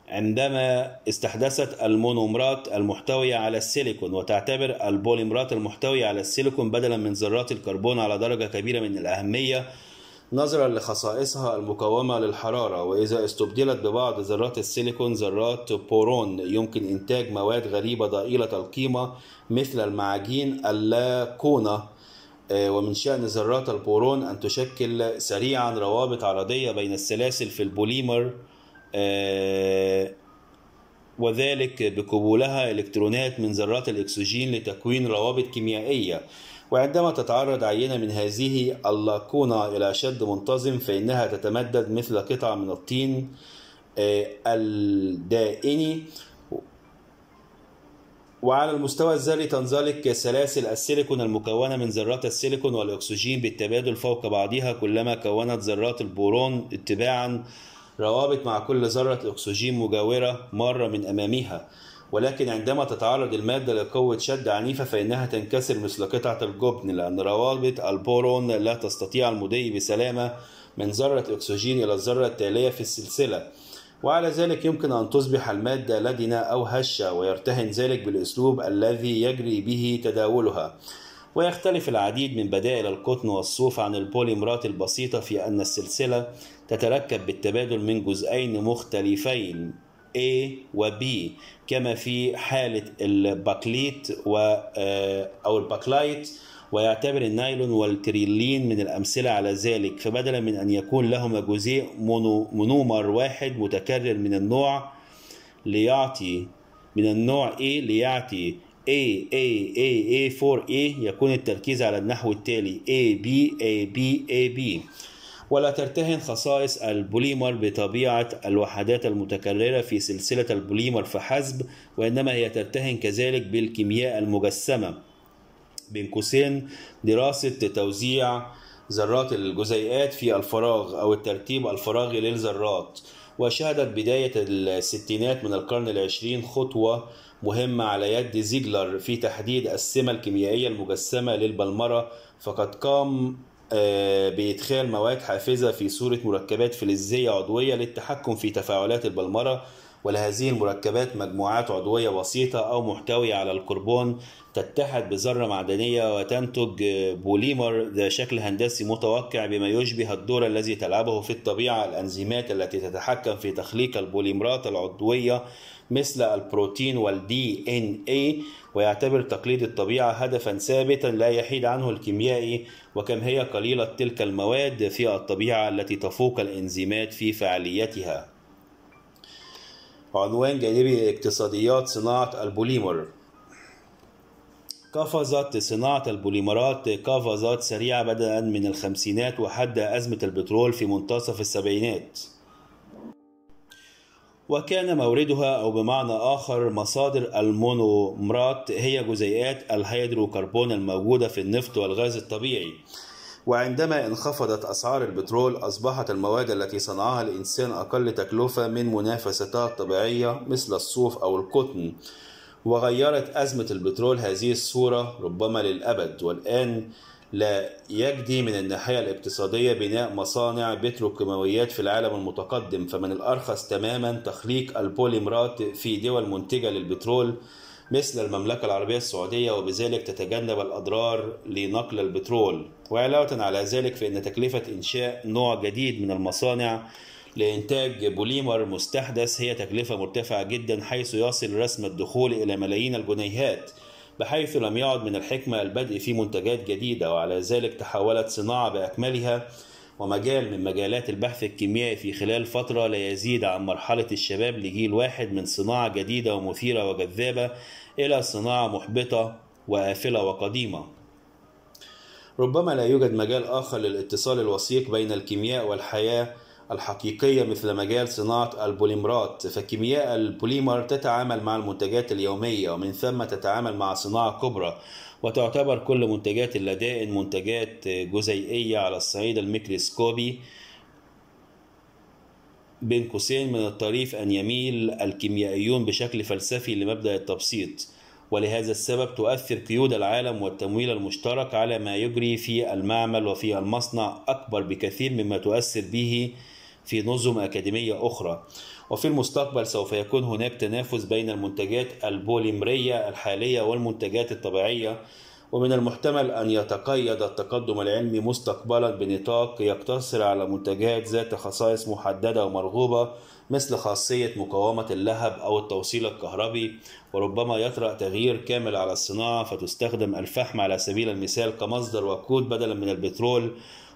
عندما استحدثت المونومرات المحتوية على السيليكون وتعتبر البوليمرات المحتوية على السيليكون بدلا من ذرات الكربون على درجة كبيرة من الأهمية نظرا لخصائصها المقاومة للحرارة وإذا استبدلت ببعض ذرات السيليكون ذرات بورون يمكن إنتاج مواد غريبة ضئيلة القيمة مثل المعاجين اللاكونة آه، ومن شأن ذرات البورون أن تشكل سريعا روابط عرضية بين السلاسل في البوليمر آه، وذلك بقبولها إلكترونات من ذرات الأكسجين لتكوين روابط كيميائية وعندما تتعرض عينة من هذه اللاكونة إلى شد منتظم فإنها تتمدد مثل قطعة من الطين آه، الدائني وعلى المستوى الذري تنزلق سلاسل السيليكون المكونة من ذرات السيليكون والأكسجين بالتبادل فوق بعضها كلما كونت ذرات البورون اتباعا روابط مع كل ذرة أكسجين مجاورة مرة من أمامها ولكن عندما تتعرض المادة لقوة شد عنيفة فإنها تنكسر مثل قطعة الجبن لأن روابط البورون لا تستطيع المضي بسلامة من ذرة أكسجين إلى الذرة التالية في السلسلة وعلى ذلك يمكن أن تصبح المادة لدنة أو هشة ويرتهن ذلك بالأسلوب الذي يجري به تداولها ويختلف العديد من بدائل القطن والصوف عن البوليمرات البسيطة في أن السلسلة تتركب بالتبادل من جزئين مختلفين A B كما في حالة الباكليت و آه، أو الباكلايت ويعتبر النايلون والتريلين من الأمثلة على ذلك فبدلا من أن يكون لهما جزيء مونو مونومر واحد متكرر من النوع ليعطي من النوع A ليعطي A A A A 4 A يكون التركيز على النحو التالي A B A B A B ولا ترتهن خصائص البوليمر بطبيعة الوحدات المتكررة في سلسلة البوليمر فحسب وإنما هي ترتهن كذلك بالكيمياء المجسمة بين قوسين دراسة توزيع ذرات الجزيئات في الفراغ أو الترتيب الفراغي للذرات وشهدت بداية الستينات من القرن العشرين خطوة مهمة على يد زيجلر في تحديد السمة الكيميائية المجسمة للبلمرة فقد قام آه، بإدخال مواد حافزة في صورة مركبات فلزية عضوية للتحكم في تفاعلات البلمرة ولهذه المركبات مجموعات عضوية بسيطة أو محتوية على الكربون تتحد بذرة معدنية وتنتج بوليمر ذا شكل هندسي متوقع بما يشبه الدور الذي تلعبه في الطبيعة الأنزيمات التي تتحكم في تخليق البوليمرات العضوية مثل البروتين والدي ان اي ويعتبر تقليد الطبيعة هدفا ثابتا لا يحيد عنه الكيميائي وكم هي قليلة تلك المواد في الطبيعة التي تفوق الإنزيمات في فعاليتها عنوان جانبي اقتصاديات صناعة البوليمر قفزت صناعة البوليمرات قفزات سريعة بدءا من الخمسينات وحد أزمة البترول في منتصف السبعينات وكان موردها أو بمعنى آخر مصادر المونومرات هي جزيئات الهيدروكربون الموجودة في النفط والغاز الطبيعي وعندما انخفضت أسعار البترول أصبحت المواد التي صنعها الإنسان أقل تكلفة من منافستها الطبيعية مثل الصوف أو القطن وغيرت أزمة البترول هذه الصورة ربما للأبد والآن لا يجدي من الناحية الاقتصادية بناء مصانع بتروكيماويات في العالم المتقدم فمن الأرخص تماما تخليق البوليمرات في دول منتجة للبترول مثل المملكة العربية السعودية وبذلك تتجنب الأضرار لنقل البترول وعلاوة على ذلك فإن تكلفة إنشاء نوع جديد من المصانع لإنتاج بوليمر مستحدث هي تكلفة مرتفعة جدا حيث يصل رسم الدخول إلى ملايين الجنيهات بحيث لم يعد من الحكمة البدء في منتجات جديدة وعلى ذلك تحولت صناعة بأكملها ومجال من مجالات البحث الكيميائي في خلال فترة لا يزيد عن مرحلة الشباب لجيل واحد من صناعة جديدة ومثيرة وجذابة إلى صناعة محبطة وآفلة وقديمة ربما لا يوجد مجال آخر للاتصال الوثيق بين الكيمياء والحياة الحقيقية مثل مجال صناعة البوليمرات فكيمياء البوليمر تتعامل مع المنتجات اليومية ومن ثم تتعامل مع صناعة كبرى وتعتبر كل منتجات اللدائن منتجات جزيئية على الصعيد الميكروسكوبي بين قوسين من الطريف أن يميل الكيميائيون بشكل فلسفي لمبدأ التبسيط ولهذا السبب تؤثر قيود العالم والتمويل المشترك على ما يجري في المعمل وفي المصنع أكبر بكثير مما تؤثر به في نظم أكاديمية أخرى وفي المستقبل سوف يكون هناك تنافس بين المنتجات البوليمرية الحالية والمنتجات الطبيعية ومن المحتمل أن يتقيد التقدم العلمي مستقبلا بنطاق يقتصر على منتجات ذات خصائص محددة ومرغوبة مثل خاصية مقاومة اللهب أو التوصيل الكهربي وربما يطرأ تغيير كامل على الصناعة فتستخدم الفحم على سبيل المثال كمصدر وقود بدلا من البترول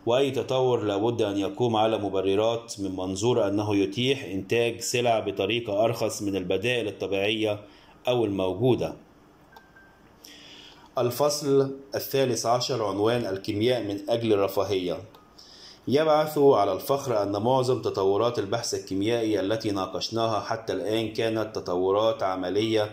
وأي تطور لابد أن يقوم على مبررات من منظور أنه يتيح إنتاج سلع بطريقة أرخص من البدائل الطبيعية أو الموجودة الفصل الثالث عشر عنوان الكيمياء من أجل الرفاهية يبعث على الفخر أن معظم تطورات البحث الكيميائي التي ناقشناها حتى الآن كانت تطورات عملية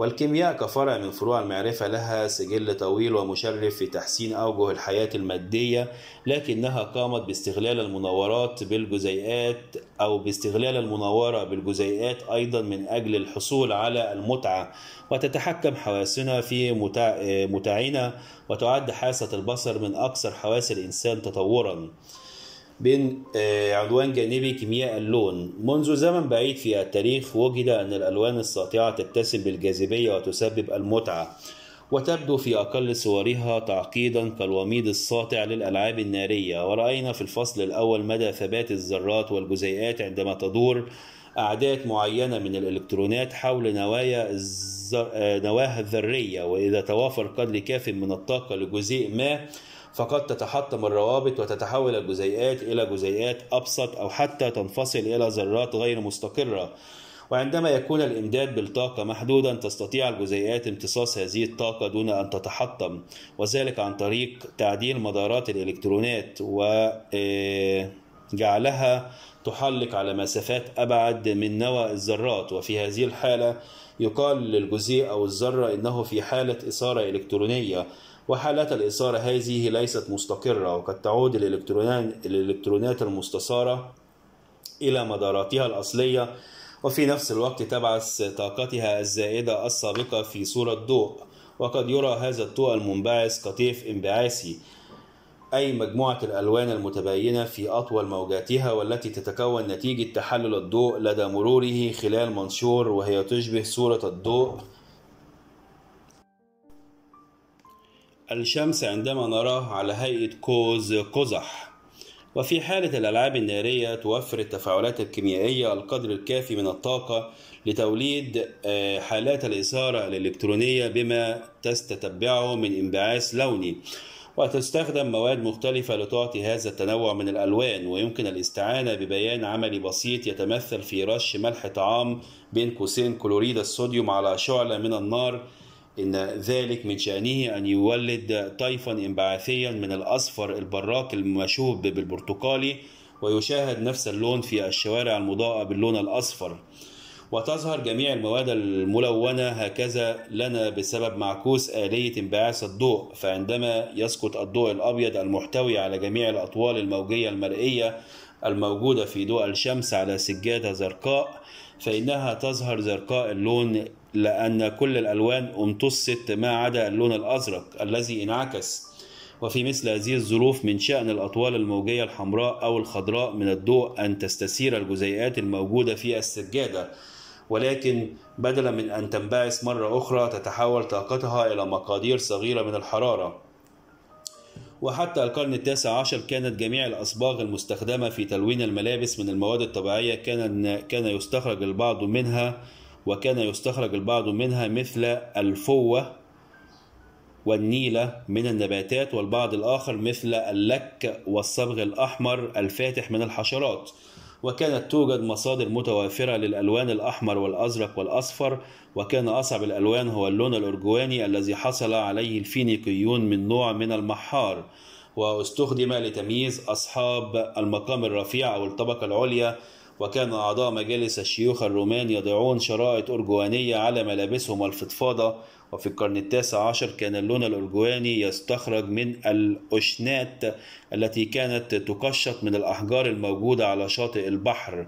والكيمياء كفرع من فروع المعرفة لها سجل طويل ومشرف في تحسين أوجه الحياة المادية لكنها قامت باستغلال المناورات بالجزيئات أو باستغلال المناورة بالجزيئات أيضا من أجل الحصول على المتعة وتتحكم حواسنا في متع... متعنا وتعد حاسة البصر من أكثر حواس الإنسان تطورا بين آه، عنوان جانبي كيمياء اللون منذ زمن بعيد في التاريخ وجد أن الألوان الساطعة تتسم بالجاذبية وتسبب المتعة وتبدو في أقل صورها تعقيدا كالوميض الساطع للألعاب النارية ورأينا في الفصل الأول مدى ثبات الذرات والجزيئات عندما تدور أعداد معينة من الإلكترونات حول نوايا الزر... آه، نواها الذرية وإذا توافر قدر كاف من الطاقة لجزيء ما فقد تتحطم الروابط وتتحول الجزيئات إلى جزيئات أبسط أو حتى تنفصل إلى ذرات غير مستقرة وعندما يكون الإمداد بالطاقة محدودا تستطيع الجزيئات امتصاص هذه الطاقة دون أن تتحطم وذلك عن طريق تعديل مدارات الإلكترونات وجعلها آه، تحلق على مسافات أبعد من نوى الذرات وفي هذه الحالة يقال للجزيء أو الذرة إنه في حالة إثارة إلكترونية وحالة الإثارة هذه ليست مستقرة وقد تعود الإلكترونات المستثارة إلى مداراتها الأصلية وفي نفس الوقت تبعث طاقتها الزائدة السابقة في صورة ضوء وقد يرى هذا الضوء المنبعث كطيف انبعاثي أي مجموعة الألوان المتباينة في أطول موجاتها والتي تتكون نتيجة تحلل الضوء لدى مروره خلال منشور وهي تشبه صورة الضوء الشمس عندما نراه على هيئة قوس قزح وفي حالة الألعاب النارية توفر التفاعلات الكيميائية القدر الكافي من الطاقة لتوليد آه، حالات الإثارة الإلكترونية بما تستتبعه من انبعاث لوني وتستخدم مواد مختلفة لتعطي هذا التنوع من الألوان ويمكن الاستعانة ببيان عملي بسيط يتمثل في رش ملح طعام بين قوسين كلوريد الصوديوم على شعلة من النار إن ذلك من شأنه أن يولد طيفا انبعاثيا من الأصفر البراق المشوب بالبرتقالي ويشاهد نفس اللون في الشوارع المضاءة باللون الأصفر وتظهر جميع المواد الملونة هكذا لنا بسبب معكوس آلية انبعاث الضوء فعندما يسقط الضوء الأبيض المحتوي على جميع الأطوال الموجية المرئية الموجودة في ضوء الشمس على سجادة زرقاء فإنها تظهر زرقاء اللون لأن كل الألوان امتصت ما عدا اللون الأزرق الذي انعكس وفي مثل هذه الظروف من شأن الأطوال الموجية الحمراء أو الخضراء من الضوء أن تستسير الجزيئات الموجودة في السجادة ولكن بدلا من أن تنبعث مرة أخرى تتحول طاقتها إلى مقادير صغيرة من الحرارة وحتى القرن التاسع عشر كانت جميع الأصباغ المستخدمة في تلوين الملابس من المواد الطبيعية كان كان يستخرج البعض منها وكان يستخرج البعض منها مثل الفوة والنيلة من النباتات والبعض الآخر مثل اللك والصبغ الأحمر الفاتح من الحشرات وكانت توجد مصادر متوافرة للألوان الأحمر والأزرق والأصفر وكان أصعب الألوان هو اللون الأرجواني الذي حصل عليه الفينيقيون من نوع من المحار واستخدم لتمييز أصحاب المقام الرفيع أو الطبقة العليا وكان أعضاء مجالس الشيوخ الرومان يضعون شرائط أرجوانية على ملابسهم الفضفاضة وفي القرن التاسع عشر كان اللون الأرجواني يستخرج من الأشنات التي كانت تقشط من الأحجار الموجودة على شاطئ البحر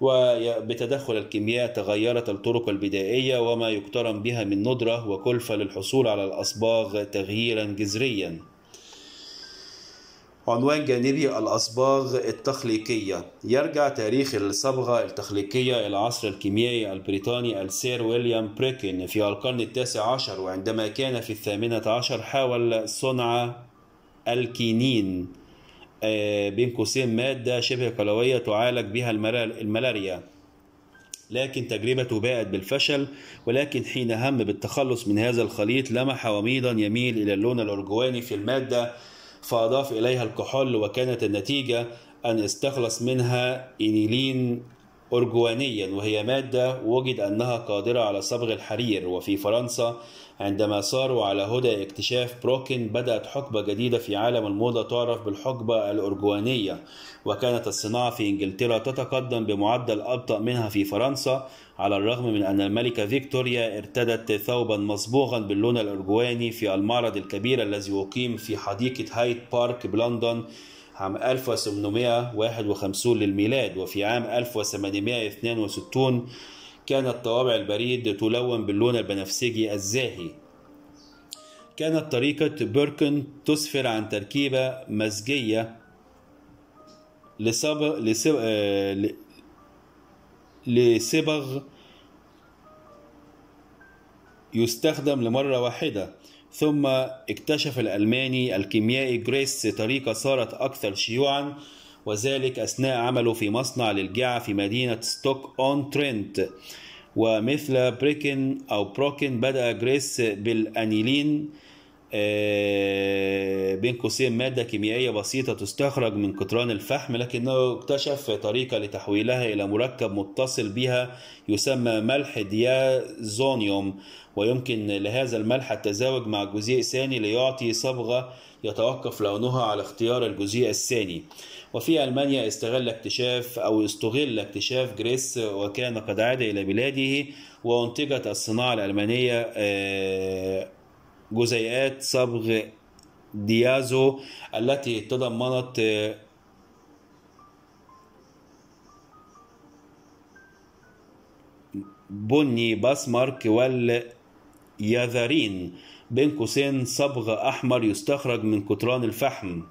وبتدخل الكيمياء تغيرت الطرق البدائية وما يقترن بها من ندرة وكلفة للحصول على الأصباغ تغييرا جذريا عنوان جانبي الأصباغ التخليقية يرجع تاريخ الصبغة التخليقية إلى عصر الكيميائي البريطاني السير ويليام بريكن في القرن التاسع عشر وعندما كان في الثامنة عشر حاول صنع الكينين آه، بين قوسين مادة شبه قلوية تعالج بها الملاريا لكن تجربته باءت بالفشل ولكن حين هم بالتخلص من هذا الخليط لمح وميضا يميل إلى اللون الأرجواني في المادة فأضاف إليها الكحول وكانت النتيجة أن استخلص منها إنيلين أرجوانيا وهي مادة وجد أنها قادرة على صبغ الحرير وفي فرنسا عندما صاروا على هدى اكتشاف بروكن بدأت حقبة جديدة في عالم الموضة تعرف بالحقبة الأرجوانية وكانت الصناعة في إنجلترا تتقدم بمعدل أبطأ منها في فرنسا على الرغم من أن الملكة فيكتوريا ارتدت ثوبا مصبوغا باللون الأرجواني في المعرض الكبير الذي أقيم في حديقة هايد بارك بلندن عام 1851 للميلاد وفي عام 1862 كانت طوابع البريد تلون باللون البنفسجي الزاهي كانت طريقة بيركن تسفر عن تركيبة مزجية لصبغ يستخدم لمرة واحدة ثم اكتشف الألماني الكيميائي جريس طريقة صارت أكثر شيوعا وذلك أثناء عمله في مصنع للجعة في مدينة ستوك أون ترينت ومثل بريكن أو بروكن بدأ جريس بالأنيلين آه، بين قوسين مادة كيميائية بسيطة تستخرج من قطران الفحم لكنه اكتشف طريقة لتحويلها إلى مركب متصل بها يسمى ملح ديازونيوم ويمكن لهذا الملح التزاوج مع جزيء ثاني ليعطي صبغة يتوقف لونها على اختيار الجزيء الثاني وفي ألمانيا استغل اكتشاف أو استغل اكتشاف جريس وكان قد عاد إلى بلاده وأنتجت الصناعة الألمانية آه، جزيئات صبغ ديازو التي تضمنت بني باسمارك واليذرين بين قوسين صبغ أحمر يستخرج من كتران الفحم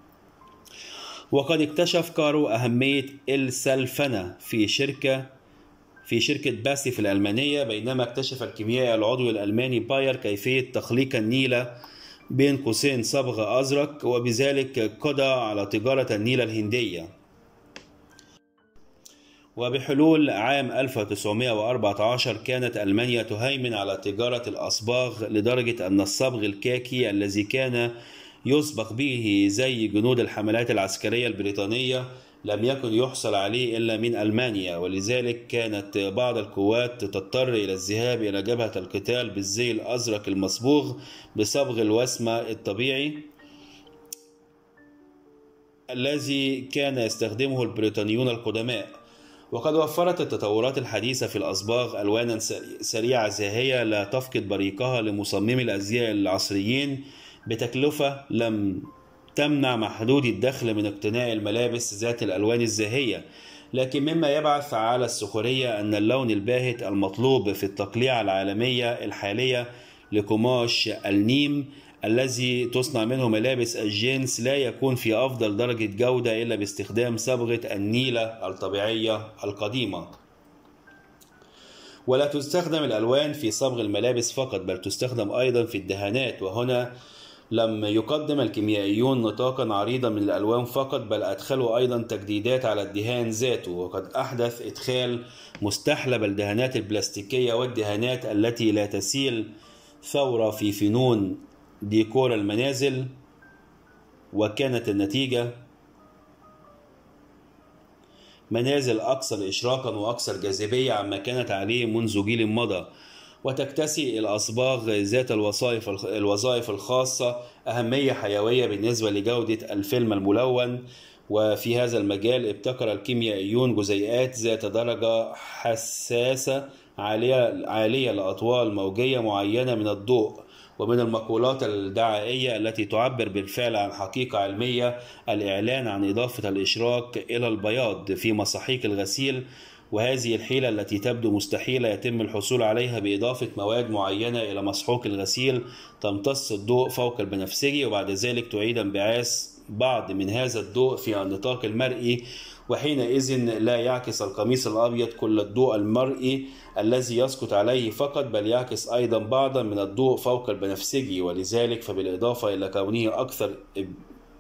وقد اكتشف كارو أهمية السلفنة في شركة في شركة باسف الألمانية بينما اكتشف الكيميائي العضوي الألماني باير كيفية تخليق النيلة بين قوسين صبغة أزرق وبذلك قضى على تجارة النيلة الهندية وبحلول عام 1914 كانت ألمانيا تهيمن على تجارة الأصباغ لدرجة أن الصبغ الكاكي الذي كان يصبغ به زي جنود الحملات العسكرية البريطانية لم يكن يحصل عليه إلا من ألمانيا ولذلك كانت بعض القوات تضطر إلى الذهاب إلى جبهة القتال بالزي الأزرق المصبوغ بصبغ الوسمة الطبيعي الذي كان يستخدمه البريطانيون القدماء وقد وفرت التطورات الحديثة في الأصباغ ألوانا سريعة زاهية لا تفقد بريقها لمصممي الأزياء العصريين بتكلفة لم تمنع محدود الدخل من اقتناء الملابس ذات الألوان الزاهية لكن مما يبعث على السخرية أن اللون الباهت المطلوب في التقليعة العالمية الحالية لقماش النيم الذي تصنع منه ملابس الجينز لا يكون في أفضل درجة جودة إلا باستخدام صبغة النيلة الطبيعية القديمة ولا تستخدم الألوان في صبغ الملابس فقط بل تستخدم أيضا في الدهانات وهنا لم يقدم الكيميائيون نطاقا عريضا من الألوان فقط بل أدخلوا أيضا تجديدات على الدهان ذاته وقد أحدث إدخال مستحلب الدهانات البلاستيكية والدهانات التي لا تسيل ثورة في فنون ديكور المنازل وكانت النتيجة منازل أكثر إشراقا وأكثر جاذبية عما كانت عليه منذ جيل مضى وتكتسي الأصباغ ذات الوظائف الوظائف الخاصة أهمية حيوية بالنسبة لجودة الفيلم الملون وفي هذا المجال ابتكر الكيميائيون جزيئات ذات درجة حساسة عالية عالية لأطوال موجية معينة من الضوء ومن المقولات الدعائية التي تعبر بالفعل عن حقيقة علمية الإعلان عن إضافة الإشراك إلى البياض في مساحيق الغسيل وهذه الحيلة التي تبدو مستحيلة يتم الحصول عليها بإضافة مواد معينة إلى مسحوق الغسيل تمتص الضوء فوق البنفسجي وبعد ذلك تعيد انبعاث بعض من هذا الضوء في النطاق المرئي وحينئذ لا يعكس القميص الأبيض كل الضوء المرئي الذي يسقط عليه فقط بل يعكس أيضا بعضا من الضوء فوق البنفسجي ولذلك فبالإضافة إلى كونه أكثر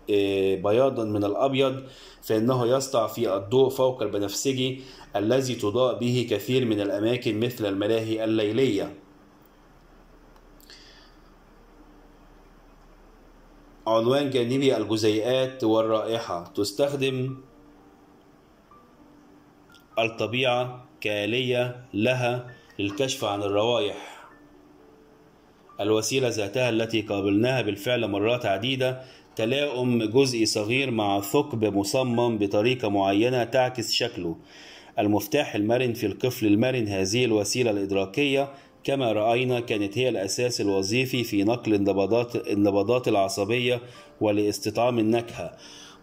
إيه، بياضا من الأبيض فإنه يسطع في الضوء فوق البنفسجي الذي تضاء به كثير من الأماكن مثل الملاهي الليلية عنوان جانبي الجزيئات والرائحة تستخدم الطبيعة كآلية لها للكشف عن الروائح الوسيلة ذاتها التي قابلناها بالفعل مرات عديدة تلاؤم جزء صغير مع ثقب مصمم بطريقة معينة تعكس شكله المفتاح المرن في القفل المرن هذه الوسيلة الإدراكية كما رأينا كانت هي الأساس الوظيفي في نقل النبضات, النبضات العصبية ولاستطعام النكهة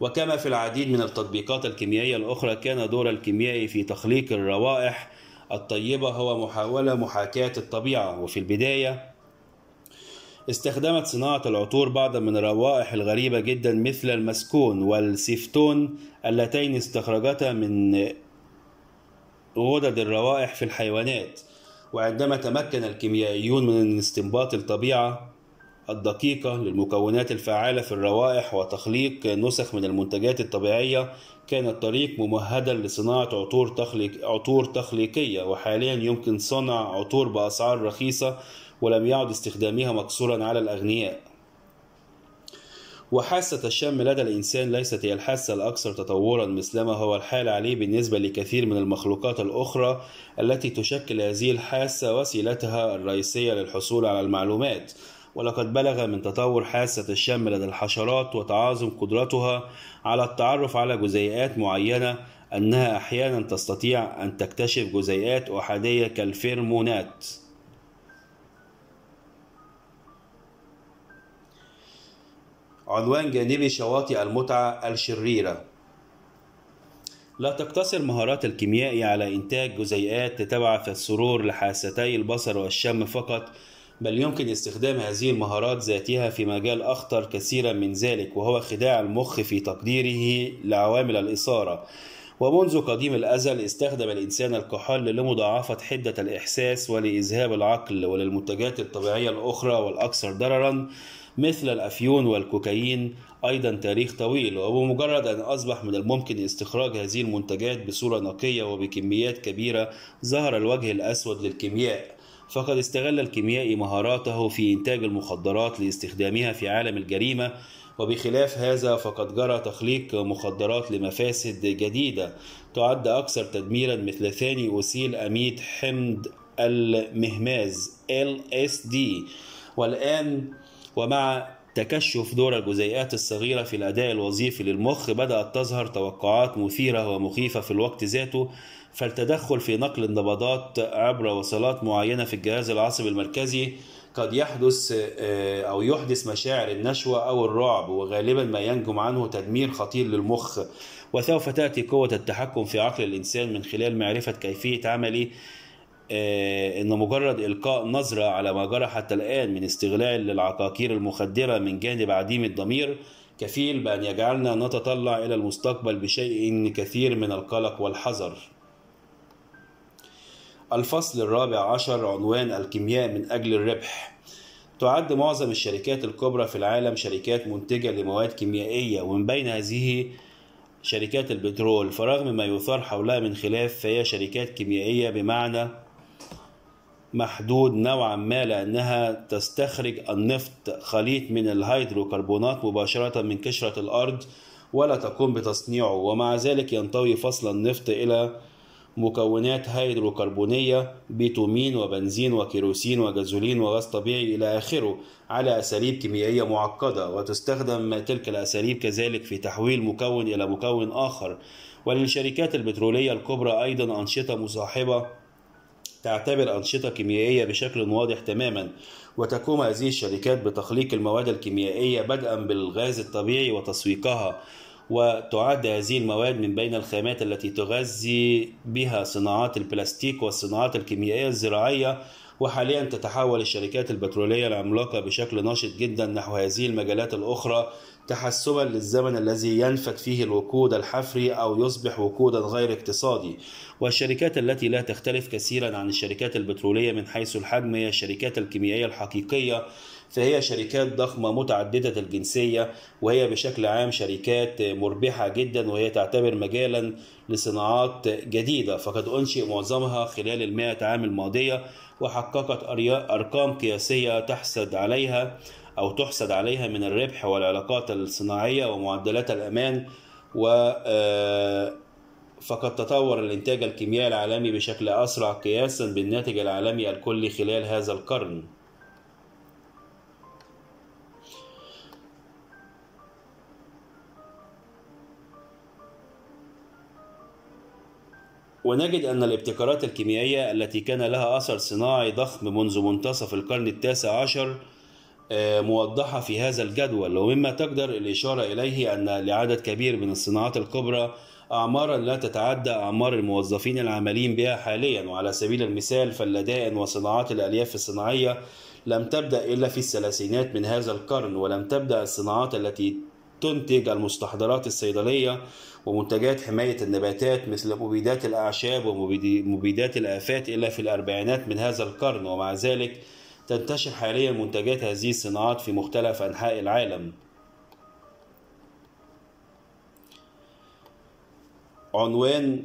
وكما في العديد من التطبيقات الكيميائية الأخرى كان دور الكيميائي في تخليق الروائح الطيبة هو محاولة محاكاة الطبيعة وفي البداية استخدمت صناعة العطور بعضا من الروائح الغريبة جدا مثل المسكون والسيفتون اللتين استخرجتا من غدد الروائح في الحيوانات وعندما تمكن الكيميائيون من استنباط الطبيعة الدقيقة للمكونات الفعالة في الروائح وتخليق نسخ من المنتجات الطبيعية كان الطريق ممهدا لصناعة عطور, تخليق عطور تخليقية وحاليا يمكن صنع عطور بأسعار رخيصة ولم يعد استخدامها مقصورا على الأغنياء وحاسة الشم لدى الإنسان ليست هي الحاسة الأكثر تطورا مثلما هو الحال عليه بالنسبة لكثير من المخلوقات الأخرى التي تشكل هذه الحاسة وسيلتها الرئيسية للحصول على المعلومات ولقد بلغ من تطور حاسة الشم لدى الحشرات وتعاظم قدرتها على التعرف على جزيئات معينة أنها أحيانا تستطيع أن تكتشف جزيئات أحادية كالفيرمونات عنوان جانبي شواطئ المتعة الشريرة لا تقتصر مهارات الكيميائي على إنتاج جزيئات تبعث السرور لحاستي البصر والشم فقط بل يمكن استخدام هذه المهارات ذاتها في مجال أخطر كثيرا من ذلك وهو خداع المخ في تقديره لعوامل الإثارة ومنذ قديم الأزل استخدم الإنسان الكحول لمضاعفة حدة الإحساس ولإذهاب العقل وللمنتجات الطبيعية الأخرى والأكثر ضررا مثل الأفيون والكوكايين أيضا تاريخ طويل وبمجرد أن أصبح من الممكن استخراج هذه المنتجات بصورة نقية وبكميات كبيرة ظهر الوجه الأسود للكيمياء فقد استغل الكيميائي مهاراته في إنتاج المخدرات لاستخدامها في عالم الجريمة وبخلاف هذا فقد جرى تخليق مخدرات لمفاسد جديدة تعد أكثر تدميرا مثل ثاني أسيل أميد حمد المهماز LSD والآن ومع تكشف دور الجزيئات الصغيرة في الأداء الوظيفي للمخ بدأت تظهر توقعات مثيرة ومخيفة في الوقت ذاته فالتدخل في نقل النبضات عبر وصلات معينة في الجهاز العصبي المركزي قد يحدث آه، أو يحدث مشاعر النشوة أو الرعب وغالبا ما ينجم عنه تدمير خطير للمخ وسوف تأتي قوة التحكم في عقل الإنسان من خلال معرفة كيفية عمله آه، ان مجرد القاء نظره على ما جرى حتى الان من استغلال للعقاقير المخدره من جانب عديم الضمير كفيل بان يجعلنا نتطلع الى المستقبل بشيء كثير من القلق والحذر الفصل الرابع عشر عنوان الكيمياء من اجل الربح تعد معظم الشركات الكبرى في العالم شركات منتجه لمواد كيميائيه ومن بين هذه شركات البترول فرغم ما يثار حولها من خلاف فهي شركات كيميائيه بمعنى محدود نوعا ما لأنها تستخرج النفط خليط من الهيدروكربونات مباشرة من قشرة الأرض ولا تقوم بتصنيعه ومع ذلك ينطوي فصل النفط إلى مكونات هيدروكربونية بيتومين وبنزين وكيروسين وجازولين وغاز طبيعي إلى آخره على أساليب كيميائية معقدة وتستخدم تلك الأساليب كذلك في تحويل مكون إلى مكون آخر وللشركات البترولية الكبرى أيضا أنشطة مصاحبة تعتبر أنشطة كيميائية بشكل واضح تماما وتقوم هذه الشركات بتخليق المواد الكيميائية بدءا بالغاز الطبيعي وتسويقها وتعد هذه المواد من بين الخامات التي تغذي بها صناعات البلاستيك والصناعات الكيميائية الزراعية وحاليا تتحول الشركات البترولية العملاقة بشكل ناشط جدا نحو هذه المجالات الأخرى تحسبا للزمن الذي ينفد فيه الوقود الحفري أو يصبح وقودا غير اقتصادي والشركات التي لا تختلف كثيرا عن الشركات البترولية من حيث الحجم هي الشركات الكيميائية الحقيقية فهي شركات ضخمة متعددة الجنسية وهي بشكل عام شركات مربحة جدا وهي تعتبر مجالا لصناعات جديدة فقد أنشئ معظمها خلال المائة عام الماضية وحققت أرقام قياسية تحسد عليها أو تحسد عليها من الربح والعلاقات الصناعية ومعدلات الأمان و آه، فقد تطور الإنتاج الكيميائي العالمي بشكل أسرع قياسا بالناتج العالمي الكلي خلال هذا القرن ونجد أن الابتكارات الكيميائية التي كان لها أثر صناعي ضخم منذ منتصف القرن التاسع عشر آه، موضحة في هذا الجدول ومما تقدر الإشارة إليه أن لعدد كبير من الصناعات الكبرى أعمارا لا تتعدى أعمار الموظفين العاملين بها حاليا وعلى سبيل المثال فاللدائن وصناعات الألياف الصناعية لم تبدأ إلا في الثلاثينات من هذا القرن ولم تبدأ الصناعات التي تنتج المستحضرات الصيدلية ومنتجات حماية النباتات مثل مبيدات الأعشاب ومبيدات الآفات إلا في الأربعينات من هذا القرن ومع ذلك تنتشر حاليا منتجات هذه الصناعات في مختلف أنحاء العالم عنوان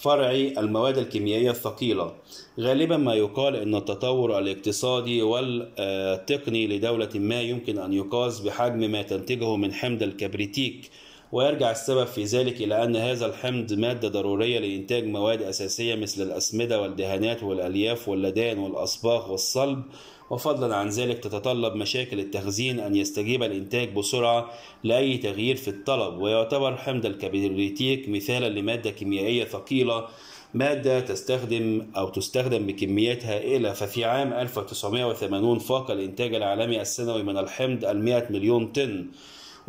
فرعي المواد الكيميائية الثقيلة غالبا ما يقال أن التطور الاقتصادي والتقني لدولة ما يمكن أن يقاس بحجم ما تنتجه من حمض الكبريتيك ويرجع السبب في ذلك إلى أن هذا الحمض مادة ضرورية لإنتاج مواد أساسية مثل الأسمدة والدهانات والألياف واللدان والأصباغ والصلب وفضلا عن ذلك تتطلب مشاكل التخزين أن يستجيب الإنتاج بسرعة لأي تغيير في الطلب ويعتبر حمض الكبريتيك مثالا لمادة كيميائية ثقيلة مادة تستخدم أو تستخدم بكميات هائلة ففي عام 1980 فاق الإنتاج العالمي السنوي من الحمض 100 مليون طن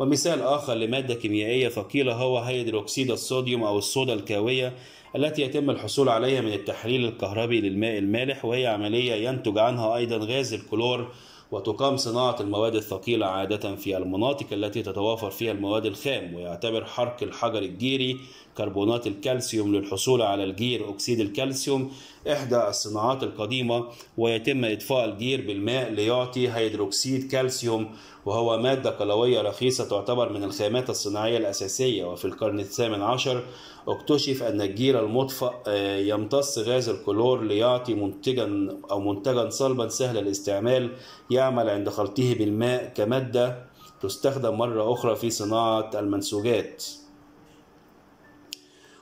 ومثال آخر لمادة كيميائية ثقيلة هو هيدروكسيد الصوديوم أو الصودا الكاوية التي يتم الحصول عليها من التحليل الكهربي للماء المالح وهي عملية ينتج عنها أيضا غاز الكلور وتقام صناعة المواد الثقيلة عادة في المناطق التي تتوافر فيها المواد الخام ويعتبر حرق الحجر الجيري كربونات الكالسيوم للحصول على الجير أكسيد الكالسيوم إحدى الصناعات القديمة ويتم إطفاء الجير بالماء ليعطي هيدروكسيد كالسيوم وهو مادة قلوية رخيصة تعتبر من الخامات الصناعية الأساسية وفي القرن الثامن عشر اكتشف أن الجير المطفأ آه، يمتص غاز الكلور ليعطي منتجا أو منتجا صلبا سهل الاستعمال يعمل عند خلطه بالماء كمادة تستخدم مرة أخرى في صناعة المنسوجات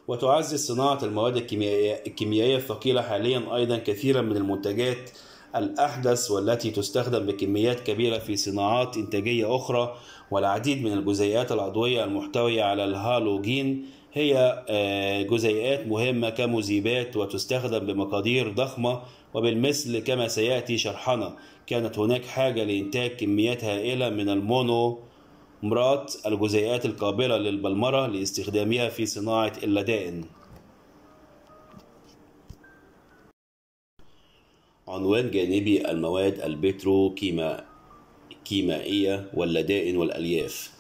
وتعزز صناعة المواد الكيميائية, الثقيلة حاليا أيضا كثيرا من المنتجات الأحدث والتي تستخدم بكميات كبيرة في صناعات إنتاجية أخرى والعديد من الجزيئات العضوية المحتوية على الهالوجين هي آه، جزيئات مهمة كمذيبات وتستخدم بمقادير ضخمة وبالمثل كما سيأتي شرحنا كانت هناك حاجة لإنتاج كميات هائلة من المونو مرات الجزيئات القابلة للبلمرة لاستخدامها في صناعة اللدائن عنوان جانبي المواد البتروكيمائية واللدائن والألياف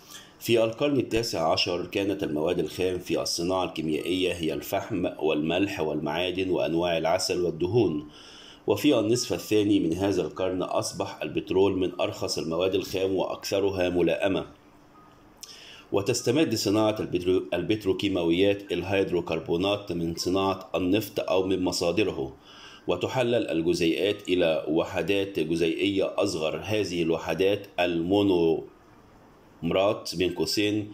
في القرن التاسع عشر كانت المواد الخام في الصناعة الكيميائية هي الفحم والملح والمعادن وأنواع العسل والدهون وفي النصف الثاني من هذا القرن أصبح البترول من أرخص المواد الخام وأكثرها ملائمة وتستمد صناعة البترو البتروكيماويات الهيدروكربونات من صناعة النفط أو من مصادره وتحلل الجزيئات إلى وحدات جزيئية أصغر هذه الوحدات المونومرات بين قوسين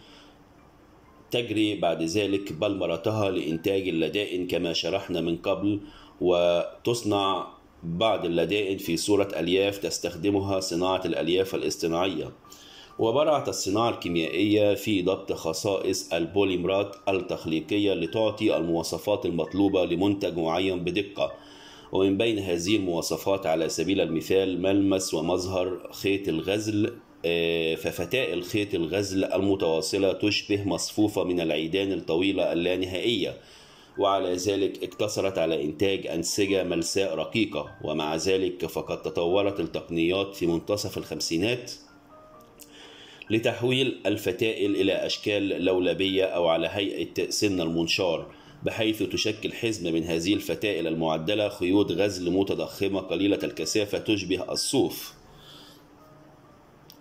تجري بعد ذلك بلمرتها لإنتاج اللدائن كما شرحنا من قبل وتصنع بعض اللدائن في صورة ألياف تستخدمها صناعة الألياف الاصطناعية وبرعت الصناعة الكيميائية في ضبط خصائص البوليمرات التخليقية لتعطي المواصفات المطلوبة لمنتج معين بدقة ومن بين هذه المواصفات على سبيل المثال ملمس ومظهر خيط الغزل آه، ففتاء الخيط الغزل المتواصلة تشبه مصفوفة من العيدان الطويلة اللانهائية وعلى ذلك اقتصرت على إنتاج أنسجة ملساء رقيقة ومع ذلك فقد تطورت التقنيات في منتصف الخمسينات لتحويل الفتائل إلى أشكال لولبية أو على هيئة سن المنشار بحيث تشكل حزمة من هذه الفتائل المعدلة خيوط غزل متضخمة قليلة الكثافة تشبه الصوف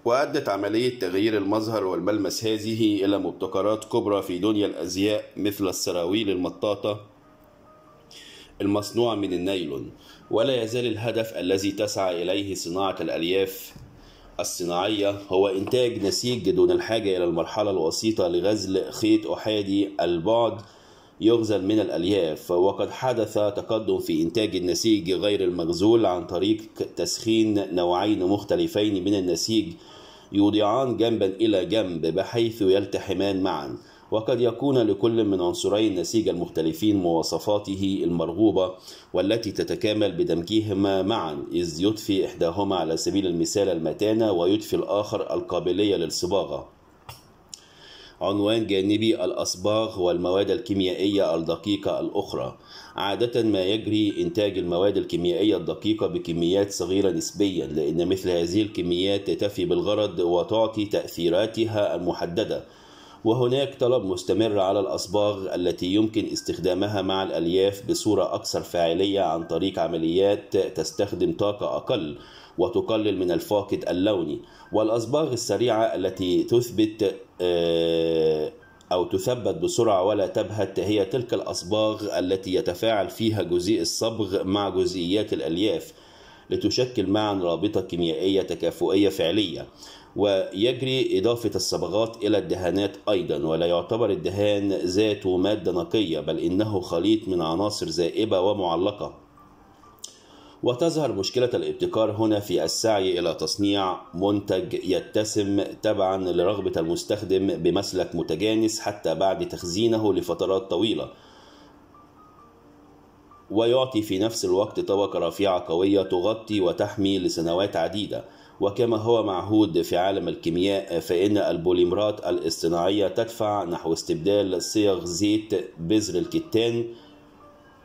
وأدت عملية تغيير المظهر والملمس هذه إلى مبتكرات كبرى في دنيا الأزياء مثل السراويل المطاطة المصنوعة من النايلون ولا يزال الهدف الذي تسعى إليه صناعة الألياف الصناعية هو إنتاج نسيج دون الحاجة إلى المرحلة الوسيطة لغزل خيط أحادي البعد يغزل من الألياف وقد حدث تقدم في إنتاج النسيج غير المغزول عن طريق تسخين نوعين مختلفين من النسيج يوضعان جنبا إلى جنب بحيث يلتحمان معا وقد يكون لكل من عنصري النسيج المختلفين مواصفاته المرغوبة والتي تتكامل بدمجهما معا إذ يضفي إحداهما على سبيل المثال المتانة ويضفي الآخر القابلية للصباغة عنوان جانبي الأصباغ والمواد الكيميائية الدقيقة الأخرى عادة ما يجري إنتاج المواد الكيميائية الدقيقة بكميات صغيرة نسبيا لأن مثل هذه الكميات تفي بالغرض وتعطي تأثيراتها المحددة وهناك طلب مستمر على الأصباغ التي يمكن استخدامها مع الألياف بصورة أكثر فاعلية عن طريق عمليات تستخدم طاقة أقل وتقلل من الفاقد اللوني والأصباغ السريعة التي تثبت آه، أو تثبت بسرعة ولا تبهت هي تلك الأصباغ التي يتفاعل فيها جزيء الصبغ مع جزئيات الألياف لتشكل معا رابطة كيميائية تكافؤية فعلية ويجري إضافة الصبغات إلى الدهانات أيضا ولا يعتبر الدهان ذاته مادة نقية بل إنه خليط من عناصر زائبة ومعلقة وتظهر مشكلة الابتكار هنا في السعي إلى تصنيع منتج يتسم تبعا لرغبة المستخدم بمسلك متجانس حتى بعد تخزينه لفترات طويلة ويعطي في نفس الوقت طبقة رفيعة قوية تغطي وتحمي لسنوات عديدة وكما هو معهود في عالم الكيمياء فإن البوليمرات الاصطناعية تدفع نحو استبدال صيغ زيت بذر الكتان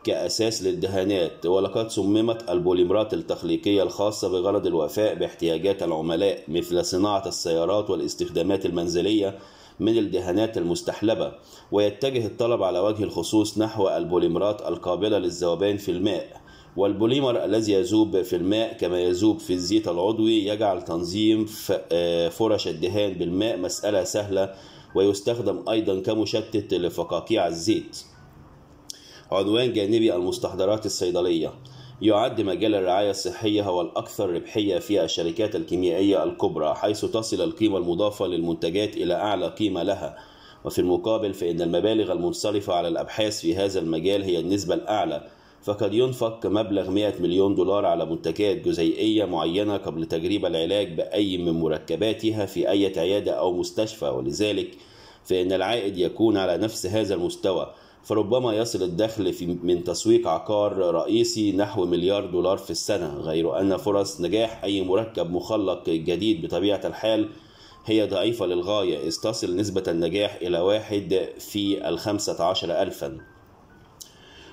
كأساس للدهانات ولقد صممت البوليمرات التخليقية الخاصة بغرض الوفاء باحتياجات العملاء مثل صناعة السيارات والاستخدامات المنزلية من الدهانات المستحلبة ويتجه الطلب على وجه الخصوص نحو البوليمرات القابلة للذوبان في الماء والبوليمر الذي يذوب في الماء كما يذوب في الزيت العضوي يجعل تنظيم آه، فرش الدهان بالماء مسألة سهلة ويستخدم أيضا كمشتت لفقاقيع الزيت عنوان جانبي المستحضرات الصيدلية يعد مجال الرعاية الصحية هو الأكثر ربحية في الشركات الكيميائية الكبرى حيث تصل القيمة المضافة للمنتجات إلى أعلى قيمة لها وفي المقابل فإن المبالغ المنصرفة على الأبحاث في هذا المجال هي النسبة الأعلى فقد ينفق مبلغ 100 مليون دولار على منتجات جزيئية معينة قبل تجريب العلاج بأي من مركباتها في أي عيادة أو مستشفى ولذلك فإن العائد يكون على نفس هذا المستوى فربما يصل الدخل في من تسويق عقار رئيسي نحو مليار دولار في السنة غير أن فرص نجاح أي مركب مخلق جديد بطبيعة الحال هي ضعيفة للغاية إذ تصل نسبة النجاح إلى واحد في الخمسة عشر ألفاً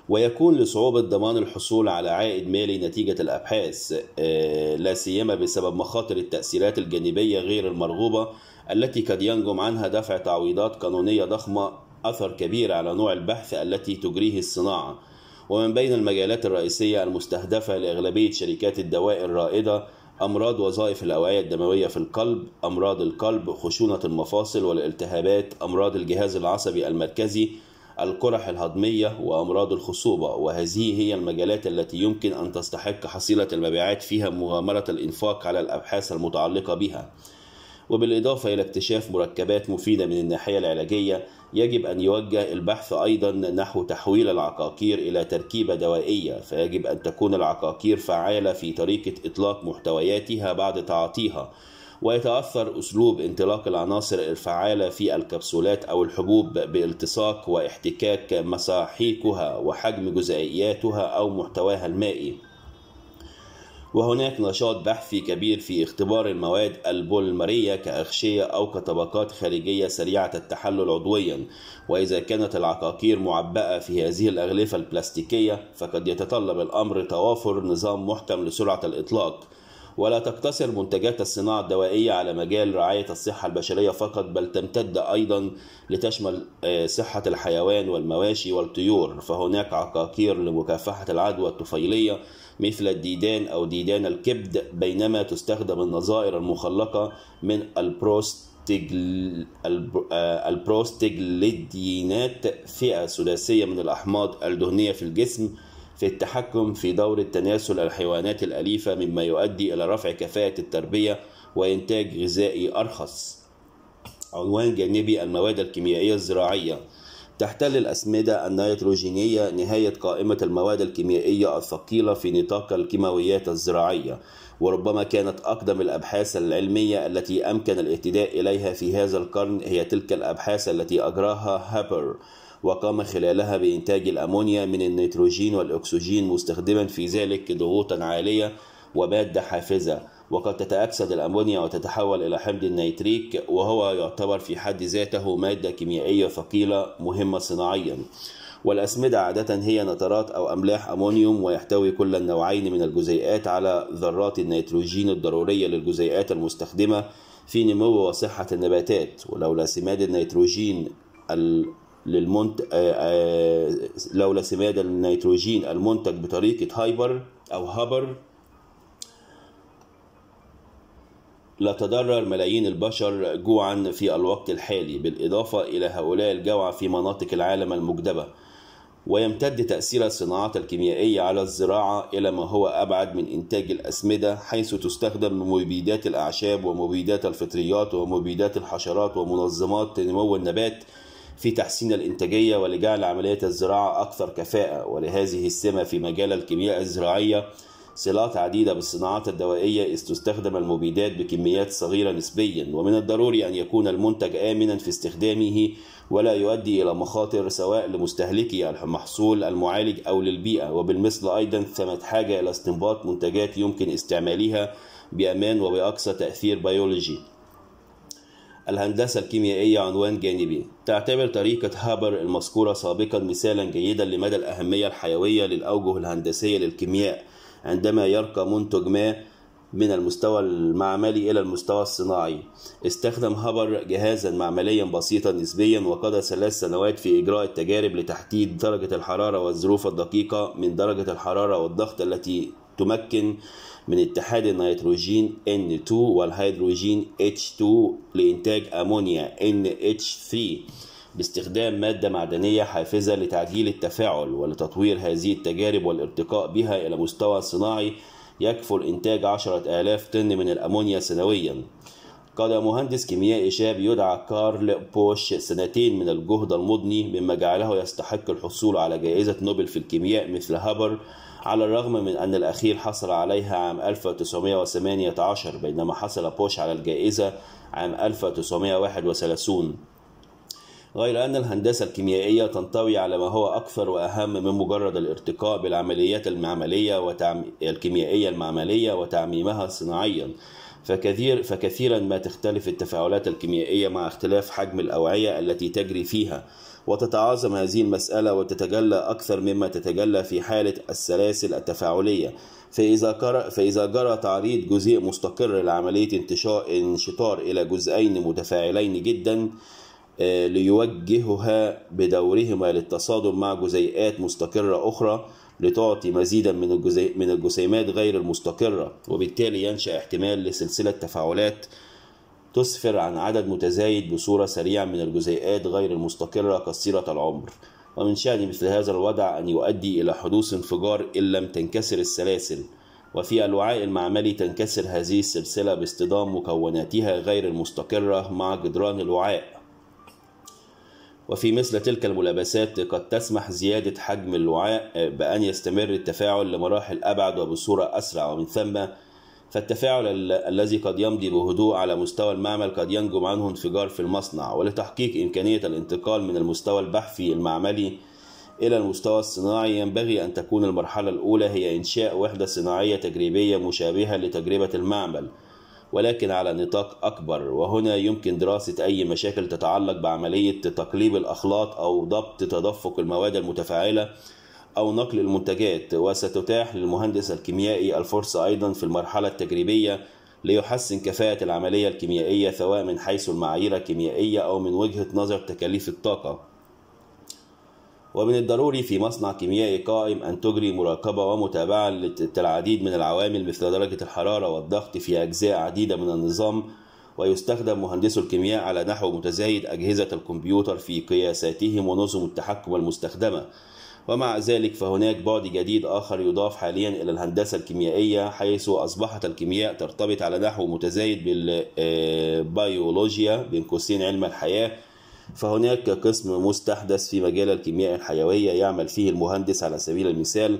ويكون لصعوبة ضمان الحصول على عائد مالي نتيجة الأبحاث آه، لا سيما بسبب مخاطر التأثيرات الجانبية غير المرغوبة التي قد ينجم عنها دفع تعويضات قانونية ضخمة أثر كبير على نوع البحث التي تجريه الصناعة ومن بين المجالات الرئيسية المستهدفة لأغلبية شركات الدواء الرائدة أمراض وظائف الأوعية الدموية في القلب، أمراض القلب، خشونة المفاصل والالتهابات، أمراض الجهاز العصبي المركزي، القرح الهضمية وأمراض الخصوبة وهذه هي المجالات التي يمكن أن تستحق حصيلة المبيعات فيها مغامرة الإنفاق على الأبحاث المتعلقة بها وبالإضافة إلى اكتشاف مركبات مفيدة من الناحية العلاجية يجب أن يوجه البحث أيضا نحو تحويل العقاقير إلى تركيبة دوائية فيجب أن تكون العقاقير فعالة في طريقة إطلاق محتوياتها بعد تعاطيها ويتأثر أسلوب انطلاق العناصر الفعالة في الكبسولات أو الحبوب بالتصاق واحتكاك مساحيقها وحجم جزيئاتها أو محتواها المائي وهناك نشاط بحثي كبير في اختبار المواد البولمرية كأغشية أو كطبقات خارجية سريعة التحلل عضويا وإذا كانت العقاقير معبأة في هذه الأغلفة البلاستيكية فقد يتطلب الأمر توافر نظام محكم لسرعة الإطلاق ولا تقتصر منتجات الصناعة الدوائية على مجال رعاية الصحة البشرية فقط بل تمتد أيضا لتشمل آه، صحة الحيوان والمواشي والطيور فهناك عقاقير لمكافحة العدوى الطفيلية مثل الديدان أو ديدان الكبد بينما تستخدم النظائر المخلقة من البروست آه، البروستجليدينات فئة ثلاثية من الأحماض الدهنية في الجسم في التحكم في دور التناسل الحيوانات الأليفة مما يؤدي إلى رفع كفاءة التربية وإنتاج غذائي أرخص عنوان جانبي المواد الكيميائية الزراعية تحتل الأسمدة النيتروجينية نهاية قائمة المواد الكيميائية الثقيلة في نطاق الكيماويات الزراعية وربما كانت أقدم الأبحاث العلمية التي أمكن الاهتداء إليها في هذا القرن هي تلك الأبحاث التي أجراها هابر وقام خلالها بإنتاج الأمونيا من النيتروجين والأكسجين مستخدما في ذلك ضغوطا عالية ومادة حافزة وقد تتأكسد الأمونيا وتتحول إلى حمض النيتريك وهو يعتبر في حد ذاته مادة كيميائية ثقيلة مهمة صناعيا والأسمدة عادة هي نترات أو أملاح أمونيوم ويحتوي كل النوعين من الجزيئات على ذرات النيتروجين الضرورية للجزيئات المستخدمة في نمو وصحة النباتات ولولا سماد النيتروجين للمنت آه، آه، لولا سماد النيتروجين المنتج بطريقة هايبر أو هابر لتضرر ملايين البشر جوعا في الوقت الحالي بالإضافة إلى هؤلاء الجوع في مناطق العالم المجدبة ويمتد تأثير الصناعات الكيميائية على الزراعة إلى ما هو أبعد من إنتاج الأسمدة حيث تستخدم مبيدات الأعشاب ومبيدات الفطريات ومبيدات الحشرات ومنظمات نمو النبات في تحسين الإنتاجية ولجعل عملية الزراعة أكثر كفاءة ولهذه السمة في مجال الكيمياء الزراعية صلات عديدة بالصناعات الدوائية إذ تستخدم المبيدات بكميات صغيرة نسبيا ومن الضروري أن يكون المنتج آمنا في استخدامه ولا يؤدي إلى مخاطر سواء لمستهلكي المحصول المعالج أو للبيئة وبالمثل أيضا ثمت حاجة إلى استنباط منتجات يمكن استعمالها بأمان وبأقصى تأثير بيولوجي الهندسة الكيميائية عنوان جانبي تعتبر طريقة هابر المذكورة سابقا مثالا جيدا لمدى الأهمية الحيوية للأوجه الهندسية للكيمياء عندما يرقى منتج ما من المستوى المعملي إلى المستوى الصناعي استخدم هابر جهازا معمليا بسيطا نسبيا وقضى ثلاث سنوات في إجراء التجارب لتحديد درجة الحرارة والظروف الدقيقة من درجة الحرارة والضغط التي تمكن من اتحاد النيتروجين N2 والهيدروجين H2 لإنتاج أمونيا NH3 باستخدام مادة معدنية حافزة لتعجيل التفاعل ولتطوير هذه التجارب والارتقاء بها إلى مستوى صناعي يكفل إنتاج 10000 طن من الأمونيا سنويًا. قضى مهندس كيميائي شاب يدعى كارل بوش سنتين من الجهد المضني مما جعله يستحق الحصول على جائزة نوبل في الكيمياء مثل هابر على الرغم من أن الأخير حصل عليها عام 1918 بينما حصل بوش على الجائزة عام 1931 غير أن الهندسة الكيميائية تنطوي على ما هو أكثر وأهم من مجرد الارتقاء بالعمليات المعملية وتعم... الكيميائية المعملية وتعميمها صناعيا فكثير فكثيرا ما تختلف التفاعلات الكيميائية مع اختلاف حجم الأوعية التي تجري فيها وتتعاظم هذه المسألة وتتجلى أكثر مما تتجلى في حالة السلاسل التفاعلية فإذا, فإذا جرى تعريض جزيء مستقر لعملية انتشار انشطار إلى جزئين متفاعلين جدا آه، ليوجهها بدورهما للتصادم مع جزيئات مستقرة أخرى لتعطي مزيدا من الجزي... من الجسيمات غير المستقرة وبالتالي ينشأ احتمال لسلسلة تفاعلات تسفر عن عدد متزايد بصورة سريعة من الجزيئات غير المستقرة قصيرة العمر ومن شأن مثل هذا الوضع أن يؤدي إلى حدوث انفجار إن لم تنكسر السلاسل وفي الوعاء المعملي تنكسر هذه السلسلة باصطدام مكوناتها غير المستقرة مع جدران الوعاء وفي مثل تلك الملابسات قد تسمح زيادة حجم الوعاء بأن يستمر التفاعل لمراحل أبعد وبصورة أسرع ومن ثم فالتفاعل الذي قد يمضي بهدوء على مستوى المعمل قد ينجم عنه انفجار في المصنع ولتحقيق إمكانية الانتقال من المستوى البحثي المعملي إلى المستوى الصناعي ينبغي أن تكون المرحلة الأولى هي إنشاء وحدة صناعية تجريبية مشابهة لتجربة المعمل ولكن على نطاق أكبر وهنا يمكن دراسة أي مشاكل تتعلق بعملية تقليب الأخلاط أو ضبط تدفق المواد المتفاعلة أو نقل المنتجات وستتاح للمهندس الكيميائي الفرصة أيضا في المرحلة التجريبية ليحسن كفاءة العملية الكيميائية سواء من حيث المعايير الكيميائية أو من وجهة نظر تكاليف الطاقة ومن الضروري في مصنع كيميائي قائم أن تجري مراقبة ومتابعة للعديد من العوامل مثل درجة الحرارة والضغط في أجزاء عديدة من النظام ويستخدم مهندسو الكيمياء على نحو متزايد أجهزة الكمبيوتر في قياساتهم ونظم التحكم المستخدمة ومع ذلك فهناك بعد جديد آخر يضاف حاليا إلى الهندسة الكيميائية حيث أصبحت الكيمياء ترتبط على نحو متزايد بالبيولوجيا بين قوسين علم الحياة فهناك قسم مستحدث في مجال الكيمياء الحيوية يعمل فيه المهندس على سبيل المثال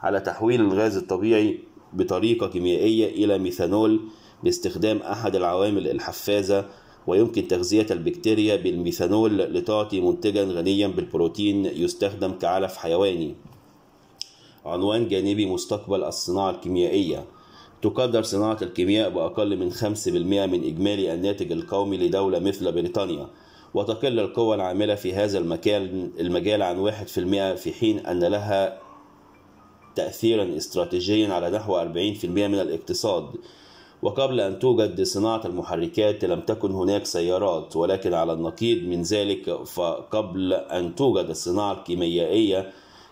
على تحويل الغاز الطبيعي بطريقة كيميائية إلى ميثانول باستخدام أحد العوامل الحفازة ويمكن تغذية البكتيريا بالميثانول لتعطي منتجا غنيا بالبروتين يستخدم كعلف حيواني عنوان جانبي مستقبل الصناعة الكيميائية تقدر صناعة الكيمياء بأقل من 5% من إجمالي الناتج القومي لدولة مثل بريطانيا وتقل القوى العاملة في هذا المكان المجال عن 1% في حين أن لها تأثيرا استراتيجيا على نحو 40% من الاقتصاد وقبل أن توجد صناعة المحركات لم تكن هناك سيارات ولكن على النقيض من ذلك فقبل أن توجد الصناعة الكيميائية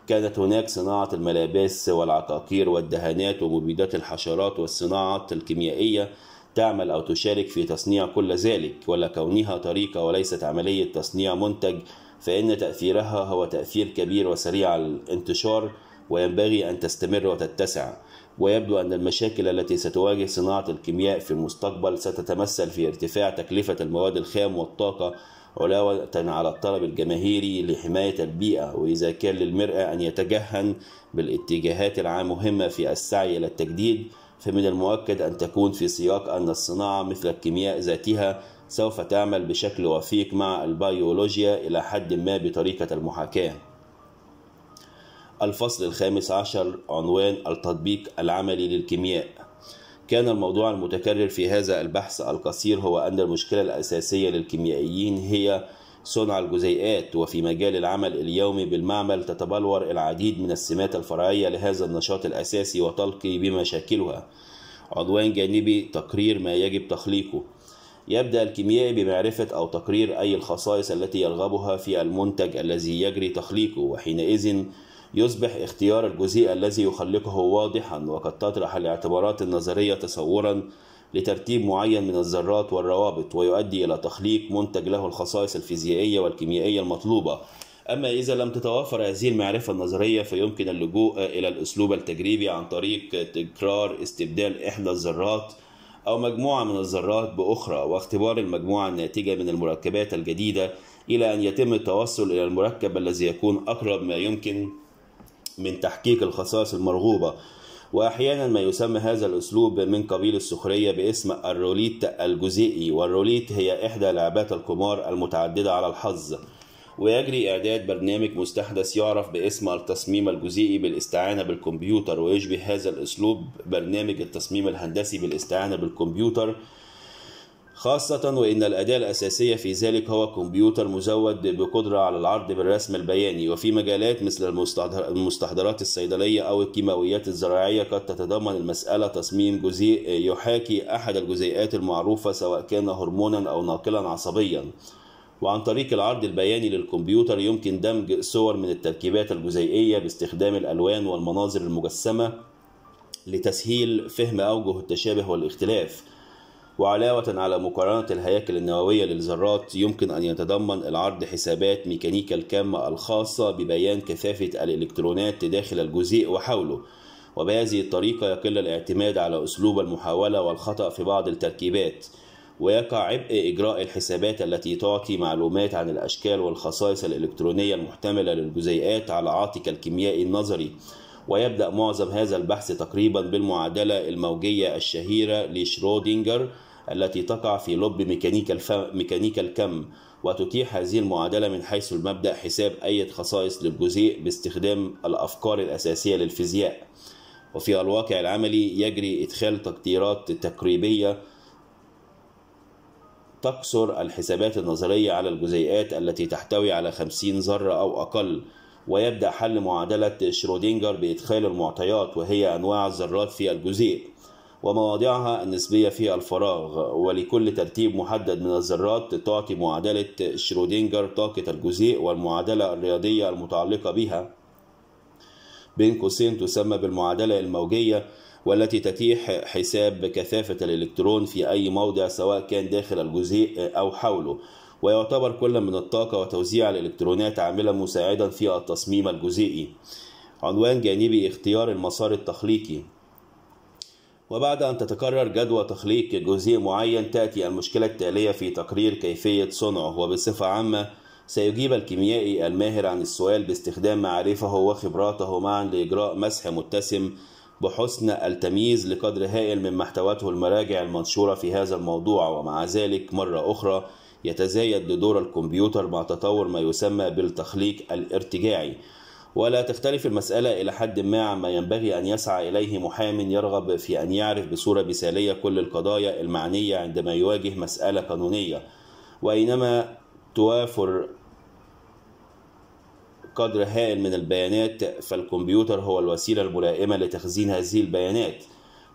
كانت هناك صناعة الملابس والعقاقير والدهانات ومبيدات الحشرات والصناعة الكيميائية تعمل أو تشارك في تصنيع كل ذلك ولكونها طريقة وليست عملية تصنيع منتج فإن تأثيرها هو تأثير كبير وسريع الانتشار وينبغي أن تستمر وتتسع ويبدو أن المشاكل التي ستواجه صناعة الكيمياء في المستقبل ستتمثل في ارتفاع تكلفة المواد الخام والطاقة علاوة على الطلب الجماهيري لحماية البيئة وإذا كان للمرأة أن يتجهن بالاتجاهات العامهمة في السعي إلى التجديد فمن المؤكد أن تكون في سياق أن الصناعة مثل الكيمياء ذاتها سوف تعمل بشكل وفيق مع البيولوجيا إلى حد ما بطريقة المحاكاة الفصل الخامس عشر عنوان التطبيق العملي للكيمياء كان الموضوع المتكرر في هذا البحث القصير هو أن المشكلة الأساسية للكيميائيين هي صنع الجزيئات وفي مجال العمل اليومي بالمعمل تتبلور العديد من السمات الفرعية لهذا النشاط الأساسي وتلقي بمشاكلها عنوان جانبي تقرير ما يجب تخليقه يبدأ الكيميائي بمعرفة أو تقرير أي الخصائص التي يرغبها في المنتج الذي يجري تخليقه وحينئذ يصبح اختيار الجزيء الذي يخلقه واضحا وقد تطرح الاعتبارات النظرية تصورا لترتيب معين من الذرات والروابط ويؤدي إلى تخليق منتج له الخصائص الفيزيائية والكيميائية المطلوبة أما إذا لم تتوافر هذه المعرفة النظرية فيمكن اللجوء إلى الأسلوب التجريبي عن طريق تكرار استبدال إحدى الذرات أو مجموعة من الذرات بأخرى واختبار المجموعة الناتجة من المركبات الجديدة إلى أن يتم التوصل إلى المركب الذي يكون أقرب ما يمكن من تحقيق الخصائص المرغوبة وأحيانا ما يسمى هذا الأسلوب من قبيل السخرية باسم الروليت الجزئي والروليت هي إحدى لعبات القمار المتعددة على الحظ ويجري إعداد برنامج مستحدث يعرف باسم التصميم الجزئي بالاستعانة بالكمبيوتر ويشبه هذا الأسلوب برنامج التصميم الهندسي بالاستعانة بالكمبيوتر خاصة وإن الأداة الأساسية في ذلك هو كمبيوتر مزود بقدرة على العرض بالرسم البياني وفي مجالات مثل المستحضرات الصيدلية أو الكيماويات الزراعية قد تتضمن المسألة تصميم جزيء يحاكي أحد الجزيئات المعروفة سواء كان هرمونا أو ناقلا عصبيا وعن طريق العرض البياني للكمبيوتر يمكن دمج صور من التركيبات الجزيئية باستخدام الألوان والمناظر المجسمة لتسهيل فهم أوجه التشابه والاختلاف وعلاوة على مقارنة الهياكل النووية للذرات يمكن أن يتضمن العرض حسابات ميكانيكا الكامة الخاصة ببيان كثافة الإلكترونات داخل الجزيء وحوله وبهذه الطريقة يقل الاعتماد على أسلوب المحاولة والخطأ في بعض التركيبات ويقع عبء إجراء الحسابات التي تعطي معلومات عن الأشكال والخصائص الإلكترونية المحتملة للجزيئات على عاتق الكيميائي النظري ويبدأ معظم هذا البحث تقريبا بالمعادلة الموجية الشهيرة لشرودينجر التي تقع في لب ميكانيكا, الف... ميكانيكا الكم وتتيح هذه المعادلة من حيث المبدأ حساب أي خصائص للجزيء باستخدام الأفكار الأساسية للفيزياء وفي الواقع العملي يجري إدخال تقديرات تقريبية تقصر الحسابات النظرية على الجزيئات التي تحتوي على 50 ذرة أو أقل ويبدأ حل معادلة شرودينجر بإدخال المعطيات وهي أنواع الذرات في الجزيء ومواضعها النسبية في الفراغ ولكل ترتيب محدد من الذرات تعطي معادلة شرودينجر طاقة الجزيء والمعادلة الرياضية المتعلقة بها بين قوسين تسمى بالمعادلة الموجية والتي تتيح حساب كثافة الإلكترون في أي موضع سواء كان داخل الجزيء أو حوله ويعتبر كل من الطاقة وتوزيع الإلكترونات عاملا مساعدا في التصميم الجزيئي عنوان جانبي اختيار المسار التخليقي وبعد أن تتكرر جدوى تخليق جزيء معين تأتي المشكلة التالية في تقرير كيفية صنعه وبصفة عامة سيجيب الكيميائي الماهر عن السؤال باستخدام معارفه وخبراته معا لإجراء مسح متسم بحسن التمييز لقدر هائل من محتواته المراجع المنشورة في هذا الموضوع ومع ذلك مرة أخرى يتزايد لدور الكمبيوتر مع تطور ما يسمى بالتخليق الارتجاعي ولا تختلف المسألة إلى حد ما عما ينبغي أن يسعى إليه محام يرغب في أن يعرف بصورة مثالية كل القضايا المعنية عندما يواجه مسألة قانونية وأينما توافر قدر هائل من البيانات فالكمبيوتر هو الوسيلة الملائمة لتخزين هذه البيانات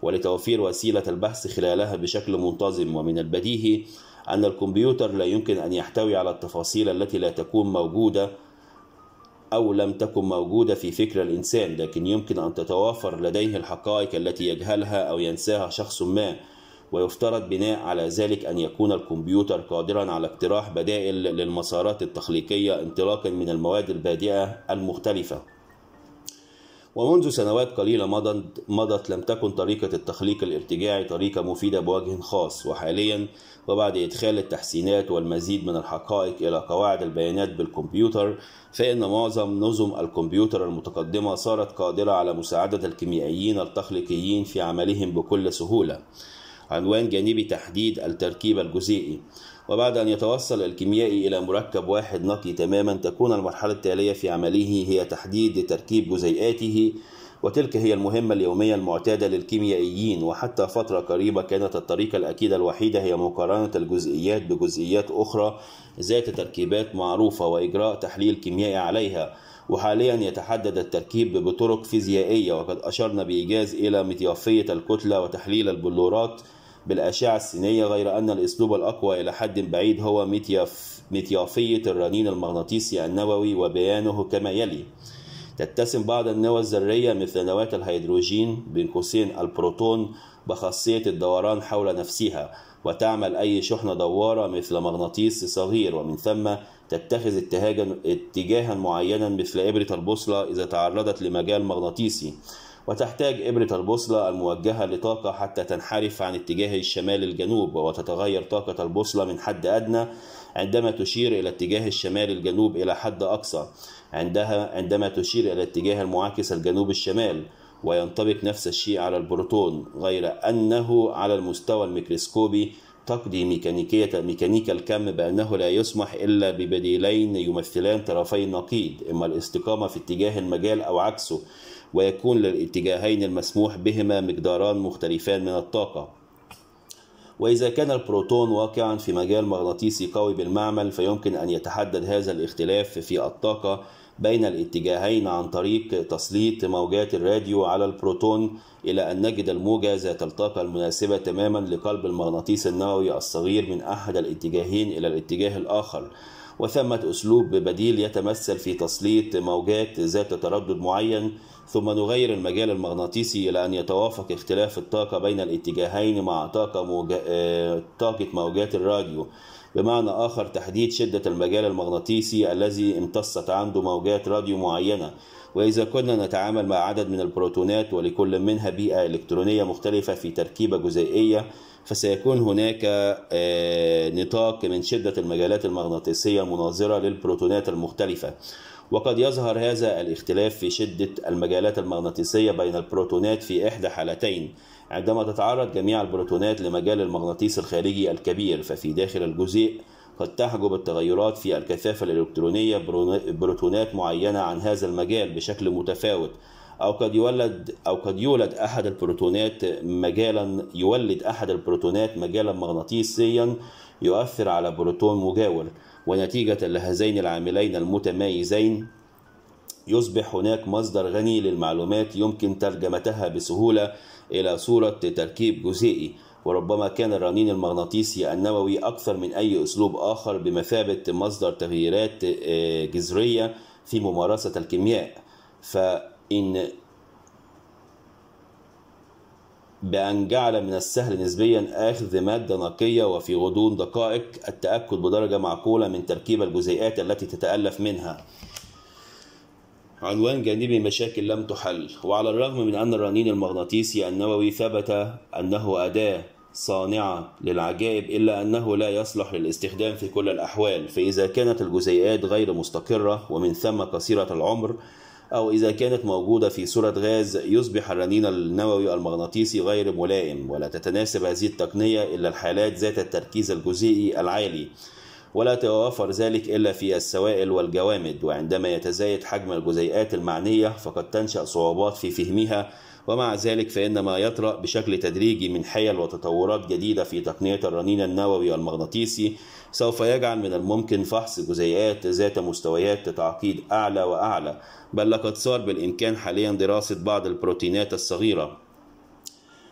ولتوفير وسيلة البحث خلالها بشكل منتظم ومن البديهي أن الكمبيوتر لا يمكن أن يحتوي على التفاصيل التي لا تكون موجودة أو لم تكن موجودة في فكر الإنسان لكن يمكن أن تتوافر لديه الحقائق التي يجهلها أو ينساها شخص ما ويفترض بناء على ذلك أن يكون الكمبيوتر قادرا على اقتراح بدائل للمسارات التخليقية انطلاقا من المواد البادئة المختلفة ومنذ سنوات قليلة مضت, لم تكن طريقة التخليق الارتجاعي طريقة مفيدة بوجه خاص وحاليا وبعد إدخال التحسينات والمزيد من الحقائق إلى قواعد البيانات بالكمبيوتر فإن معظم نظم الكمبيوتر المتقدمة صارت قادرة على مساعدة الكيميائيين التخليقيين في عملهم بكل سهولة عنوان جانبي تحديد التركيب الجزيئي وبعد أن يتوصل الكيميائي إلى مركب واحد نقي تماما تكون المرحلة التالية في عمله هي تحديد تركيب جزيئاته وتلك هي المهمة اليومية المعتادة للكيميائيين وحتى فترة قريبة كانت الطريقة الأكيدة الوحيدة هي مقارنة الجزئيات بجزئيات أخرى ذات تركيبات معروفة وإجراء تحليل كيميائي عليها وحاليا يتحدد التركيب بطرق فيزيائية وقد أشرنا بإيجاز إلى متيافية الكتلة وتحليل البلورات بالأشعة السينية غير أن الأسلوب الأقوى إلى حد بعيد هو ميتياف ميتيافية الرنين المغناطيسي النووي وبيانه كما يلي تتسم بعض النواة الذرية مثل نواة الهيدروجين بين قوسين البروتون بخاصية الدوران حول نفسها وتعمل أي شحنة دوارة مثل مغناطيس صغير ومن ثم تتخذ اتجاها معينا مثل إبرة البوصلة إذا تعرضت لمجال مغناطيسي وتحتاج إبرة البوصلة الموجهة لطاقة حتى تنحرف عن اتجاه الشمال الجنوب وتتغير طاقة البوصلة من حد أدنى عندما تشير إلى اتجاه الشمال الجنوب إلى حد أقصى عندها عندما تشير إلى اتجاه المعاكس الجنوب الشمال وينطبق نفس الشيء على البروتون غير أنه على المستوى الميكروسكوبي تقضي ميكانيكية ميكانيكا الكم بأنه لا يسمح إلا ببديلين يمثلان طرفي النقيض إما الاستقامة في اتجاه المجال أو عكسه ويكون للاتجاهين المسموح بهما مقداران مختلفان من الطاقة وإذا كان البروتون واقعا في مجال مغناطيسي قوي بالمعمل فيمكن أن يتحدد هذا الاختلاف في الطاقة بين الاتجاهين عن طريق تسليط موجات الراديو على البروتون إلى أن نجد الموجة ذات الطاقة المناسبة تماما لقلب المغناطيس النووي الصغير من أحد الاتجاهين إلى الاتجاه الآخر وثمة أسلوب بديل يتمثل في تسليط موجات ذات تردد معين ثم نغير المجال المغناطيسي إلى أن يتوافق اختلاف الطاقة بين الاتجاهين مع طاقة, موج... آه، طاقة موجات الراديو بمعنى آخر تحديد شدة المجال المغناطيسي الذي امتصت عنده موجات راديو معينة وإذا كنا نتعامل مع عدد من البروتونات ولكل منها بيئة إلكترونية مختلفة في تركيبة جزيئية فسيكون هناك آه، نطاق من شدة المجالات المغناطيسية المناظرة للبروتونات المختلفة وقد يظهر هذا الاختلاف في شدة المجالات المغناطيسية بين البروتونات في إحدى حالتين عندما تتعرض جميع البروتونات لمجال المغناطيس الخارجي الكبير ففي داخل الجزيء قد تحجب التغيرات في الكثافة الإلكترونية بروتونات معينة عن هذا المجال بشكل متفاوت أو قد يولد أو قد يولد أحد البروتونات مجالا يولد أحد البروتونات مجالا مغناطيسيا يؤثر على بروتون مجاور ونتيجة لهذين العاملين المتمايزين يصبح هناك مصدر غني للمعلومات يمكن ترجمتها بسهولة إلى صورة تركيب جزيئي وربما كان الرنين المغناطيسي النووي أكثر من أي أسلوب آخر بمثابة مصدر تغييرات آه، جذرية في ممارسة الكيمياء فإن بأن جعل من السهل نسبيا أخذ مادة نقية وفي غضون دقائق التأكد بدرجة معقولة من تركيب الجزيئات التي تتألف منها عنوان جانبي مشاكل لم تحل وعلى الرغم من أن الرنين المغناطيسي النووي ثبت أنه أداة صانعة للعجائب إلا أنه لا يصلح للاستخدام في كل الأحوال فإذا كانت الجزيئات غير مستقرة ومن ثم قصيرة العمر أو إذا كانت موجودة في صورة غاز يصبح الرنين النووي المغناطيسي غير ملائم ولا تتناسب هذه التقنية إلا الحالات ذات التركيز الجزيئي العالي ولا يتوافر ذلك إلا في السوائل والجوامد وعندما يتزايد حجم الجزيئات المعنية فقد تنشأ صعوبات في فهمها ومع ذلك فإن ما يطرأ بشكل تدريجي من حيل وتطورات جديدة في تقنية الرنين النووي والمغناطيسي سوف يجعل من الممكن فحص جزيئات ذات مستويات تعقيد أعلى وأعلى بل لقد صار بالإمكان حاليا دراسة بعض البروتينات الصغيرة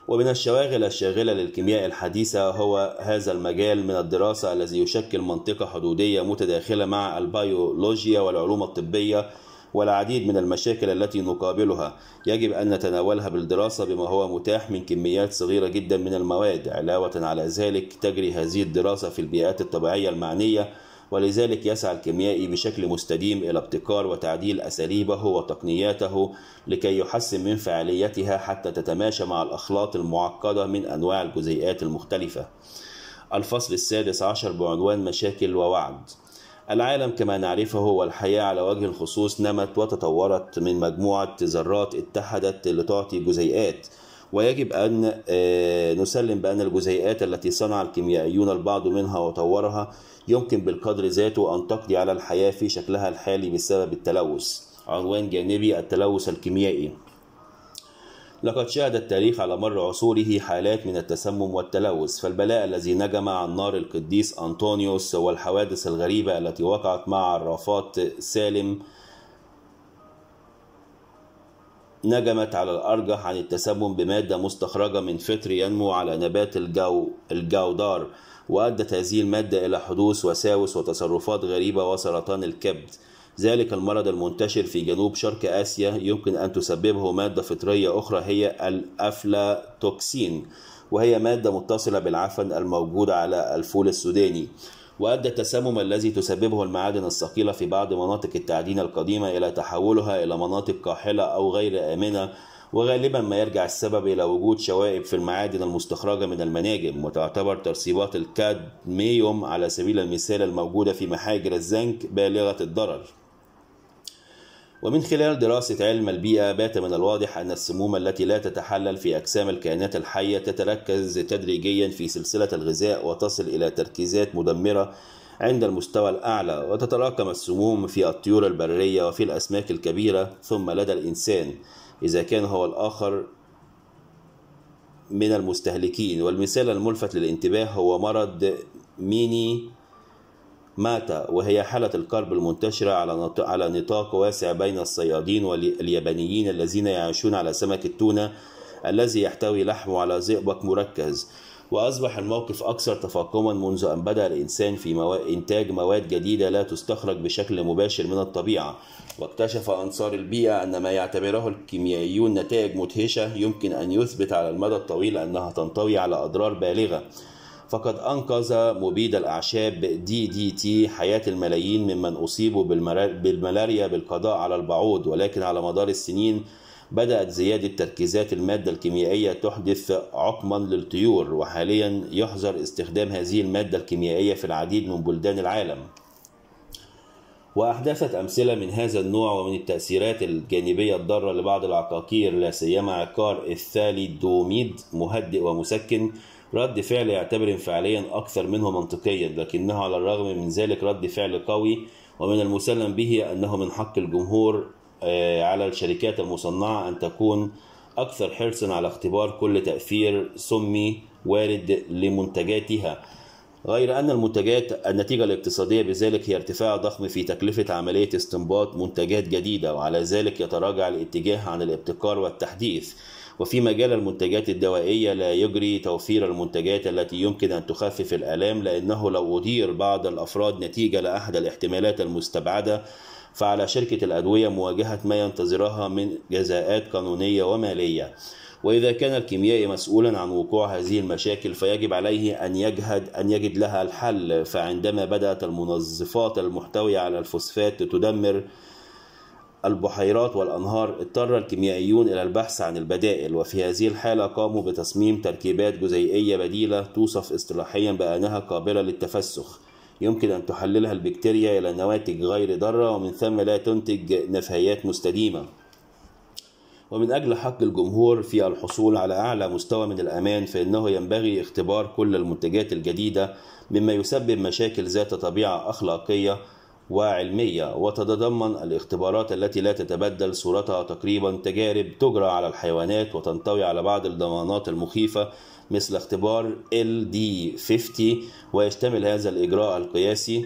ومن الشواغل الشاغلة للكيمياء الحديثة هو هذا المجال من الدراسة الذي يشكل منطقة حدودية متداخلة مع البيولوجيا والعلوم الطبية والعديد من المشاكل التي نقابلها يجب أن نتناولها بالدراسة بما هو متاح من كميات صغيرة جدا من المواد علاوة على ذلك تجري هذه الدراسة في البيئات الطبيعية المعنية ولذلك يسعى الكيميائي بشكل مستديم إلى ابتكار وتعديل أساليبه وتقنياته لكي يحسن من فعاليتها حتى تتماشى مع الأخلاط المعقدة من أنواع الجزيئات المختلفة الفصل السادس عشر بعنوان مشاكل ووعد العالم كما نعرفه والحياة على وجه الخصوص نمت وتطورت من مجموعة ذرات اتحدت لتعطي جزيئات ويجب أن آه، نسلم بأن الجزيئات التي صنع الكيميائيون البعض منها وطورها يمكن بالقدر ذاته أن تقضي على الحياة في شكلها الحالي بسبب التلوث عنوان جانبي التلوث الكيميائي لقد شهد التاريخ على مر عصوره حالات من التسمم والتلوث فالبلاء الذي نجم عن نار القديس أنطونيوس والحوادث الغريبة التي وقعت مع عرافات سالم نجمت على الأرجح عن التسمم بمادة مستخرجة من فطر ينمو على نبات الجو الجودار وأدت هذه المادة إلى حدوث وساوس وتصرفات غريبة وسرطان الكبد ذلك المرض المنتشر في جنوب شرق آسيا يمكن أن تسببه مادة فطرية أخرى هي الأفلاتوكسين وهي مادة متصلة بالعفن الموجودة على الفول السوداني وأدى التسمم الذي تسببه المعادن الثقيلة في بعض مناطق التعدين القديمة إلى تحولها إلى مناطق قاحلة أو غير آمنة وغالبا ما يرجع السبب إلى وجود شوائب في المعادن المستخرجة من المناجم وتعتبر ترسيبات الكادميوم على سبيل المثال الموجودة في محاجر الزنك بالغة الضرر ومن خلال دراسة علم البيئة بات من الواضح أن السموم التي لا تتحلل في أجسام الكائنات الحية تتركز تدريجيا في سلسلة الغذاء وتصل إلى تركيزات مدمرة عند المستوى الأعلى وتتراكم السموم في الطيور البرية وفي الأسماك الكبيرة ثم لدى الإنسان إذا كان هو الآخر من المستهلكين والمثال الملفت للانتباه هو مرض ميني ماتا وهي حالة الكرب المنتشرة على على نطاق واسع بين الصيادين واليابانيين الذين يعيشون على سمك التونة الذي يحتوي لحمه على زئبق مركز وأصبح الموقف أكثر تفاقما منذ أن بدأ الإنسان في مو... إنتاج مواد جديدة لا تستخرج بشكل مباشر من الطبيعة واكتشف أنصار البيئة أن ما يعتبره الكيميائيون نتائج مدهشة يمكن أن يثبت على المدى الطويل أنها تنطوي على أضرار بالغة فقد أنقذ مبيد الأعشاب دي دي تي حياة الملايين ممن أصيبوا بالملاريا بالقضاء على البعوض ولكن على مدار السنين بدأت زيادة تركيزات المادة الكيميائية تحدث عقما للطيور وحاليا يحظر استخدام هذه المادة الكيميائية في العديد من بلدان العالم وأحدثت أمثلة من هذا النوع ومن التأثيرات الجانبية الضارة لبعض العقاقير لا سيما عقار الثاليدوميد مهدئ ومسكن رد فعل يعتبر انفعاليا أكثر منه منطقيا لكنه على الرغم من ذلك رد فعل قوي ومن المسلم به أنه من حق الجمهور آه، على الشركات المصنعة أن تكون أكثر حرصا على اختبار كل تأثير سمي وارد لمنتجاتها غير أن المنتجات النتيجة الاقتصادية بذلك هي ارتفاع ضخم في تكلفة عملية استنباط منتجات جديدة وعلى ذلك يتراجع الاتجاه عن الابتكار والتحديث وفي مجال المنتجات الدوائية لا يجري توفير المنتجات التي يمكن أن تخفف الآلام لأنه لو أدير بعض الأفراد نتيجة لأحد الاحتمالات المستبعدة فعلى شركة الأدوية مواجهة ما ينتظرها من جزاءات قانونية ومالية وإذا كان الكيميائي مسؤولا عن وقوع هذه المشاكل فيجب عليه أن يجهد أن يجد لها الحل فعندما بدأت المنظفات المحتوية على الفوسفات تدمر البحيرات والأنهار اضطر الكيميائيون إلى البحث عن البدائل وفي هذه الحالة قاموا بتصميم تركيبات جزيئية بديلة توصف اصطلاحيا بأنها قابلة للتفسخ يمكن أن تحللها البكتيريا إلى نواتج غير ضارة ومن ثم لا تنتج نفايات مستديمة ومن أجل حق الجمهور في الحصول على أعلى مستوى من الأمان فإنه ينبغي اختبار كل المنتجات الجديدة مما يسبب مشاكل ذات طبيعة أخلاقية وعلمية وتتضمن الاختبارات التي لا تتبدل صورتها تقريبا تجارب تجرى على الحيوانات وتنطوي على بعض الضمانات المخيفة مثل اختبار LD50 ويشتمل هذا الإجراء القياسي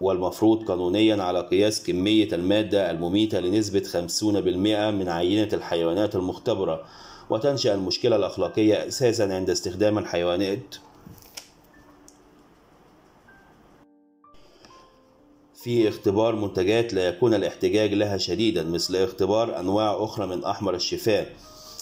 والمفروض قانونيا على قياس كمية المادة المميتة لنسبة 50% من عينة الحيوانات المختبرة وتنشأ المشكلة الأخلاقية أساسا عند استخدام الحيوانات في اختبار منتجات لا يكون الاحتجاج لها شديدا مثل اختبار أنواع أخرى من أحمر الشفاه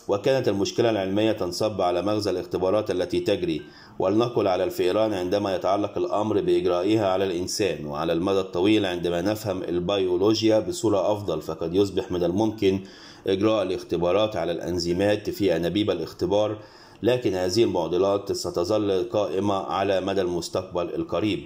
وكانت المشكلة العلمية تنصب على مغزى الاختبارات التي تجري ولنقل على الفئران عندما يتعلق الأمر بإجرائها على الإنسان وعلى المدى الطويل عندما نفهم البيولوجيا بصورة أفضل فقد يصبح من الممكن إجراء الاختبارات على الأنزيمات في أنابيب الاختبار لكن هذه المعضلات ستظل قائمة على مدى المستقبل القريب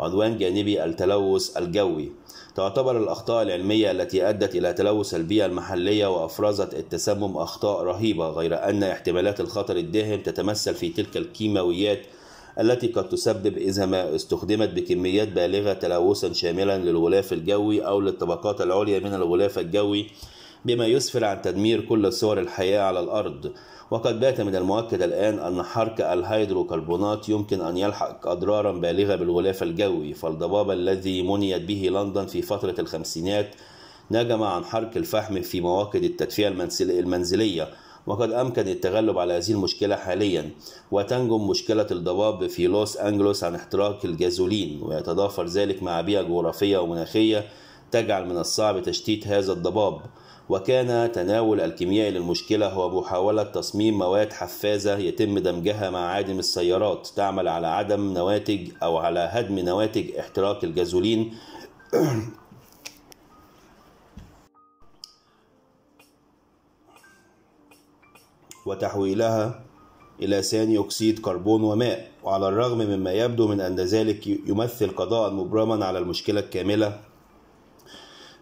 عنوان جانبي التلوث الجوي تعتبر الأخطاء العلمية التي أدت إلى تلوث البيئة المحلية وأفرزت التسمم أخطاء رهيبة غير أن احتمالات الخطر الداهم تتمثل في تلك الكيماويات التي قد تسبب إذا ما استخدمت بكميات بالغة تلوثا شاملا للغلاف الجوي أو للطبقات العليا من الغلاف الجوي بما يسفر عن تدمير كل صور الحياة على الأرض وقد بات من المؤكد الآن أن حرق الهيدروكربونات يمكن أن يلحق أضرارا بالغة بالغلاف الجوي فالضباب الذي منيت به لندن في فترة الخمسينات نجم عن حرق الفحم في مواقد التدفئة المنزلية وقد أمكن التغلب على هذه المشكلة حاليا وتنجم مشكلة الضباب في لوس أنجلوس عن احتراق الجازولين ويتضافر ذلك مع بيئة جغرافية ومناخية تجعل من الصعب تشتيت هذا الضباب وكان تناول الكيمياء للمشكلة هو محاولة تصميم مواد حفازة يتم دمجها مع عادم السيارات تعمل على عدم نواتج أو على هدم نواتج احتراق الجازولين وتحويلها إلى ثاني أكسيد كربون وماء وعلى الرغم مما يبدو من أن ذلك يمثل قضاء مبرما على المشكلة الكاملة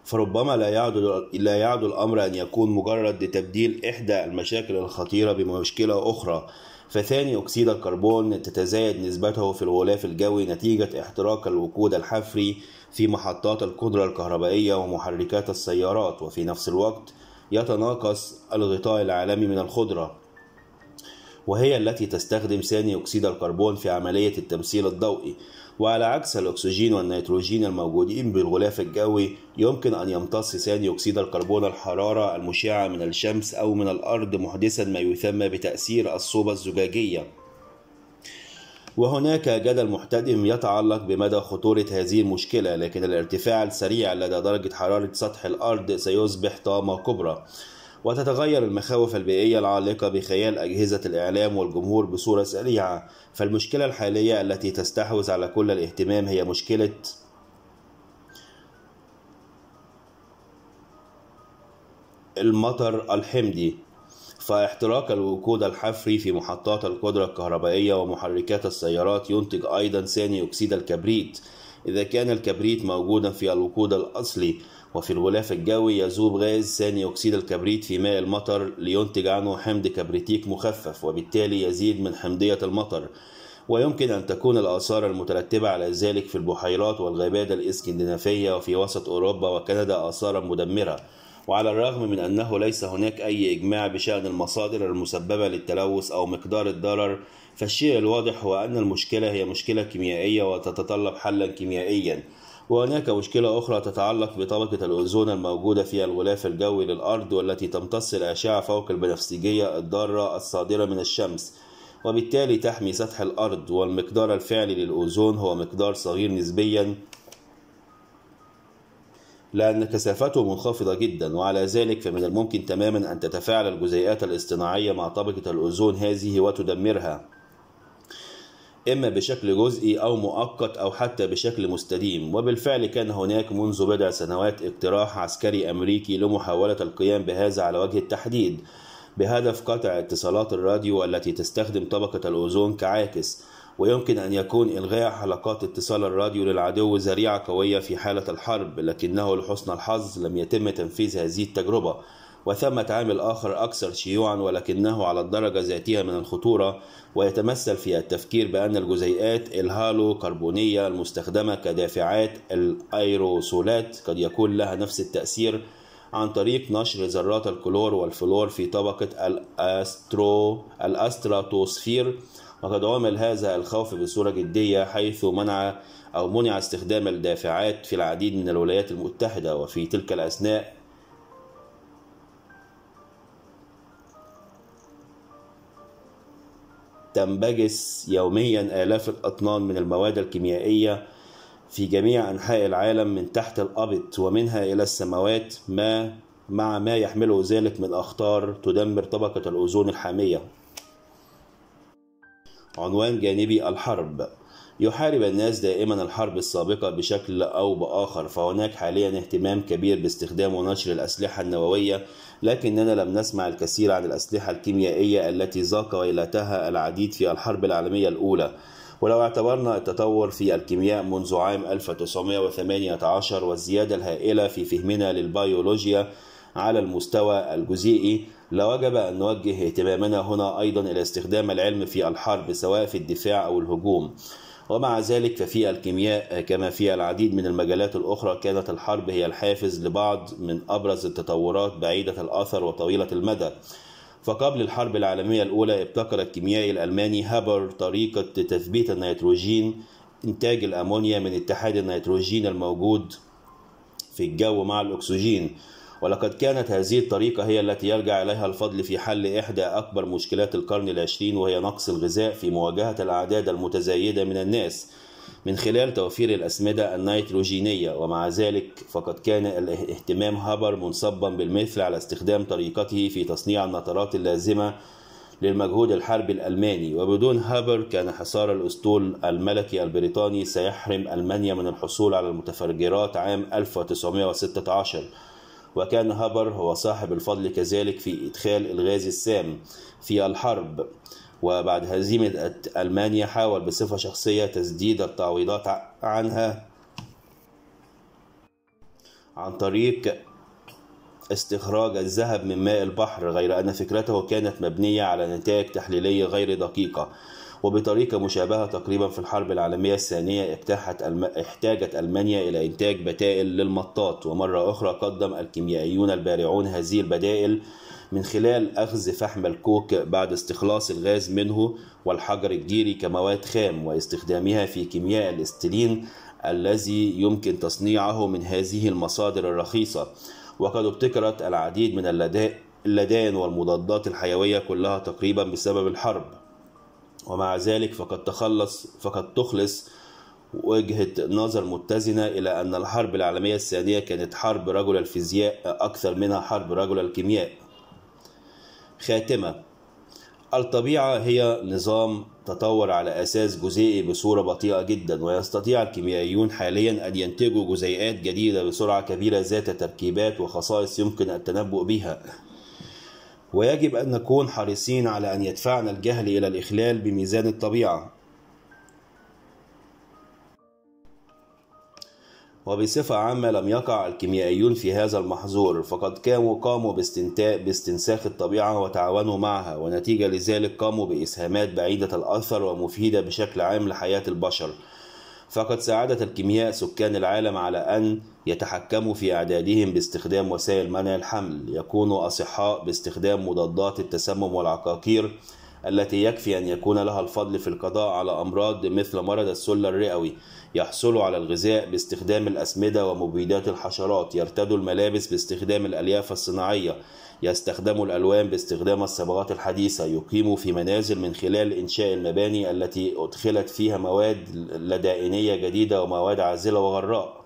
فربما لا يعد لا يعد الامر ان يكون مجرد لتبديل احدى المشاكل الخطيره بمشكله اخرى فثاني اكسيد الكربون تتزايد نسبته في الغلاف الجوي نتيجه احتراق الوقود الحفري في محطات القدره الكهربائيه ومحركات السيارات وفي نفس الوقت يتناقص الغطاء العالمي من الخضره وهي التي تستخدم ثاني أكسيد الكربون في عملية التمثيل الضوئي وعلى عكس الأكسجين والنيتروجين الموجودين بالغلاف الجوي يمكن أن يمتص ثاني أكسيد الكربون الحرارة المشعة من الشمس أو من الأرض محدثا ما يسمى بتأثير الصوبة الزجاجية وهناك جدل محتدم يتعلق بمدى خطورة هذه المشكلة لكن الارتفاع السريع لدى درجة حرارة سطح الأرض سيصبح طامة كبرى وتتغير المخاوف البيئية العالقة بخيال أجهزة الإعلام والجمهور بصورة سريعة فالمشكلة الحالية التي تستحوذ على كل الاهتمام هي مشكلة المطر الحمدي فاحتراق الوقود الحفري في محطات القدرة الكهربائية ومحركات السيارات ينتج أيضا ثاني أكسيد الكبريت إذا كان الكبريت موجودا في الوقود الأصلي وفي الغلاف الجوي يذوب غاز ثاني أكسيد الكبريت في ماء المطر لينتج عنه حمض كبريتيك مخفف وبالتالي يزيد من حمضية المطر ويمكن أن تكون الآثار المترتبة على ذلك في البحيرات والغابات الإسكندنافية وفي وسط أوروبا وكندا آثارا مدمرة وعلى الرغم من أنه ليس هناك أي إجماع بشأن المصادر المسببة للتلوث أو مقدار الضرر فالشيء الواضح هو أن المشكلة هي مشكلة كيميائية وتتطلب حلا كيميائيا وهناك مشكلة أخرى تتعلق بطبقة الأوزون الموجودة في الغلاف الجوي للأرض والتي تمتص الأشعة فوق البنفسجية الضارة الصادرة من الشمس وبالتالي تحمي سطح الأرض والمقدار الفعلي للأوزون هو مقدار صغير نسبيا لأن كثافته منخفضة جدا وعلى ذلك فمن الممكن تماما أن تتفاعل الجزيئات الاصطناعية مع طبقة الأوزون هذه وتدمرها إما بشكل جزئي أو مؤقت أو حتى بشكل مستديم وبالفعل كان هناك منذ بضع سنوات اقتراح عسكري أمريكي لمحاولة القيام بهذا على وجه التحديد بهدف قطع اتصالات الراديو التي تستخدم طبقة الأوزون كعاكس ويمكن أن يكون إلغاء حلقات اتصال الراديو للعدو ذريعة قوية في حالة الحرب لكنه لحسن الحظ لم يتم تنفيذ هذه التجربة وثمة عامل آخر أكثر شيوعا ولكنه على الدرجة ذاتها من الخطورة ويتمثل في التفكير بأن الجزيئات الهالو كربونية المستخدمة كدافعات الأيروسولات قد يكون لها نفس التأثير عن طريق نشر ذرات الكلور والفلور في طبقة الأسترو الأستراتوسفير وقد عمل هذا الخوف بصورة جدية حيث منع أو منع استخدام الدافعات في العديد من الولايات المتحدة وفي تلك الأثناء تنبجس يوميا آلاف الأطنان من المواد الكيميائية في جميع أنحاء العالم من تحت الأبط ومنها إلى السماوات ما مع ما يحمله ذلك من أخطار تدمر طبقة الأوزون الحامية عنوان جانبي الحرب يحارب الناس دائما الحرب السابقة بشكل أو بآخر فهناك حاليا اهتمام كبير باستخدام ونشر الأسلحة النووية لكننا لم نسمع الكثير عن الأسلحة الكيميائية التي ذاق ويلتها العديد في الحرب العالمية الأولى ولو اعتبرنا التطور في الكيمياء منذ عام 1918 والزيادة الهائلة في فهمنا للبيولوجيا على المستوى الجزيئي لوجب أن نوجه اهتمامنا هنا أيضا إلى استخدام العلم في الحرب سواء في الدفاع أو الهجوم ومع ذلك ففي الكيمياء كما في العديد من المجالات الأخرى كانت الحرب هي الحافز لبعض من أبرز التطورات بعيدة الأثر وطويلة المدى فقبل الحرب العالمية الأولى ابتكر الكيميائي الألماني هابر طريقة تثبيت النيتروجين إنتاج الأمونيا من اتحاد النيتروجين الموجود في الجو مع الأكسجين ولقد كانت هذه الطريقة هي التي يرجع إليها الفضل في حل إحدى أكبر مشكلات القرن العشرين وهي نقص الغذاء في مواجهة الأعداد المتزايدة من الناس من خلال توفير الأسمدة النيتروجينية ومع ذلك فقد كان الاهتمام هابر منصبا بالمثل على استخدام طريقته في تصنيع النطرات اللازمة للمجهود الحربي الألماني وبدون هابر كان حصار الأسطول الملكي البريطاني سيحرم ألمانيا من الحصول على المتفجرات عام 1916 وكان هابر هو صاحب الفضل كذلك في إدخال الغاز السام في الحرب وبعد هزيمة ألمانيا حاول بصفة شخصية تسديد التعويضات عنها عن طريق استخراج الذهب من ماء البحر غير أن فكرته كانت مبنية على نتائج تحليلية غير دقيقة وبطريقة مشابهة تقريبا في الحرب العالمية الثانية اجتاحت الم... احتاجت ألمانيا إلى إنتاج بدائل للمطاط ومرة أخرى قدم الكيميائيون البارعون هذه البدائل من خلال أخذ فحم الكوك بعد استخلاص الغاز منه والحجر الجيري كمواد خام واستخدامها في كيمياء الاستلين الذي يمكن تصنيعه من هذه المصادر الرخيصة وقد ابتكرت العديد من اللدائن والمضادات الحيوية كلها تقريبا بسبب الحرب ومع ذلك فقد تخلص فقد تخلص وجهة نظر متزنة إلى أن الحرب العالمية الثانية كانت حرب رجل الفيزياء أكثر منها حرب رجل الكيمياء خاتمة الطبيعة هي نظام تطور على أساس جزيئي بصورة بطيئة جدا ويستطيع الكيميائيون حاليا أن ينتجوا جزيئات جديدة بسرعة كبيرة ذات تركيبات وخصائص يمكن التنبؤ بها ويجب أن نكون حريصين على أن يدفعنا الجهل إلى الإخلال بميزان الطبيعة وبصفة عامة لم يقع الكيميائيون في هذا المحظور فقد كانوا قاموا باستنساخ الطبيعة وتعاونوا معها ونتيجة لذلك قاموا بإسهامات بعيدة الأثر ومفيدة بشكل عام لحياة البشر فقد ساعدت الكيمياء سكان العالم على أن يتحكموا في أعدادهم باستخدام وسائل منع الحمل يكونوا أصحاء باستخدام مضادات التسمم والعقاقير التي يكفي أن يكون لها الفضل في القضاء على أمراض مثل مرض السل الرئوي يحصلوا على الغذاء باستخدام الأسمدة ومبيدات الحشرات يرتدوا الملابس باستخدام الألياف الصناعية يستخدم الألوان باستخدام الصبغات الحديثة يقيم في منازل من خلال إنشاء المباني التي أدخلت فيها مواد لدائنية جديدة ومواد عازلة وغراء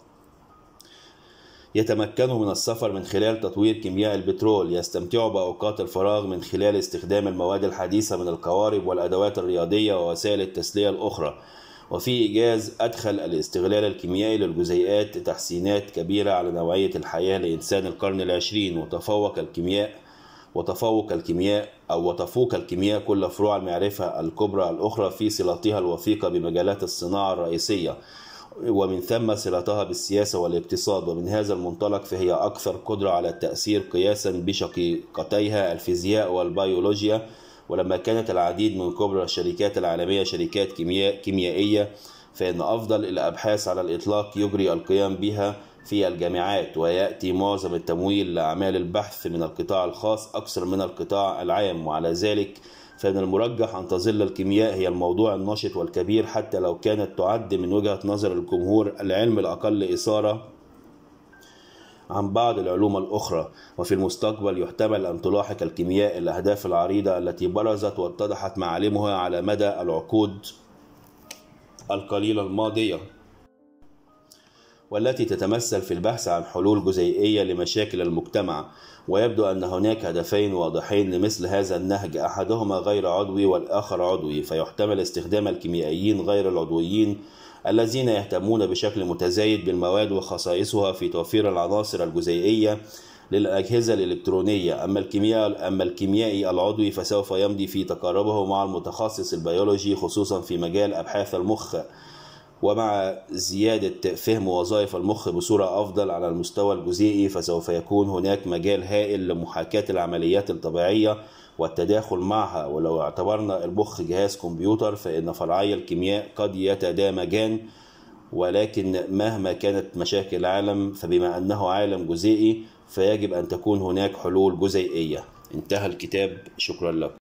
يتمكنوا من السفر من خلال تطوير كيمياء البترول يستمتعوا بأوقات الفراغ من خلال استخدام المواد الحديثة من القوارب والأدوات الرياضية ووسائل التسلية الأخرى وفي إيجاز أدخل الاستغلال الكيميائي للجزيئات تحسينات كبيرة على نوعية الحياة لإنسان القرن العشرين وتفوق الكيمياء وتفوق الكيمياء أو وتفوق الكيمياء كل فروع المعرفة الكبرى الأخرى في صلتها الوثيقة بمجالات الصناعة الرئيسية ومن ثم صلتها بالسياسة والاقتصاد ومن هذا المنطلق فهي أكثر قدرة على التأثير قياسا بشقيقتيها الفيزياء والبيولوجيا ولما كانت العديد من كبرى الشركات العالمية شركات كيمياء كيميائية فإن أفضل الأبحاث على الإطلاق يجري القيام بها في الجامعات ويأتي معظم التمويل لأعمال البحث من القطاع الخاص أكثر من القطاع العام وعلى ذلك فإن المرجح أن تظل الكيمياء هي الموضوع النشط والكبير حتى لو كانت تعد من وجهة نظر الجمهور العلم الأقل إثارة عن بعض العلوم الأخرى وفي المستقبل يحتمل أن تلاحق الكيمياء الأهداف العريضة التي برزت واتضحت معالمها على مدى العقود القليلة الماضية والتي تتمثل في البحث عن حلول جزيئية لمشاكل المجتمع ويبدو أن هناك هدفين واضحين لمثل هذا النهج أحدهما غير عضوي والآخر عضوي فيحتمل استخدام الكيميائيين غير العضويين الذين يهتمون بشكل متزايد بالمواد وخصائصها في توفير العناصر الجزيئية للأجهزة الإلكترونية أما الكيمياء أما الكيميائي العضوي فسوف يمضي في تقاربه مع المتخصص البيولوجي خصوصا في مجال أبحاث المخ ومع زيادة فهم وظائف المخ بصورة أفضل على المستوى الجزيئي فسوف يكون هناك مجال هائل لمحاكاة العمليات الطبيعية والتداخل معها ولو اعتبرنا المخ جهاز كمبيوتر فإن فرعي الكيمياء قد يتدامجان ولكن مهما كانت مشاكل العالم فبما أنه عالم جزيئي فيجب أن تكون هناك حلول جزيئية انتهى الكتاب شكرا لكم